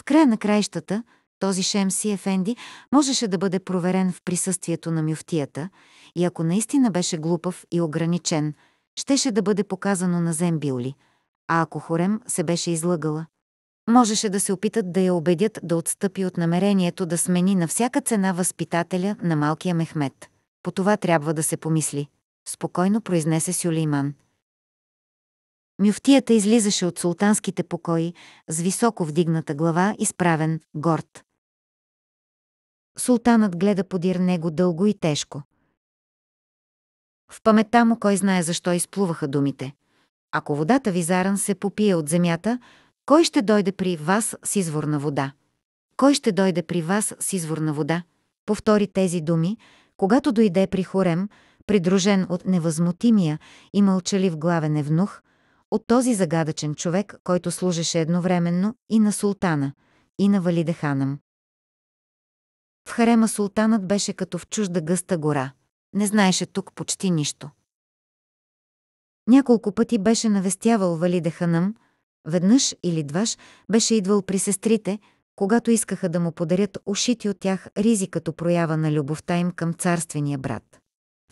В края на краищата, този Шемси Ефенди можеше да бъде проверен в присъствието на мюфтията и ако наистина беше глупав и ограничен, щеше да бъде показано на Зембиоли – а ако Хорем се беше излъгала. Можеше да се опитат да я убедят да отстъпи от намерението да смени на всяка цена възпитателя на малкия мехмет. По това трябва да се помисли, спокойно произнесе Сюлейман. Мюфтията излизаше от султанските покои с високо вдигната глава и справен, горд. Султанът гледа подир него дълго и тежко. В паметта му кой знае защо изплуваха думите – ако водата ви заран се попие от земята, кой ще дойде при вас с изворна вода? Кой ще дойде при вас с изворна вода? Повтори тези думи, когато дойде при Хорем, придружен от невъзмутимия и мълчалив главен евнух, от този загадъчен човек, който служеше едновременно и на султана, и на Валидеханам. В харема султанът беше като в чужда гъста гора. Не знаеше тук почти нищо. Няколко пъти беше навестявал Валиде Ханъм, веднъж или дваж беше идвал при сестрите, когато искаха да му подарят ушити от тях ризи като проява на любовта им към царствения брат.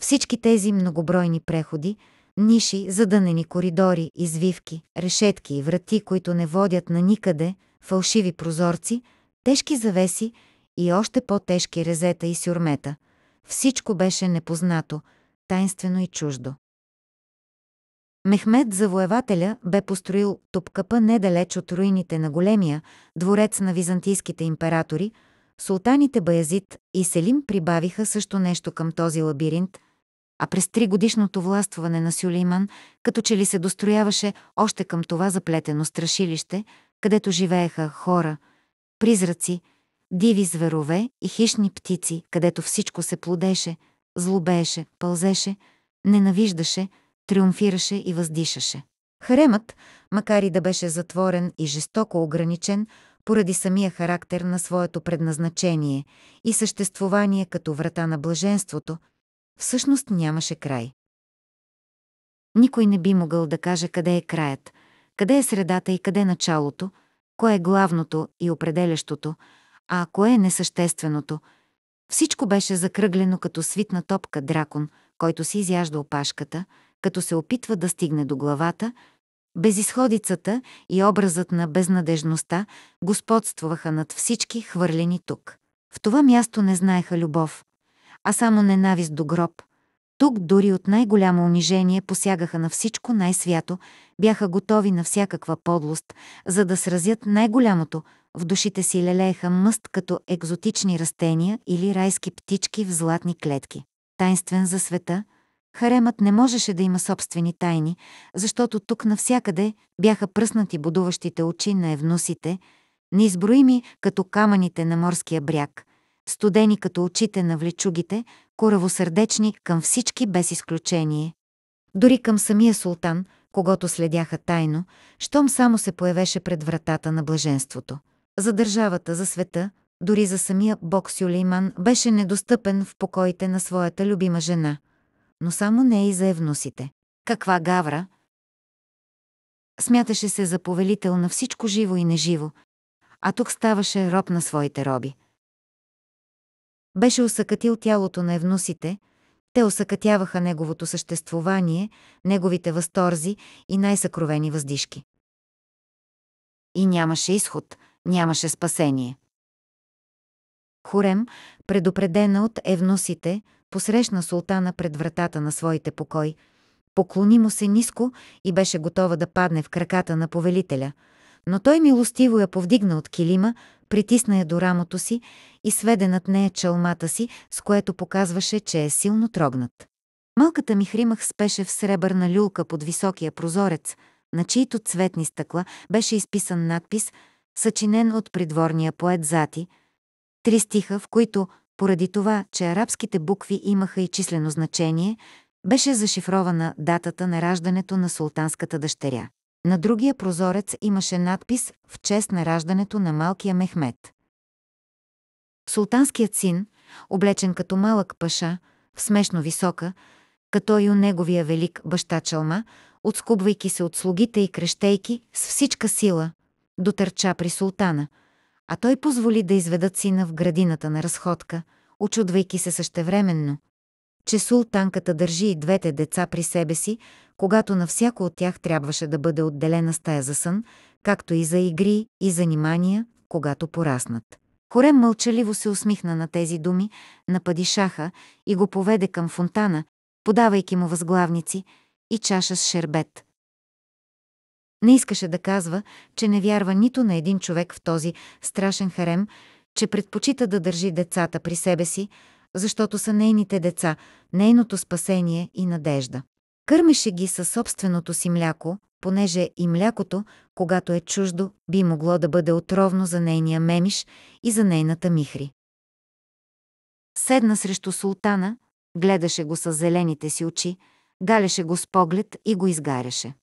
Всички тези многобройни преходи, ниши, задънени коридори, извивки, решетки и врати, които не водят на никъде, фалшиви прозорци, тежки завеси и още по-тежки резета и сюрмета. Всичко беше непознато, тайнствено и чуждо. Мехмед Завоевателя бе построил топкъпа недалеч от руините на големия дворец на византийските императори, султаните Баязит и Селим прибавиха също нещо към този лабиринт, а през тригодишното властване на Сюлейман като че ли се дострояваше още към това заплетено страшилище, където живееха хора, призраци, диви зверове и хищни птици, където всичко се плодеше, злобееше, пълзеше, ненавиждаше – триумфираше и въздишаше. Харемът, макар и да беше затворен и жестоко ограничен, поради самия характер на своето предназначение и съществувание като врата на блаженството, всъщност нямаше край. Никой не би могъл да каже къде е краят, къде е средата и къде е началото, кое е главното и определящото, а кое е несъщественото. Всичко беше закръглено като свитна топка дракон, който си изяжда опашката – като се опитва да стигне до главата, безисходицата и образът на безнадежността господствуваха над всички хвърлени тук. В това място не знаеха любов, а само ненавист до гроб. Тук дори от най-голямо унижение посягаха на всичко най-свято, бяха готови на всякаква подлост, за да сразят най-голямото, в душите си лелееха мъст като екзотични растения или райски птички в златни клетки. Тайнствен за света – Харемът не можеше да има собствени тайни, защото тук навсякъде бяха пръснати будуващите очи на евнусите, неизброими като камъните на морския бряг, студени като очите на влечугите, коравосърдечни към всички без изключение. Дори към самия султан, когато следяха тайно, щом само се появеше пред вратата на блаженството. За държавата, за света, дори за самия бог Сюлейман беше недостъпен в покоите на своята любима жена – но само не и за евнусите. Каква гавра? Смяташе се за повелител на всичко живо и неживо, а тук ставаше роб на своите роби. Беше усъкатил тялото на евнусите, те усъкатяваха неговото съществувание, неговите възторзи и най-съкровени въздишки. И нямаше изход, нямаше спасение. Хорем, предупредена от евнусите, посрещна султана пред вратата на своите покой, поклони му се ниско и беше готова да падне в краката на повелителя, но той милостиво я повдигна от килима, притисна я до рамото си и сведе над нея чалмата си, с което показваше, че е силно трогнат. Малката ми хримах спеше в сребърна люлка под високия прозорец, на чието цветни стъкла беше изписан надпис, съчинен от придворния поет Зати, три стиха, в които – поради това, че арабските букви имаха и числено значение, беше зашифрована датата на раждането на султанската дъщеря. На другия прозорец имаше надпис в чест на раждането на малкия Мехмед. Султанският син, облечен като малък паша, в смешно висока, като и у неговия велик баща Чалма, отскубвайки се от слугите и крещейки с всичка сила, дотърча при султана – а той позволи да изведат сина в градината на разходка, очудвайки се същевременно, че султанката държи и двете деца при себе си, когато на всяко от тях трябваше да бъде отделена стая за сън, както и за игри и занимания, когато пораснат. Корем мълчаливо се усмихна на тези думи, напади шаха и го поведе към фонтана, подавайки му възглавници и чаша с шербет, не искаше да казва, че не вярва нито на един човек в този страшен харем, че предпочита да държи децата при себе си, защото са нейните деца, нейното спасение и надежда. Кърмеше ги със собственото си мляко, понеже и млякото, когато е чуждо, би могло да бъде отровно за нейния мемиш и за нейната михри. Седна срещу султана, гледаше го с зелените си очи, галеше го с поглед и го изгаряше.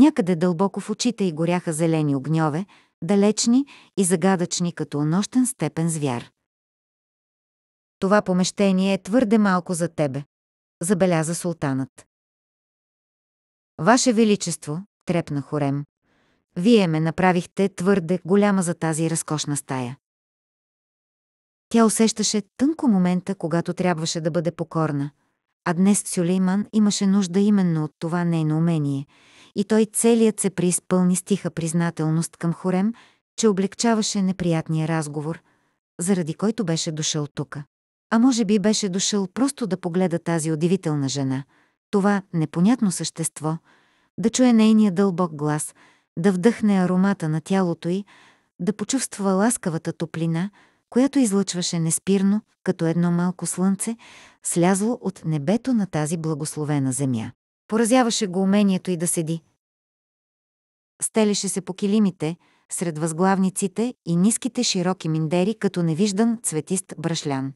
Някъде дълбоко в очите й горяха зелени огньове, далечни и загадъчни като нощен степен звяр. Това помещение е твърде малко за тебе, забеляза султанът. Ваше Величество, трепна Хорем, вие ме направихте твърде голяма за тази разкошна стая. Тя усещаше тънко момента, когато трябваше да бъде покорна, а днес Сюлейман имаше нужда именно от това нейно умение – и той целият се преизпълни с тиха признателност към Хорем, че облегчаваше неприятния разговор, заради който беше дошъл тука. А може би беше дошъл просто да погледа тази удивителна жена, това непонятно същество, да чуе нейния дълбок глас, да вдъхне аромата на тялото й, да почувства ласкавата топлина, която излъчваше неспирно, като едно малко слънце, слязло от небето на тази благословена земя. Поразяваше го умението и да седи. Стелеше се по килимите, сред възглавниците и ниските широки миндери като невиждан цветист брашлян.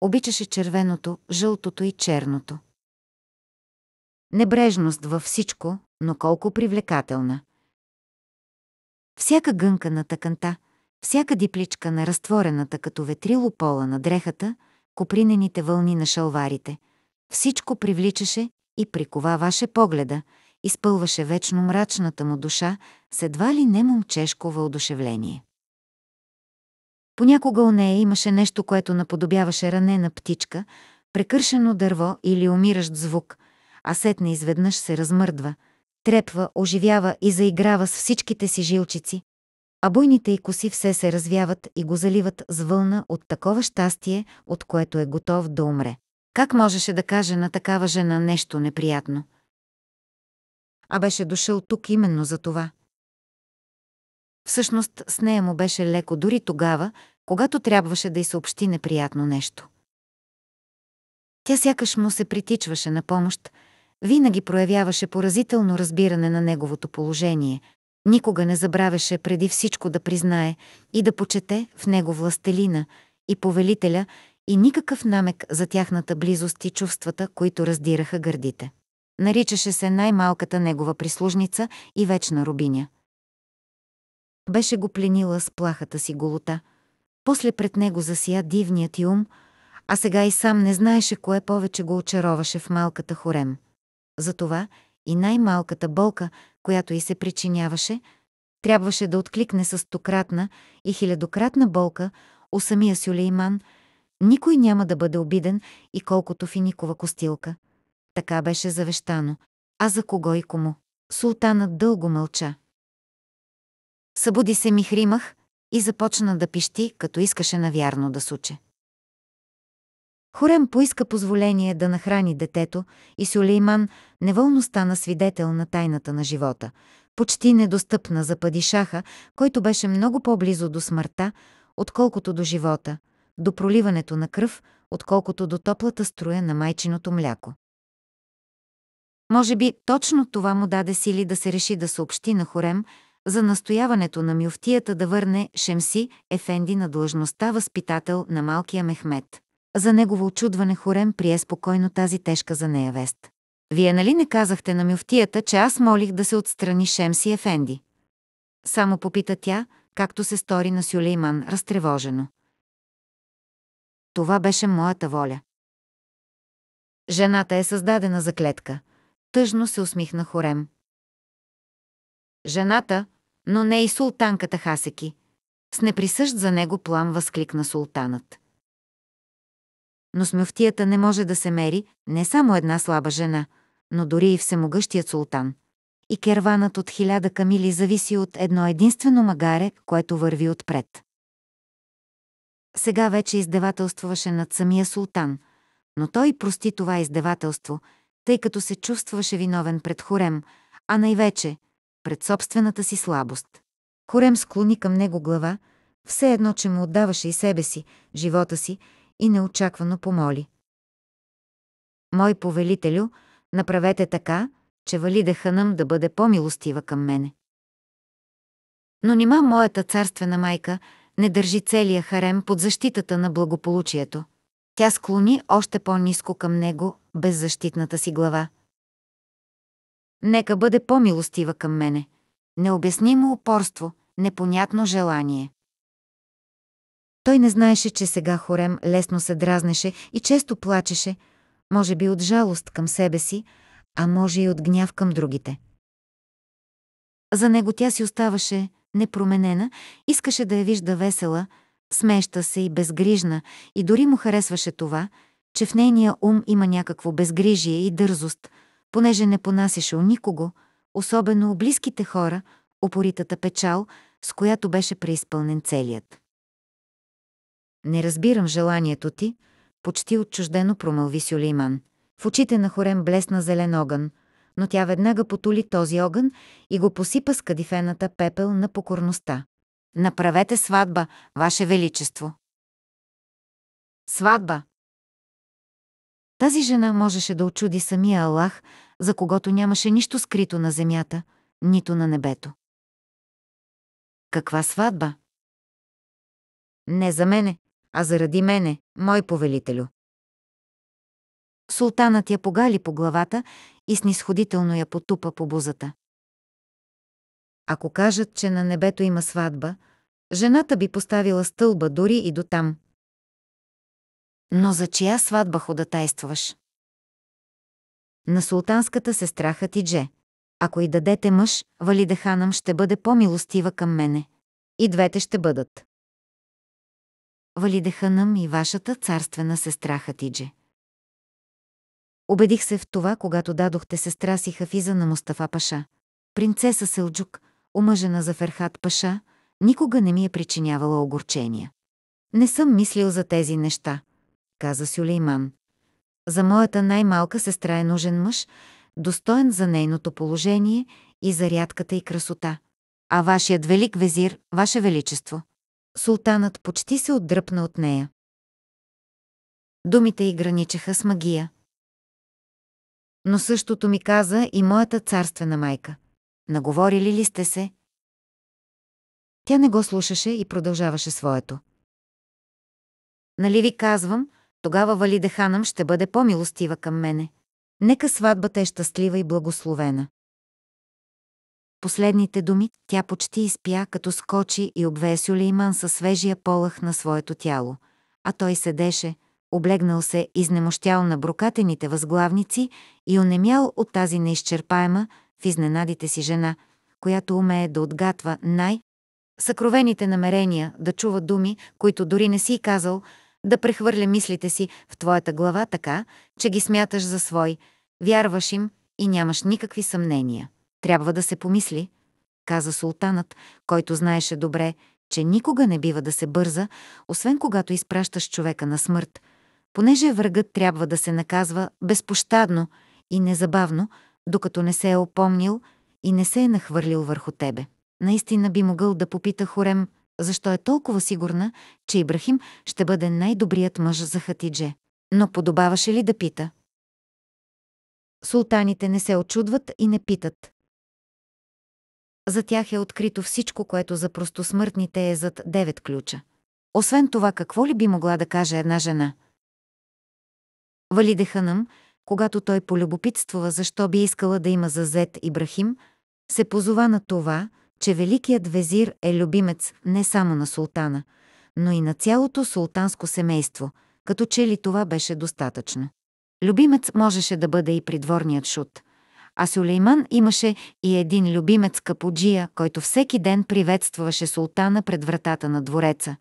Обичаше червеното, жълтото и черното. Небрежност във всичко, но колко привлекателна. Всяка гънка на тъканта, всяка дипличка на разтворената като ветрило пола на дрехата, копринените вълни на шалварите – всичко привличаше и приковаваше погледа, изпълваше вечно мрачната му душа с едва ли не момчешко въодушевление. Понякога у нея имаше нещо, което наподобяваше ранена птичка, прекършено дърво или умиращ звук, а сетне изведнъж се размърдва, трепва, оживява и заиграва с всичките си жилчици, а буйните й коси все се развяват и го заливат с вълна от такова щастие, от което е готов да умре. Как можеше да каже на такава жена нещо неприятно? А беше дошъл тук именно за това. Всъщност с нея му беше леко дори тогава, когато трябваше да й съобщи неприятно нещо. Тя сякаш му се притичваше на помощ, винаги проявяваше поразително разбиране на неговото положение, никога не забравяше преди всичко да признае и да почете в него властелина и повелителя и никакъв намек за тяхната близост и чувствата, които раздираха гърдите. Наричаше се най-малката негова прислужница и вечна рубиня. Беше го пленила с плахата си голота. После пред него засия дивният и ум, а сега и сам не знаеше кое повече го очароваше в малката хорем. Затова и най-малката болка, която й се причиняваше, трябваше да откликне с стократна и хилядократна болка у самия Сюлейман – никой няма да бъде обиден и колкото финикова костилка. Така беше завещано. А за кого и кому? Султанът дълго мълча. Събуди се Михримах и започна да пищи, като искаше навярно да суче. Хорем поиска позволение да нахрани детето и Сюлейман неволно стана свидетел на тайната на живота, почти недостъпна за падишаха, който беше много по-близо до смъртта, отколкото до живота – до проливането на кръв, отколкото до топлата струя на майчиното мляко. Може би точно това му даде сили да се реши да съобщи на Хорем за настояването на мюфтията да върне Шемси Ефенди на длъжността възпитател на малкия Мехмед. За негово очудване Хорем прие спокойно тази тежка за нея вест. Вие нали не казахте на мюфтията, че аз молих да се отстрани Шемси Ефенди? Само попита тя, както се стори на Сюлейман разтревожено. Това беше моята воля. Жената е създадена за клетка. Тъжно се усмихна Хорем. Жената, но не и султанката Хасеки. С неприсъщ за него плам възкликна султанът. Но смъфтията не може да се мери не само една слаба жена, но дори и всемогъщият султан. И керванът от хиляда камили зависи от едно единствено магаре, което върви отпред. Сега вече издевателствуваше над самия султан, но той прости това издевателство, тъй като се чувстваше виновен пред Хорем, а най-вече пред собствената си слабост. Хорем склони към него глава, все едно, че му отдаваше и себе си, живота си, и неочаквано помоли. Мой повелителю, направете така, че Валида Ханъм да бъде по-милостива към мене. Но нима моята царствена майка – не държи целия харем под защитата на благополучието. Тя склони още по-низко към него, беззащитната си глава. Нека бъде по-милостива към мене. Необяснимо упорство, непонятно желание. Той не знаеше, че сега Хорем лесно се дразнеше и често плачеше, може би от жалост към себе си, а може и от гняв към другите. За него тя си оставаше непроменена, искаше да я вижда весела, смеща се и безгрижна, и дори му харесваше това, че в нейния ум има някакво безгрижие и дързост, понеже не понасяше у никого, особено близките хора, упоритата печал, с която беше преизпълнен целият. Не разбирам желанието ти, почти отчуждено промълви Сюлейман. В очите на Хорем блесна зелен огън – но тя веднага потули този огън и го посипа с кадифената пепел на покорността. Направете сватба, Ваше Величество! Сватба! Тази жена можеше да очуди самия Аллах, за когото нямаше нищо скрито на земята, нито на небето. Каква сватба? Не за мене, а заради мене, мой повелителю. Султанът я погали по главата и снисходително я потупа по бузата. Ако кажат, че на небето има сватба, жената би поставила стълба дори и до там. Но за чия сватба ходатайстваш? На султанската сестра Хатидже. Ако и дадете мъж, Валида Ханам ще бъде по-милостива към мене. И двете ще бъдат. Валида Ханам и вашата царствена сестра Хатидже. Убедих се в това, когато дадохте сестра си Хафиза на Мустафа Паша. Принцеса Селджук, омъжена за Ферхат Паша, никога не ми е причинявала огорчения. Не съм мислил за тези неща, каза Сюлейман. За моята най-малка сестра е нужен мъж, достоен за нейното положение и за рядката и красота. А вашият велик везир, ваше величество. Султанът почти се отдръпна от нея. Думите й граничеха с магия – но същото ми каза и моята царствена майка. Наговорили ли сте се? Тя не го слушаше и продължаваше своето. Нали ви казвам, тогава Валиде Ханам ще бъде по-милостива към мене. Нека сватбата е щастлива и благословена. Последните думи тя почти изпя, като скочи и обве Сюлейман със свежия полъх на своето тяло, а той седеше, облегнал се, изнемощял на брокатените възглавници и онемял от тази неизчерпаема в изненадите си жена, която умее да отгатва най- съкровените намерения, да чува думи, които дори не си казал, да прехвърля мислите си в твоята глава така, че ги смяташ за свой, вярваш им и нямаш никакви съмнения. Трябва да се помисли, каза султанът, който знаеше добре, че никога не бива да се бърза, освен когато изпращаш човека на смърт – понеже врагът трябва да се наказва безпощадно и незабавно, докато не се е опомнил и не се е нахвърлил върху тебе. Наистина би могъл да попита Хорем, защо е толкова сигурна, че Ибрахим ще бъде най-добрият мъж за Хатидже. Но подобаваше ли да пита? Султаните не се очудват и не питат. За тях е открито всичко, което за простосмъртните е зад девет ключа. Освен това, какво ли би могла да каже една жена – Валиде Ханъм, когато той полюбопитствува защо би искала да има за зет Ибрахим, се позова на това, че великият везир е любимец не само на султана, но и на цялото султанско семейство, като че ли това беше достатъчно. Любимец можеше да бъде и придворният шут. А Сулейман имаше и един любимец капуджия, който всеки ден приветстваше султана пред вратата на двореца.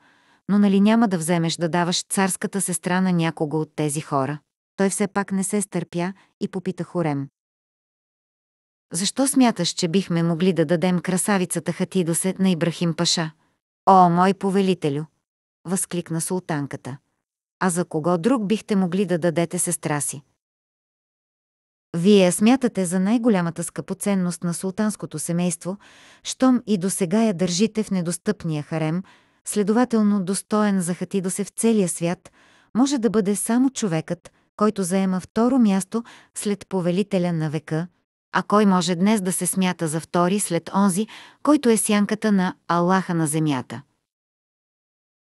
Но нали няма да вземеш да даваш царската сестра на някого от тези хора? Той все пак не се стърпя и попита Хорем. Защо смяташ, че бихме могли да дадем красавицата Хатидосе на Ибрахим Паша? О, мой повелителю! възкликна султанката. А за кого друг бихте могли да дадете сестра си? Вие я смятате за най-голямата скъпоценност на султанското семейство, щом и до сега я държите в недостъпния харем, следователно достоен за Хатидосе в целия свят, може да бъде само човекът, който заема второ място след повелителя на века, а кой може днес да се смята за втори след онзи, който е сянката на Аллаха на земята?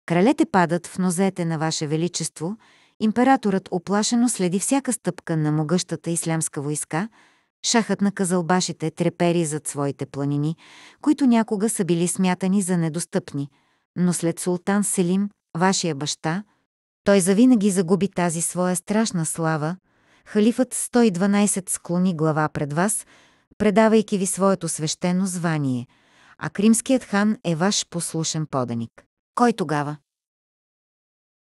Кралете падат в нозете на Ваше Величество, императорът оплашено следи всяка стъпка на могъщата ислямска войска, шахът на казълбашите трепери зад своите планини, които някога са били смятани за недостъпни, но след султан Селим, вашия баща – той завинаги загуби тази своя страшна слава. Халифът 112 склони глава пред вас, предавайки ви своето свещено звание, а кримският хан е ваш послушен поданик. Кой тогава?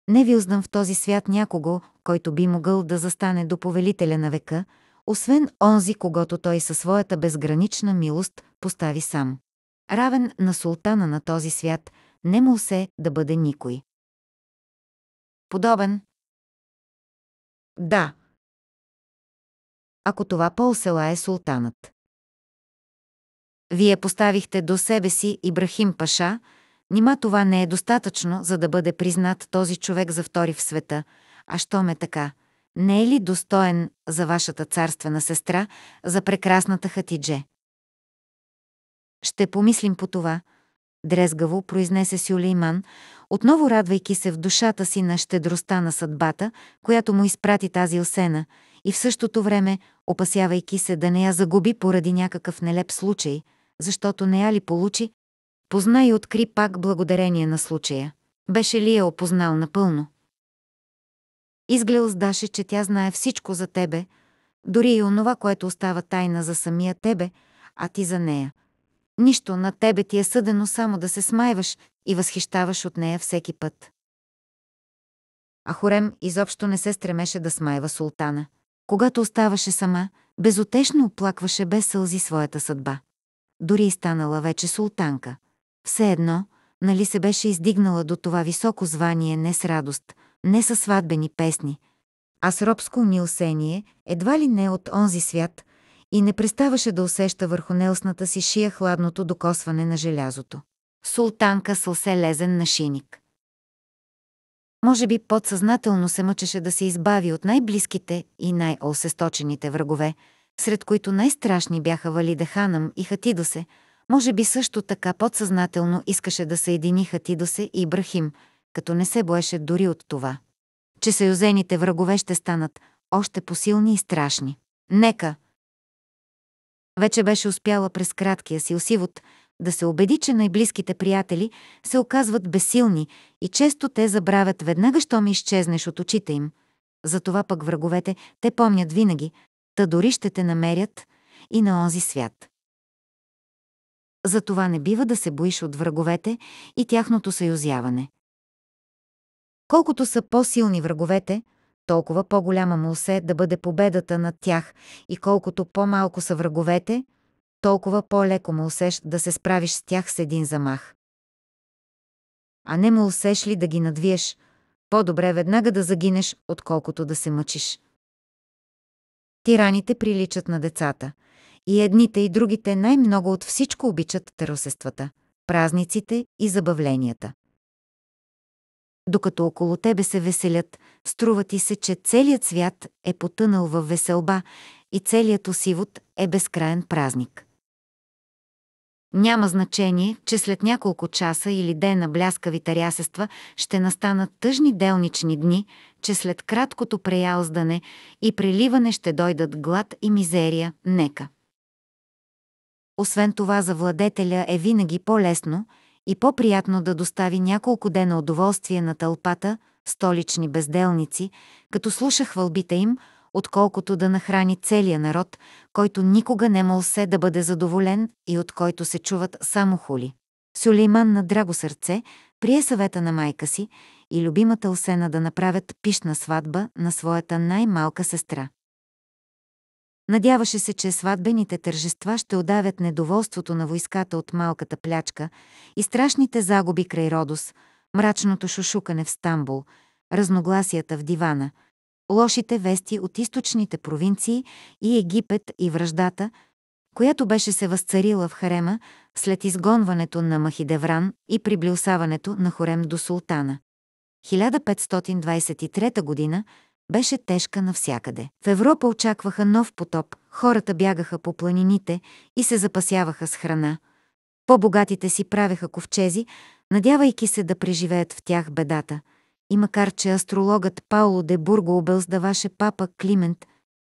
Не ви узнам в този свят някого, който би могъл да застане до повелителя на века, освен онзи, когато той със своята безгранична милост постави сам. Равен на султана на този свят, не му се да бъде никой. Подобен? Да. Ако това полсела е султанът. Вие поставихте до себе си Ибрахим Паша, нима това не е достатъчно, за да бъде признат този човек за втори в света, а що ме така? Не е ли достоен за вашата царствена сестра, за прекрасната Хатидже? Ще помислим по това – дрезгаво произнесе Сюлейман, отново радвайки се в душата си на щедростта на съдбата, която му изпрати тази осена, и в същото време опасявайки се да не я загуби поради някакъв нелеп случай, защото не я ли получи, позна и откри пак благодарение на случая. Беше ли я опознал напълно? Изглел сдаше, че тя знае всичко за тебе, дори и онова, което остава тайна за самия тебе, а ти за нея – Нищо на тебе ти е съдено само да се смайваш и възхищаваш от нея всеки път. А Хорем изобщо не се стремеше да смайва султана. Когато оставаше сама, безотешно оплакваше без сълзи своята съдба. Дори и станала вече султанка. Все едно, нали се беше издигнала до това високо звание не с радост, не със сватбени песни, а с робско милсение, едва ли не от онзи свят – и не преставаше да усеща върху нелсната си шия хладното докосване на желязото. Султанка Сълсе лезен на шиник. Може би подсъзнателно се мъчеше да се избави от най-близките и най-осесточените врагове, сред които най-страшни бяха Валида Ханам и Хатидосе, може би също така подсъзнателно искаше да съедини Хатидосе и Брахим, като не се боеше дори от това, че съюзените врагове ще станат още посилни и страшни. Нека, вече беше успяла през краткия си усивот да се убеди, че най-близките приятели се оказват безсилни и често те забравят веднага, що ми изчезнеш от очите им. Затова пък враговете те помнят винаги, та дори ще те намерят и на онзи свят. Затова не бива да се боиш от враговете и тяхното съюзяване. Колкото са по-силни враговете, толкова по-голяма му се да бъде победата над тях и колкото по-малко са враговете, толкова по-леко му усещ да се справиш с тях с един замах. А не му усеш ли да ги надвиеш, по-добре веднага да загинеш, отколкото да се мъчиш. Тираните приличат на децата. И едните и другите най-много от всичко обичат теросествата, празниците и забавленията докато около тебе се веселят, струва ти се, че целият свят е потънал в веселба и целият осивот е безкраен празник. Няма значение, че след няколко часа или ден на бляскавите рясества ще настанат тъжни делнични дни, че след краткото преялздане и преливане ще дойдат глад и мизерия, нека. Освен това за владетеля е винаги по-лесно – и по-приятно да достави няколко дена удоволствие на тълпата, столични безделници, като слуша хвалбите им, отколкото да нахрани целия народ, който никога не мол се да бъде задоволен и от който се чуват само хули. Сулейман на драго сърце прие съвета на майка си и любимата Осена да направят пишна сватба на своята най-малка сестра. Надяваше се, че сватбените тържества ще удавят недоволството на войската от малката плячка и страшните загуби край Родос, мрачното шушукане в Стамбул, разногласията в дивана, лошите вести от източните провинции и Египет и връждата, която беше се възцарила в Харема след изгонването на Махидевран и приблюсаването на Хорем до султана. 1523 година беше тежка навсякъде. В Европа очакваха нов потоп, хората бягаха по планините и се запасяваха с храна. По-богатите си правеха ковчези, надявайки се да преживеят в тях бедата. И макар, че астрологът Пауло де Бурго обелздаваше папа Климент,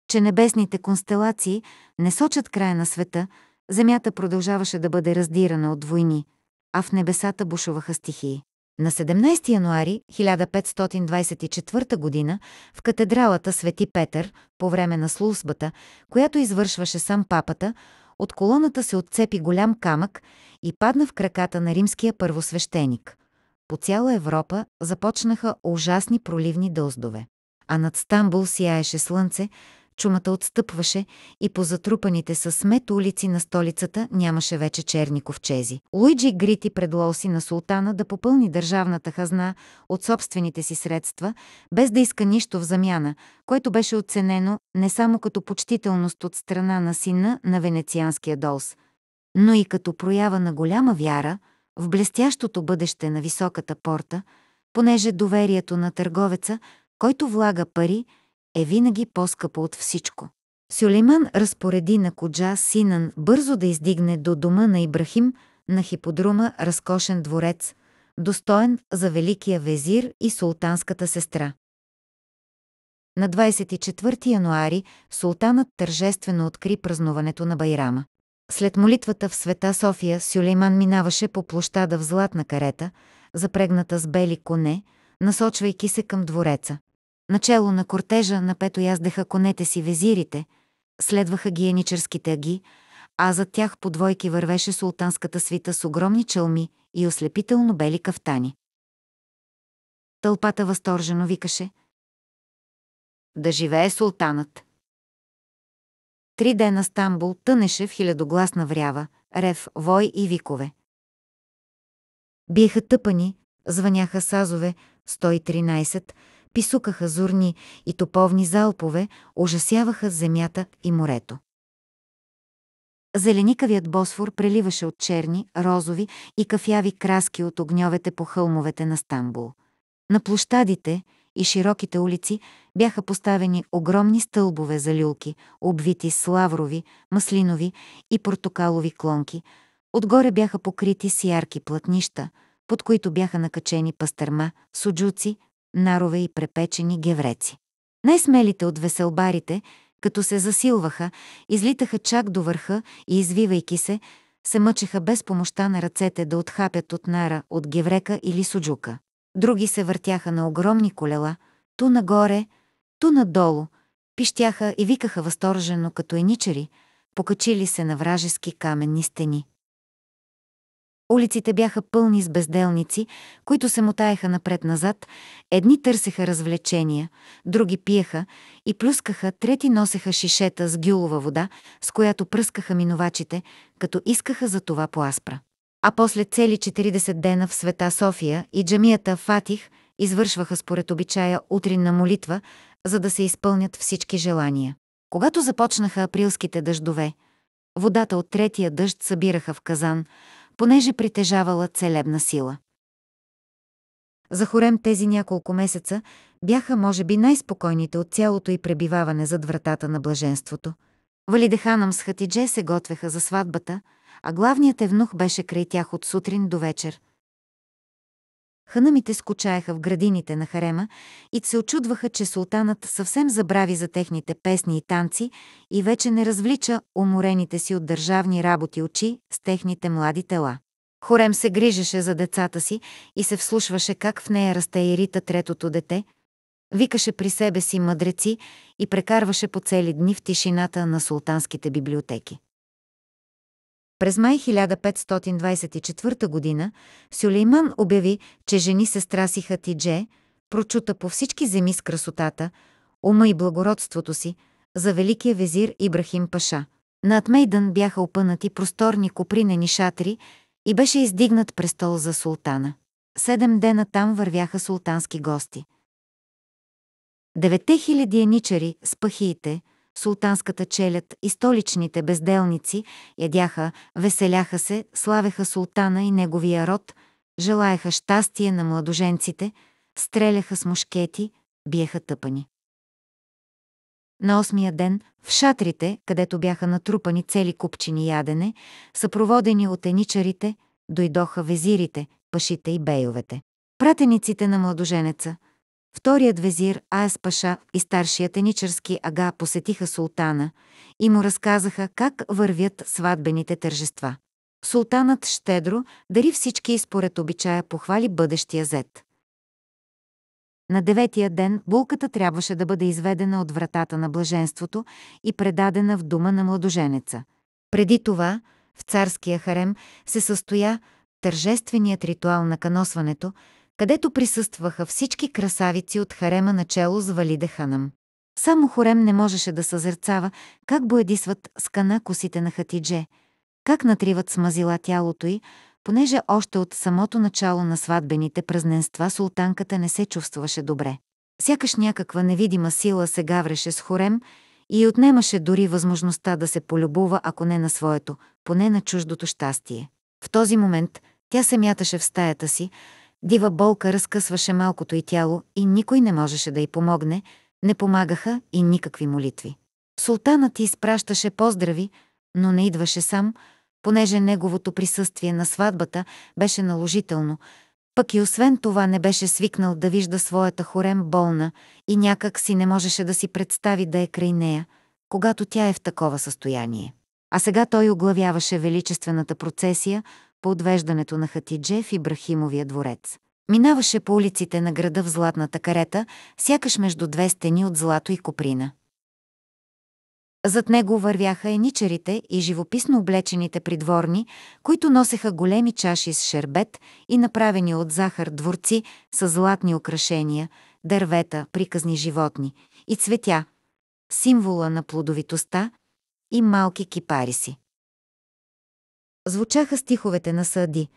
че небесните констелации не сочат края на света, земята продължаваше да бъде раздирана от войни, а в небесата бушуваха стихии. На 17 януари 1524 г. в катедралата Свети Петър, по време на службата, която извършваше сам папата, от колоната се отцепи голям камък и падна в краката на римския първосвещеник. По цяла Европа започнаха ужасни проливни дъздове. А над Стамбул сияеше слънце, чумата отстъпваше и по затрупаните със смет улици на столицата нямаше вече черни ковчези. Луиджи Грити предлоси на султана да попълни държавната хазна от собствените си средства, без да иска нищо в замяна, което беше оценено не само като почтителност от страна на сина на венецианския долс, но и като проява на голяма вяра в блестящото бъдеще на високата порта, понеже доверието на търговеца, който влага пари, е винаги по-скъпо от всичко. Сюлейман разпореди на куджа Синан бързо да издигне до дома на Ибрахим на хиподрума разкошен дворец, достоен за великия везир и султанската сестра. На 24 януари султанът тържествено откри празнуването на Байрама. След молитвата в света София Сюлейман минаваше по площада в златна карета, запрегната с бели коне, насочвайки се към двореца. Начело на кортежа на пето яздеха конете си везирите, следваха гиеничерските аги, а зад тях по двойки вървеше султанската свита с огромни челми и ослепително бели кафтани. Тълпата възторжено викаше «Да живее султанът!» Три дена Стамбул тънеше в хилядогласна врява, рев, вой и викове. Биеха тъпани, звъняха сазове, 113, писукаха зурни и топовни залпове, ужасяваха земята и морето. Зеленикавият Босфор преливаше от черни, розови и кафяви краски от огньовете по хълмовете на Стамбул. На площадите и широките улици бяха поставени огромни стълбове за люлки, обвити с лаврови, маслинови и портокалови клонки. Отгоре бяха покрити с ярки платнища, под които бяха накачени пастърма, суджуци, нарове и препечени гевреци. Най-смелите от веселбарите, като се засилваха, излитаха чак до върха и, извивайки се, се мъчеха без помощта на ръцете да отхапят от нара от геврека или суджука. Други се въртяха на огромни колела, ту нагоре, ту надолу, пищяха и викаха възторжено като еничери, покачили се на вражески каменни стени. Улиците бяха пълни с безделници, които се мотаеха напред-назад, едни търсеха развлечения, други пиеха и плюскаха, трети носеха шишета с гюлова вода, с която пръскаха минувачите, като искаха за това по аспра. А после цели 40 дена в света София и джамията Фатих извършваха според обичая утринна молитва, за да се изпълнят всички желания. Когато започнаха априлските дъждове, водата от третия дъжд събираха в казан – понеже притежавала целебна сила. За Хорем тези няколко месеца бяха, може би, най-спокойните от цялото и пребиваване зад вратата на блаженството. Валидеханам с Хатидже се готвеха за сватбата, а главният евнух беше край тях от сутрин до вечер – Ханамите скучаеха в градините на харема и се очудваха, че султанът съвсем забрави за техните песни и танци и вече не развлича уморените си от държавни работи очи с техните млади тела. Хорем се грижеше за децата си и се вслушваше как в нея расте и рита третото дете, викаше при себе си мъдреци и прекарваше по цели дни в тишината на султанските библиотеки. През май 1524 г. Сюлейман обяви, че жени се страсиха тидже, прочута по всички земи с красотата, ума и благородството си, за великия везир Ибрахим Паша. На Атмейдън бяха опънати просторни копринени шатри и беше издигнат престол за султана. Седем дена там вървяха султански гости. Девете хиляди еничари с пахиите – султанската челят и столичните безделници ядяха, веселяха се, славеха султана и неговия род, желаяха щастие на младоженците, стреляха с мушкети, биеха тъпани. На осмия ден, в шатрите, където бяха натрупани цели купчини ядене, съпроводени от еничарите, дойдоха везирите, пашите и бейовете. Пратениците на младоженеца – Вторият везир Аяс Паша и старшият еничерски ага посетиха султана и му разказаха как вървят сватбените тържества. Султанът щедро дари всички и според обичая похвали бъдещия зет. На деветия ден булката трябваше да бъде изведена от вратата на блаженството и предадена в дума на младоженеца. Преди това, в царския харем се състоя тържественият ритуал на каносването – където присъстваха всички красавици от харема на чело с Валиде Ханам. Само Хорем не можеше да съзерцава как боядисват с кана косите на Хатидже, как натриват с мазила тялото й, понеже още от самото начало на сватбените празненства султанката не се чувстваше добре. Сякаш някаква невидима сила се гавреше с Хорем и отнемаше дори възможността да се полюбува, ако не на своето, поне на чуждото щастие. В този момент тя се мяташе в стаята си, Дива болка разкъсваше малкото й тяло и никой не можеше да й помогне, не помагаха и никакви молитви. Султанът изпращаше поздрави, но не идваше сам, понеже неговото присъствие на сватбата беше наложително, пък и освен това не беше свикнал да вижда своята хорем болна и някак си не можеше да си представи да е край нея, когато тя е в такова състояние. А сега той оглавяваше величествената процесия, по отвеждането на Хатидже в Ибрахимовия дворец. Минаваше по улиците на града в златната карета, сякаш между две стени от злато и коприна. Зад него вървяха еничарите и живописно облечените придворни, които носеха големи чаши с шербет и направени от захар дворци с златни украшения, дървета, приказни животни и цветя, символа на плодовитостта и малки кипариси звучаха стиховете на Сади.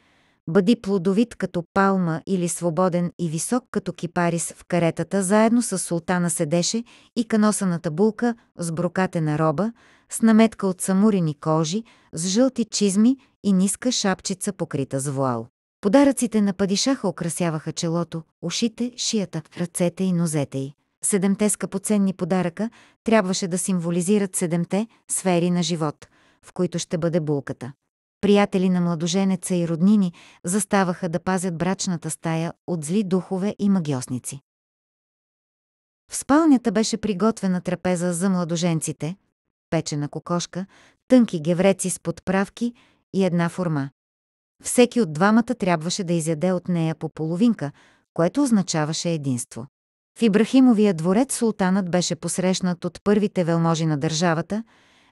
Бъди плодовит като палма или свободен и висок като кипарис в каретата, заедно с султана седеше и каносаната булка с брокатена роба, с наметка от самурени кожи, с жълти чизми и ниска шапчица покрита с вуал. Подаръците на падишаха украсяваха челото, ушите, шията, ръцете и нозете й. Седемте скъпоценни подаръка трябваше да символизират седемте сфери на живот, в които ще бъде булката приятели на младоженеца и роднини, заставаха да пазят брачната стая от зли духове и магиосници. В спалнята беше приготвена трапеза за младоженците, печена кокошка, тънки гевреци с подправки и една форма. Всеки от двамата трябваше да изяде от нея по половинка, което означаваше единство. В Ибрахимовия дворец султанът беше посрещнат от първите велможи на държавата,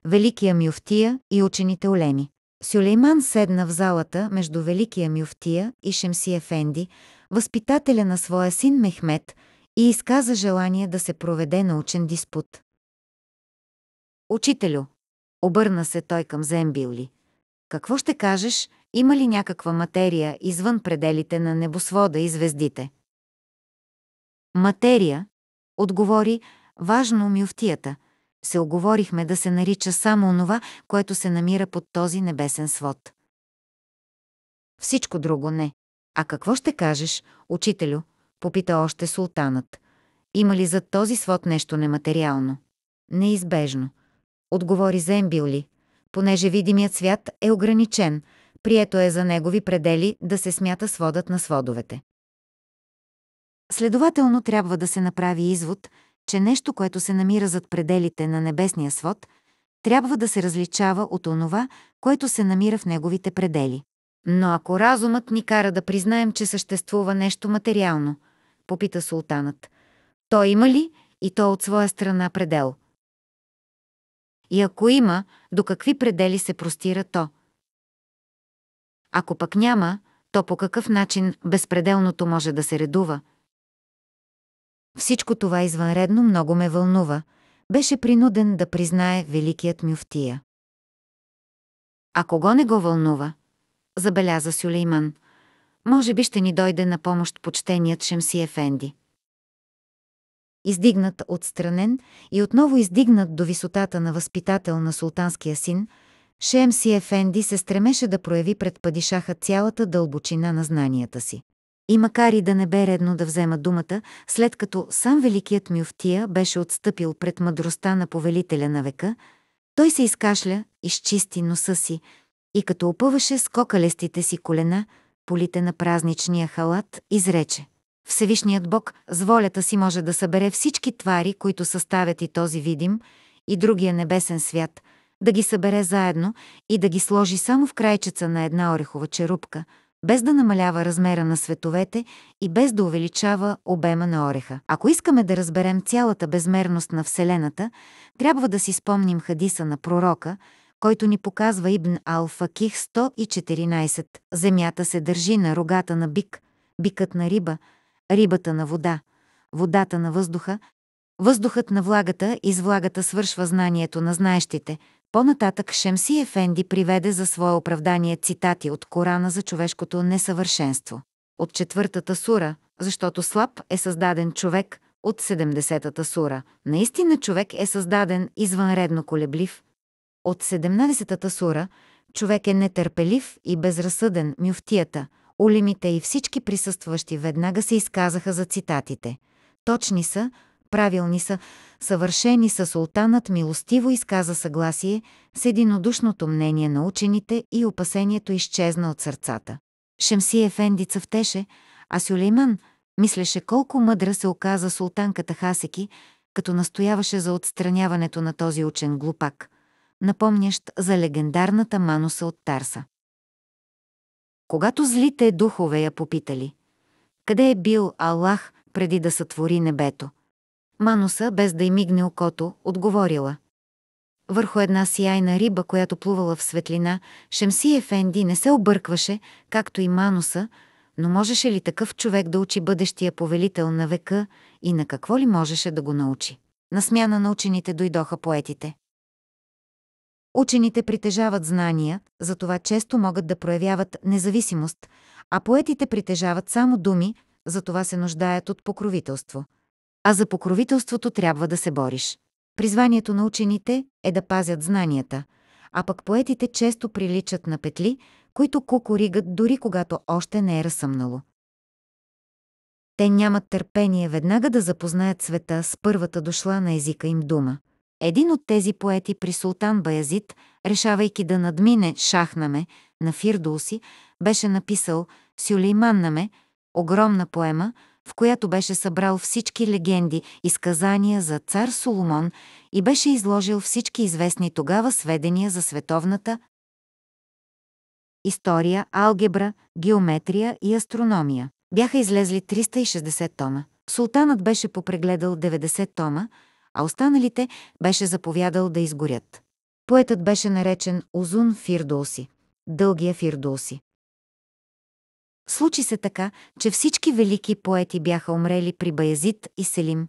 великия мюфтия и учените олеми. Сюлейман седна в залата между Великия Мюфтия и Шемси Ефенди, възпитателя на своя син Мехмет, и изказа желание да се проведе научен диспут. Учителю, обърна се той към Зембилли. Какво ще кажеш, има ли някаква материя извън пределите на небосвода и звездите? Материя, отговори важно мюфтията – се оговорихме да се нарича само онова, което се намира под този небесен свод. Всичко друго не. А какво ще кажеш, учителю? Попита още султанът. Има ли зад този свод нещо нематериално? Неизбежно. Отговори Зембилли. Понеже видимият свят е ограничен, прието е за негови предели да се смята сводът на сводовете. Следователно трябва да се направи извод, че нещо, което се намира зад пределите на небесния свод, трябва да се различава от онова, което се намира в неговите предели. Но ако разумът ни кара да признаем, че съществува нещо материално, попита султанът, то има ли и то от своя страна предел? И ако има, до какви предели се простира то? Ако пък няма, то по какъв начин безпределното може да се редува – всичко това извънредно много ме вълнува, беше принуден да признае великият мюфтия. А кого не го вълнува? Забеляза Сюлейман. Може би ще ни дойде на помощ почтеният Шемси Ефенди. Издигнат отстранен и отново издигнат до висотата на възпитател на султанския син, Шемси Ефенди се стремеше да прояви пред падишаха цялата дълбочина на знанията си. И макар и да не бе редно да взема думата, след като сам великият мюфтия беше отстъпил пред мъдростта на повелителя на века, той се изкашля, изчисти носа си и като опъваше скокалестите си колена, полите на празничния халат, изрече. Всевишният Бог с волята си може да събере всички твари, които съставят и този видим, и другия небесен свят, да ги събере заедно и да ги сложи само в крайчеца на една орехова черупка – без да намалява размера на световете и без да увеличава обема на ореха. Ако искаме да разберем цялата безмерност на Вселената, трябва да си спомним хадиса на пророка, който ни показва Ибн Алфа Ких 114. Земята се държи на рогата на бик, бикът на риба, рибата на вода, водата на въздуха, въздухът на влагата извлагата влагата свършва знанието на знаещите, по-нататък Шемси Ефенди приведе за свое оправдание цитати от Корана за човешкото несъвършенство. От четвъртата сура, защото слаб е създаден човек, от 70-та сура, наистина човек е създаден извънредно колеблив. От 17-та сура, човек е нетърпелив и безразсъден, мюфтията, улимите и всички присъстващи веднага се изказаха за цитатите. Точни са, правилни са, съвършени са султанът милостиво изказа съгласие с единодушното мнение на учените и опасението изчезна от сърцата. Шемси Ефенди цъфтеше, а Сюлейман мислеше колко мъдра се оказа султанката Хасеки, като настояваше за отстраняването на този учен глупак, напомнящ за легендарната Мануса от Тарса. Когато злите духове я попитали, къде е бил Аллах преди да сътвори небето – Мануса, без да й мигне окото, отговорила. Върху една сияйна риба, която плувала в светлина, Шемси Ефенди не се объркваше, както и Мануса, но можеше ли такъв човек да учи бъдещия повелител на века и на какво ли можеше да го научи? На смяна на учените дойдоха поетите. Учените притежават знания, затова често могат да проявяват независимост, а поетите притежават само думи, затова се нуждаят от покровителство – а за покровителството трябва да се бориш. Призванието на учените е да пазят знанията, а пък поетите често приличат на петли, които кукуригат дори когато още не е разсъмнало. Те нямат търпение веднага да запознаят света с първата дошла на езика им дума. Един от тези поети при Султан Баязид, решавайки да надмине Шахнаме на Фирдуси, беше написал Сюлейманнаме, огромна поема, в която беше събрал всички легенди и сказания за цар Соломон и беше изложил всички известни тогава сведения за световната история, алгебра, геометрия и астрономия. Бяха излезли 360 тома. Султанът беше попрегледал 90 тома, а останалите беше заповядал да изгорят. Поетът беше наречен Озун Фирдоси, дългия Фирдоси. Случи се така, че всички велики поети бяха умрели при Баязит и Селим.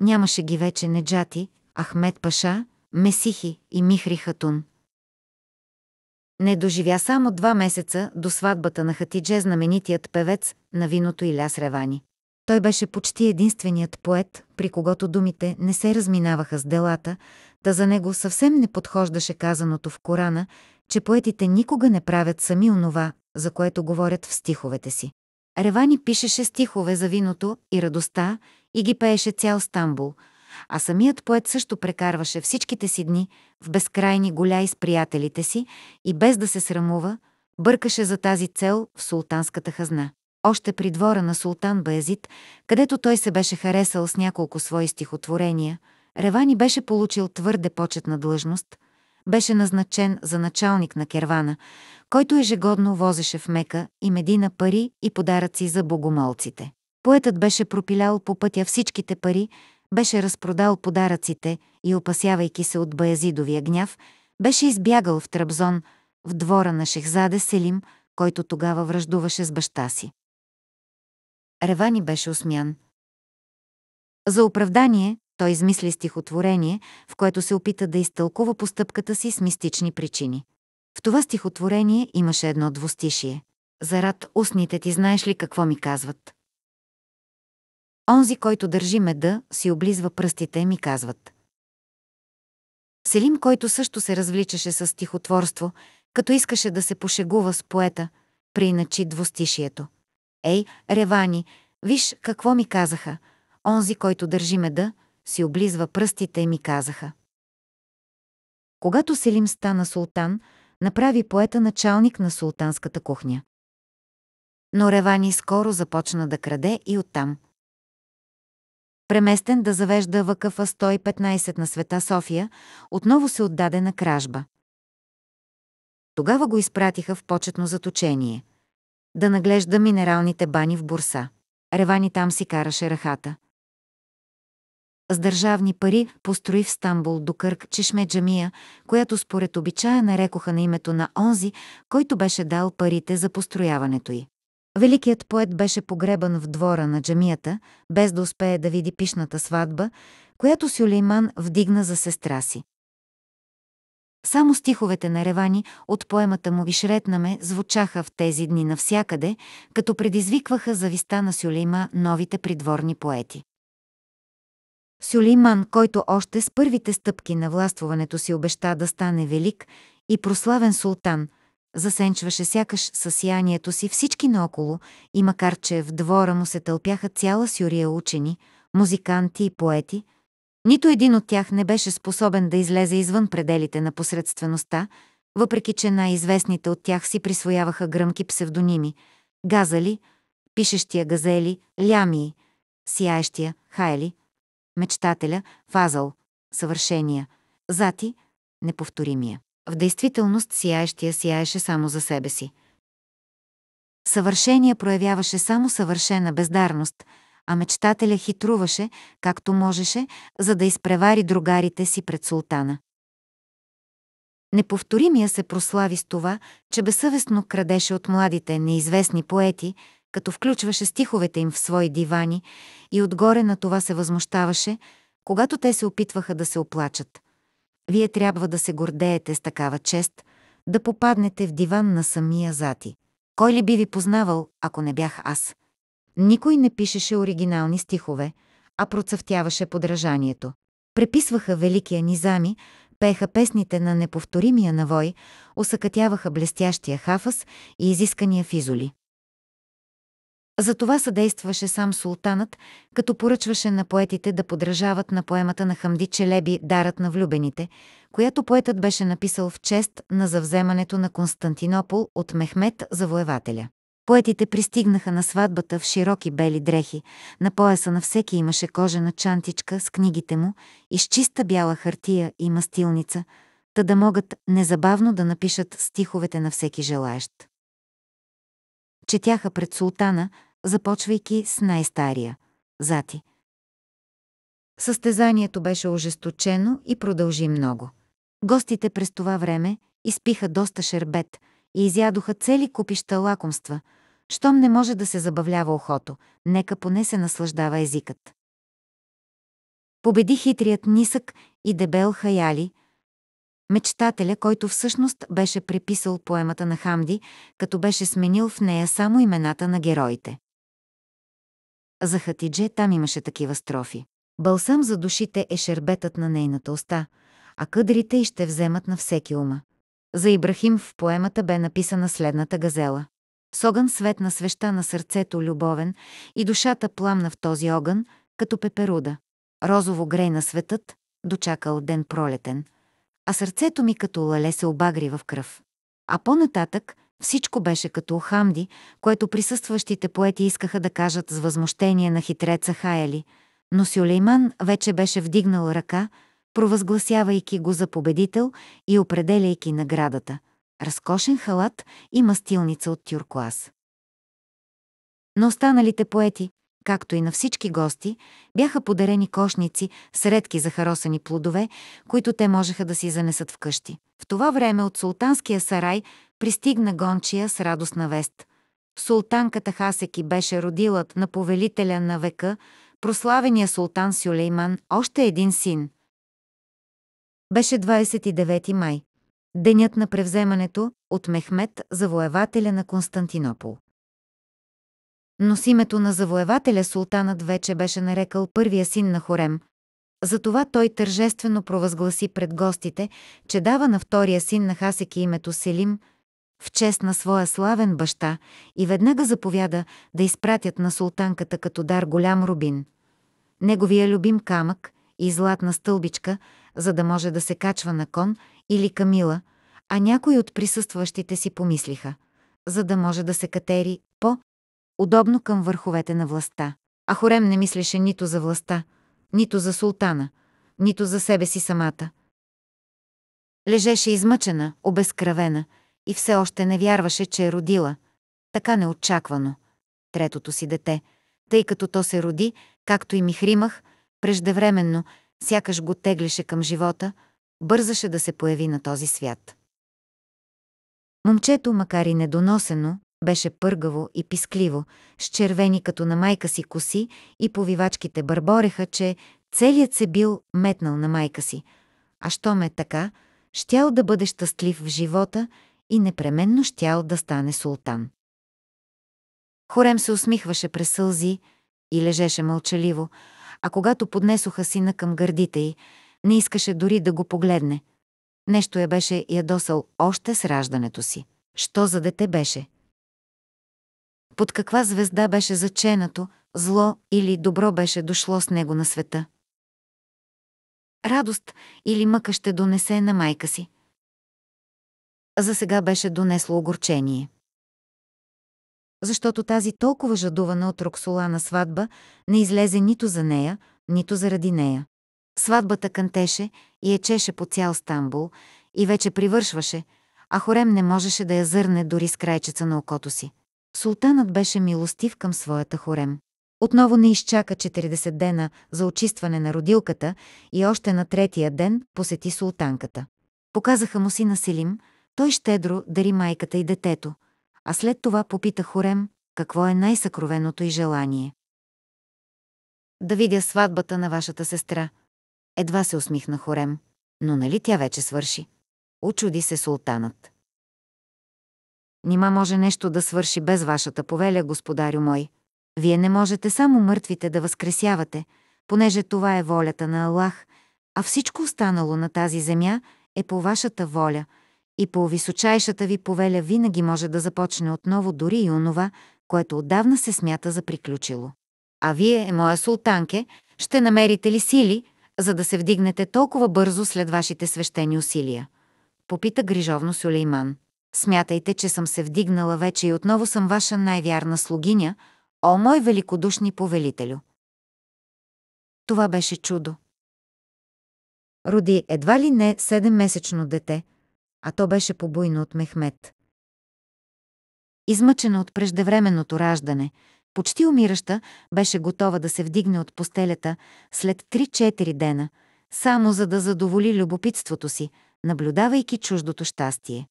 Нямаше ги вече Неджати, Ахмед Паша, Месихи и Михри Хатун. Не доживя само два месеца до сватбата на Хатидже знаменитият певец на виното Иляс Ревани. Той беше почти единственият поет, при когото думите не се разминаваха с делата, та за него съвсем не подхождаше казаното в Корана, че поетите никога не правят сами онова, за което говорят в стиховете си. Ревани пишеше стихове за виното и радостта и ги пееше цял Стамбул, а самият поет също прекарваше всичките си дни в безкрайни голя с приятелите си и без да се срамува, бъркаше за тази цел в султанската хазна. Още при двора на султан Баязит, където той се беше харесал с няколко свои стихотворения, Ревани беше получил твърде почетна длъжност – беше назначен за началник на кервана, който ежегодно возеше в Мека и Медина пари и подаръци за богомолците. Поетът беше пропилял по пътя всичките пари, беше разпродал подаръците и, опасявайки се от баязидовия гняв, беше избягал в Трабзон, в двора на Шехзаде Селим, който тогава връждуваше с баща си. Ревани беше усмян. За оправдание, той измисли стихотворение, в което се опита да изтълкува постъпката си с мистични причини. В това стихотворение имаше едно двустишие. Зарад устните ти знаеш ли какво ми казват? Онзи, който държи меда, си облизва пръстите, ми казват. Селим, който също се развличаше с стихотворство, като искаше да се пошегува с поета, приначи двустишието. Ей, ревани, виж какво ми казаха. Онзи, който държи меда, си облизва пръстите и ми казаха. Когато Селим стана султан, направи поета началник на султанската кухня. Но Ревани скоро започна да краде и оттам. Преместен да завежда ВКФ 115 на света София, отново се отдаде на кражба. Тогава го изпратиха в почетно заточение. Да наглежда минералните бани в Бурса. Ревани там си караше рахата – с държавни пари построи в Стамбул до Кърк чешме джамия, която според обичая нарекоха на името на онзи, който беше дал парите за построяването й. Великият поет беше погребан в двора на джамията, без да успее да види пишната сватба, която Сюлейман вдигна за сестра си. Само стиховете на Ревани от поемата му Вишретнаме звучаха в тези дни навсякъде, като предизвикваха зависта на Сюлейма новите придворни поети. Сюлейман, който още с първите стъпки на властвуването си обеща да стане велик и прославен султан, засенчваше сякаш със сиянието си всички наоколо и макар че в двора му се тълпяха цяла сюрия учени, музиканти и поети, нито един от тях не беше способен да излезе извън пределите на посредствеността, въпреки че най-известните от тях си присвояваха гръмки псевдоними – Газали, пишещия Газели, Лямии, сияещия Хайли, мечтателя, фазъл, съвършения, зати, неповторимия. В действителност сияещия сияеше само за себе си. Съвършение проявяваше само съвършена бездарност, а мечтателя хитруваше, както можеше, за да изпревари другарите си пред султана. Неповторимия се прослави с това, че безсъвестно крадеше от младите неизвестни поети, като включваше стиховете им в свои дивани и отгоре на това се възмущаваше, когато те се опитваха да се оплачат. Вие трябва да се гордеете с такава чест, да попаднете в диван на самия Зати. Кой ли би ви познавал, ако не бях аз? Никой не пишеше оригинални стихове, а процъфтяваше подражанието. Преписваха великия низами, пееха песните на неповторимия навой, усъкътяваха блестящия хафас и изискания физоли. За това съдействаше сам султанът, като поръчваше на поетите да подражават на поемата на Хамди Челеби «Дарът на влюбените», която поетът беше написал в чест на завземането на Константинопол от Мехмет Завоевателя. Поетите пристигнаха на сватбата в широки бели дрехи, на пояса на всеки имаше кожена чантичка с книгите му и с чиста бяла хартия и мастилница, та да могат незабавно да напишат стиховете на всеки желаещ четяха пред султана, започвайки с най-стария – Зати. Състезанието беше ожесточено и продължи много. Гостите през това време изпиха доста шербет и изядоха цели купища лакомства, щом не може да се забавлява ухото, нека поне се наслаждава езикът. Победи хитрият нисък и дебел Хаяли, мечтателя, който всъщност беше преписал поемата на Хамди, като беше сменил в нея само имената на героите. За Хатидже там имаше такива строфи. Бълсам за душите е шербетът на нейната уста, а къдрите й ще вземат на всеки ума. За Ибрахим в поемата бе написана следната газела. С огън свет на свеща на сърцето любовен и душата пламна в този огън, като пеперуда. Розово грей на светът, дочакал ден пролетен, а сърцето ми като лале се обагри в кръв. А по-нататък всичко беше като хамди, което присъстващите поети искаха да кажат с възмущение на хитреца Хаяли, но Сюлейман вече беше вдигнал ръка, провъзгласявайки го за победител и определяйки наградата – разкошен халат и мастилница от тюркоаз. Но останалите поети, както и на всички гости, бяха подарени кошници с редки захаросани плодове, които те можеха да си занесат вкъщи. В това време от султанския сарай пристигна гончия с радостна вест. Султанката Хасеки беше родилът на повелителя на века, прославения султан Сюлейман, още един син. Беше 29 май, денят на превземането от Мехмет, завоевателя на Константинопол но с името на завоевателя султанът вече беше нарекал първия син на Хорем. Затова той тържествено провъзгласи пред гостите, че дава на втория син на Хасеки името Селим, в чест на своя славен баща и веднага заповяда да изпратят на султанката като дар голям рубин. Неговия любим камък и златна стълбичка, за да може да се качва на кон или камила, а някои от присъстващите си помислиха, за да може да се катери по удобно към върховете на властта. А Хорем не мислеше нито за властта, нито за султана, нито за себе си самата. Лежеше измъчена, обезкравена и все още не вярваше, че е родила. Така неочаквано. Третото си дете, тъй като то се роди, както и ми хримах, преждевременно, сякаш го теглеше към живота, бързаше да се появи на този свят. Момчето, макар и недоносено, беше пъргаво и пискливо, с червени като на майка си коси и повивачките бърбореха, че целият се бил метнал на майка си. А що ме така, щял да бъде щастлив в живота и непременно щял да стане султан. Хорем се усмихваше през сълзи и лежеше мълчаливо, а когато поднесоха сина към гърдите й, не искаше дори да го погледне. Нещо я беше ядосал още с раждането си. Що за дете беше? Под каква звезда беше заченато, зло или добро беше дошло с него на света. Радост или мъка ще донесе на майка си. За сега беше донесло огорчение. Защото тази толкова жадувана от Роксолана сватба не излезе нито за нея, нито заради нея. Сватбата кънтеше и ечеше по цял Стамбул и вече привършваше, а Хорем не можеше да я зърне дори с крайчеца на окото си. Султанът беше милостив към своята хорем. Отново не изчака 40 дена за очистване на родилката и още на третия ден посети султанката. Показаха му си на Селим, той щедро дари майката и детето, а след това попита хорем какво е най-съкровеното и желание. Да видя сватбата на вашата сестра. Едва се усмихна хорем, но нали тя вече свърши? Очуди се султанът. Нима може нещо да свърши без вашата повеля, господарю мой. Вие не можете само мъртвите да възкресявате, понеже това е волята на Аллах, а всичко останало на тази земя е по вашата воля и по височайшата ви повеля винаги може да започне отново дори и онова, което отдавна се смята за приключило. А вие, е моя султанке, ще намерите ли сили, за да се вдигнете толкова бързо след вашите свещени усилия? Попита грижовно Сулейман. Смятайте, че съм се вдигнала вече и отново съм ваша най-вярна слугиня, о мой великодушни повелителю. Това беше чудо. Роди едва ли не седеммесечно дете, а то беше побойно от мехмет. Измъчена от преждевременното раждане, почти умираща, беше готова да се вдигне от постелята след 3-4 дена, само за да задоволи любопитството си, наблюдавайки чуждото щастие.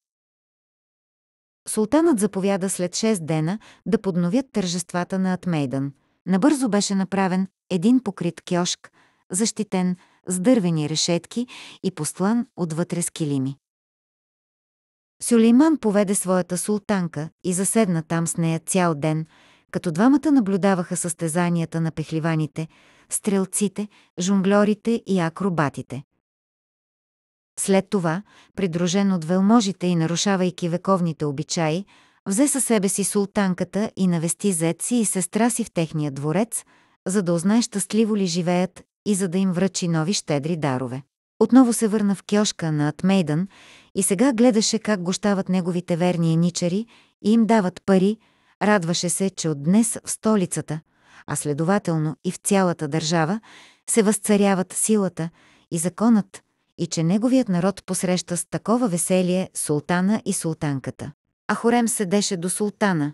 Султанът заповяда след 6 дена да подновят тържествата на Атмейдан. Набързо беше направен един покрит кьошк, защитен с дървени решетки и послан отвътре с килими. Сюлейман поведе своята султанка и заседна там с нея цял ден, като двамата наблюдаваха състезанията на пехливаните, стрелците, жонглорите и акробатите. След това, придружен от велможите и нарушавайки вековните обичаи, взе със себе си султанката и навести зет си и сестра си в техния дворец, за да узнае щастливо ли живеят и за да им връчи нови щедри дарове. Отново се върна в кьошка на Атмейдън и сега гледаше как гощават неговите верни еничари и им дават пари, радваше се, че от днес в столицата, а следователно и в цялата държава, се възцаряват силата и законът, и че неговият народ посреща с такова веселие султана и султанката. А Хорем седеше до султана,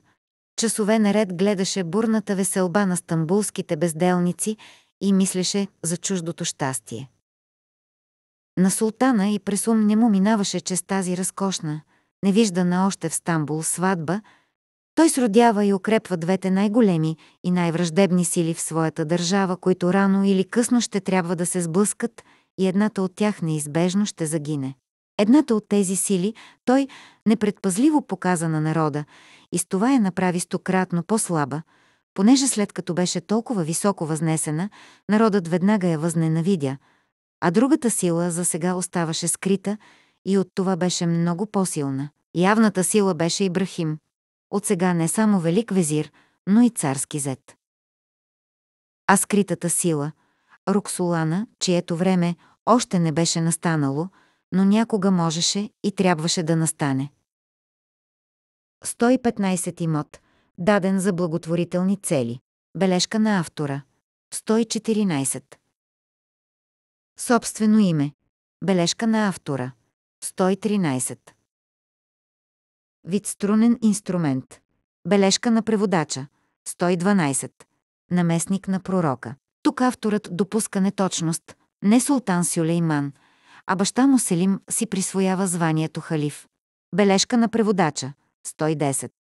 часове наред гледаше бурната веселба на стамбулските безделници и мислеше за чуждото щастие. На султана и през ум не му минаваше, че с тази разкошна, невиждана още в Стамбул сватба, той сродява и укрепва двете най-големи и най-враждебни сили в своята държава, които рано или късно ще трябва да се сблъскат – и едната от тях неизбежно ще загине. Едната от тези сили той непредпазливо показа на народа и с това я направи стократно по-слаба, понеже след като беше толкова високо възнесена, народът веднага я възненавидя, а другата сила за сега оставаше скрита и от това беше много по-силна. Явната сила беше Ибрахим. От сега не само велик везир, но и царски зет. А скритата сила – Роксолана, чието време още не беше настанало, но някога можеше и трябваше да настане. 115 имот, даден за благотворителни цели. Бележка на автора. 114. Собствено име. Бележка на автора. 113. Вид струнен инструмент. Бележка на преводача. 112. Наместник на пророка. Тук авторът допуска неточност. Не султан Сюлейман, а баща му Селим си присвоява званието халиф. Бележка на преводача. 110.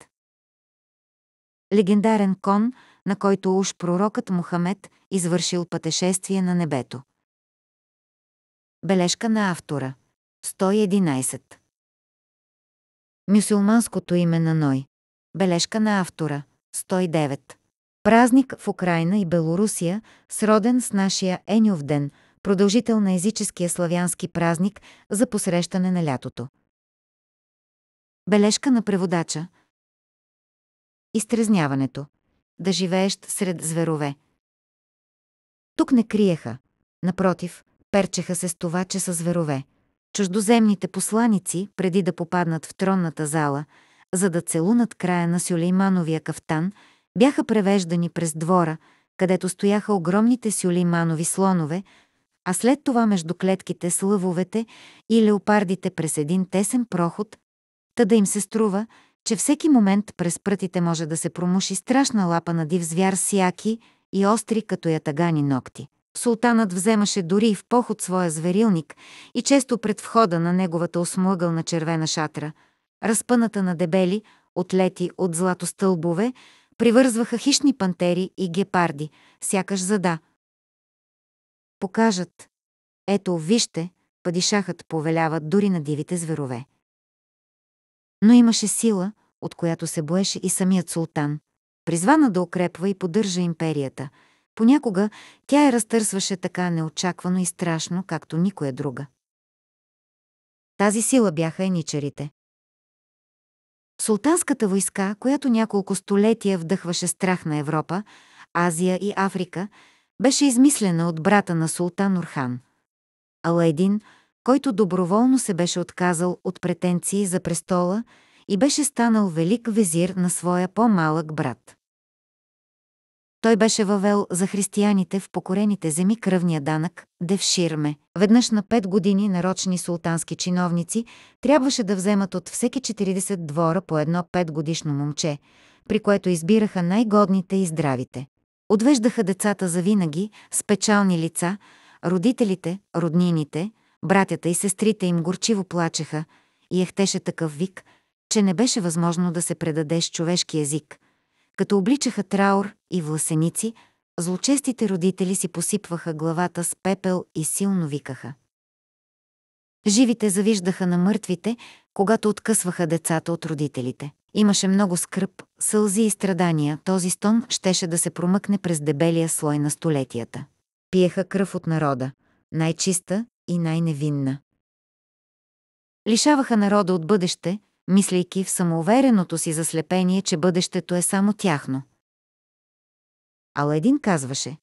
Легендарен кон, на който уж пророкът Мухамед извършил пътешествие на небето. Бележка на автора. 111. Мюсюлманското име на Ной. Бележка на автора. 109. Празник в Украина и Белорусия, сроден с нашия Енюв ден, продължител на езическия славянски празник за посрещане на лятото. Бележка на преводача Изтрезняването Да живеещ сред зверове Тук не криеха. Напротив, перчеха се с това, че са зверове. Чуждоземните посланици, преди да попаднат в тронната зала, за да целунат края на Сюлеймановия кафтан – бяха превеждани през двора, където стояха огромните сюлейманови слонове, а след това между клетките с лъвовете и леопардите през един тесен проход, та да им се струва, че всеки момент през прътите може да се промуши страшна лапа на див звяр с яки и остри като ятагани ногти. Султанът вземаше дори и в поход своя зверилник и често пред входа на неговата осмъгълна червена шатра, разпъната на дебели, отлети от злато стълбове, Привързваха хищни пантери и гепарди, сякаш за да. Покажат. Ето, вижте, падишахът повелява дори на дивите зверове. Но имаше сила, от която се боеше и самият султан, призвана да укрепва и поддържа империята. Понякога тя я разтърсваше така неочаквано и страшно, както никоя друга. Тази сила бяха еничарите. Султанската войска, която няколко столетия вдъхваше страх на Европа, Азия и Африка, беше измислена от брата на султан Орхан. Алайдин, който доброволно се беше отказал от претенции за престола и беше станал велик везир на своя по-малък брат. Той беше въвел за християните в покорените земи кръвния данък, девширме. Веднъж на пет години нарочни султански чиновници трябваше да вземат от всеки 40 двора по едно петгодишно момче, при което избираха най-годните и здравите. Отвеждаха децата завинаги с печални лица, родителите, роднините, братята и сестрите им горчиво плачеха и ехтеше такъв вик, че не беше възможно да се предадеш човешки език – като обличаха траур и власеници, злочестите родители си посипваха главата с пепел и силно викаха. Живите завиждаха на мъртвите, когато откъсваха децата от родителите. Имаше много скръп, сълзи и страдания. Този стон щеше да се промъкне през дебелия слой на столетията. Пиеха кръв от народа, най-чиста и най-невинна. Лишаваха народа от бъдеще, мислейки в самоувереното си заслепение, че бъдещето е само тяхно. Аладин казваше,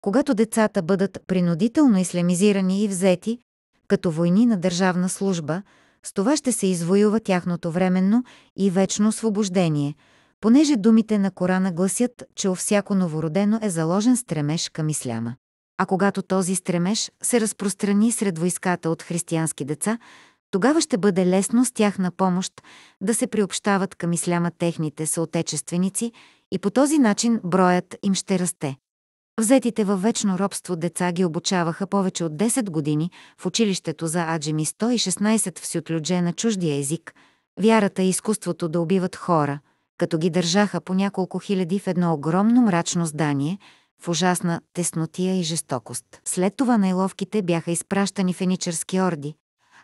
когато децата бъдат принудително ислямизирани и взети, като войни на държавна служба, с това ще се извоюва тяхното временно и вечно освобождение, понеже думите на Корана гласят, че у всяко новородено е заложен стремеж към исляма. А когато този стремеж се разпространи сред войската от християнски деца, тогава ще бъде лесно с тях на помощ да се приобщават към исляма техните съотечественици и по този начин броят им ще расте. Взетите във вечно робство деца ги обучаваха повече от 10 години в училището за Аджеми 116 в Сютлюдже на чуждия език, вярата и изкуството да убиват хора, като ги държаха по няколко хиляди в едно огромно мрачно здание, в ужасна теснотия и жестокост. След това най-ловките бяха изпращани феничерски орди,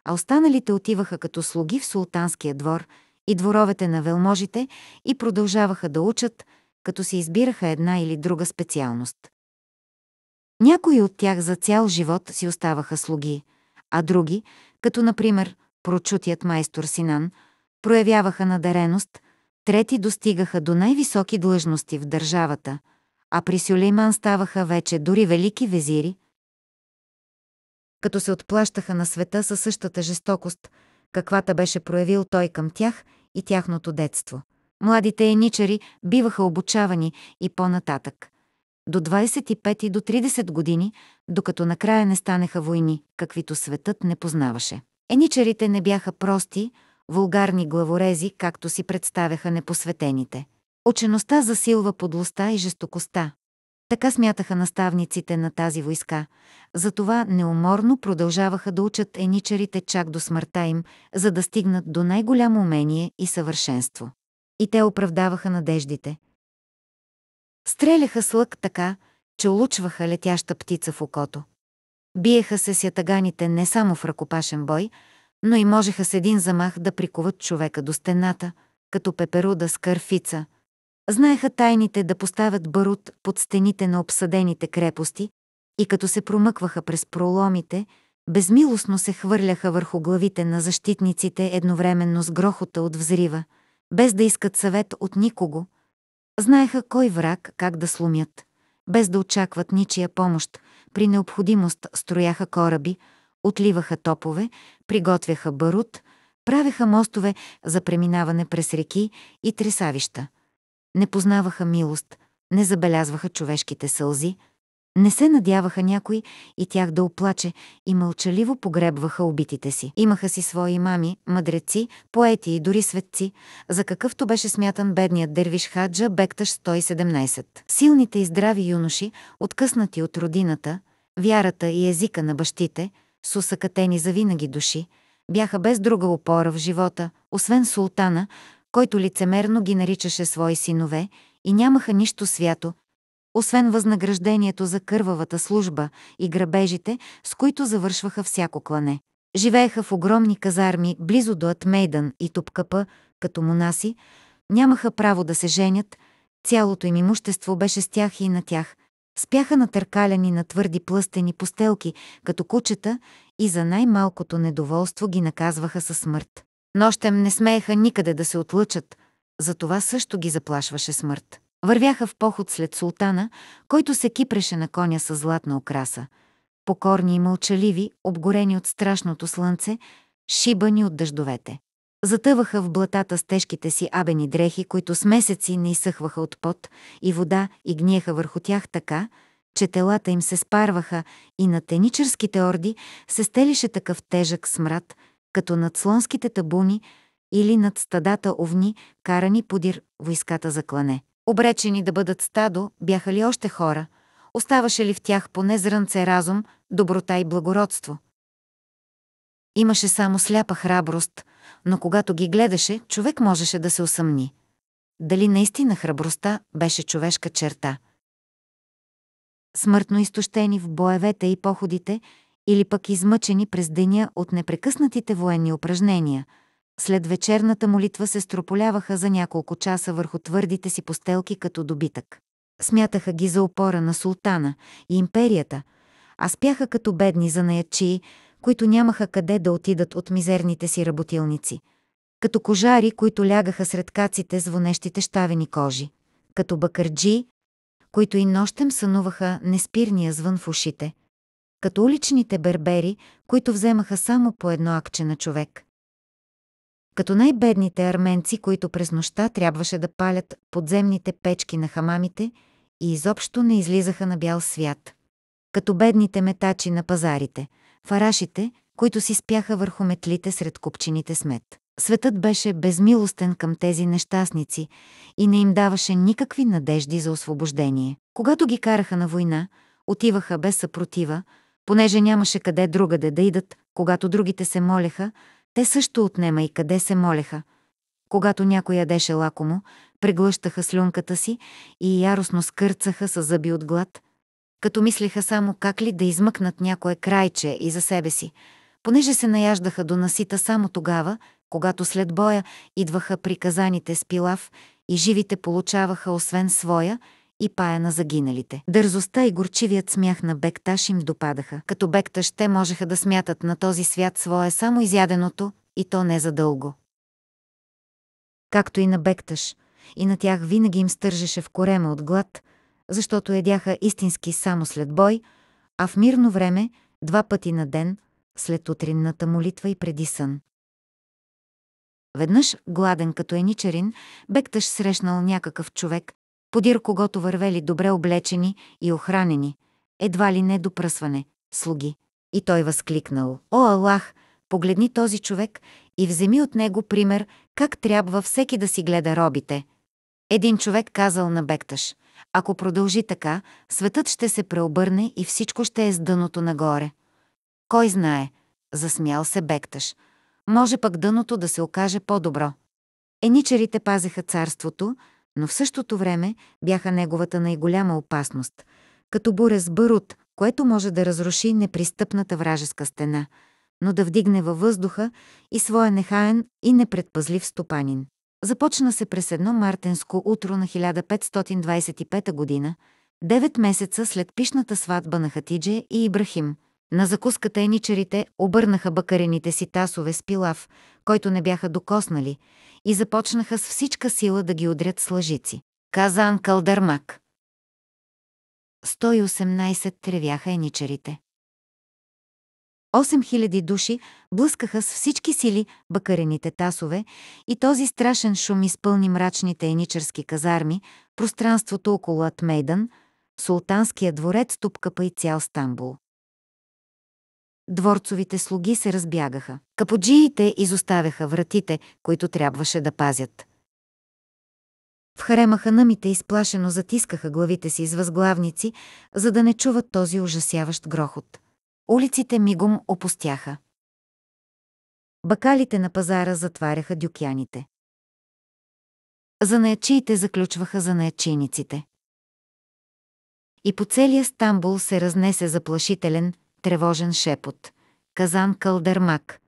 а останалите отиваха като слуги в султанския двор и дворовете на велможите и продължаваха да учат, като се избираха една или друга специалност. Някои от тях за цял живот си оставаха слуги, а други, като например прочутият майстор Синан, проявяваха надареност, трети достигаха до най-високи длъжности в държавата, а при Сюлейман ставаха вече дори велики везири, като се отплащаха на света със същата жестокост, каквата беше проявил той към тях и тяхното детство. Младите еничари биваха обучавани и по-нататък. До 25 и до 30 години, докато накрая не станеха войни, каквито светът не познаваше. Еничарите не бяха прости, вулгарни главорези, както си представяха непосветените. Учеността засилва подлостта и жестокостта, така смятаха наставниците на тази войска, затова неуморно продължаваха да учат еничарите чак до смъртта им, за да стигнат до най-голямо умение и съвършенство. И те оправдаваха надеждите. Стреляха с лък така, че улучваха летяща птица в окото. Биеха се с ятаганите не само в ръкопашен бой, но и можеха с един замах да прикуват човека до стената, като пеперуда с кърфица, Знаеха тайните да поставят барут под стените на обсъдените крепости и като се промъкваха през проломите, безмилостно се хвърляха върху главите на защитниците едновременно с грохота от взрива, без да искат съвет от никого. Знаеха кой враг как да сломят. Без да очакват ничия помощ, при необходимост строяха кораби, отливаха топове, приготвяха барут, правеха мостове за преминаване през реки и тресавища не познаваха милост, не забелязваха човешките сълзи, не се надяваха някой и тях да оплаче и мълчаливо погребваха убитите си. Имаха си свои мами, мъдреци, поети и дори светци, за какъвто беше смятан бедният дервиш Хаджа Бекташ 117. Силните и здрави юноши, откъснати от родината, вярата и езика на бащите, с усъкатени за винаги души, бяха без друга опора в живота, освен султана, който лицемерно ги наричаше свои синове, и нямаха нищо свято, освен възнаграждението за кървавата служба и грабежите, с които завършваха всяко клане. Живееха в огромни казарми близо до Атмейдан и Топкапа, като монаси, нямаха право да се женят, цялото им имущество беше с тях и на тях. Спяха натъркаляни на твърди плъстени постелки, като кучета, и за най-малкото недоволство ги наказваха със смърт. Нощем не смееха никъде да се отлъчат, затова също ги заплашваше смърт. Вървяха в поход след султана, който се кипреше на коня с златна окраса. Покорни и мълчаливи, обгорени от страшното слънце, шибани от дъждовете. Затъваха в блатата с тежките си абени дрехи, които с месеци не изсъхваха от пот и вода и гниеха върху тях така, че телата им се спарваха и на теничерските орди се стелише такъв тежък смрад – като над слонските табуни или над стадата овни, карани подир войската за клане. Обречени да бъдат стадо, бяха ли още хора? Оставаше ли в тях поне зрънце разум, доброта и благородство? Имаше само сляпа храброст, но когато ги гледаше, човек можеше да се усъмни. Дали наистина храбростта беше човешка черта? Смъртно изтощени в боевете и походите, или пък измъчени през деня от непрекъснатите военни упражнения. След вечерната молитва се строполяваха за няколко часа върху твърдите си постелки като добитък. Смятаха ги за опора на султана и империята, а спяха като бедни занаячии, които нямаха къде да отидат от мизерните си работилници. Като кожари, които лягаха сред каците звонещите щавени кожи. Като бакърджи, които и нощем сънуваха неспирния звън в ушите – като уличните бербери, които вземаха само по едно акче на човек. Като най-бедните арменци, които през нощта трябваше да палят подземните печки на хамамите и изобщо не излизаха на бял свят. Като бедните метачи на пазарите, фарашите, които си спяха върху метлите сред купчините смет. Светът беше безмилостен към тези нещастници и не им даваше никакви надежди за освобождение. Когато ги караха на война, отиваха без съпротива, Понеже нямаше къде другаде да идат, когато другите се молеха, те също отнема и къде се молеха. Когато някой ядеше лакомо, преглъщаха слюнката си и яростно скърцаха с зъби от глад, като мислеха само как ли да измъкнат някое крайче и за себе си, понеже се наяждаха до насита само тогава, когато след боя идваха приказаните с пилав и живите получаваха освен своя – и пая на загиналите. Дързостта и горчивият смях на Бекташ им допадаха. Като Бекташ те можеха да смятат на този свят свое само изяденото, и то не задълго. Както и на Бекташ, и на тях винаги им стържеше в корема от глад, защото едяха истински само след бой, а в мирно време два пъти на ден, след утринната молитва и преди сън. Веднъж, гладен като еничарин, Бекташ срещнал някакъв човек, подир когото вървели добре облечени и охранени, едва ли не до пръсване, слуги. И той възкликнал, «О, Аллах, погледни този човек и вземи от него пример как трябва всеки да си гледа робите». Един човек казал на Бекташ, «Ако продължи така, светът ще се преобърне и всичко ще е с дъното нагоре». «Кой знае?» – засмял се Бекташ. «Може пък дъното да се окаже по-добро». Еничарите пазеха царството, но в същото време бяха неговата най-голяма опасност, като буря с барут, което може да разруши непристъпната вражеска стена, но да вдигне във въздуха и своя нехаен и непредпазлив стопанин. Започна се през едно мартенско утро на 1525 година, девет месеца след пишната сватба на Хатидже и Ибрахим. На закуската еничарите обърнаха бъкарените си тасове с пилав, който не бяха докоснали, и започнаха с всичка сила да ги удрят с лъжици. Каза Анкъл Дърмак. 118 тревяха еничарите. 8000 души блъскаха с всички сили бакарените тасове и този страшен шум изпълни мрачните еничарски казарми, пространството около Атмейдан, султанския дворец Тупкапа и цял Стамбул. Дворцовите слуги се разбягаха. Каподжиите изоставяха вратите, които трябваше да пазят. В харема ханамите изплашено затискаха главите си с възглавници, за да не чуват този ужасяващ грохот. Улиците мигом опустяха. Бакалите на пазара затваряха дюкяните. Занаячиите заключваха занаячиниците. И по целия Стамбул се разнесе заплашителен, тревожен шепот. Казан кълдърмак.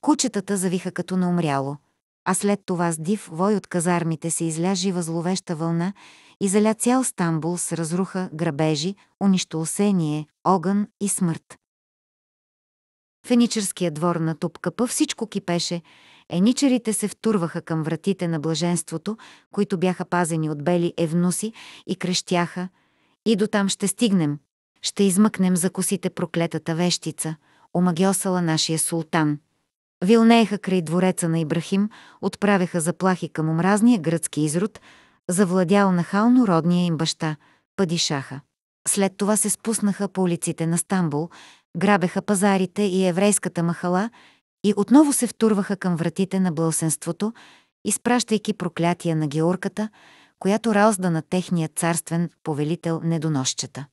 Кучетата завиха като наумряло, а след това с див вой от казармите се изля жива зловеща вълна и заля цял Стамбул с разруха, грабежи, унищолсение, огън и смърт. Феничерския двор на Топкапа всичко кипеше, еничерите се втурваха към вратите на блаженството, които бяха пазени от бели евнуси и крещяха «И до там ще стигнем, ще измъкнем за косите проклетата вещица, омагиосала нашия султан. Вилнееха край двореца на Ибрахим, отправяха заплахи към омразния гръцки изрод, завладял нахално родния им баща, Падишаха. След това се спуснаха по улиците на Стамбул, грабеха пазарите и еврейската махала и отново се втурваха към вратите на бълсенството, изпращайки проклятия на георката, която раузда на техния царствен повелител недоносчета.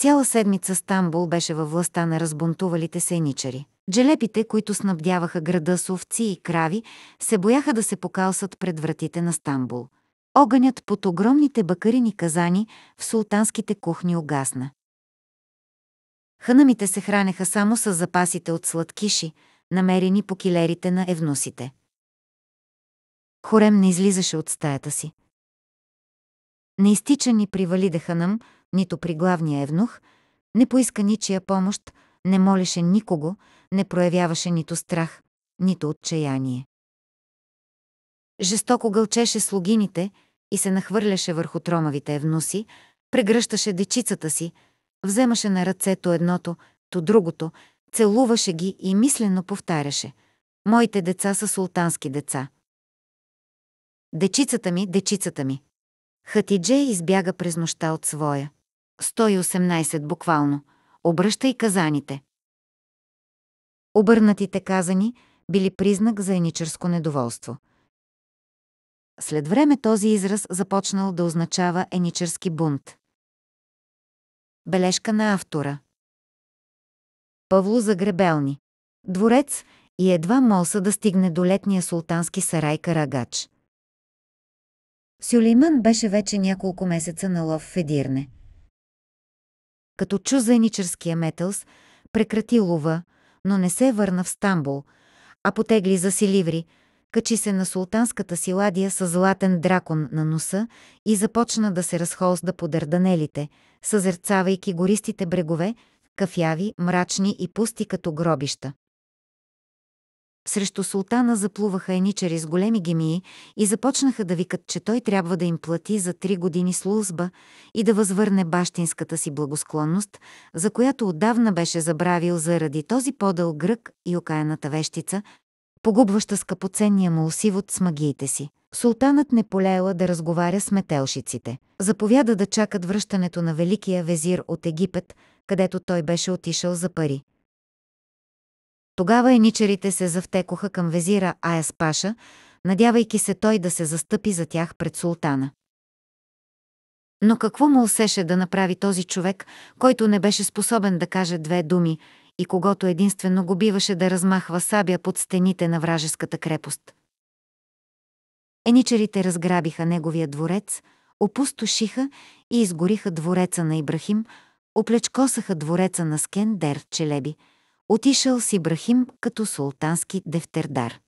Цяла седмица Стамбул беше във властта на разбунтувалите сеничари. Джелепите, които снабдяваха града с овци и крави, се бояха да се покалсат пред вратите на Стамбул. Огънят под огромните бакарини казани в султанските кухни огасна. Ханамите се хранеха само с запасите от сладкиши, намерени по килерите на евнусите. Хорем не излизаше от стаята си. Не изтича ни при Ханам – нито при главния евнух, не поиска ничия помощ, не молеше никого, не проявяваше нито страх, нито отчаяние. Жестоко гълчеше слугините и се нахвърляше върху тромавите евнуси, прегръщаше дечицата си, вземаше на ръцето едното, то другото, целуваше ги и мислено повтаряше «Моите деца са султански деца». Дечицата ми, дечицата ми. Хатидже избяга през нощта от своя. 118 буквално. Обръщай казаните. Обърнатите казани били признак за еничерско недоволство. След време този израз започнал да означава еничерски бунт. Бележка на автора. Павло Загребелни. Дворец и едва молса да стигне до летния султански сарай Карагач. Сюлейман беше вече няколко месеца на лов в Едирне – като чу за еничерския метълс, прекрати лова, но не се върна в Стамбул, а потегли за Силиври, качи се на султанската си ладия с златен дракон на носа и започна да се разхолзда по дърданелите, съзерцавайки гористите брегове, кафяви, мрачни и пусти като гробища. Срещу султана заплуваха еничари с големи гемии и започнаха да викат, че той трябва да им плати за три години служба и да възвърне бащинската си благосклонност, за която отдавна беше забравил заради този подъл грък и окаяната вещица, погубваща скъпоценния му усивод с магиите си. Султанът не полеяла да разговаря с метелшиците. Заповяда да чакат връщането на великия везир от Египет, където той беше отишъл за пари. Тогава еничарите се завтекоха към везира Аяс Паша, надявайки се той да се застъпи за тях пред султана. Но какво му усеше да направи този човек, който не беше способен да каже две думи и когато единствено го биваше да размахва сабя под стените на вражеската крепост? Еничерите разграбиха неговия дворец, опустошиха и изгориха двореца на Ибрахим, оплечкосаха двореца на Скендер Челеби – Отишъл с Ибрахим като султански дефтердар.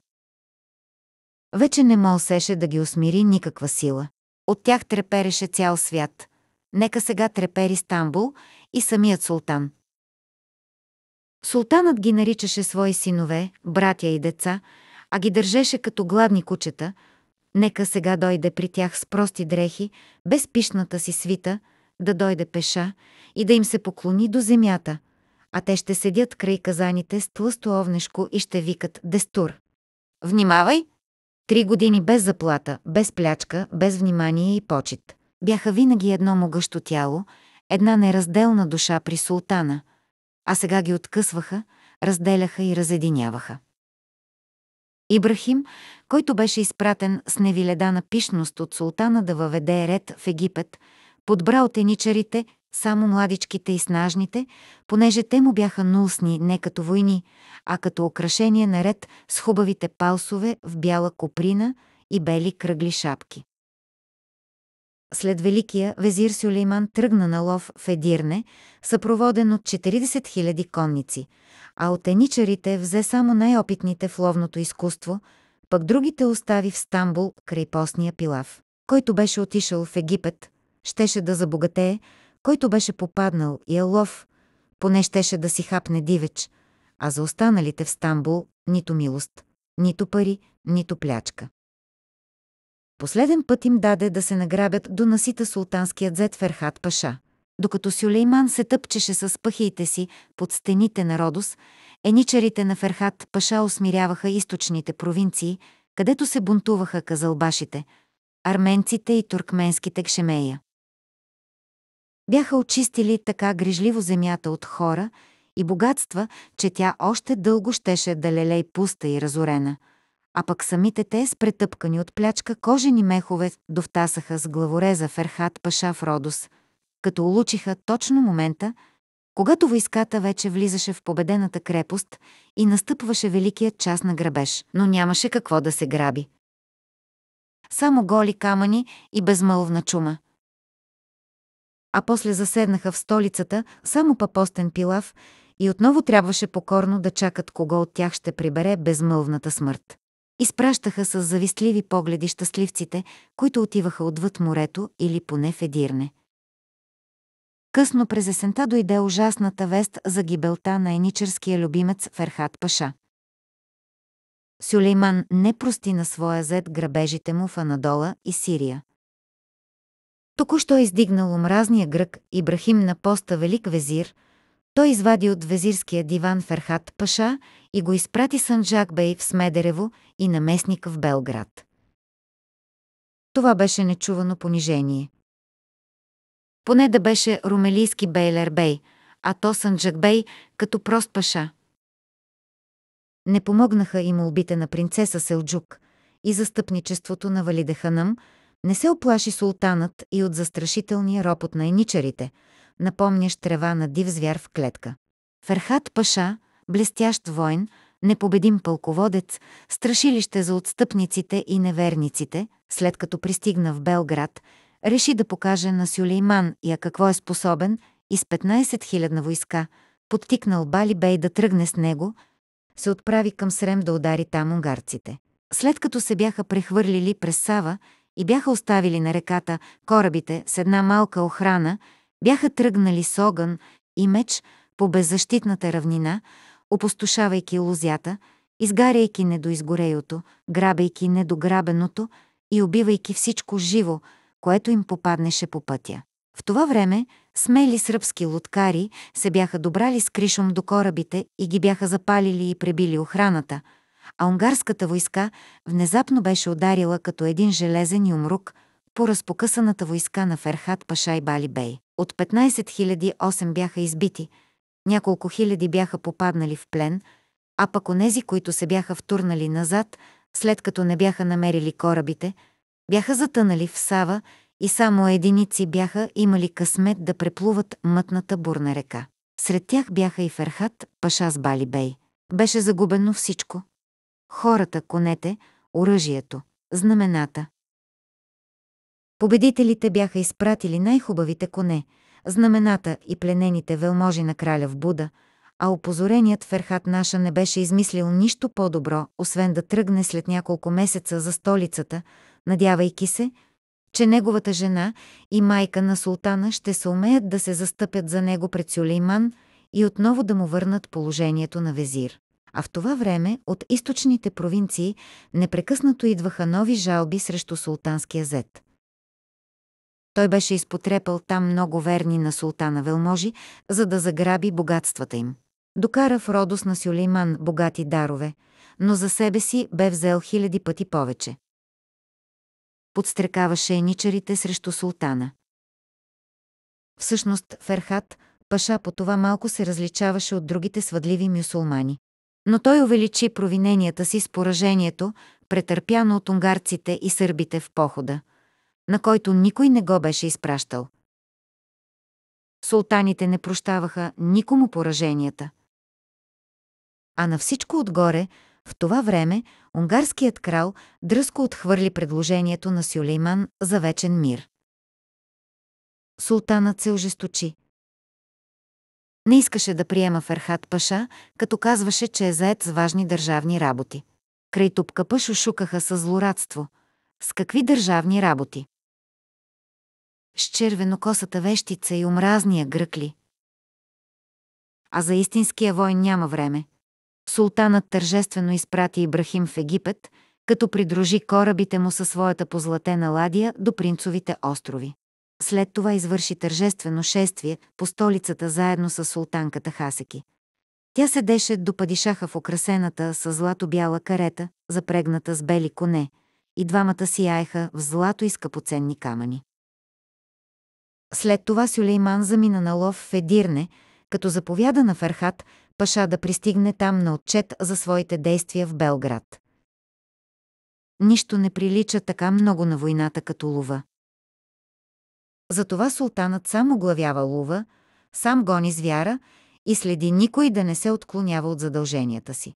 Вече не мълсеше да ги усмири никаква сила. От тях трепереше цял свят. Нека сега трепери Стамбул и самият султан. Султанът ги наричаше свои синове, братя и деца, а ги държеше като гладни кучета. Нека сега дойде при тях с прости дрехи, без пишната си свита, да дойде пеша и да им се поклони до земята – а те ще седят край казаните с тлъсто овнешко и ще викат «Дестур!» Внимавай! Три години без заплата, без плячка, без внимание и почет. Бяха винаги едно могъщо тяло, една неразделна душа при султана, а сега ги откъсваха, разделяха и разединяваха. Ибрахим, който беше изпратен с невиледана пишност от султана да въведе ред в Египет, подбра от еничарите – само младичките и снажните, понеже те му бяха нулсни не като войни, а като украшение наред с хубавите палсове в бяла коприна и бели кръгли шапки. След Великия везир Сюлейман тръгна на лов в Едирне, съпроводен от 40 000 конници, а от еничарите взе само най-опитните в ловното изкуство, пък другите остави в Стамбул край постния пилав, който беше отишъл в Египет, щеше да забогатее, който беше попаднал и Алов, е поне щеше да си хапне дивеч, а за останалите в Стамбул нито милост, нито пари, нито плячка. Последен път им даде да се награбят до насита султанският зет Ферхат Паша. Докато Сюлейман се тъпчеше с пъхиите си под стените на Родос, еничарите на Ферхат Паша усмиряваха източните провинции, където се бунтуваха казалбашите, арменците и туркменските кшемея. Бяха очистили така грижливо земята от хора и богатства, че тя още дълго щеше да лелей пуста и разорена. А пък самите те с претъпкани от плячка кожени мехове довтасаха с главореза Ферхат Паша в Родос, като улучиха точно момента, когато войската вече влизаше в победената крепост и настъпваше великият час на грабеж, но нямаше какво да се граби. Само голи камъни и безмълвна чума – а после заседнаха в столицата само папостен Пилав и отново трябваше покорно да чакат кого от тях ще прибере безмълвната смърт. Изпращаха с завистливи погледи щастливците, които отиваха отвъд морето или поне в Едирне. Късно през есента дойде ужасната вест за гибелта на еничерския любимец Ферхат Паша. Сюлейман не прости на своя зет грабежите му в Анадола и Сирия. Току-що е издигнал омразния грък Ибрахим на поста Велик Везир, той извади от везирския диван Ферхат Паша и го изпрати Санджак Бей в Смедерево и наместник в Белград. Това беше нечувано понижение. Поне да беше румелийски Бейлер Бей, а то Санджак Бей като прост паша. Не помогнаха и молбите на принцеса Селджук и застъпничеството на Валидеханъм, не се оплаши султанът и от застрашителния ропот на еничарите, напомнящ трева на див звяр в клетка. Ферхат Паша, блестящ войн, непобедим пълководец, страшилище за отстъпниците и неверниците, след като пристигна в Белград, реши да покаже на Сюлейман я какво е способен и с 15 000 войска, подтикнал Бали Бей да тръгне с него, се отправи към Срем да удари там унгарците. След като се бяха прехвърлили през Сава, и бяха оставили на реката корабите с една малка охрана, бяха тръгнали с огън и меч по беззащитната равнина, опустошавайки лузята, изгаряйки недоизгореюто, грабейки недограбеното и убивайки всичко живо, което им попаднеше по пътя. В това време смели сръбски лодкари се бяха добрали с кришом до корабите и ги бяха запалили и пребили охраната – а унгарската войска внезапно беше ударила като един железен юмрук по разпокъсаната войска на Ферхат Паша и Бали Бей. От 15 008 бяха избити, няколко хиляди бяха попаднали в плен, а пък онези, които се бяха втурнали назад, след като не бяха намерили корабите, бяха затънали в Сава и само единици бяха имали късмет да преплуват мътната бурна река. Сред тях бяха и Ферхат, Паша с Бали Бей. Беше загубено всичко хората, конете, оръжието, знамената. Победителите бяха изпратили най-хубавите коне, знамената и пленените велможи на краля в Буда, а опозореният Ферхат Наша не беше измислил нищо по-добро, освен да тръгне след няколко месеца за столицата, надявайки се, че неговата жена и майка на султана ще се умеят да се застъпят за него пред Сюлейман и отново да му върнат положението на везир а в това време от източните провинции непрекъснато идваха нови жалби срещу султанския зет. Той беше изпотрепал там много верни на султана велможи, за да заграби богатствата им. Докара в Родос на Сюлейман богати дарове, но за себе си бе взел хиляди пъти повече. Подстрекаваше еничарите срещу султана. Всъщност Ферхат, паша по това малко се различаваше от другите свъдливи мюсулмани. Но той увеличи провиненията си с поражението, претърпяно от унгарците и сърбите в похода, на който никой не го беше изпращал. Султаните не прощаваха никому пораженията. А на всичко отгоре, в това време, унгарският крал дръско отхвърли предложението на Сюлейман за вечен мир. Султанът се ожесточи. Не искаше да приема Ферхат Паша, като казваше, че е заед с важни държавни работи. Край топкапа шукаха със злорадство. С какви държавни работи? С червенокосата вещица и омразния гръкли. А за истинския войн няма време. Султанът тържествено изпрати Ибрахим в Египет, като придружи корабите му със своята позлатена ладия до принцовите острови. След това извърши тържествено шествие по столицата заедно с султанката Хасеки. Тя седеше до падишаха в украсената с злато-бяла карета, запрегната с бели коне, и двамата сияеха в злато и скъпоценни камъни. След това Сюлейман замина на лов в Едирне, като заповяда на Ферхат Паша да пристигне там на отчет за своите действия в Белград. Нищо не прилича така много на войната като лова. Затова султанът сам оглавява лува, сам гони звяра и следи никой да не се отклонява от задълженията си.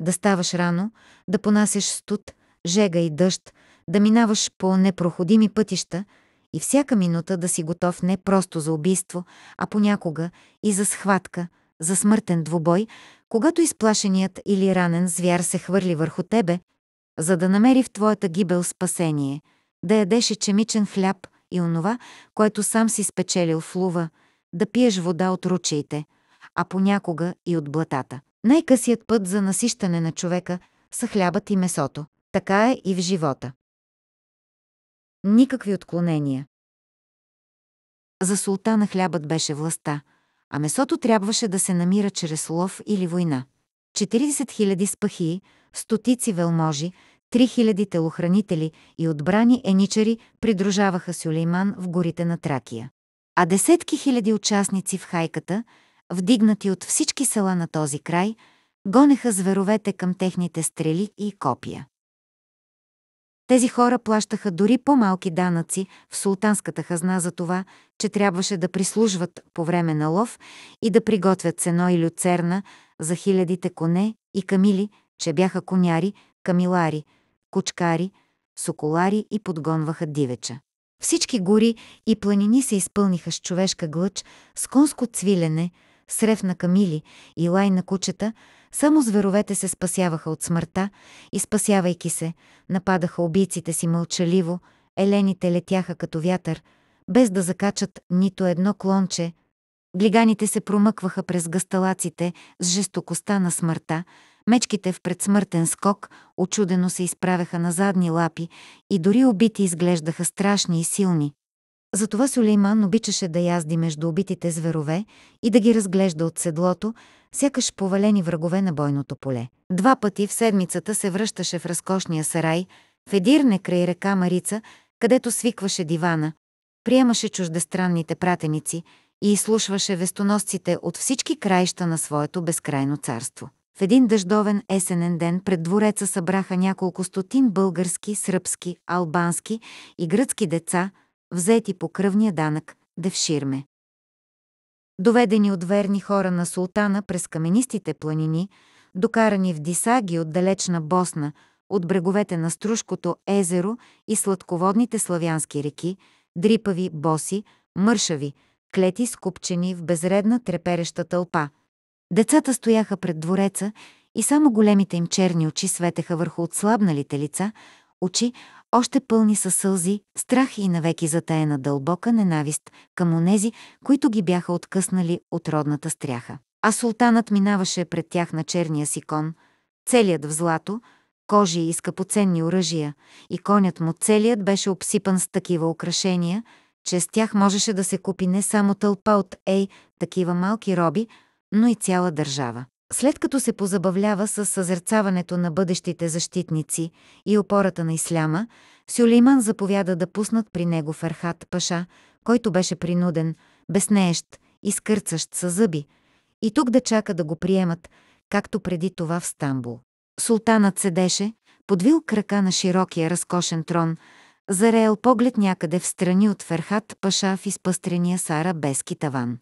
Да ставаш рано, да понасяш студ, жега и дъжд, да минаваш по непроходими пътища и всяка минута да си готов не просто за убийство, а понякога и за схватка, за смъртен двубой, когато изплашеният или ранен звяр се хвърли върху тебе, за да намери в твоята гибел спасение – да ядеше чемичен хляб и онова, което сам си спечелил в лува, да пиеш вода от ручеите, а понякога и от блатата. Най-късият път за насищане на човека са хлябът и месото. Така е и в живота. Никакви отклонения. За султана хлябът беше властта, а месото трябваше да се намира чрез лов или война. 40 000 спахии, стотици велможи, 3000 телохранители и отбрани еничари придружаваха Сюлейман в горите на Тракия. А десетки хиляди участници в хайката, вдигнати от всички села на този край, гонеха зверовете към техните стрели и копия. Тези хора плащаха дори по-малки данъци в султанската хазна за това, че трябваше да прислужват по време на лов и да приготвят сено и люцерна за хилядите коне и камили, че бяха коняри, камилари, кучкари, соколари и подгонваха дивеча. Всички гори и планини се изпълниха с човешка глъч, с конско цвилене, срев на камили и лай на кучета, само зверовете се спасяваха от смъртта и спасявайки се, нападаха убийците си мълчаливо, елените летяха като вятър, без да закачат нито едно клонче. Глиганите се промъкваха през гасталаците с жестокостта на смъртта, Мечките в предсмъртен скок очудено се изправяха на задни лапи и дори убити изглеждаха страшни и силни. Затова Сулейман обичаше да язди между убитите зверове и да ги разглежда от седлото, сякаш повалени врагове на бойното поле. Два пъти в седмицата се връщаше в разкошния сарай, в Едирне край река Марица, където свикваше дивана, приемаше чуждестранните пратеници и изслушваше вестоносците от всички краища на своето безкрайно царство. В един дъждовен есенен ден пред двореца събраха няколко стотин български, сръбски, албански и гръцки деца, взети по кръвния данък Девширме. Доведени от верни хора на султана през каменистите планини, докарани в Дисаги от далечна Босна, от бреговете на Струшкото езеро и сладководните славянски реки, дрипави, боси, мършави, клети скупчени в безредна трепереща тълпа, Децата стояха пред двореца и само големите им черни очи светеха върху отслабналите лица, очи, още пълни със сълзи, страх и навеки затаена дълбока ненавист към онези, които ги бяха откъснали от родната стряха. А султанът минаваше пред тях на черния си кон, целият в злато, кожи и скъпоценни оръжия, и конят му целият беше обсипан с такива украшения, че с тях можеше да се купи не само тълпа от ей, такива малки роби, но и цяла държава. След като се позабавлява с съзерцаването на бъдещите защитници и опората на исляма, Сюлейман заповяда да пуснат при него Ферхат Паша, който беше принуден, безнеещ, изкърцащ със зъби, и тук да чака да го приемат, както преди това в Стамбул. Султанът седеше, подвил крака на широкия разкошен трон, зареял поглед някъде в страни от Ферхат Паша в изпъстрения сара без таван.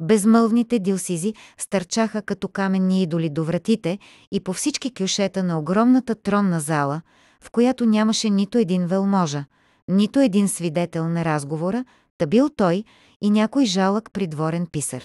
Безмълвните дилсизи стърчаха като каменни идоли до вратите и по всички кюшета на огромната тронна зала, в която нямаше нито един велможа, нито един свидетел на разговора, та бил той и някой жалък придворен писар.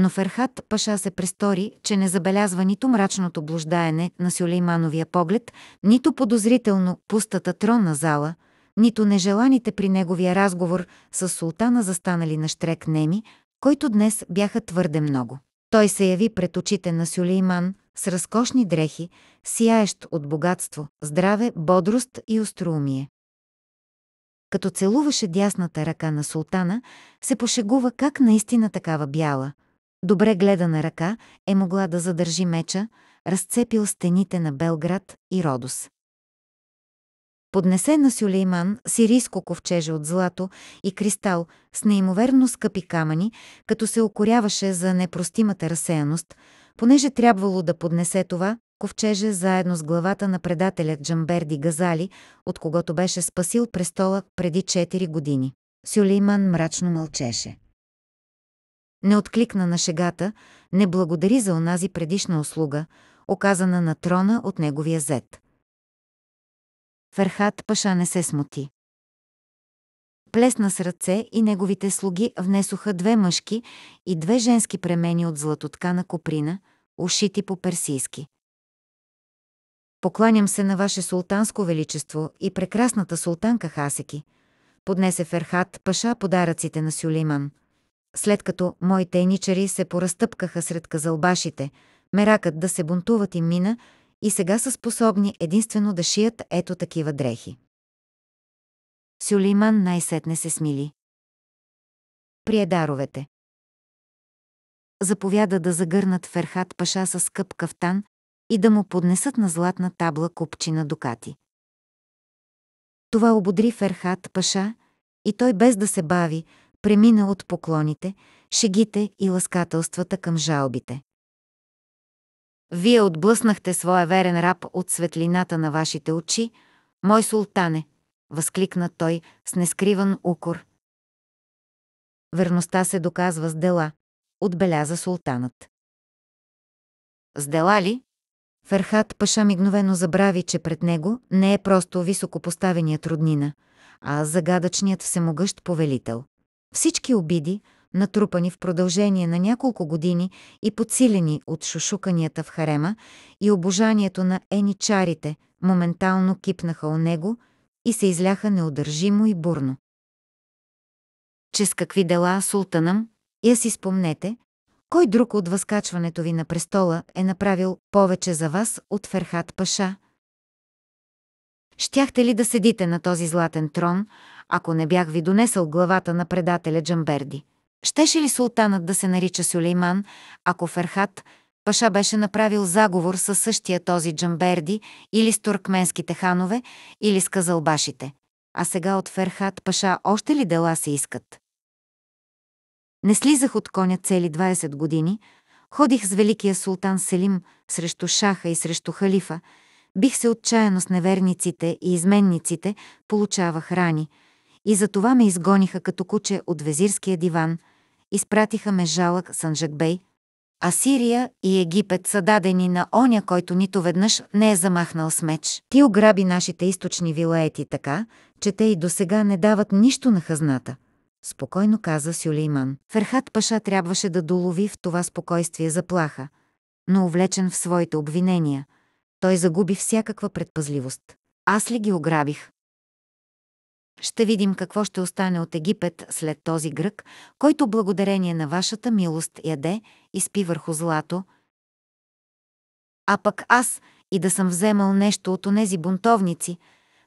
Но Ферхат Паша се престори, че не забелязва нито мрачното блуждаене на Сюлеймановия поглед, нито подозрително пустата тронна зала – нито нежеланите при неговия разговор с султана застанали на штрек неми, който днес бяха твърде много. Той се яви пред очите на Сюлейман с разкошни дрехи, сияещ от богатство, здраве, бодрост и остроумие. Като целуваше дясната ръка на султана, се пошегува как наистина такава бяла, добре гледана ръка е могла да задържи меча, разцепил стените на Белград и Родос поднесе на Сюлейман сирийско ковчеже от злато и кристал с неимоверно скъпи камъни, като се окоряваше за непростимата разсеяност, понеже трябвало да поднесе това, ковчеже заедно с главата на предателя Джамберди Газали, от когото беше спасил престола преди 4 години. Сюлейман мрачно мълчеше. Не откликна на шегата, не благодари за онази предишна услуга, оказана на трона от неговия зет. Ферхат Паша не се смути. Плесна с ръце и неговите слуги внесоха две мъжки и две женски премени от златоткана коприна, ушити по персийски. Покланям се на ваше султанско величество и прекрасната султанка Хасеки, поднесе Ферхат Паша подаръците на Сюлейман. След като моите еничари се поразтъпкаха сред казалбашите, меракът да се бунтуват им мина, и сега са способни единствено да шият ето такива дрехи. Сюлейман най-сетне се смили. Приедаровете. Заповяда да загърнат Ферхат Паша с скъп кафтан и да му поднесат на златна табла купчина дукати. Това ободри Ферхат Паша и той без да се бави, премина от поклоните, шегите и ласкателствата към жалбите. Вие отблъснахте своя верен раб от светлината на вашите очи, мой султане, възкликна той с нескриван укор. Верността се доказва с дела, отбеляза султанът. С дела ли? Ферхат Паша мигновено забрави, че пред него не е просто високопоставеният роднина, а загадъчният всемогъщ повелител. Всички обиди, натрупани в продължение на няколко години и подсилени от шушуканията в харема и обожанието на еничарите, моментално кипнаха у него и се изляха неудържимо и бурно. Че с какви дела султанам, я си спомнете, кой друг от възкачването ви на престола е направил повече за вас от Ферхат Паша? Щяхте ли да седите на този златен трон, ако не бях ви донесъл главата на предателя Джамберди? Щеше ли султанът да се нарича Сюлейман, ако Ферхат, Паша беше направил заговор със същия този Джамберди или с туркменските ханове, или с казалбашите. А сега от Ферхат Паша още ли дела се искат? Не слизах от коня цели 20 години, ходих с великия султан Селим срещу шаха и срещу халифа, бих се отчаяно с неверниците и изменниците, получавах рани – и за това ме изгониха като куче от везирския диван, изпратиха ме жалък Санжакбей. А Сирия и Египет са дадени на оня, който нито веднъж не е замахнал с меч. Ти ограби нашите източни вилаети така, че те и досега не дават нищо на хазната – спокойно каза Сюлейман. Ферхат Паша трябваше да долови в това спокойствие заплаха, но увлечен в своите обвинения, той загуби всякаква предпазливост. Аз ли ги ограбих? Ще видим какво ще остане от Египет след този грък, който благодарение на вашата милост яде и спи върху злато. А пък аз и да съм вземал нещо от онези бунтовници,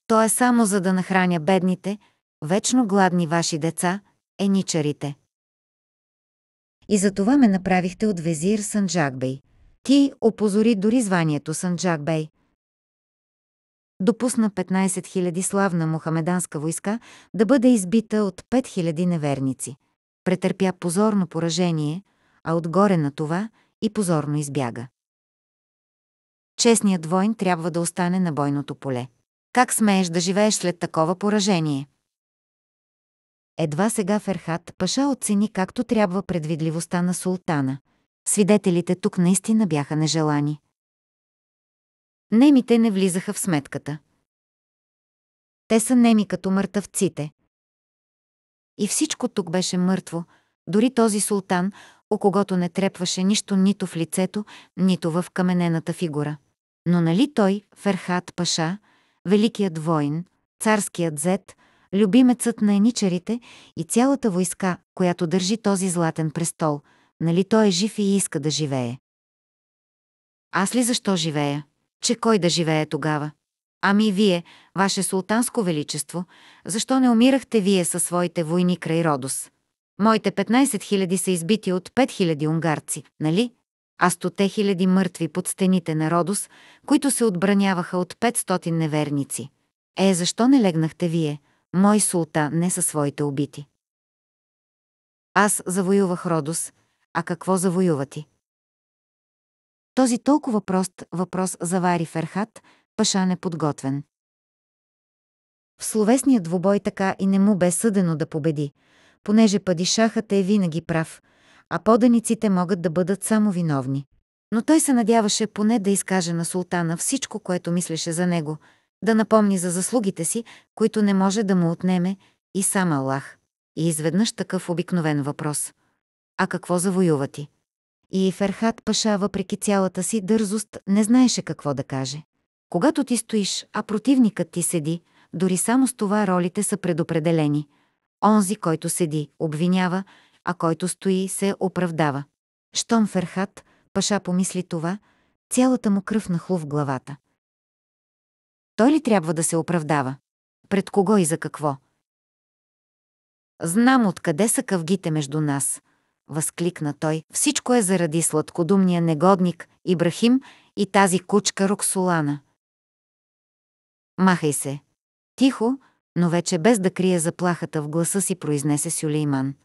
то е само за да нахраня бедните, вечно гладни ваши деца, еничарите. И за това ме направихте от везир Санджакбей. Ти опозори дори званието Санджакбей – допусна 15 000 славна мухамеданска войска да бъде избита от 5 000 неверници. Претърпя позорно поражение, а отгоре на това и позорно избяга. Честният войн трябва да остане на бойното поле. Как смееш да живееш след такова поражение? Едва сега Ферхат Паша оцени както трябва предвидливостта на султана. Свидетелите тук наистина бяха нежелани. Немите не влизаха в сметката. Те са неми като мъртъвците. И всичко тук беше мъртво, дори този султан, о когото не трепваше нищо нито в лицето, нито в каменената фигура. Но нали той, Ферхат Паша, великият воин, царският зет, любимецът на еничарите и цялата войска, която държи този златен престол, нали той е жив и иска да живее? Аз ли защо живея? че кой да живее тогава. Ами вие, ваше султанско величество, защо не умирахте вие със своите войни край Родос? Моите 15 000 са избити от 5 000 унгарци, нали? А 100 000 мъртви под стените на Родос, които се отбраняваха от 500 неверници. Е, защо не легнахте вие, мой султа, не със своите убити? Аз завоювах Родос, а какво завоюва ти? Този толкова прост въпрос завари Ферхат, паша неподготвен. В словесния двубой така и не му бе съдено да победи, понеже падишахът е винаги прав, а поданиците могат да бъдат само виновни. Но той се надяваше поне да изкаже на султана всичко, което мислеше за него, да напомни за заслугите си, които не може да му отнеме и сам Аллах. И изведнъж такъв обикновен въпрос. А какво завоюва ти? И Ферхат Паша, въпреки цялата си дързост, не знаеше какво да каже. Когато ти стоиш, а противникът ти седи, дори само с това ролите са предопределени. Онзи, който седи, обвинява, а който стои, се оправдава. Штом Ферхат, Паша помисли това, цялата му кръв нахлу в главата. Той ли трябва да се оправдава? Пред кого и за какво? Знам откъде са къвгите между нас, възкликна той. Всичко е заради сладкодумния негодник Ибрахим и тази кучка Роксолана. Махай се. Тихо, но вече без да крие заплахата в гласа си, произнесе Сюлейман.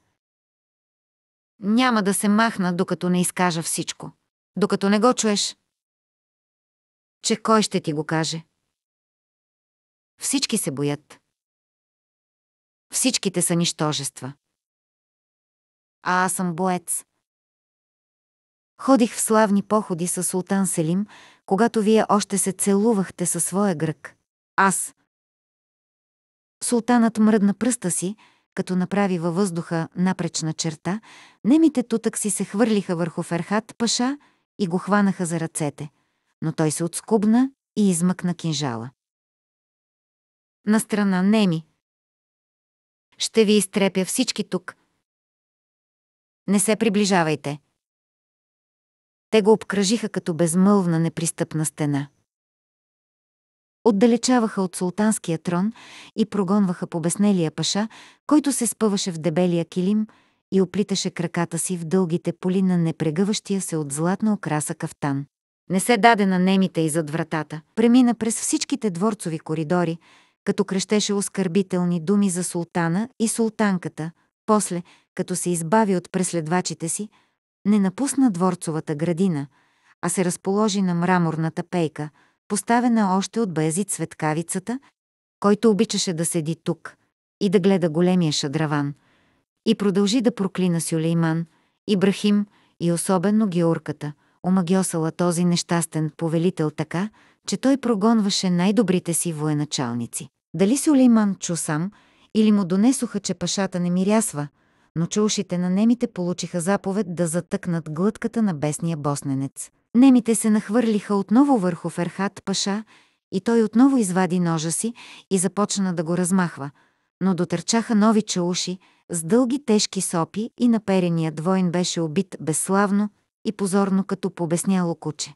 Няма да се махна, докато не изкажа всичко. Докато не го чуеш. Че кой ще ти го каже? Всички се боят. Всичките са нищожества а аз съм боец. Ходих в славни походи с султан Селим, когато вие още се целувахте със своя грък. Аз. Султанът мръдна пръста си, като направи във въздуха напречна черта, немите тутък си се хвърлиха върху Ферхат Паша и го хванаха за ръцете, но той се отскубна и измъкна кинжала. На страна неми. Ще ви изтрепя всички тук, не се приближавайте. Те го обкръжиха като безмълвна непристъпна стена. Отдалечаваха от султанския трон и прогонваха побеснелия паша, който се спъваше в дебелия килим и оплиташе краката си в дългите поли на непрегъващия се от златна окраса кафтан. Не се даде на немите и зад вратата. Премина през всичките дворцови коридори, като крещеше оскърбителни думи за султана и султанката – после, като се избави от преследвачите си, не напусна дворцовата градина, а се разположи на мраморната пейка, поставена още от баязит светкавицата, който обичаше да седи тук и да гледа големия шадраван, и продължи да проклина Сюлейман, Ибрахим и особено Георката, омагьосала този нещастен повелител така, че той прогонваше най-добрите си военачалници. Дали Сюлейман чу сам, или му донесоха, че пашата не мирясва, но че ушите на немите получиха заповед да затъкнат глътката на бесния босненец. Немите се нахвърлиха отново върху Ферхат Паша и той отново извади ножа си и започна да го размахва, но дотърчаха нови чауши с дълги тежки сопи и напереният двойн беше убит безславно и позорно като побесняло куче.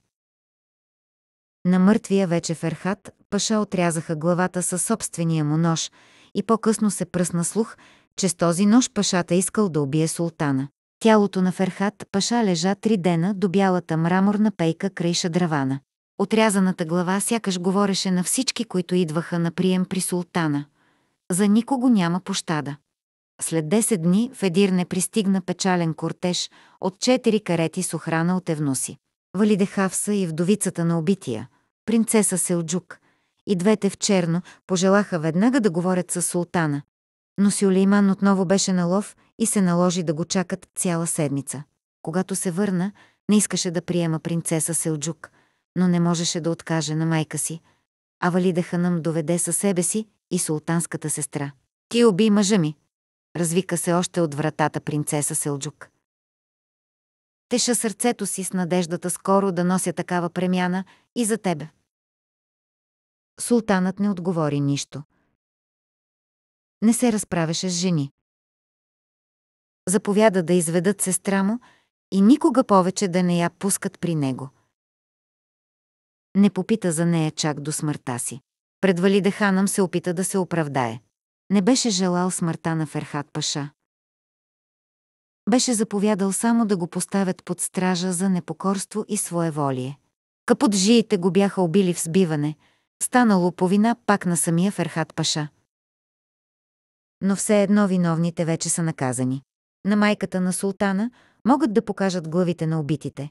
На мъртвия вече Ферхат Паша отрязаха главата със собствения му нож – и по-късно се пръсна слух, че с този нож пашата искал да убие султана. Тялото на Ферхат паша лежа три дена до бялата мраморна пейка край шадравана. Отрязаната глава сякаш говореше на всички, които идваха на прием при султана. За никого няма пощада. След 10 дни в Едирне пристигна печален кортеж от четири карети с охрана от Евнуси. Хавса и вдовицата на убития, принцеса Селджук – и двете в черно, пожелаха веднага да говорят с султана. Но Сюлейман отново беше на лов и се наложи да го чакат цяла седмица. Когато се върна, не искаше да приема принцеса Селджук, но не можеше да откаже на майка си. А Валида Ханъм доведе със себе си и султанската сестра. «Ти уби мъжа ми!» Развика се още от вратата принцеса Селджук. Теша сърцето си с надеждата скоро да нося такава премяна и за тебе. Султанът не отговори нищо. Не се разправяше с жени. Заповяда да изведат сестра му и никога повече да не я пускат при него. Не попита за нея чак до смъртта си. Пред Валиде Ханам се опита да се оправдае. Не беше желал смъртта на Ферхат Паша. Беше заповядал само да го поставят под стража за непокорство и своеволие. жиите го бяха убили в сбиване – станало по вина пак на самия Ферхат Паша. Но все едно виновните вече са наказани. На майката на султана могат да покажат главите на убитите.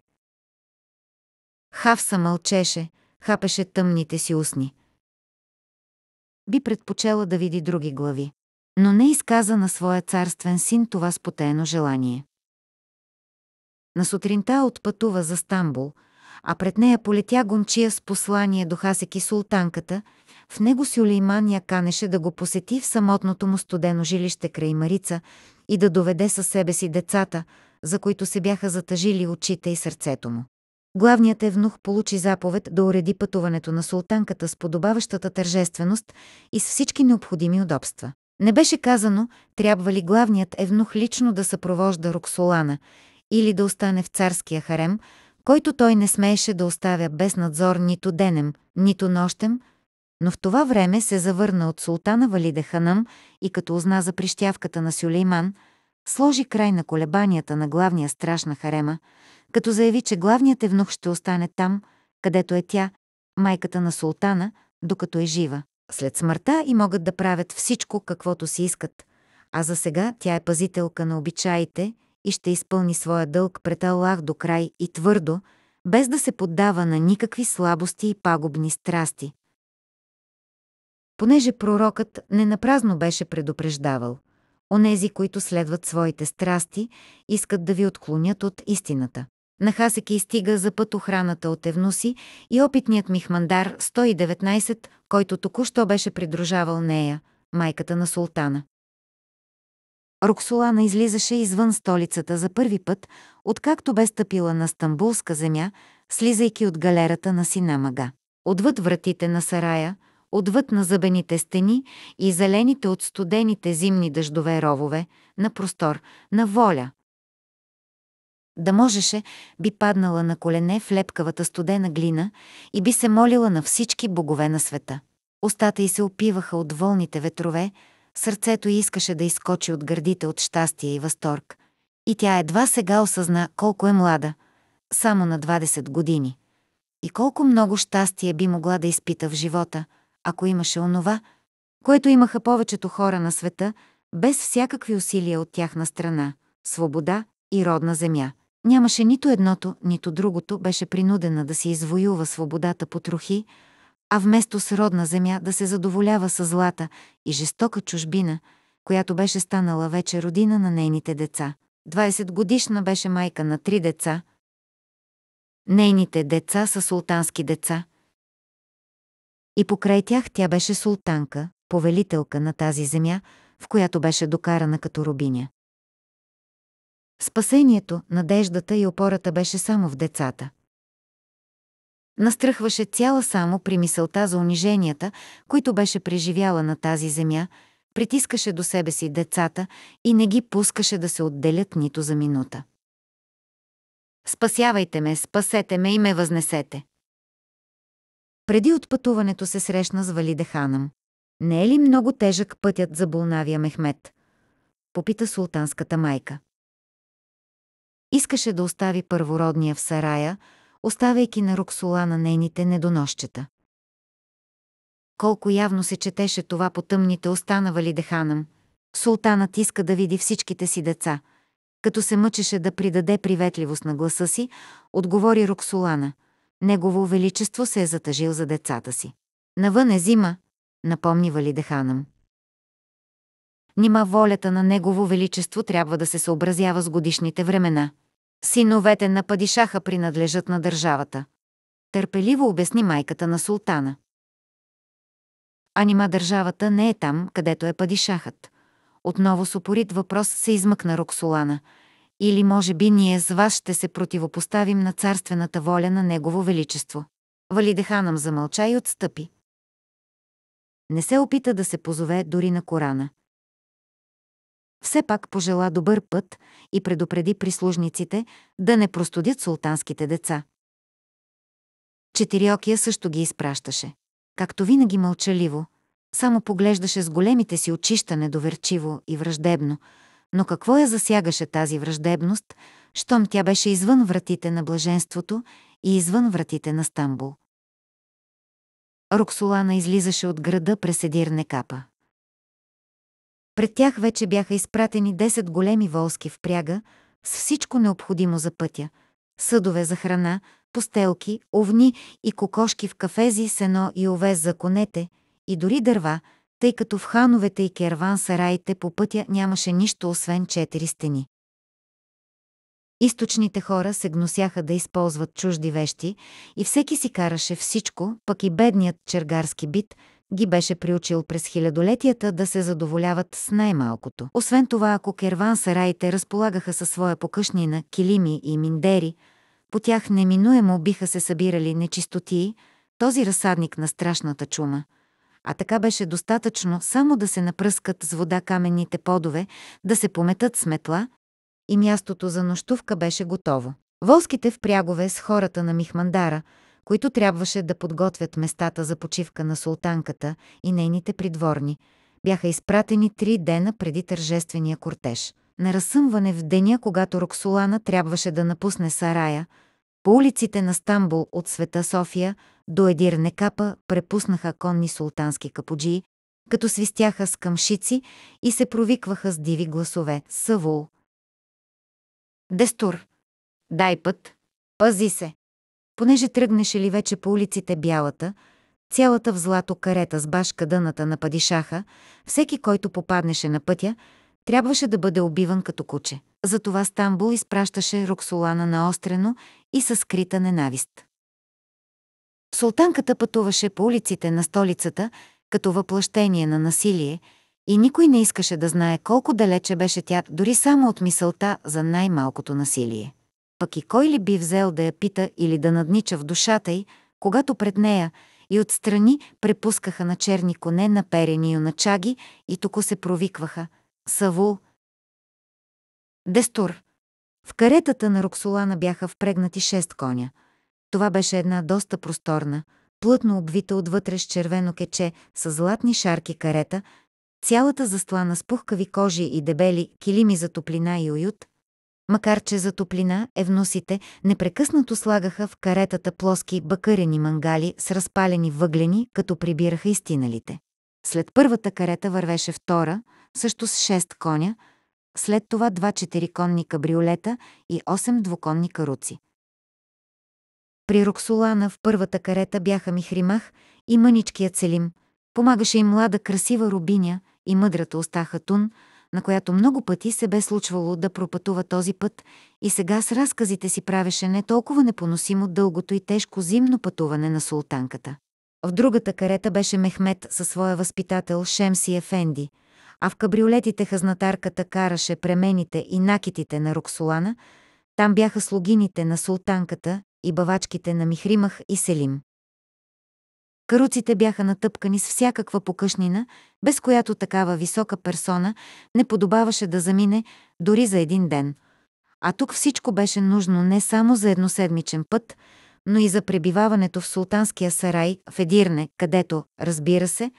Хавса мълчеше, хапеше тъмните си устни. Би предпочела да види други глави, но не изказа на своя царствен син това спотено желание. На сутринта отпътува за Стамбул – а пред нея полетя гончия с послание до Хасеки султанката, в него Сюлейман я канеше да го посети в самотното му студено жилище край Марица и да доведе със себе си децата, за които се бяха затъжили очите и сърцето му. Главният евнух получи заповед да уреди пътуването на султанката с подобаващата тържественост и с всички необходими удобства. Не беше казано, трябва ли главният евнух лично да съпровожда Роксолана или да остане в царския харем, който той не смееше да оставя без надзор нито денем, нито нощем, но в това време се завърна от султана Валиде Ханам и като узна за прищявката на Сюлейман, сложи край на колебанията на главния страж на харема, като заяви, че главният евнух ще остане там, където е тя, майката на султана, докато е жива. След смъртта и могат да правят всичко, каквото си искат, а за сега тя е пазителка на обичаите – и ще изпълни своя дълг пред Аллах до край и твърдо, без да се поддава на никакви слабости и пагубни страсти. Понеже пророкът не напразно беше предупреждавал, онези, които следват своите страсти, искат да ви отклонят от истината. Хасеки стига за път охраната от Евнуси и опитният михмандар 119, който току-що беше придружавал нея, майката на султана. Роксолана излизаше извън столицата за първи път, откакто бе стъпила на Стамбулска земя, слизайки от галерата на Синамага. Отвъд вратите на сарая, отвъд на зъбените стени и зелените от студените зимни дъждове ровове, на простор, на воля. Да можеше, би паднала на колене в лепкавата студена глина и би се молила на всички богове на света. Остата й се опиваха от волните ветрове, Сърцето искаше да изкочи от гърдите от щастие и възторг. И тя едва сега осъзна колко е млада, само на 20 години. И колко много щастие би могла да изпита в живота, ако имаше онова, което имаха повечето хора на света, без всякакви усилия от тяхна страна – свобода и родна земя. Нямаше нито едното, нито другото, беше принудена да си извоюва свободата по трохи, а вместо с родна земя да се задоволява с злата и жестока чужбина, която беше станала вече родина на нейните деца. 20 годишна беше майка на три деца. Нейните деца са султански деца. И покрай тях тя беше султанка, повелителка на тази земя, в която беше докарана като рубиня. Спасението, надеждата и опората беше само в децата. Настръхваше цяла само при мисълта за униженията, които беше преживяла на тази земя, притискаше до себе си децата и не ги пускаше да се отделят нито за минута. Спасявайте ме, спасете ме и ме възнесете. Преди отпътуването се срещна с Валиде Ханам. Не е ли много тежък пътят за болнавия Мехмет? Попита султанската майка. Искаше да остави първородния в сарая – оставяйки на Роксола на нейните недоносчета. Колко явно се четеше това по тъмните останавали деханам, султанът иска да види всичките си деца. Като се мъчеше да придаде приветливост на гласа си, отговори Роксолана. Негово величество се е затъжил за децата си. Навън е зима, напомни Валидеханам. Нима волята на Негово Величество трябва да се съобразява с годишните времена. Синовете на падишаха принадлежат на държавата. Търпеливо обясни майката на султана. А нима държавата не е там, където е падишахът. Отново с упорит въпрос се измъкна Роксолана. Или може би ние с вас ще се противопоставим на царствената воля на Негово Величество. Валидеханам замълча и отстъпи. Не се опита да се позове дори на Корана. Все пак пожела добър път и предупреди прислужниците да не простудят султанските деца. Четириокия също ги изпращаше. Както винаги мълчаливо, само поглеждаше с големите си очища недоверчиво и враждебно, но какво я засягаше тази враждебност, щом тя беше извън вратите на блаженството и извън вратите на Стамбул. Роксолана излизаше от града през едирне капа. Пред тях вече бяха изпратени 10 големи волски впряга с всичко необходимо за пътя – съдове за храна, постелки, овни и кокошки в кафези, сено и овес за конете и дори дърва, тъй като в хановете и керван сараите по пътя нямаше нищо освен четири стени. Източните хора се гносяха да използват чужди вещи и всеки си караше всичко, пък и бедният чергарски бит – ги беше приучил през хилядолетията да се задоволяват с най-малкото. Освен това, ако керван сараите разполагаха със своя покъшнина, килими и миндери, по тях неминуемо биха се събирали нечистотии, този разсадник на страшната чума. А така беше достатъчно само да се напръскат с вода каменните подове, да се пометат сметла и мястото за нощувка беше готово. Волските впрягове с хората на Михмандара – които трябваше да подготвят местата за почивка на султанката и нейните придворни, бяха изпратени три дена преди тържествения кортеж. На разсъмване в деня, когато Роксолана трябваше да напусне сарая, по улиците на Стамбул от света София до Едир Некапа препуснаха конни султански капуджи, като свистяха с къмшици и се провикваха с диви гласове «Савул!» Дестур! Дай път! Пази се! понеже тръгнеше ли вече по улиците бялата, цялата в злато карета с башка дъната на падишаха, всеки, който попаднеше на пътя, трябваше да бъде убиван като куче. Затова Стамбул изпращаше Роксолана наострено и със скрита ненавист. Султанката пътуваше по улиците на столицата като въплъщение на насилие и никой не искаше да знае колко далече беше тя дори само от мисълта за най-малкото насилие. Пък и кой ли би взел да я пита или да наднича в душата й, когато пред нея и отстрани препускаха на черни коне наперени юначаги и току се провикваха «Савул!» Дестур. В каретата на Роксолана бяха впрегнати шест коня. Това беше една доста просторна, плътно обвита отвътре с червено кече, с златни шарки карета, цялата застлана с пухкави кожи и дебели килими за топлина и уют, макар че за топлина евносите непрекъснато слагаха в каретата плоски бъкърени мангали с разпалени въглени, като прибираха истиналите. След първата карета вървеше втора, също с шест коня, след това два четириконни кабриолета и 8 двуконни каруци. При Роксолана в първата карета бяха Михримах и мъничкият Целим. Помагаше и млада красива рубиня и мъдрата Остаха тун на която много пъти се бе случвало да пропътува този път и сега с разказите си правеше не толкова непоносимо дългото и тежко зимно пътуване на султанката. В другата карета беше Мехмет със своя възпитател Шемси Ефенди, а в кабриолетите хазнатарката караше премените и накитите на Роксолана, там бяха слугините на султанката и бавачките на Михримах и Селим. Каруците бяха натъпкани с всякаква покъшнина, без която такава висока персона не подобаваше да замине дори за един ден. А тук всичко беше нужно не само за едноседмичен път, но и за пребиваването в султанския сарай в Едирне, където, разбира се,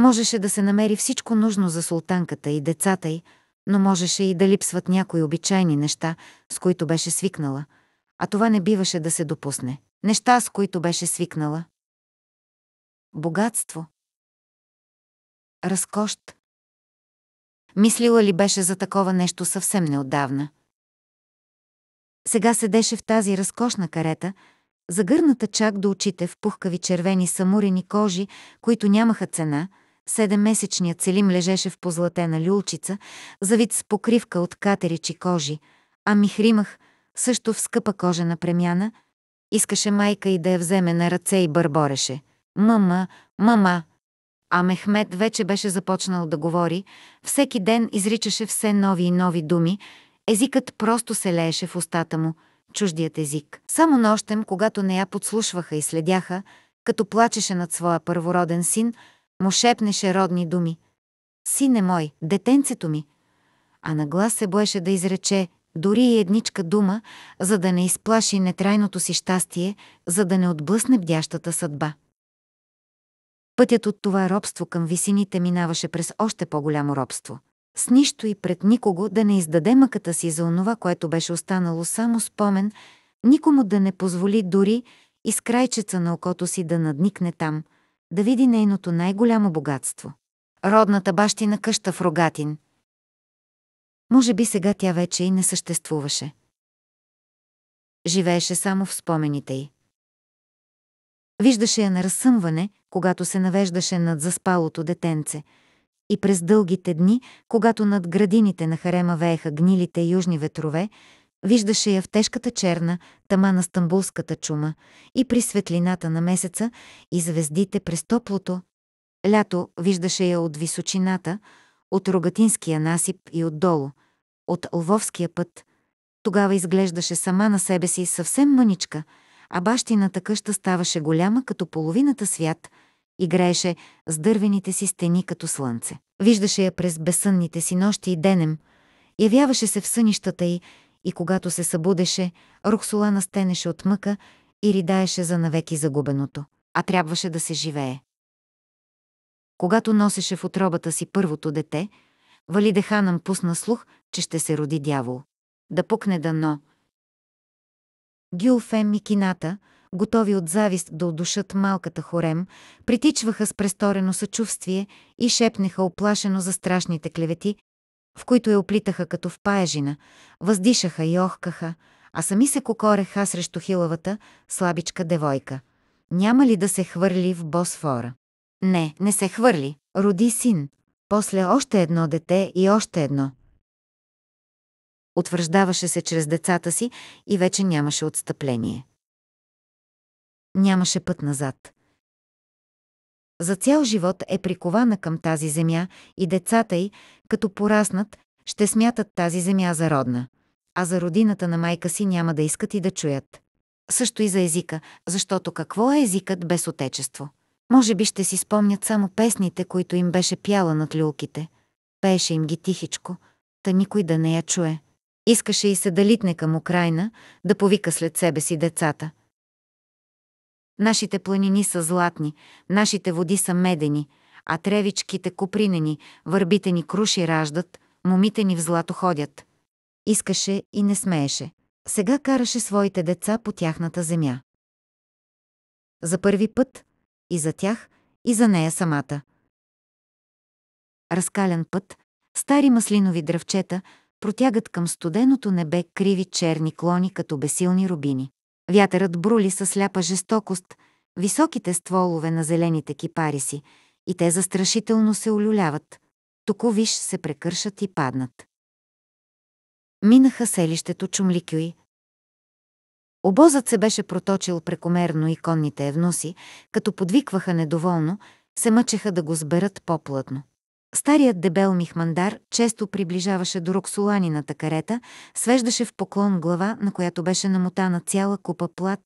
можеше да се намери всичко нужно за султанката и децата й, но можеше и да липсват някои обичайни неща, с които беше свикнала. А това не биваше да се допусне. Неща, с които беше свикнала богатство, разкощ. Мислила ли беше за такова нещо съвсем неотдавна? Сега седеше в тази разкошна карета, загърната чак до очите в пухкави червени самурени кожи, които нямаха цена, седеммесечният целим лежеше в позлатена люлчица, завид с покривка от катеричи кожи, а Михримах също в скъпа кожена премяна, искаше майка и да я вземе на ръце и бърбореше – мама, мама. А Мехмед вече беше започнал да говори, всеки ден изричаше все нови и нови думи, езикът просто се лееше в устата му, чуждият език. Само нощем, когато не я подслушваха и следяха, като плачеше над своя първороден син, му шепнеше родни думи. «Сине мой, детенцето ми!» А на глас се боеше да изрече дори и едничка дума, за да не изплаши нетрайното си щастие, за да не отблъсне бдящата съдба. Пътят от това робство към висините минаваше през още по-голямо робство. С нищо и пред никого да не издаде мъката си за онова, което беше останало само спомен, никому да не позволи дори и с крайчеца на окото си да надникне там, да види нейното най-голямо богатство. Родната бащина къща в Рогатин. Може би сега тя вече и не съществуваше. Живееше само в спомените й. Виждаше я на разсъмване – когато се навеждаше над заспалото детенце, и през дългите дни, когато над градините на харема вееха гнилите южни ветрове, виждаше я в тежката черна тама на стамбулската чума и при светлината на месеца и звездите през топлото. Лято виждаше я от височината, от рогатинския насип и отдолу, от Лвовския път. Тогава изглеждаше сама на себе си съвсем мъничка, а бащината къща ставаше голяма като половината свят – играеше с дървените си стени като слънце. Виждаше я през безсънните си нощи и денем, явяваше се в сънищата й и когато се събудеше, Роксолана стенеше от мъка и ридаеше за навеки загубеното, а трябваше да се живее. Когато носеше в отробата си първото дете, Валиде Ханам пусна слух, че ще се роди дявол. Да пукне дано. Гюлфем и кината – готови от завист да удушат малката хорем, притичваха с престорено съчувствие и шепнеха оплашено за страшните клевети, в които я оплитаха като в паежина, въздишаха и охкаха, а сами се кокореха срещу хилавата, слабичка девойка. Няма ли да се хвърли в Босфора? Не, не се хвърли. Роди син. После още едно дете и още едно. Утвърждаваше се чрез децата си и вече нямаше отстъпление нямаше път назад. За цял живот е прикована към тази земя и децата й, като пораснат, ще смятат тази земя за родна, а за родината на майка си няма да искат и да чуят. Също и за езика, защото какво е езикът без отечество? Може би ще си спомнят само песните, които им беше пяла над люлките. Пееше им ги тихичко, та никой да не я чуе. Искаше и се да литне към Украина, да повика след себе си децата – Нашите планини са златни, нашите води са медени, а тревичките купринени, върбите ни круши раждат, момите ни в злато ходят. Искаше и не смееше. Сега караше своите деца по тяхната земя. За първи път, и за тях, и за нея самата. Разкален път, стари маслинови дръвчета протягат към студеното небе криви черни клони като бесилни рубини. Вятърът брули със сляпа жестокост високите стволове на зелените кипари си и те застрашително се олюляват. Току виж се прекършат и паднат. Минаха селището Чумликюи. Обозът се беше проточил прекомерно и конните евнуси, като подвикваха недоволно, се мъчеха да го сберат по-плътно. Старият дебел михмандар често приближаваше до роксоланината карета, свеждаше в поклон глава, на която беше намотана цяла купа плат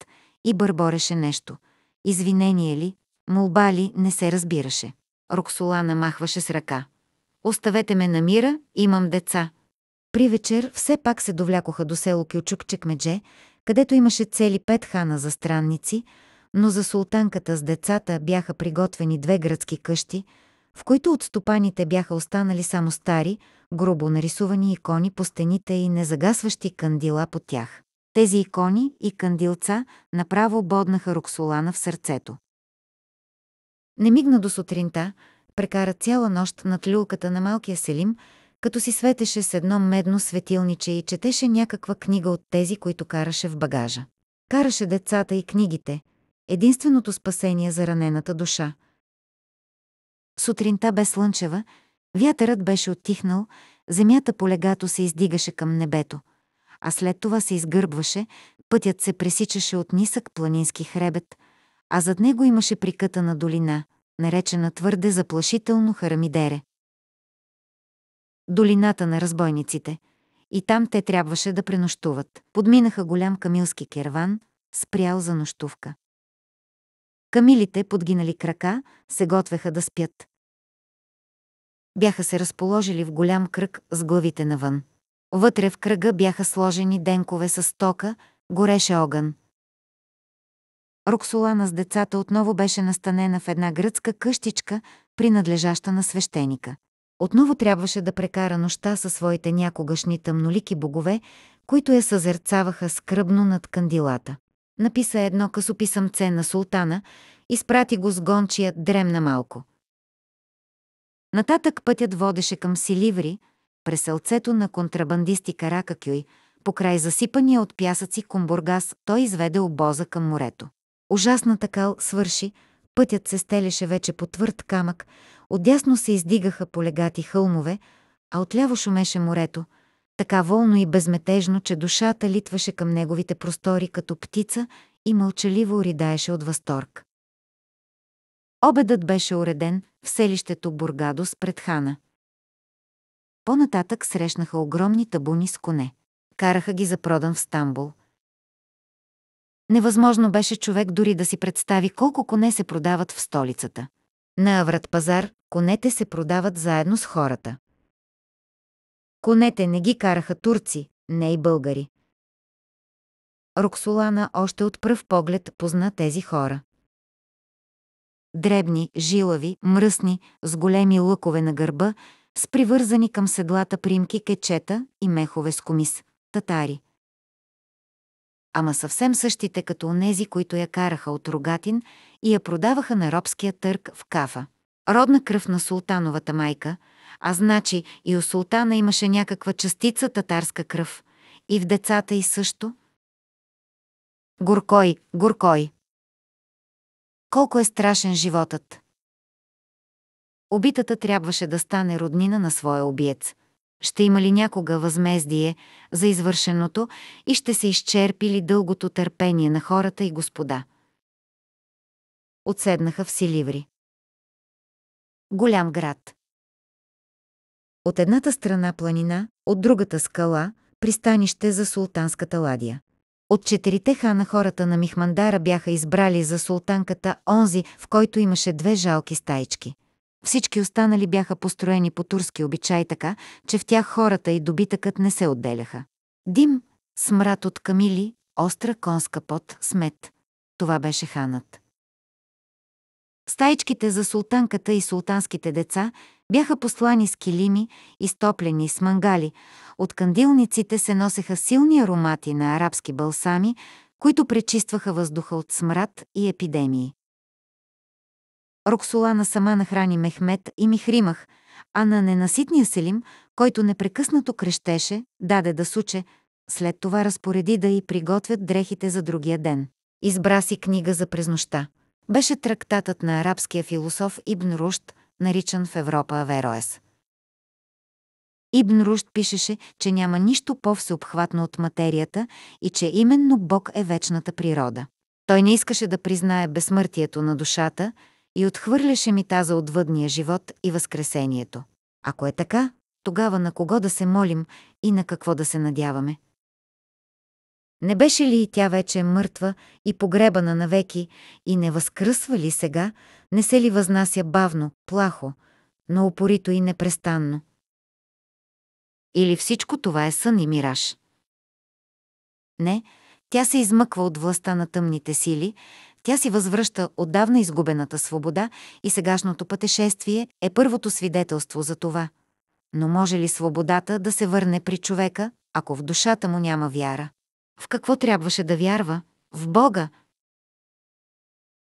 и бърбореше нещо. Извинение ли, молба ли, не се разбираше. Роксолана махваше с ръка. «Оставете ме на мира, имам деца». При вечер все пак се довлякоха до село Кючук Чекмедже, където имаше цели пет хана за странници, но за султанката с децата бяха приготвени две гръцки къщи – в които от стопаните бяха останали само стари, грубо нарисувани икони по стените и незагасващи кандила по тях. Тези икони и кандилца направо боднаха Роксолана в сърцето. Не мигна до сутринта, прекара цяла нощ над люлката на малкия Селим, като си светеше с едно медно светилниче и четеше някаква книга от тези, които караше в багажа. Караше децата и книгите, единственото спасение за ранената душа – Сутринта бе слънчева, вятърът беше оттихнал, земята полегато се издигаше към небето, а след това се изгърбваше, пътят се пресичаше от нисък планински хребет, а зад него имаше прикътана долина, наречена твърде заплашително Харамидере. Долината на разбойниците. И там те трябваше да пренощуват. Подминаха голям камилски керван, спрял за нощувка. Камилите, подгинали крака, се готвеха да спят бяха се разположили в голям кръг с главите навън. Вътре в кръга бяха сложени денкове с тока, гореше огън. Роксолана с децата отново беше настанена в една гръцка къщичка, принадлежаща на свещеника. Отново трябваше да прекара нощта със своите някогашни тъмнолики богове, които я съзерцаваха скръбно над кандилата. Написа едно късописъмце на султана, изпрати го с гончия дремна малко. Нататък пътят водеше към Силиври, през селцето на контрабандисти Каракакюй, покрай засипания от пясъци Кумбургас, той изведе обоза към морето. Ужасната кал свърши, пътят се стелеше вече по твърд камък, отдясно се издигаха полегати хълмове, а отляво шумеше морето, така волно и безметежно, че душата литваше към неговите простори като птица и мълчаливо ридаеше от възторг. Обедът беше уреден в селището Бургадос пред хана. По-нататък срещнаха огромни табуни с коне. Караха ги за продан в Стамбул. Невъзможно беше човек дори да си представи колко коне се продават в столицата. На Аврат пазар конете се продават заедно с хората. Конете не ги караха турци, не и българи. Роксолана още от пръв поглед позна тези хора дребни, жилави, мръсни, с големи лъкове на гърба, с привързани към седлата примки кечета и мехове с комис, татари. Ама съвсем същите като онези, които я караха от Рогатин и я продаваха на робския търг в Кафа. Родна кръв на султановата майка, а значи и у султана имаше някаква частица татарска кръв. И в децата и също. Горкой, горкой! Колко е страшен животът! Обитата трябваше да стане роднина на своя обиец. Ще има ли някога възмездие за извършеното и ще се изчерпи ли дългото търпение на хората и господа? Отседнаха в Силиври. Голям град. От едната страна планина, от другата скала, пристанище за султанската ладия. От четирите хана хората на Михмандара бяха избрали за султанката онзи, в който имаше две жалки стаички. Всички останали бяха построени по турски обичай така, че в тях хората и добитъкът не се отделяха. Дим, смрад от камили, остра конска пот, смет. Това беше ханът. Стаичките за султанката и султанските деца бяха послани с килими, изтоплени с мангали. От кандилниците се носеха силни аромати на арабски балсами, които пречистваха въздуха от смрад и епидемии. Роксолана сама нахрани Мехмет и Михримах, а на ненаситния Селим, който непрекъснато крещеше, даде да суче, след това разпореди да й приготвят дрехите за другия ден. Избра си книга за през нощта. Беше трактатът на арабския философ Ибн Рушт – наричан в Европа Авероес. Ибн Рушт пишеше, че няма нищо по-всеобхватно от материята и че именно Бог е вечната природа. Той не искаше да признае безсмъртието на душата и отхвърляше мита за отвъдния живот и възкресението. Ако е така, тогава на кого да се молим и на какво да се надяваме? Не беше ли и тя вече мъртва и погребана навеки и не възкръсва ли сега, не се ли възнася бавно, плахо, но упорито и непрестанно? Или всичко това е сън и мираж? Не, тя се измъква от властта на тъмните сили, тя си възвръща отдавна изгубената свобода и сегашното пътешествие е първото свидетелство за това. Но може ли свободата да се върне при човека, ако в душата му няма вяра? В какво трябваше да вярва? В Бога,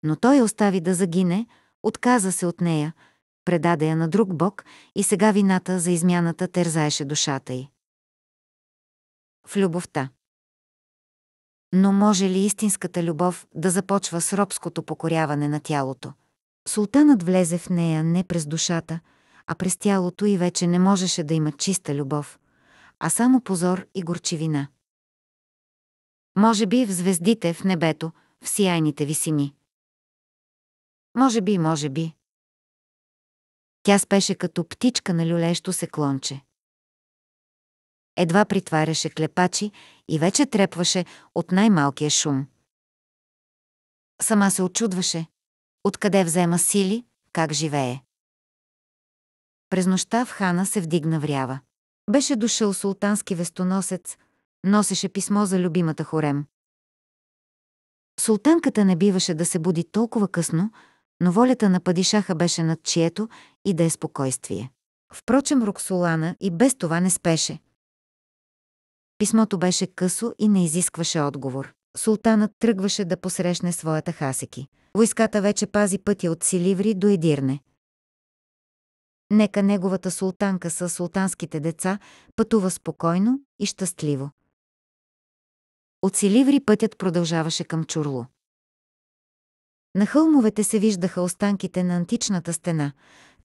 но той я остави да загине, отказа се от нея, предаде я на друг бог и сега вината за измяната терзаеше душата й. В любовта. Но може ли истинската любов да започва с робското покоряване на тялото? Султанът влезе в нея не през душата, а през тялото и вече не можеше да има чиста любов, а само позор и горчивина. Може би в звездите в небето, в сияйните висини. Може би, може би. Тя спеше като птичка на люлещо се клонче. Едва притваряше клепачи и вече трепваше от най-малкия шум. Сама се очудваше. Откъде взема сили, как живее. През нощта в хана се вдигна врява. Беше дошъл султански вестоносец, носеше писмо за любимата хорем. Султанката не биваше да се буди толкова късно, но волята на падишаха беше над чието и да е спокойствие. Впрочем, Роксолана и без това не спеше. Писмото беше късо и не изискваше отговор. Султанът тръгваше да посрещне своята хасеки. Войската вече пази пътя от Силиври до Едирне. Нека неговата султанка с султанските деца пътува спокойно и щастливо. От Силиври пътят продължаваше към Чурло. На хълмовете се виждаха останките на античната стена,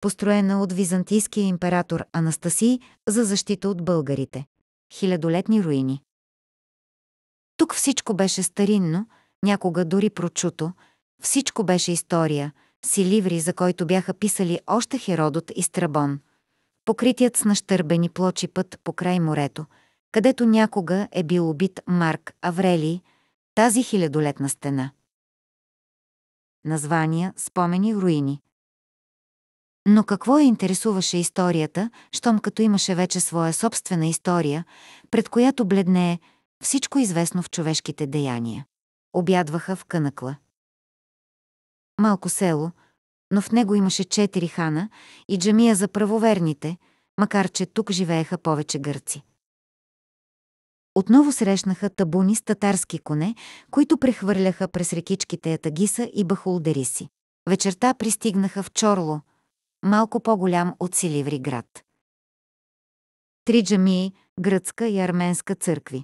построена от византийския император Анастасий за защита от българите. Хилядолетни руини. Тук всичко беше старинно, някога дори прочуто, всичко беше история, си ливри, за който бяха писали още Херодот и Страбон. Покритият с нащърбени плочи път по край морето, където някога е бил убит Марк Аврелий, тази хилядолетна стена – названия, спомени, руини. Но какво я интересуваше историята, щом като имаше вече своя собствена история, пред която бледнее всичко известно в човешките деяния. Обядваха в Кънакла. Малко село, но в него имаше четири хана и джамия за правоверните, макар че тук живееха повече гърци. Отново срещнаха табуни с татарски коне, които прехвърляха през рекичките Атагиса и Бахулдериси. Вечерта пристигнаха в Чорло, малко по-голям от Силиври град. Три джамии, гръцка и арменска църкви.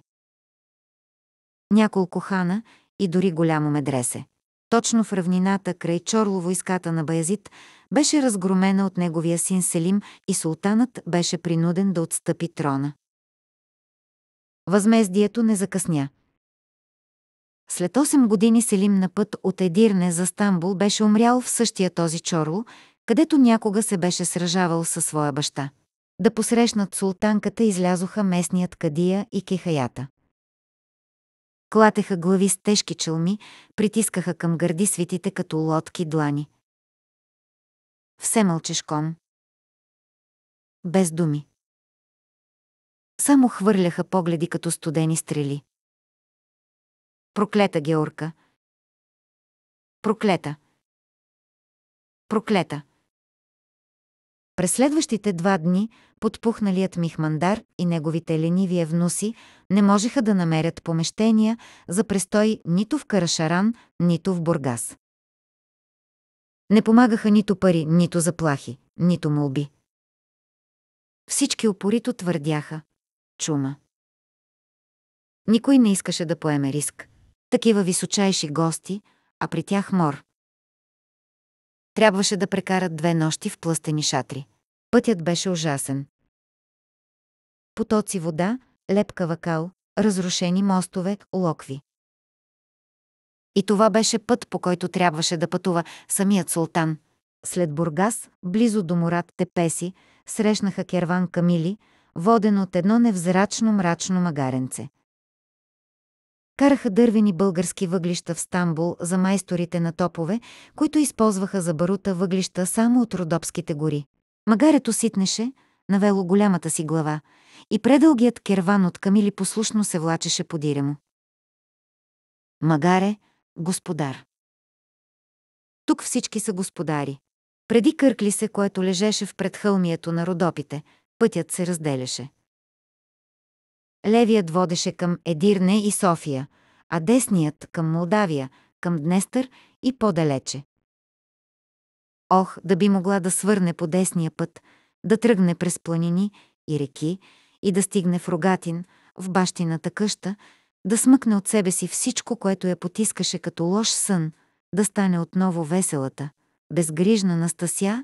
Няколко хана и дори голямо медресе. Точно в равнината край чорло войската на Баязит беше разгромена от неговия син Селим и султанът беше принуден да отстъпи трона. Възмездието не закъсня. След 8 години Селим на път от Едирне за Стамбул беше умрял в същия този Чорло, където някога се беше сражавал със своя баща. Да посрещнат султанката излязоха местният Кадия и Кехаята. Клатеха глави с тежки челми, притискаха към гърди свитите като лодки длани. Все мълчешком. Без думи само хвърляха погледи като студени стрели. Проклета Георка. Проклета. Проклета. През следващите два дни подпухналият Михмандар и неговите лениви евнуси не можеха да намерят помещения за престой нито в Карашаран, нито в Бургас. Не помагаха нито пари, нито заплахи, нито молби. Всички опорито твърдяха, чума. Никой не искаше да поеме риск. Такива височайши гости, а при тях мор. Трябваше да прекарат две нощи в плъстени шатри. Пътят беше ужасен. Потоци вода, лепкава кал, разрушени мостове, локви. И това беше път, по който трябваше да пътува самият султан. След Бургас, близо до Мурат Тепеси, срещнаха керван Камили, воден от едно невзрачно мрачно магаренце. Караха дървени български въглища в Стамбул за майсторите на топове, които използваха за барута въглища само от Родопските гори. Магарето ситнеше, навело голямата си глава, и предългият керван от камили послушно се влачеше по диремо. Магаре, господар. Тук всички са господари. Преди къркли се, което лежеше в предхълмието на Родопите – пътят се разделяше. Левият водеше към Едирне и София, а десният към Молдавия, към Днестър и по-далече. Ох, да би могла да свърне по десния път, да тръгне през планини и реки и да стигне в Рогатин, в бащината къща, да смъкне от себе си всичко, което я потискаше като лош сън, да стане отново веселата, безгрижна Настася,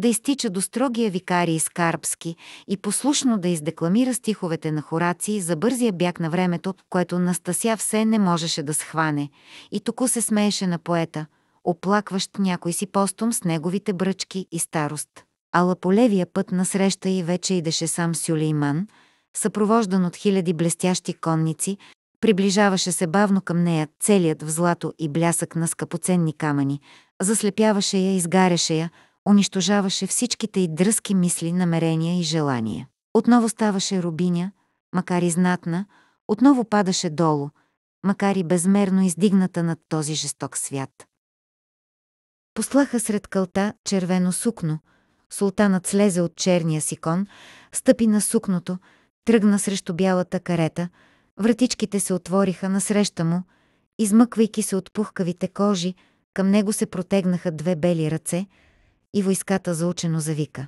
да изтича до строгия викарий Скарбски и послушно да издекламира стиховете на Хораци за бързия бяг на времето, което Настася все не можеше да схване, и току се смееше на поета, оплакващ някой си постум с неговите бръчки и старост. Ала по левия път насреща и вече идеше сам Сюлейман, съпровождан от хиляди блестящи конници, приближаваше се бавно към нея целият в злато и блясък на скъпоценни камъни, заслепяваше я, изгаряше я, унищожаваше всичките й дръзки мисли, намерения и желания. Отново ставаше рубиня, макар и знатна, отново падаше долу, макар и безмерно издигната над този жесток свят. Послаха сред кълта червено сукно. Султанът слезе от черния си кон, стъпи на сукното, тръгна срещу бялата карета, вратичките се отвориха насреща му, измъквайки се от пухкавите кожи, към него се протегнаха две бели ръце – и войската заучено завика.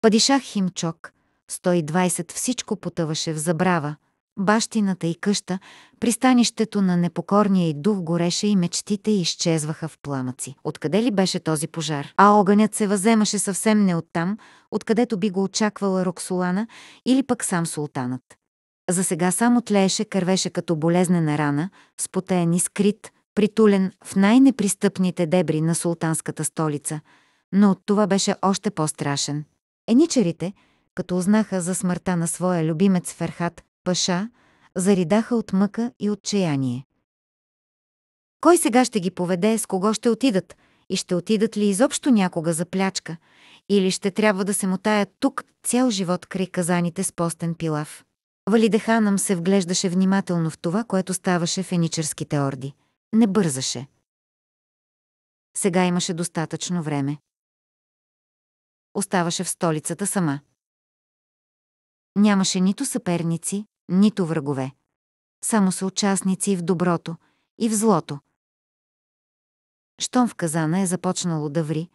Падишах Химчок, 120 всичко потъваше в забрава, бащината и къща, пристанището на непокорния и дух гореше и мечтите изчезваха в пламъци. Откъде ли беше този пожар? А огънят се въземаше съвсем не оттам, откъдето би го очаквала Роксолана или пък сам султанът. За сега само тлееше, кървеше като болезнена рана, спотен и скрит, притулен в най-непристъпните дебри на султанската столица – но от това беше още по-страшен. Еничерите, като узнаха за смъртта на своя любимец Ферхат, Паша, заридаха от мъка и отчаяние. Кой сега ще ги поведе, с кого ще отидат и ще отидат ли изобщо някога за плячка или ще трябва да се мотаят тук цял живот край казаните с постен пилав. Валидеханам се вглеждаше внимателно в това, което ставаше в еничерските орди. Не бързаше. Сега имаше достатъчно време оставаше в столицата сама. Нямаше нито съперници, нито врагове. Само са участници в доброто, и в злото. Щом в казана е започнало да ври,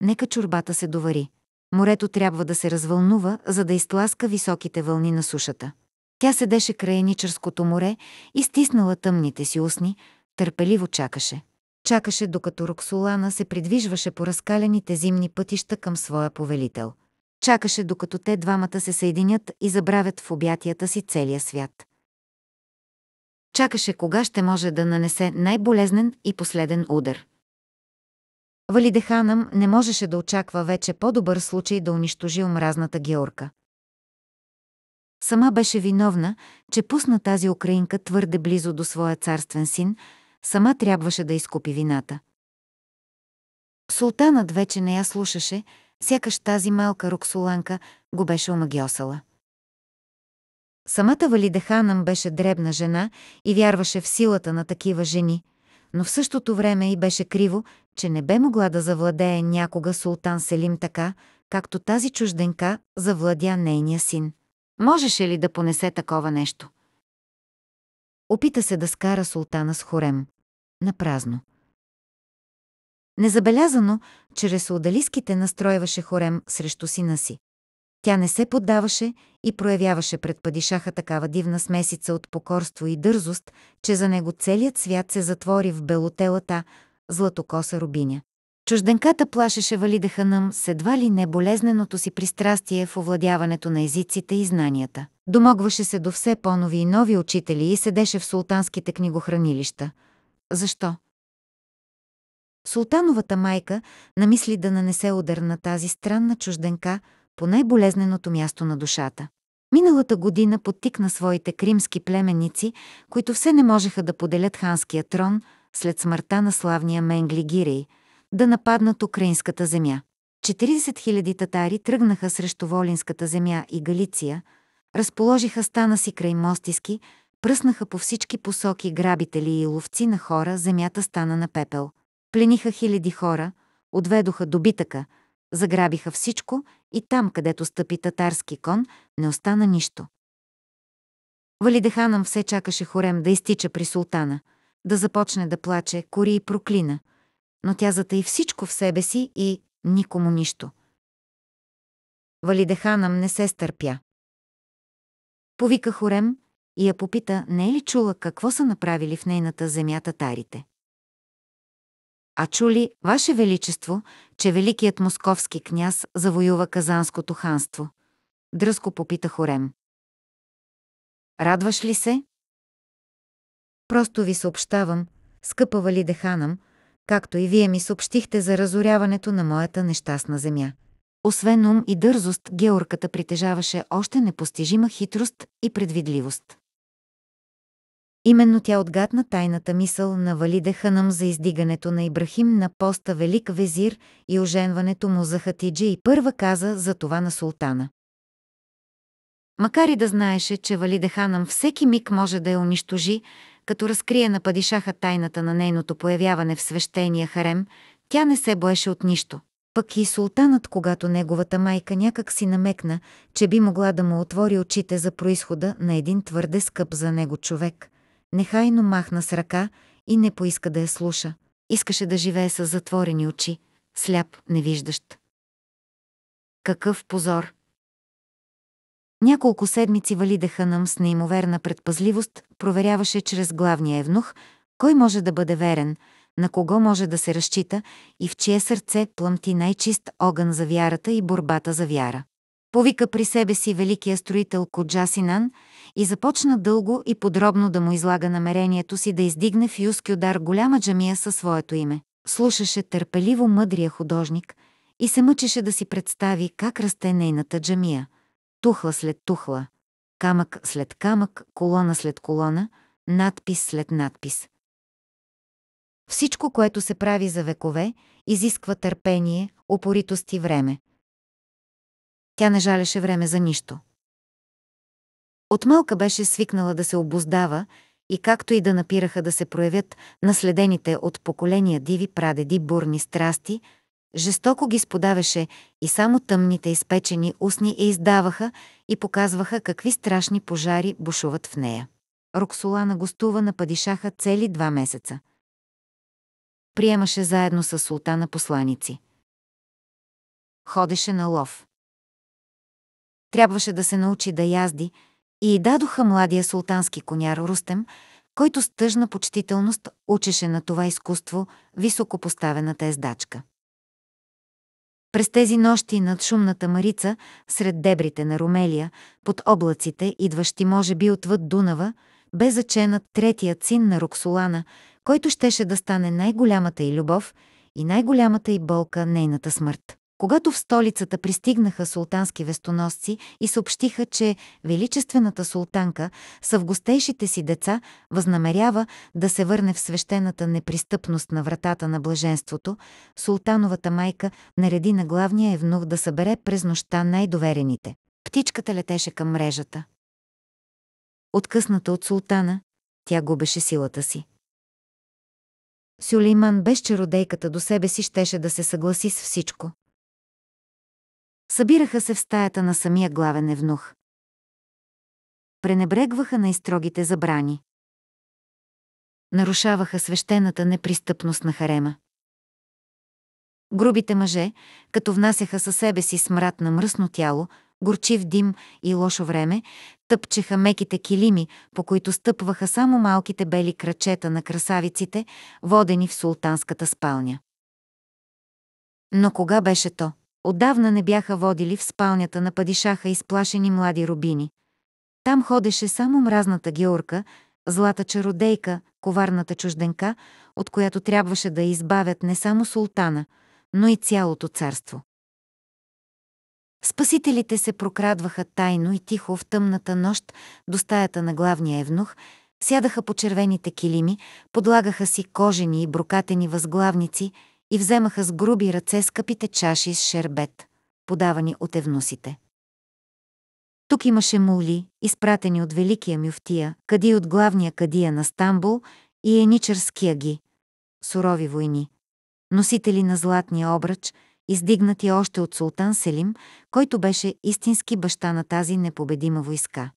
нека чурбата се довари. Морето трябва да се развълнува, за да изтласка високите вълни на сушата. Тя седеше край Ничерското море и стиснала тъмните си устни, търпеливо чакаше чакаше докато Роксолана се придвижваше по разкалените зимни пътища към своя повелител. Чакаше докато те двамата се съединят и забравят в обятията си целия свят. Чакаше кога ще може да нанесе най-болезнен и последен удар. Валидеханам не можеше да очаква вече по-добър случай да унищожи омразната Георка. Сама беше виновна, че пусна тази украинка твърде близо до своя царствен син – Сама трябваше да изкупи вината. Султанът вече не я слушаше, сякаш тази малка роксоланка го беше омагиосала. Самата Валидеханам беше дребна жена и вярваше в силата на такива жени, но в същото време и беше криво, че не бе могла да завладее някога султан Селим така, както тази чужденка завладя нейния син. Можеше ли да понесе такова нещо? Опита се да скара султана с хорем на празно. Незабелязано, чрез удалиските настройваше Хорем срещу сина си. Тя не се поддаваше и проявяваше пред падишаха такава дивна смесица от покорство и дързост, че за него целият свят се затвори в белотелата златокоса рубиня. Чужденката плашеше Валида Ханъм с едва ли неболезненото си пристрастие в овладяването на езиците и знанията. Домогваше се до все по-нови и нови учители и седеше в султанските книгохранилища – защо? Султановата майка намисли да нанесе удар на тази странна чужденка по най-болезненото място на душата. Миналата година подтикна своите кримски племенници, които все не можеха да поделят ханския трон след смъртта на славния Менгли Гирей, да нападнат украинската земя. 40 000 татари тръгнаха срещу Волинската земя и Галиция, разположиха стана си край Мостиски, Пръснаха по всички посоки грабители и ловци на хора, земята стана на пепел. Плениха хиляди хора, отведоха добитъка, заграбиха всичко и там, където стъпи татарски кон, не остана нищо. Валидеханам все чакаше Хорем да изтича при султана, да започне да плаче, кори и проклина, но тя затаи всичко в себе си и никому нищо. Валидеханам не се стърпя. Повика Хорем, и я попита, не е ли чула какво са направили в нейната земя татарите. А чули, Ваше Величество, че великият московски княз завоюва Казанското ханство? Дръско попита Хорем. Радваш ли се? Просто ви съобщавам, скъпа Валиде Ханам, както и вие ми съобщихте за разоряването на моята нещастна земя. Освен ум и дързост, Георката притежаваше още непостижима хитрост и предвидливост. Именно тя отгадна тайната мисъл на Валиде Ханам за издигането на Ибрахим на поста Велик Везир и оженването му за Хатиджи и първа каза за това на султана. Макар и да знаеше, че Валиде Ханам всеки миг може да я унищожи, като разкрие на падишаха тайната на нейното появяване в свещения харем, тя не се боеше от нищо. Пък и султанът, когато неговата майка някак си намекна, че би могла да му отвори очите за происхода на един твърде скъп за него човек – нехайно махна с ръка и не поиска да я слуша. Искаше да живее с затворени очи, сляп, невиждащ. Какъв позор! Няколко седмици Валиде нам с неимоверна предпазливост проверяваше чрез главния евнух, кой може да бъде верен, на кого може да се разчита и в чие сърце плъмти най-чист огън за вярата и борбата за вяра. Повика при себе си великия строител Коджа и започна дълго и подробно да му излага намерението си да издигне в Юскюдар голяма джамия със своето име. Слушаше търпеливо мъдрия художник и се мъчеше да си представи как расте нейната джамия. Тухла след тухла, камък след камък, колона след колона, надпис след надпис – всичко, което се прави за векове, изисква търпение, упоритост и време. Тя не жалеше време за нищо. От малка беше свикнала да се обоздава и както и да напираха да се проявят наследените от поколения диви прадеди бурни страсти, жестоко ги сподавеше и само тъмните изпечени устни я издаваха и показваха какви страшни пожари бушуват в нея. Роксолана гостува на падишаха цели два месеца. Приемаше заедно с султана посланици. Ходеше на лов. Трябваше да се научи да язди и дадоха младия султански коняр Рустем, който с тъжна почтителност учеше на това изкуство високопоставената ездачка. През тези нощи над шумната Марица, сред дебрите на Румелия, под облаците, идващи може би отвъд Дунава, бе заченат третият син на Роксолана, който щеше да стане най-голямата и любов и най-голямата и болка нейната смърт. Когато в столицата пристигнаха султански вестоносци и съобщиха, че величествената султанка с августейшите си деца възнамерява да се върне в свещената непристъпност на вратата на блаженството, султановата майка нареди на главния евнух да събере през нощта най-доверените. Птичката летеше към мрежата. Откъсната от султана, тя губеше силата си. Сюлейман без чародейката до себе си щеше да се съгласи с всичко. Събираха се в стаята на самия главен евнух. Пренебрегваха най-строгите забрани. Нарушаваха свещената непристъпност на харема. Грубите мъже, като внасяха със себе си смрад на мръсно тяло, горчив дим и лошо време, тъпчеха меките килими, по които стъпваха само малките бели крачета на красавиците, водени в султанската спалня. Но кога беше то? Отдавна не бяха водили в спалнята на падишаха изплашени млади рубини. Там ходеше само мразната георка, злата чародейка, коварната чужденка, от която трябваше да избавят не само султана, но и цялото царство. Спасителите се прокрадваха тайно и тихо в тъмната нощ до стаята на главния евнух, сядаха по червените килими, подлагаха си кожени и брокатени възглавници – и вземаха с груби ръце скъпите чаши с шербет, подавани от евнусите. Тук имаше мули, изпратени от великия мюфтия, къди от главния кадия на Стамбул и еничерския ги, сурови войни, носители на златния обръч, издигнати още от султан Селим, който беше истински баща на тази непобедима войска.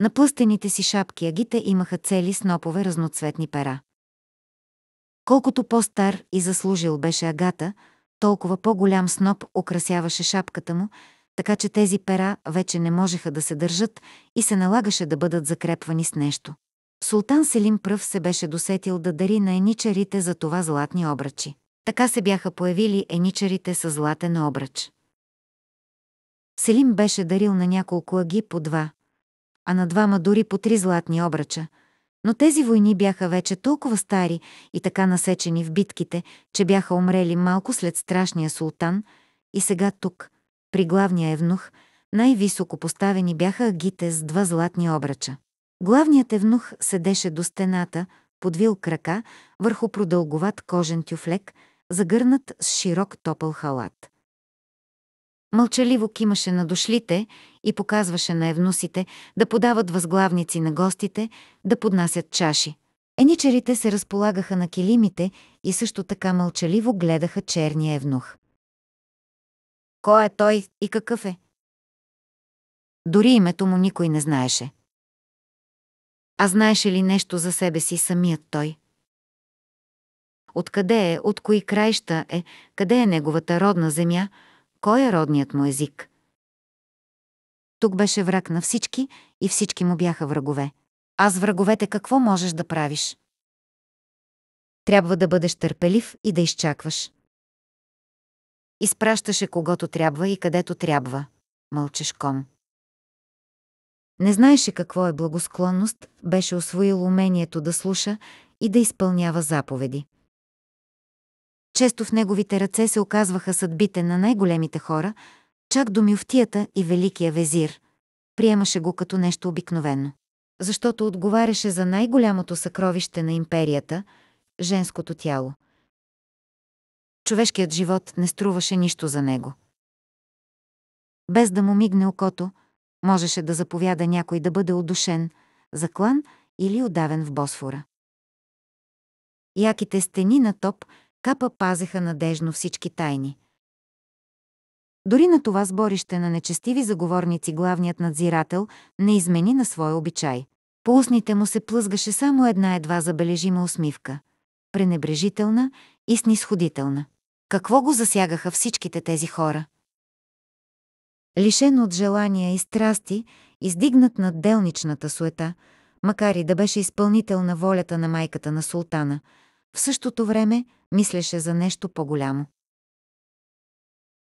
На плъстените си шапки агите имаха цели снопове разноцветни пера. Колкото по-стар и заслужил беше Агата, толкова по-голям сноп украсяваше шапката му, така че тези пера вече не можеха да се държат и се налагаше да бъдат закрепвани с нещо. Султан Селим пръв се беше досетил да дари на еничарите за това златни обръчи. Така се бяха появили еничарите с златен обръч. Селим беше дарил на няколко аги по два, а на двама дори по три златни обръча – но тези войни бяха вече толкова стари и така насечени в битките, че бяха умрели малко след страшния султан, и сега тук, при главния евнух, най-високо поставени бяха агите с два златни обръча. Главният евнух седеше до стената, подвил крака върху продълговат кожен тюфлек, загърнат с широк топъл халат. Мълчаливо кимаше на дошлите и показваше на евнусите да подават възглавници на гостите, да поднасят чаши. Еничерите се разполагаха на килимите и също така мълчаливо гледаха черния евнух. Кой е той и какъв е? Дори името му никой не знаеше. А знаеше ли нещо за себе си самият той? Откъде е, от кои краища е, къде е неговата родна земя – кой е родният му език. Тук беше враг на всички и всички му бяха врагове. А с враговете какво можеш да правиш? Трябва да бъдеш търпелив и да изчакваш. Изпращаше когото трябва и където трябва. Мълчеш ком. Не знаеше какво е благосклонност, беше освоил умението да слуша и да изпълнява заповеди. Често в неговите ръце се оказваха съдбите на най-големите хора, чак до мюфтията и великия везир. Приемаше го като нещо обикновено. Защото отговаряше за най-голямото съкровище на империята – женското тяло. Човешкият живот не струваше нищо за него. Без да му мигне окото, можеше да заповяда някой да бъде удушен, заклан или удавен в Босфора. Яките стени на топ – Капа пазеха надежно всички тайни. Дори на това сборище на нечестиви заговорници главният надзирател не измени на своя обичай. По устните му се плъзгаше само една едва забележима усмивка. Пренебрежителна и снисходителна. Какво го засягаха всичките тези хора? Лишен от желания и страсти, издигнат над делничната суета, макар и да беше изпълнител на волята на майката на султана – в същото време мислеше за нещо по-голямо.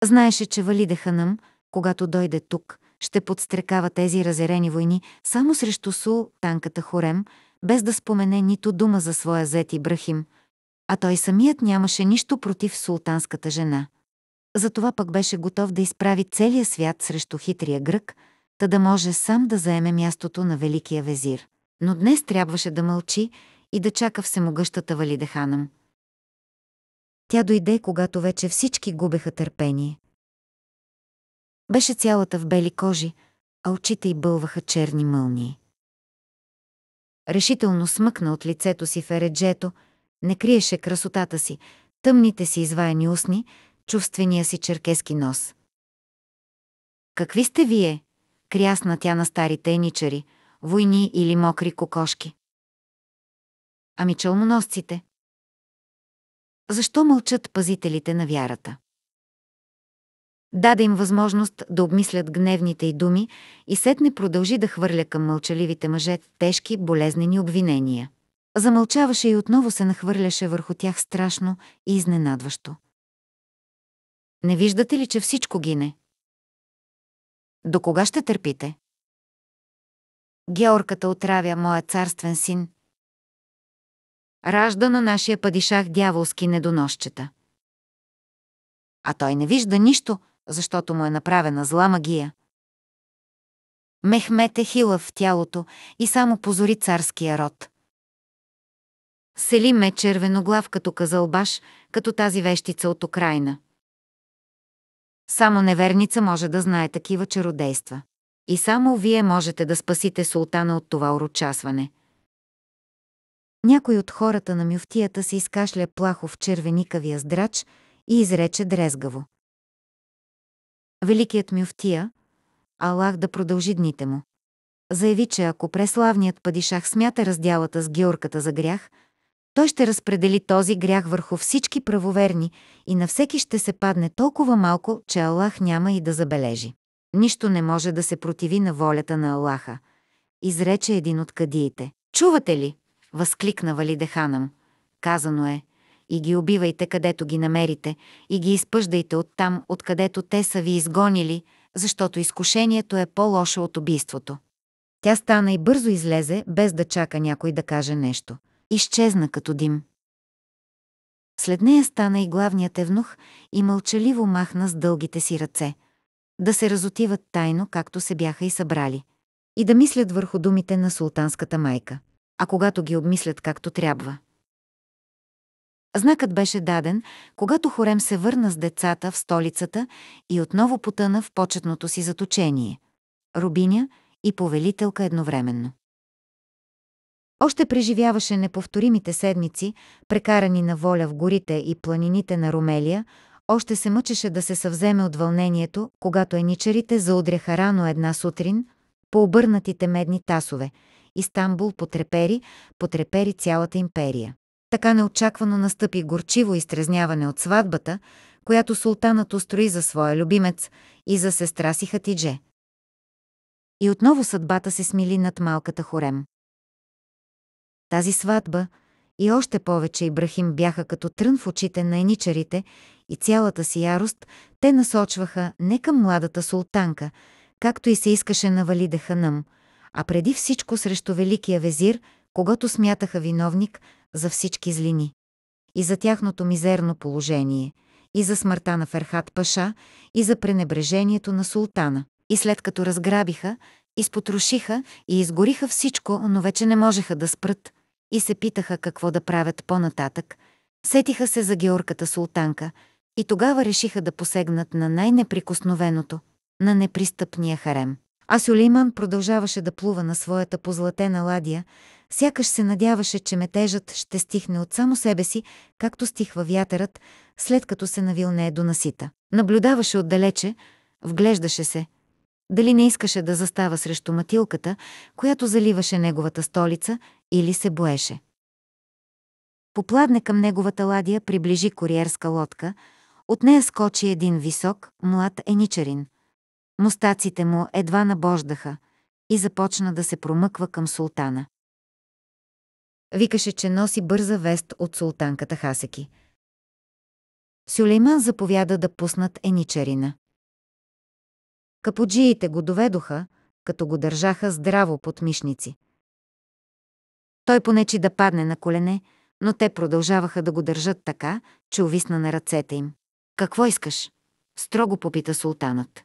Знаеше, че Валиде Ханъм, когато дойде тук, ще подстрекава тези разерени войни само срещу Сул, танката Хорем, без да спомене нито дума за своя зет Ибрахим, а той самият нямаше нищо против султанската жена. Затова пък беше готов да изправи целия свят срещу хитрия грък, та да може сам да заеме мястото на великия везир. Но днес трябваше да мълчи и да чака всемогъщата Валидеханам. Тя дойде, когато вече всички губеха търпение. Беше цялата в бели кожи, а очите й бълваха черни мълнии. Решително смъкна от лицето си в ереджето, не криеше красотата си, тъмните си изваяни устни, чувствения си черкески нос. «Какви сте вие?» — крясна тя на старите еничари, войни или мокри кокошки ами чълмоносците. Защо мълчат пазителите на вярата? Даде им възможност да обмислят гневните й думи и сетне продължи да хвърля към мълчаливите мъже тежки, болезнени обвинения. Замълчаваше и отново се нахвърляше върху тях страшно и изненадващо. Не виждате ли, че всичко гине? До кога ще търпите? Георката отравя моя царствен син, ражда на нашия падишах дяволски недоносчета. А той не вижда нищо, защото му е направена зла магия. Мехмет е в тялото и само позори царския род. Селим е червеноглав като казълбаш, като тази вещица от Украина. Само неверница може да знае такива чародейства. И само вие можете да спасите султана от това урочасване – някой от хората на мюфтията се изкашля плахо в червеникавия здрач и изрече дрезгаво. Великият мюфтия, Аллах да продължи дните му. Заяви, че ако преславният падишах смята разделата с георката за грях, той ще разпредели този грях върху всички правоверни и на всеки ще се падне толкова малко, че Аллах няма и да забележи. Нищо не може да се противи на волята на Аллаха, изрече един от кадиите. Чувате ли? Възкликна Валидеханам. Казано е, и ги убивайте където ги намерите, и ги изпъждайте оттам, откъдето те са ви изгонили, защото изкушението е по-лошо от убийството. Тя стана и бързо излезе, без да чака някой да каже нещо. Изчезна като дим. След нея стана и главният евнух и мълчаливо махна с дългите си ръце. Да се разотиват тайно, както се бяха и събрали. И да мислят върху думите на султанската майка а когато ги обмислят както трябва. Знакът беше даден, когато Хорем се върна с децата в столицата и отново потъна в почетното си заточение – рубиня и повелителка едновременно. Още преживяваше неповторимите седмици, прекарани на воля в горите и планините на Румелия, още се мъчеше да се съвземе от вълнението, когато еничарите заудряха рано една сутрин по обърнатите медни тасове – Истанбул потрепери, потрепери цялата империя. Така неочаквано настъпи горчиво изтрезняване от сватбата, която султанът устрои за своя любимец и за сестра си Хатидже. И отново съдбата се смили над малката хорем. Тази сватба и още повече Ибрахим бяха като трън в очите на еничарите и цялата си ярост те насочваха не към младата султанка, както и се искаше на Валиде Ханъм – а преди всичко срещу великия везир, когато смятаха виновник за всички злини. И за тяхното мизерно положение, и за смъртта на Ферхат Паша, и за пренебрежението на султана. И след като разграбиха, изпотрошиха и изгориха всичко, но вече не можеха да спрат и се питаха какво да правят по-нататък, сетиха се за Георката султанка и тогава решиха да посегнат на най-неприкосновеното, на непристъпния харем. А Сулейман продължаваше да плува на своята позлатена ладия, сякаш се надяваше, че метежът ще стихне от само себе си, както стихва вятърът, след като се навилне до насита. Наблюдаваше отдалече, вглеждаше се. Дали не искаше да застава срещу матилката, която заливаше неговата столица, или се боеше. Попладне към неговата ладия приближи куриерска лодка, от нея скочи един висок, млад еничарин – Мустаците му едва набождаха и започна да се промъква към султана. Викаше, че носи бърза вест от султанката Хасеки. Сюлейман заповяда да пуснат еничерина. Капуджиите го доведоха, като го държаха здраво под мишници. Той понечи да падне на колене, но те продължаваха да го държат така, че увисна на ръцете им. «Какво искаш?» – строго попита султанът.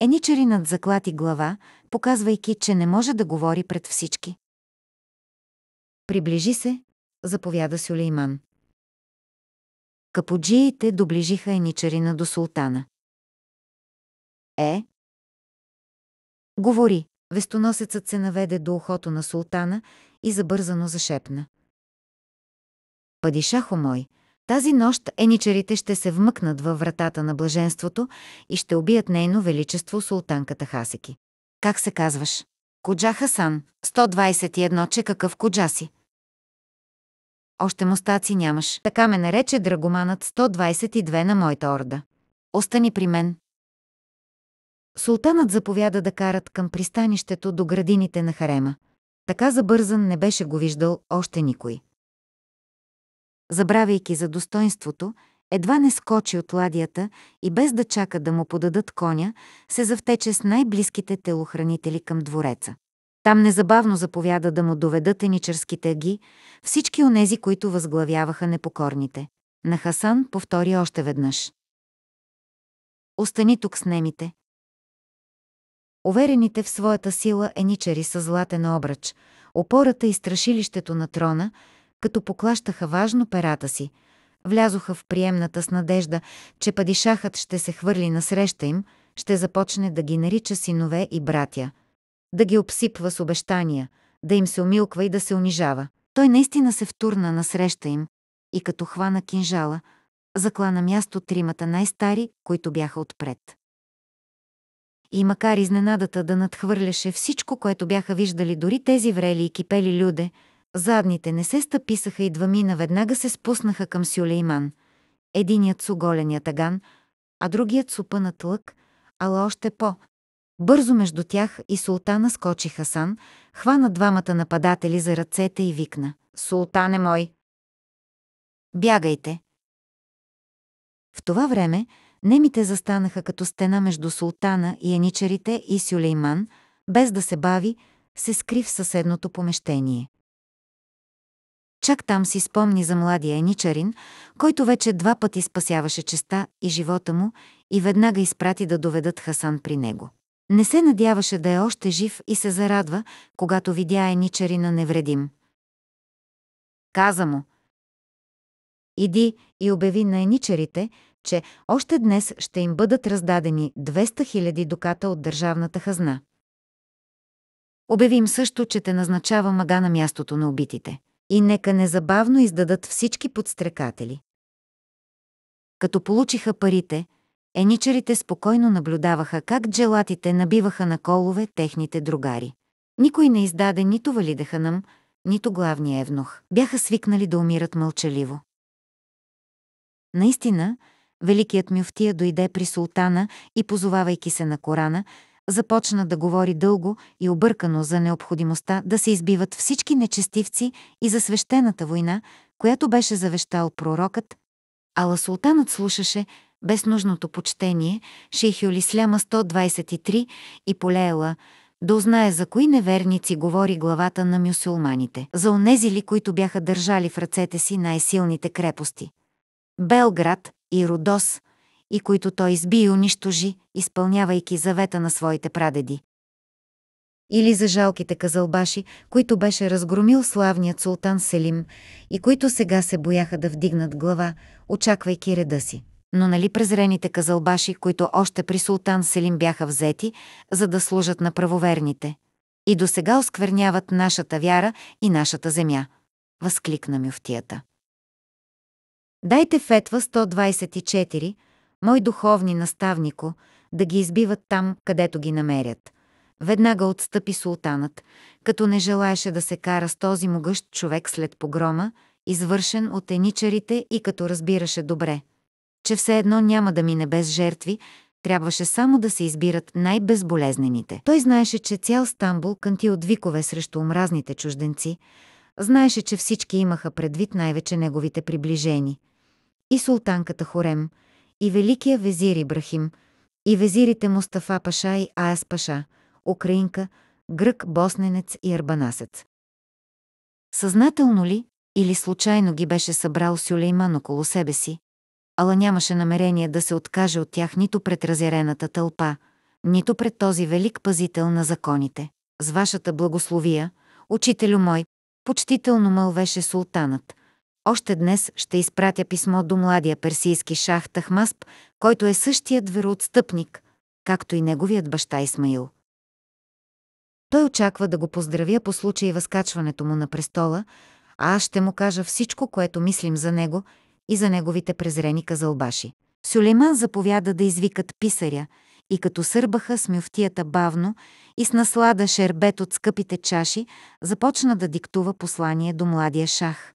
Еничаринът заклати глава, показвайки, че не може да говори пред всички. Приближи се, заповяда Сюлейман. Капуджиите доближиха еничарина до султана. Е? Говори. Вестоносецът се наведе до ухото на султана и забързано зашепна. Падишахо мой, тази нощ еничарите ще се вмъкнат във вратата на блаженството и ще убият нейно величество султанката Хасики. Как се казваш? Коджа Хасан, 121, че какъв коджа си? Още мустаци нямаш. Така ме нарече драгоманът 122 на моята орда. Остани при мен. Султанът заповяда да карат към пристанището до градините на Харема. Така забързан не беше го виждал още никой забравяйки за достоинството, едва не скочи от ладията и без да чака да му подадат коня, се завтече с най-близките телохранители към двореца. Там незабавно заповяда да му доведат еничерските аги, всички онези, които възглавяваха непокорните. На Хасан повтори още веднъж. Остани тук с немите. Уверените в своята сила еничари са златен обръч, опората и страшилището на трона – като поклащаха важно перата си, влязоха в приемната с надежда, че падишахът ще се хвърли насреща им, ще започне да ги нарича синове и братя, да ги обсипва с обещания, да им се умилква и да се унижава. Той наистина се втурна насреща им и като хвана кинжала, закла на място тримата най-стари, които бяха отпред. И макар изненадата да надхвърляше всичко, което бяха виждали дори тези врели и кипели люде, Задните не се стъписаха и двамина веднага се спуснаха към Сюлейман. Единият с оголения таган, а другият с опънат лък, ала още по. Бързо между тях и султана скочи Хасан, хвана двамата нападатели за ръцете и викна. Султане мой! Бягайте! В това време немите застанаха като стена между султана и еничарите и Сюлейман, без да се бави, се скри в съседното помещение. Чак там си спомни за младия еничарин, който вече два пъти спасяваше честа и живота му и веднага изпрати да доведат Хасан при него. Не се надяваше да е още жив и се зарадва, когато видя еничарина невредим. Каза му. Иди и обяви на еничарите, че още днес ще им бъдат раздадени 200 000 доката от държавната хазна. Обявим също, че те назначава мага на мястото на убитите. И нека незабавно издадат всички подстрекатели. Като получиха парите, еничарите спокойно наблюдаваха как джелатите набиваха на колове техните другари. Никой не издаде нито нам, нито главния евнух. Бяха свикнали да умират мълчаливо. Наистина, великият мюфтия дойде при султана и, позовавайки се на Корана, започна да говори дълго и объркано за необходимостта да се избиват всички нечестивци и за свещената война, която беше завещал пророкът, ала султанът слушаше без нужното почтение Шейхюл сляма 123 и полеела да узнае за кои неверници говори главата на мюсюлманите, за онези ли, които бяха държали в ръцете си най-силните крепости. Белград и Родос, и които той изби и унищожи, изпълнявайки завета на своите прадеди. Или за жалките казалбаши, които беше разгромил славният султан Селим и които сега се бояха да вдигнат глава, очаквайки реда си. Но нали презрените казалбаши, които още при султан Селим бяха взети, за да служат на правоверните? И до сега оскверняват нашата вяра и нашата земя. Възкликна мюфтията. Дайте фетва 124, мой духовни наставнико, да ги избиват там, където ги намерят. Веднага отстъпи султанът, като не желаеше да се кара с този могъщ човек след погрома, извършен от еничарите и като разбираше добре, че все едно няма да мине без жертви, трябваше само да се избират най-безболезнените. Той знаеше, че цял Стамбул кънти от викове срещу омразните чужденци, знаеше, че всички имаха предвид най-вече неговите приближени. И султанката Хорем – и великия везир Ибрахим, и везирите Мустафа Паша и Аяс Паша, украинка, грък, босненец и арбанасец. Съзнателно ли или случайно ги беше събрал Сюлейман около себе си, ала нямаше намерение да се откаже от тях нито пред разярената тълпа, нито пред този велик пазител на законите. С вашата благословия, учителю мой, почтително мълвеше султанът – още днес ще изпратя писмо до младия персийски шах Тахмасп, който е същият вероотстъпник, както и неговият баща Исмаил. Той очаква да го поздравя по случай възкачването му на престола, а аз ще му кажа всичко, което мислим за него и за неговите презрени казалбаши. Сюлейман заповяда да извикат писаря и като сърбаха с мюфтията бавно и с наслада шербет от скъпите чаши, започна да диктува послание до младия шах.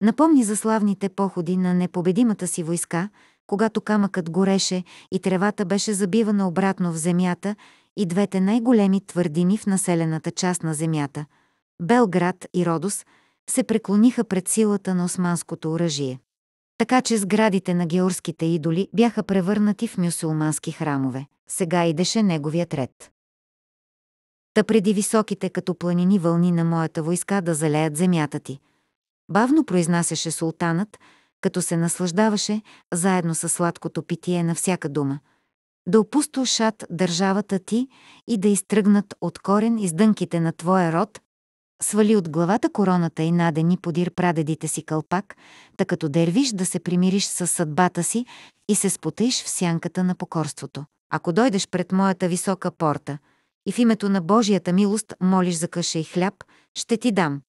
Напомни за славните походи на непобедимата си войска, когато камъкът гореше и тревата беше забивана обратно в земята и двете най-големи твърдини в населената част на земята – Белград и Родос – се преклониха пред силата на османското оръжие. Така че сградите на георските идоли бяха превърнати в мюсулмански храмове. Сега идеше неговият ред. Та преди високите като планини вълни на моята войска да залеят земята ти – Бавно произнасяше султанът, като се наслаждаваше заедно с сладкото питие на всяка дума. Да опустошат държавата ти и да изтръгнат от корен издънките на твоя род, свали от главата короната и надени подир прадедите си кълпак, та като дервиш да се примириш с съдбата си и се спотаиш в сянката на покорството. Ако дойдеш пред моята висока порта и в името на Божията милост молиш за къша и хляб, ще ти дам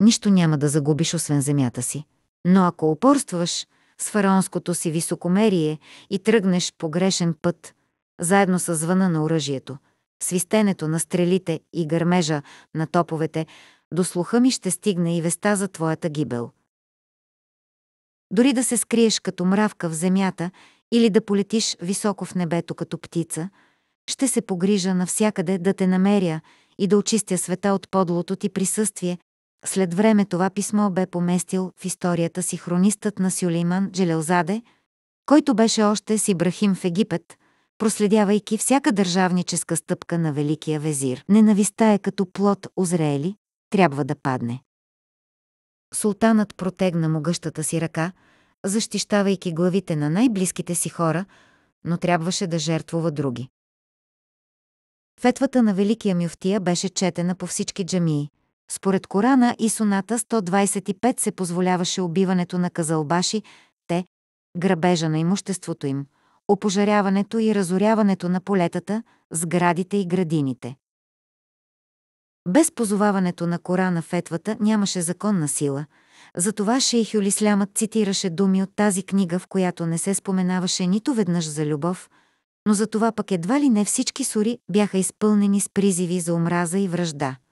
нищо няма да загубиш освен земята си. Но ако упорстваш с фараонското си високомерие и тръгнеш по грешен път, заедно с звъна на оръжието, свистенето на стрелите и гърмежа на топовете, до слуха ми ще стигне и веста за твоята гибел. Дори да се скриеш като мравка в земята или да полетиш високо в небето като птица, ще се погрижа навсякъде да те намеря и да очистя света от подлото ти присъствие след време това писмо бе поместил в историята си хронистът на Сюлейман Джелелзаде, който беше още с Ибрахим в Египет, проследявайки всяка държавническа стъпка на Великия везир. Ненавистта е като плод озрели, трябва да падне. Султанът протегна могъщата си ръка, защищавайки главите на най-близките си хора, но трябваше да жертвува други. Фетвата на Великия мюфтия беше четена по всички джамии, според Корана и Соната 125 се позволяваше убиването на казалбаши, те, грабежа на имуществото им, опожаряването и разоряването на полетата, сградите и градините. Без позоваването на Корана фетвата нямаше законна сила, затова шейхюл Ислямът цитираше думи от тази книга, в която не се споменаваше нито веднъж за любов, но за това пък едва ли не всички сури бяха изпълнени с призиви за омраза и връжда –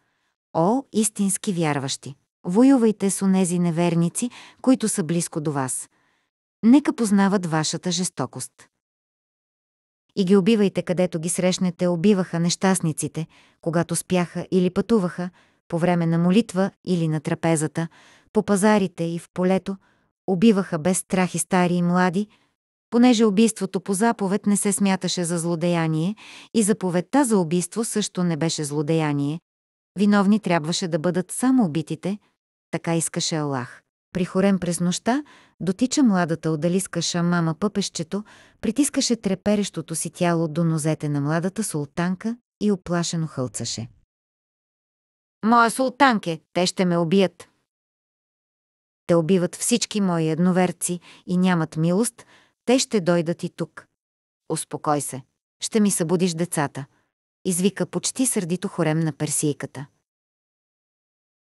О, истински вярващи! Воювайте с онези неверници, които са близко до вас. Нека познават вашата жестокост. И ги убивайте където ги срещнете, убиваха нещастниците, когато спяха или пътуваха, по време на молитва или на трапезата, по пазарите и в полето, убиваха без страх и стари и млади, понеже убийството по заповед не се смяташе за злодеяние и заповедта за убийство също не беше злодеяние, Виновни трябваше да бъдат само убитите, така искаше Аллах. При хорем през нощта дотича младата отдалиска шамама пъпещето, притискаше треперещото си тяло до нозете на младата султанка и оплашено хълцаше. Моя султанке, те ще ме убият. Те убиват всички мои едноверци и нямат милост, те ще дойдат и тук. Успокой се, ще ми събудиш децата – извика почти сърдито хорем на персийката.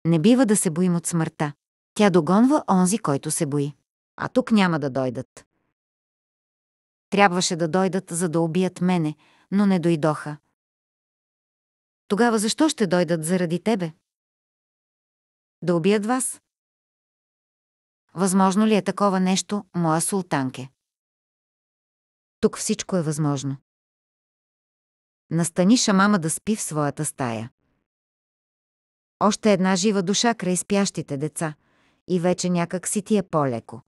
Не бива да се боим от смъртта. Тя догонва онзи, който се бои. А тук няма да дойдат. Трябваше да дойдат, за да убият мене, но не дойдоха. Тогава защо ще дойдат заради тебе? Да убият вас? Възможно ли е такова нещо, моя султанке? Тук всичко е възможно. Настани шамама да спи в своята стая. Още една жива душа край спящите деца и вече някак си ти е по-леко.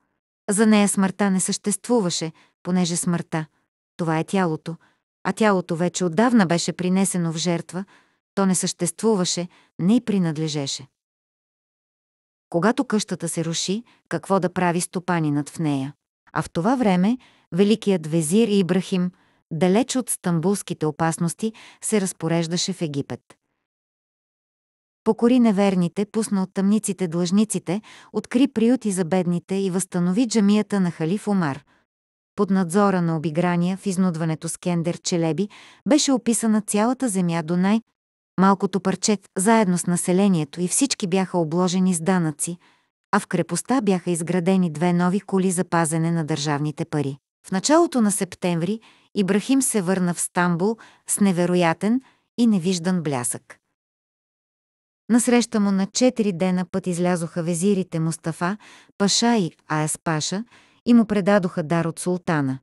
За нея смъртта не съществуваше, понеже смъртта – това е тялото, а тялото вече отдавна беше принесено в жертва, то не съществуваше, не и принадлежеше. Когато къщата се руши, какво да прави стопанинът в нея? А в това време великият везир Ибрахим – далеч от стамбулските опасности, се разпореждаше в Египет. Покори неверните, пусна от тъмниците длъжниците, откри приюти за бедните и възстанови джамията на Халиф Омар. Под надзора на обиграния в изнудването с Кендер Челеби беше описана цялата земя до най- малкото парче, заедно с населението и всички бяха обложени с данъци, а в крепостта бяха изградени две нови коли за пазене на държавните пари. В началото на септември Ибрахим се върна в Стамбул с невероятен и невиждан блясък. Насреща му на четири дена път излязоха везирите Мустафа, Паша и Аяс Паша и му предадоха дар от султана.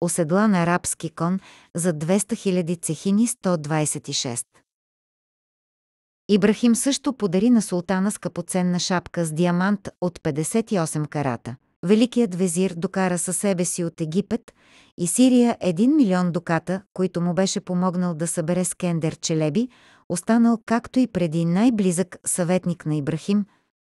Оседла на арабски кон за 200 000 цехини 126. Ибрахим също подари на султана скъпоценна шапка с диамант от 58 карата. Великият везир докара със себе си от Египет и Сирия един милион доката, които му беше помогнал да събере Скендер Челеби, останал както и преди най-близък съветник на Ибрахим,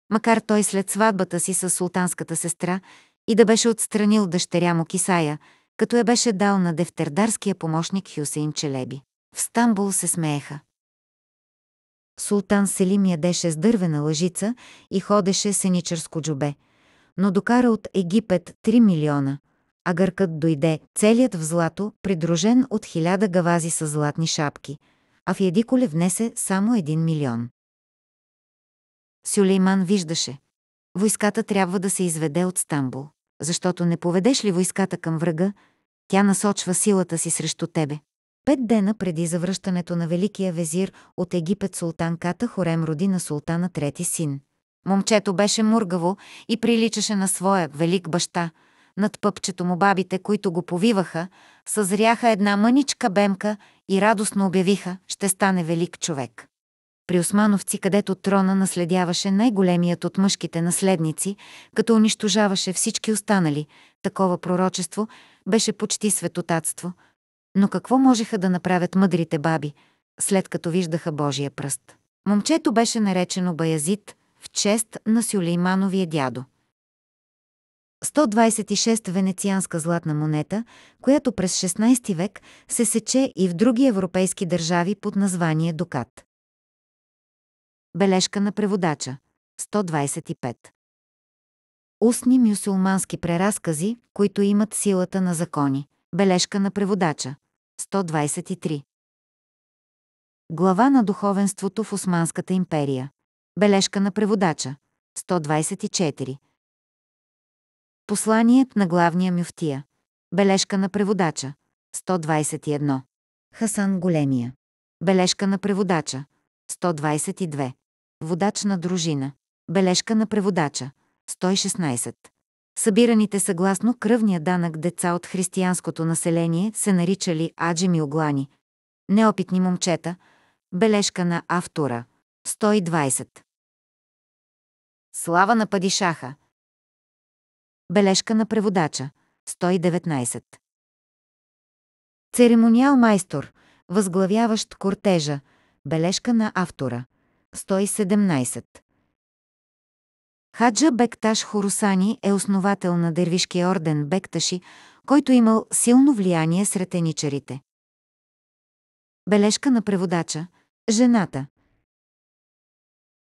макар той след сватбата си с султанската сестра и да беше отстранил дъщеря му Кисая, като я беше дал на дефтердарския помощник Хюсейн Челеби. В Стамбул се смееха. Султан Селим ядеше с дървена лъжица и ходеше сеничерско джубе – но докара от Египет 3 милиона, а гъркът дойде, целият в злато, придружен от хиляда гавази с златни шапки, а в Едиколе внесе само 1 милион. Сюлейман виждаше. Войската трябва да се изведе от Стамбул, защото не поведеш ли войската към врага, тя насочва силата си срещу тебе. Пет дена преди завръщането на великия везир от Египет султанката Хорем роди на султана трети син. Момчето беше мургаво и приличаше на своя велик баща. Над пъпчето му бабите, които го повиваха, съзряха една мъничка бемка и радостно обявиха, ще стане велик човек. При Османовци, където трона наследяваше най-големият от мъжките наследници, като унищожаваше всички останали, такова пророчество беше почти светотатство. Но какво можеха да направят мъдрите баби, след като виждаха Божия пръст? Момчето беше наречено Баязит – в чест на Сюлеймановия дядо. 126 венецианска златна монета, която през 16 век се сече и в други европейски държави под название Дукат. Бележка на преводача 125 Устни мюсулмански преразкази, които имат силата на закони. Бележка на преводача 123 Глава на духовенството в Османската империя Бележка на преводача. 124. Послание на главния мюфтия. Бележка на преводача. 121. Хасан Големия. Бележка на преводача. 122. Водач на дружина. Бележка на преводача. 116. Събираните съгласно кръвния данък деца от християнското население се наричали Аджими оглани, неопитни момчета, бележка на автора. 120. Слава на падишаха! Бележка на преводача. 119. Церемониал майстор, възглавяващ кортежа. Бележка на автора. 117. Хаджа Бекташ Хорусани е основател на дервишкия орден Бекташи, който е имал силно влияние сред еничарите. Бележка на преводача – жената.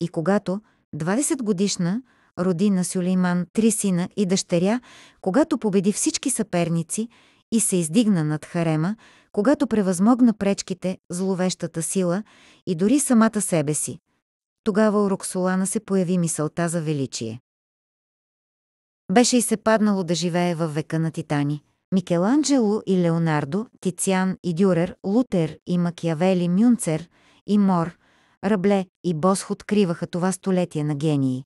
И когато – 20 годишна, роди на Сюлейман три сина и дъщеря, когато победи всички съперници и се издигна над харема, когато превъзмогна пречките, зловещата сила и дори самата себе си. Тогава у Роксолана се появи мисълта за величие. Беше и се паднало да живее във века на Титани. Микеланджело и Леонардо, Тициан и Дюрер, Лутер и Макиавели Мюнцер и Мор – Рабле и Босх откриваха това столетие на гении,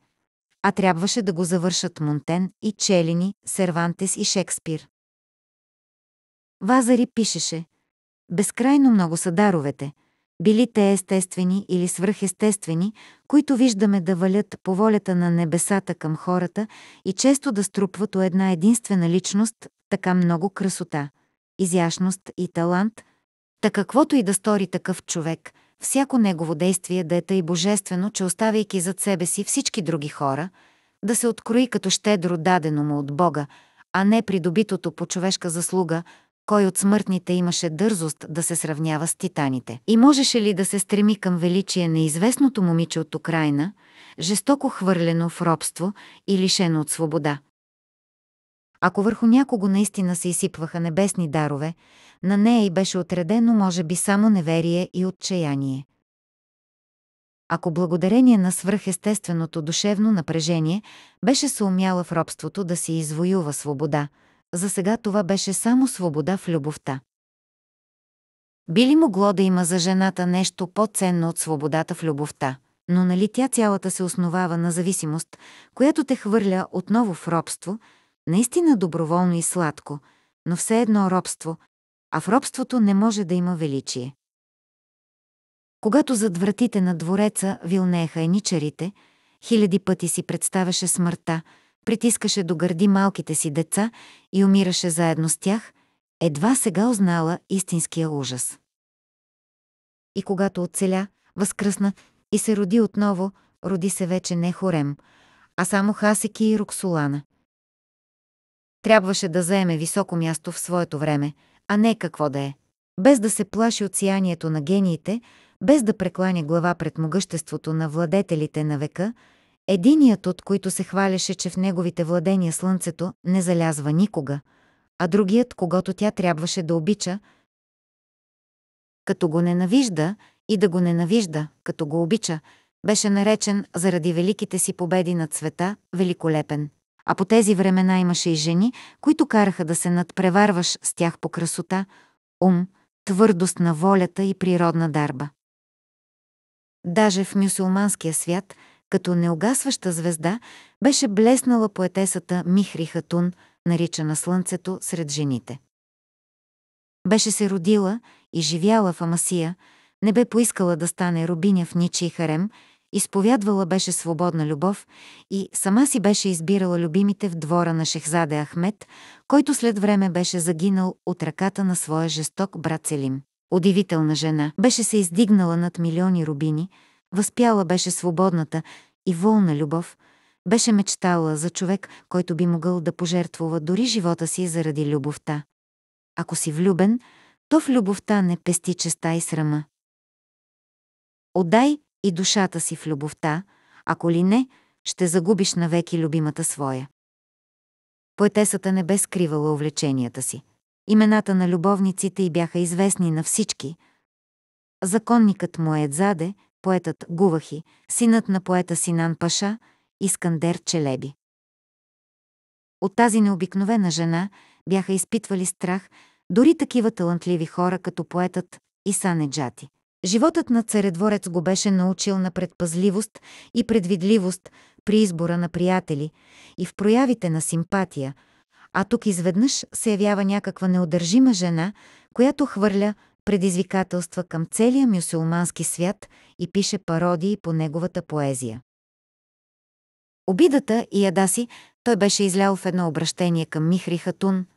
а трябваше да го завършат Монтен и Челини, Сервантес и Шекспир. Вазари пишеше «Безкрайно много са даровете, били те естествени или свръхестествени, които виждаме да валят по волята на небесата към хората и често да струпват у една единствена личност така много красота, изящност и талант, та каквото и да стори такъв човек – всяко негово действие да е тъй божествено, че оставяйки зад себе си всички други хора, да се открои като щедро дадено му от Бога, а не придобитото по човешка заслуга, кой от смъртните имаше дързост да се сравнява с титаните. И можеше ли да се стреми към величие известното момиче от Украина, жестоко хвърлено в робство и лишено от свобода – ако върху някого наистина се изсипваха небесни дарове, на нея и беше отредено може би само неверие и отчаяние. Ако благодарение на свръхестественото душевно напрежение беше се умяла в робството да си извоюва свобода, за сега това беше само свобода в любовта. Би ли могло да има за жената нещо по-ценно от свободата в любовта? Но нали тя цялата се основава на зависимост, която те хвърля отново в робство – Наистина доброволно и сладко, но все едно робство, а в робството не може да има величие. Когато зад вратите на двореца вилнееха еничарите, хиляди пъти си представяше смъртта, притискаше до гърди малките си деца и умираше заедно с тях, едва сега узнала истинския ужас. И когато оцеля, възкръсна и се роди отново, роди се вече не Хорем, а само Хасеки и Роксолана. Трябваше да заеме високо място в своето време, а не какво да е. Без да се плаши от сиянието на гениите, без да прекланя глава пред могъществото на владетелите на века, единият от които се хваляше, че в неговите владения слънцето не залязва никога, а другият, когато тя трябваше да обича, като го ненавижда и да го ненавижда, като го обича, беше наречен заради великите си победи над света великолепен. А по тези времена имаше и жени, които караха да се надпреварваш с тях по красота, ум, твърдост на волята и природна дарба. Даже в мюсулманския свят, като неугасваща звезда, беше блеснала поетесата Михри Хатун, наричана Слънцето сред жените. Беше се родила и живяла в Амасия, не бе поискала да стане рубиня в ничи харем Изповядвала беше свободна любов и сама си беше избирала любимите в двора на Шехзаде Ахмед, който след време беше загинал от ръката на своя жесток брат Селим. Удивителна жена беше се издигнала над милиони рубини, възпяла беше свободната и волна любов, беше мечтала за човек, който би могъл да пожертвува дори живота си заради любовта. Ако си влюбен, то в любовта не пести честа и срама. Отдай и душата си в любовта, ако ли не, ще загубиш навеки любимата своя. Поетесата не бе скривала увлеченията си. Имената на любовниците й бяха известни на всички. Законникът му е заде, поетът Гувахи, синът на поета Синан Паша, Искандер Челеби. От тази необикновена жена бяха изпитвали страх дори такива талантливи хора като поетът Исане Джати – Животът на царедворец го беше научил на предпазливост и предвидливост при избора на приятели и в проявите на симпатия, а тук изведнъж се явява някаква неодържима жена, която хвърля предизвикателства към целия мюсюлмански свят и пише пародии по неговата поезия. Обидата и яда си той беше излял в едно обращение към Михри Хатун –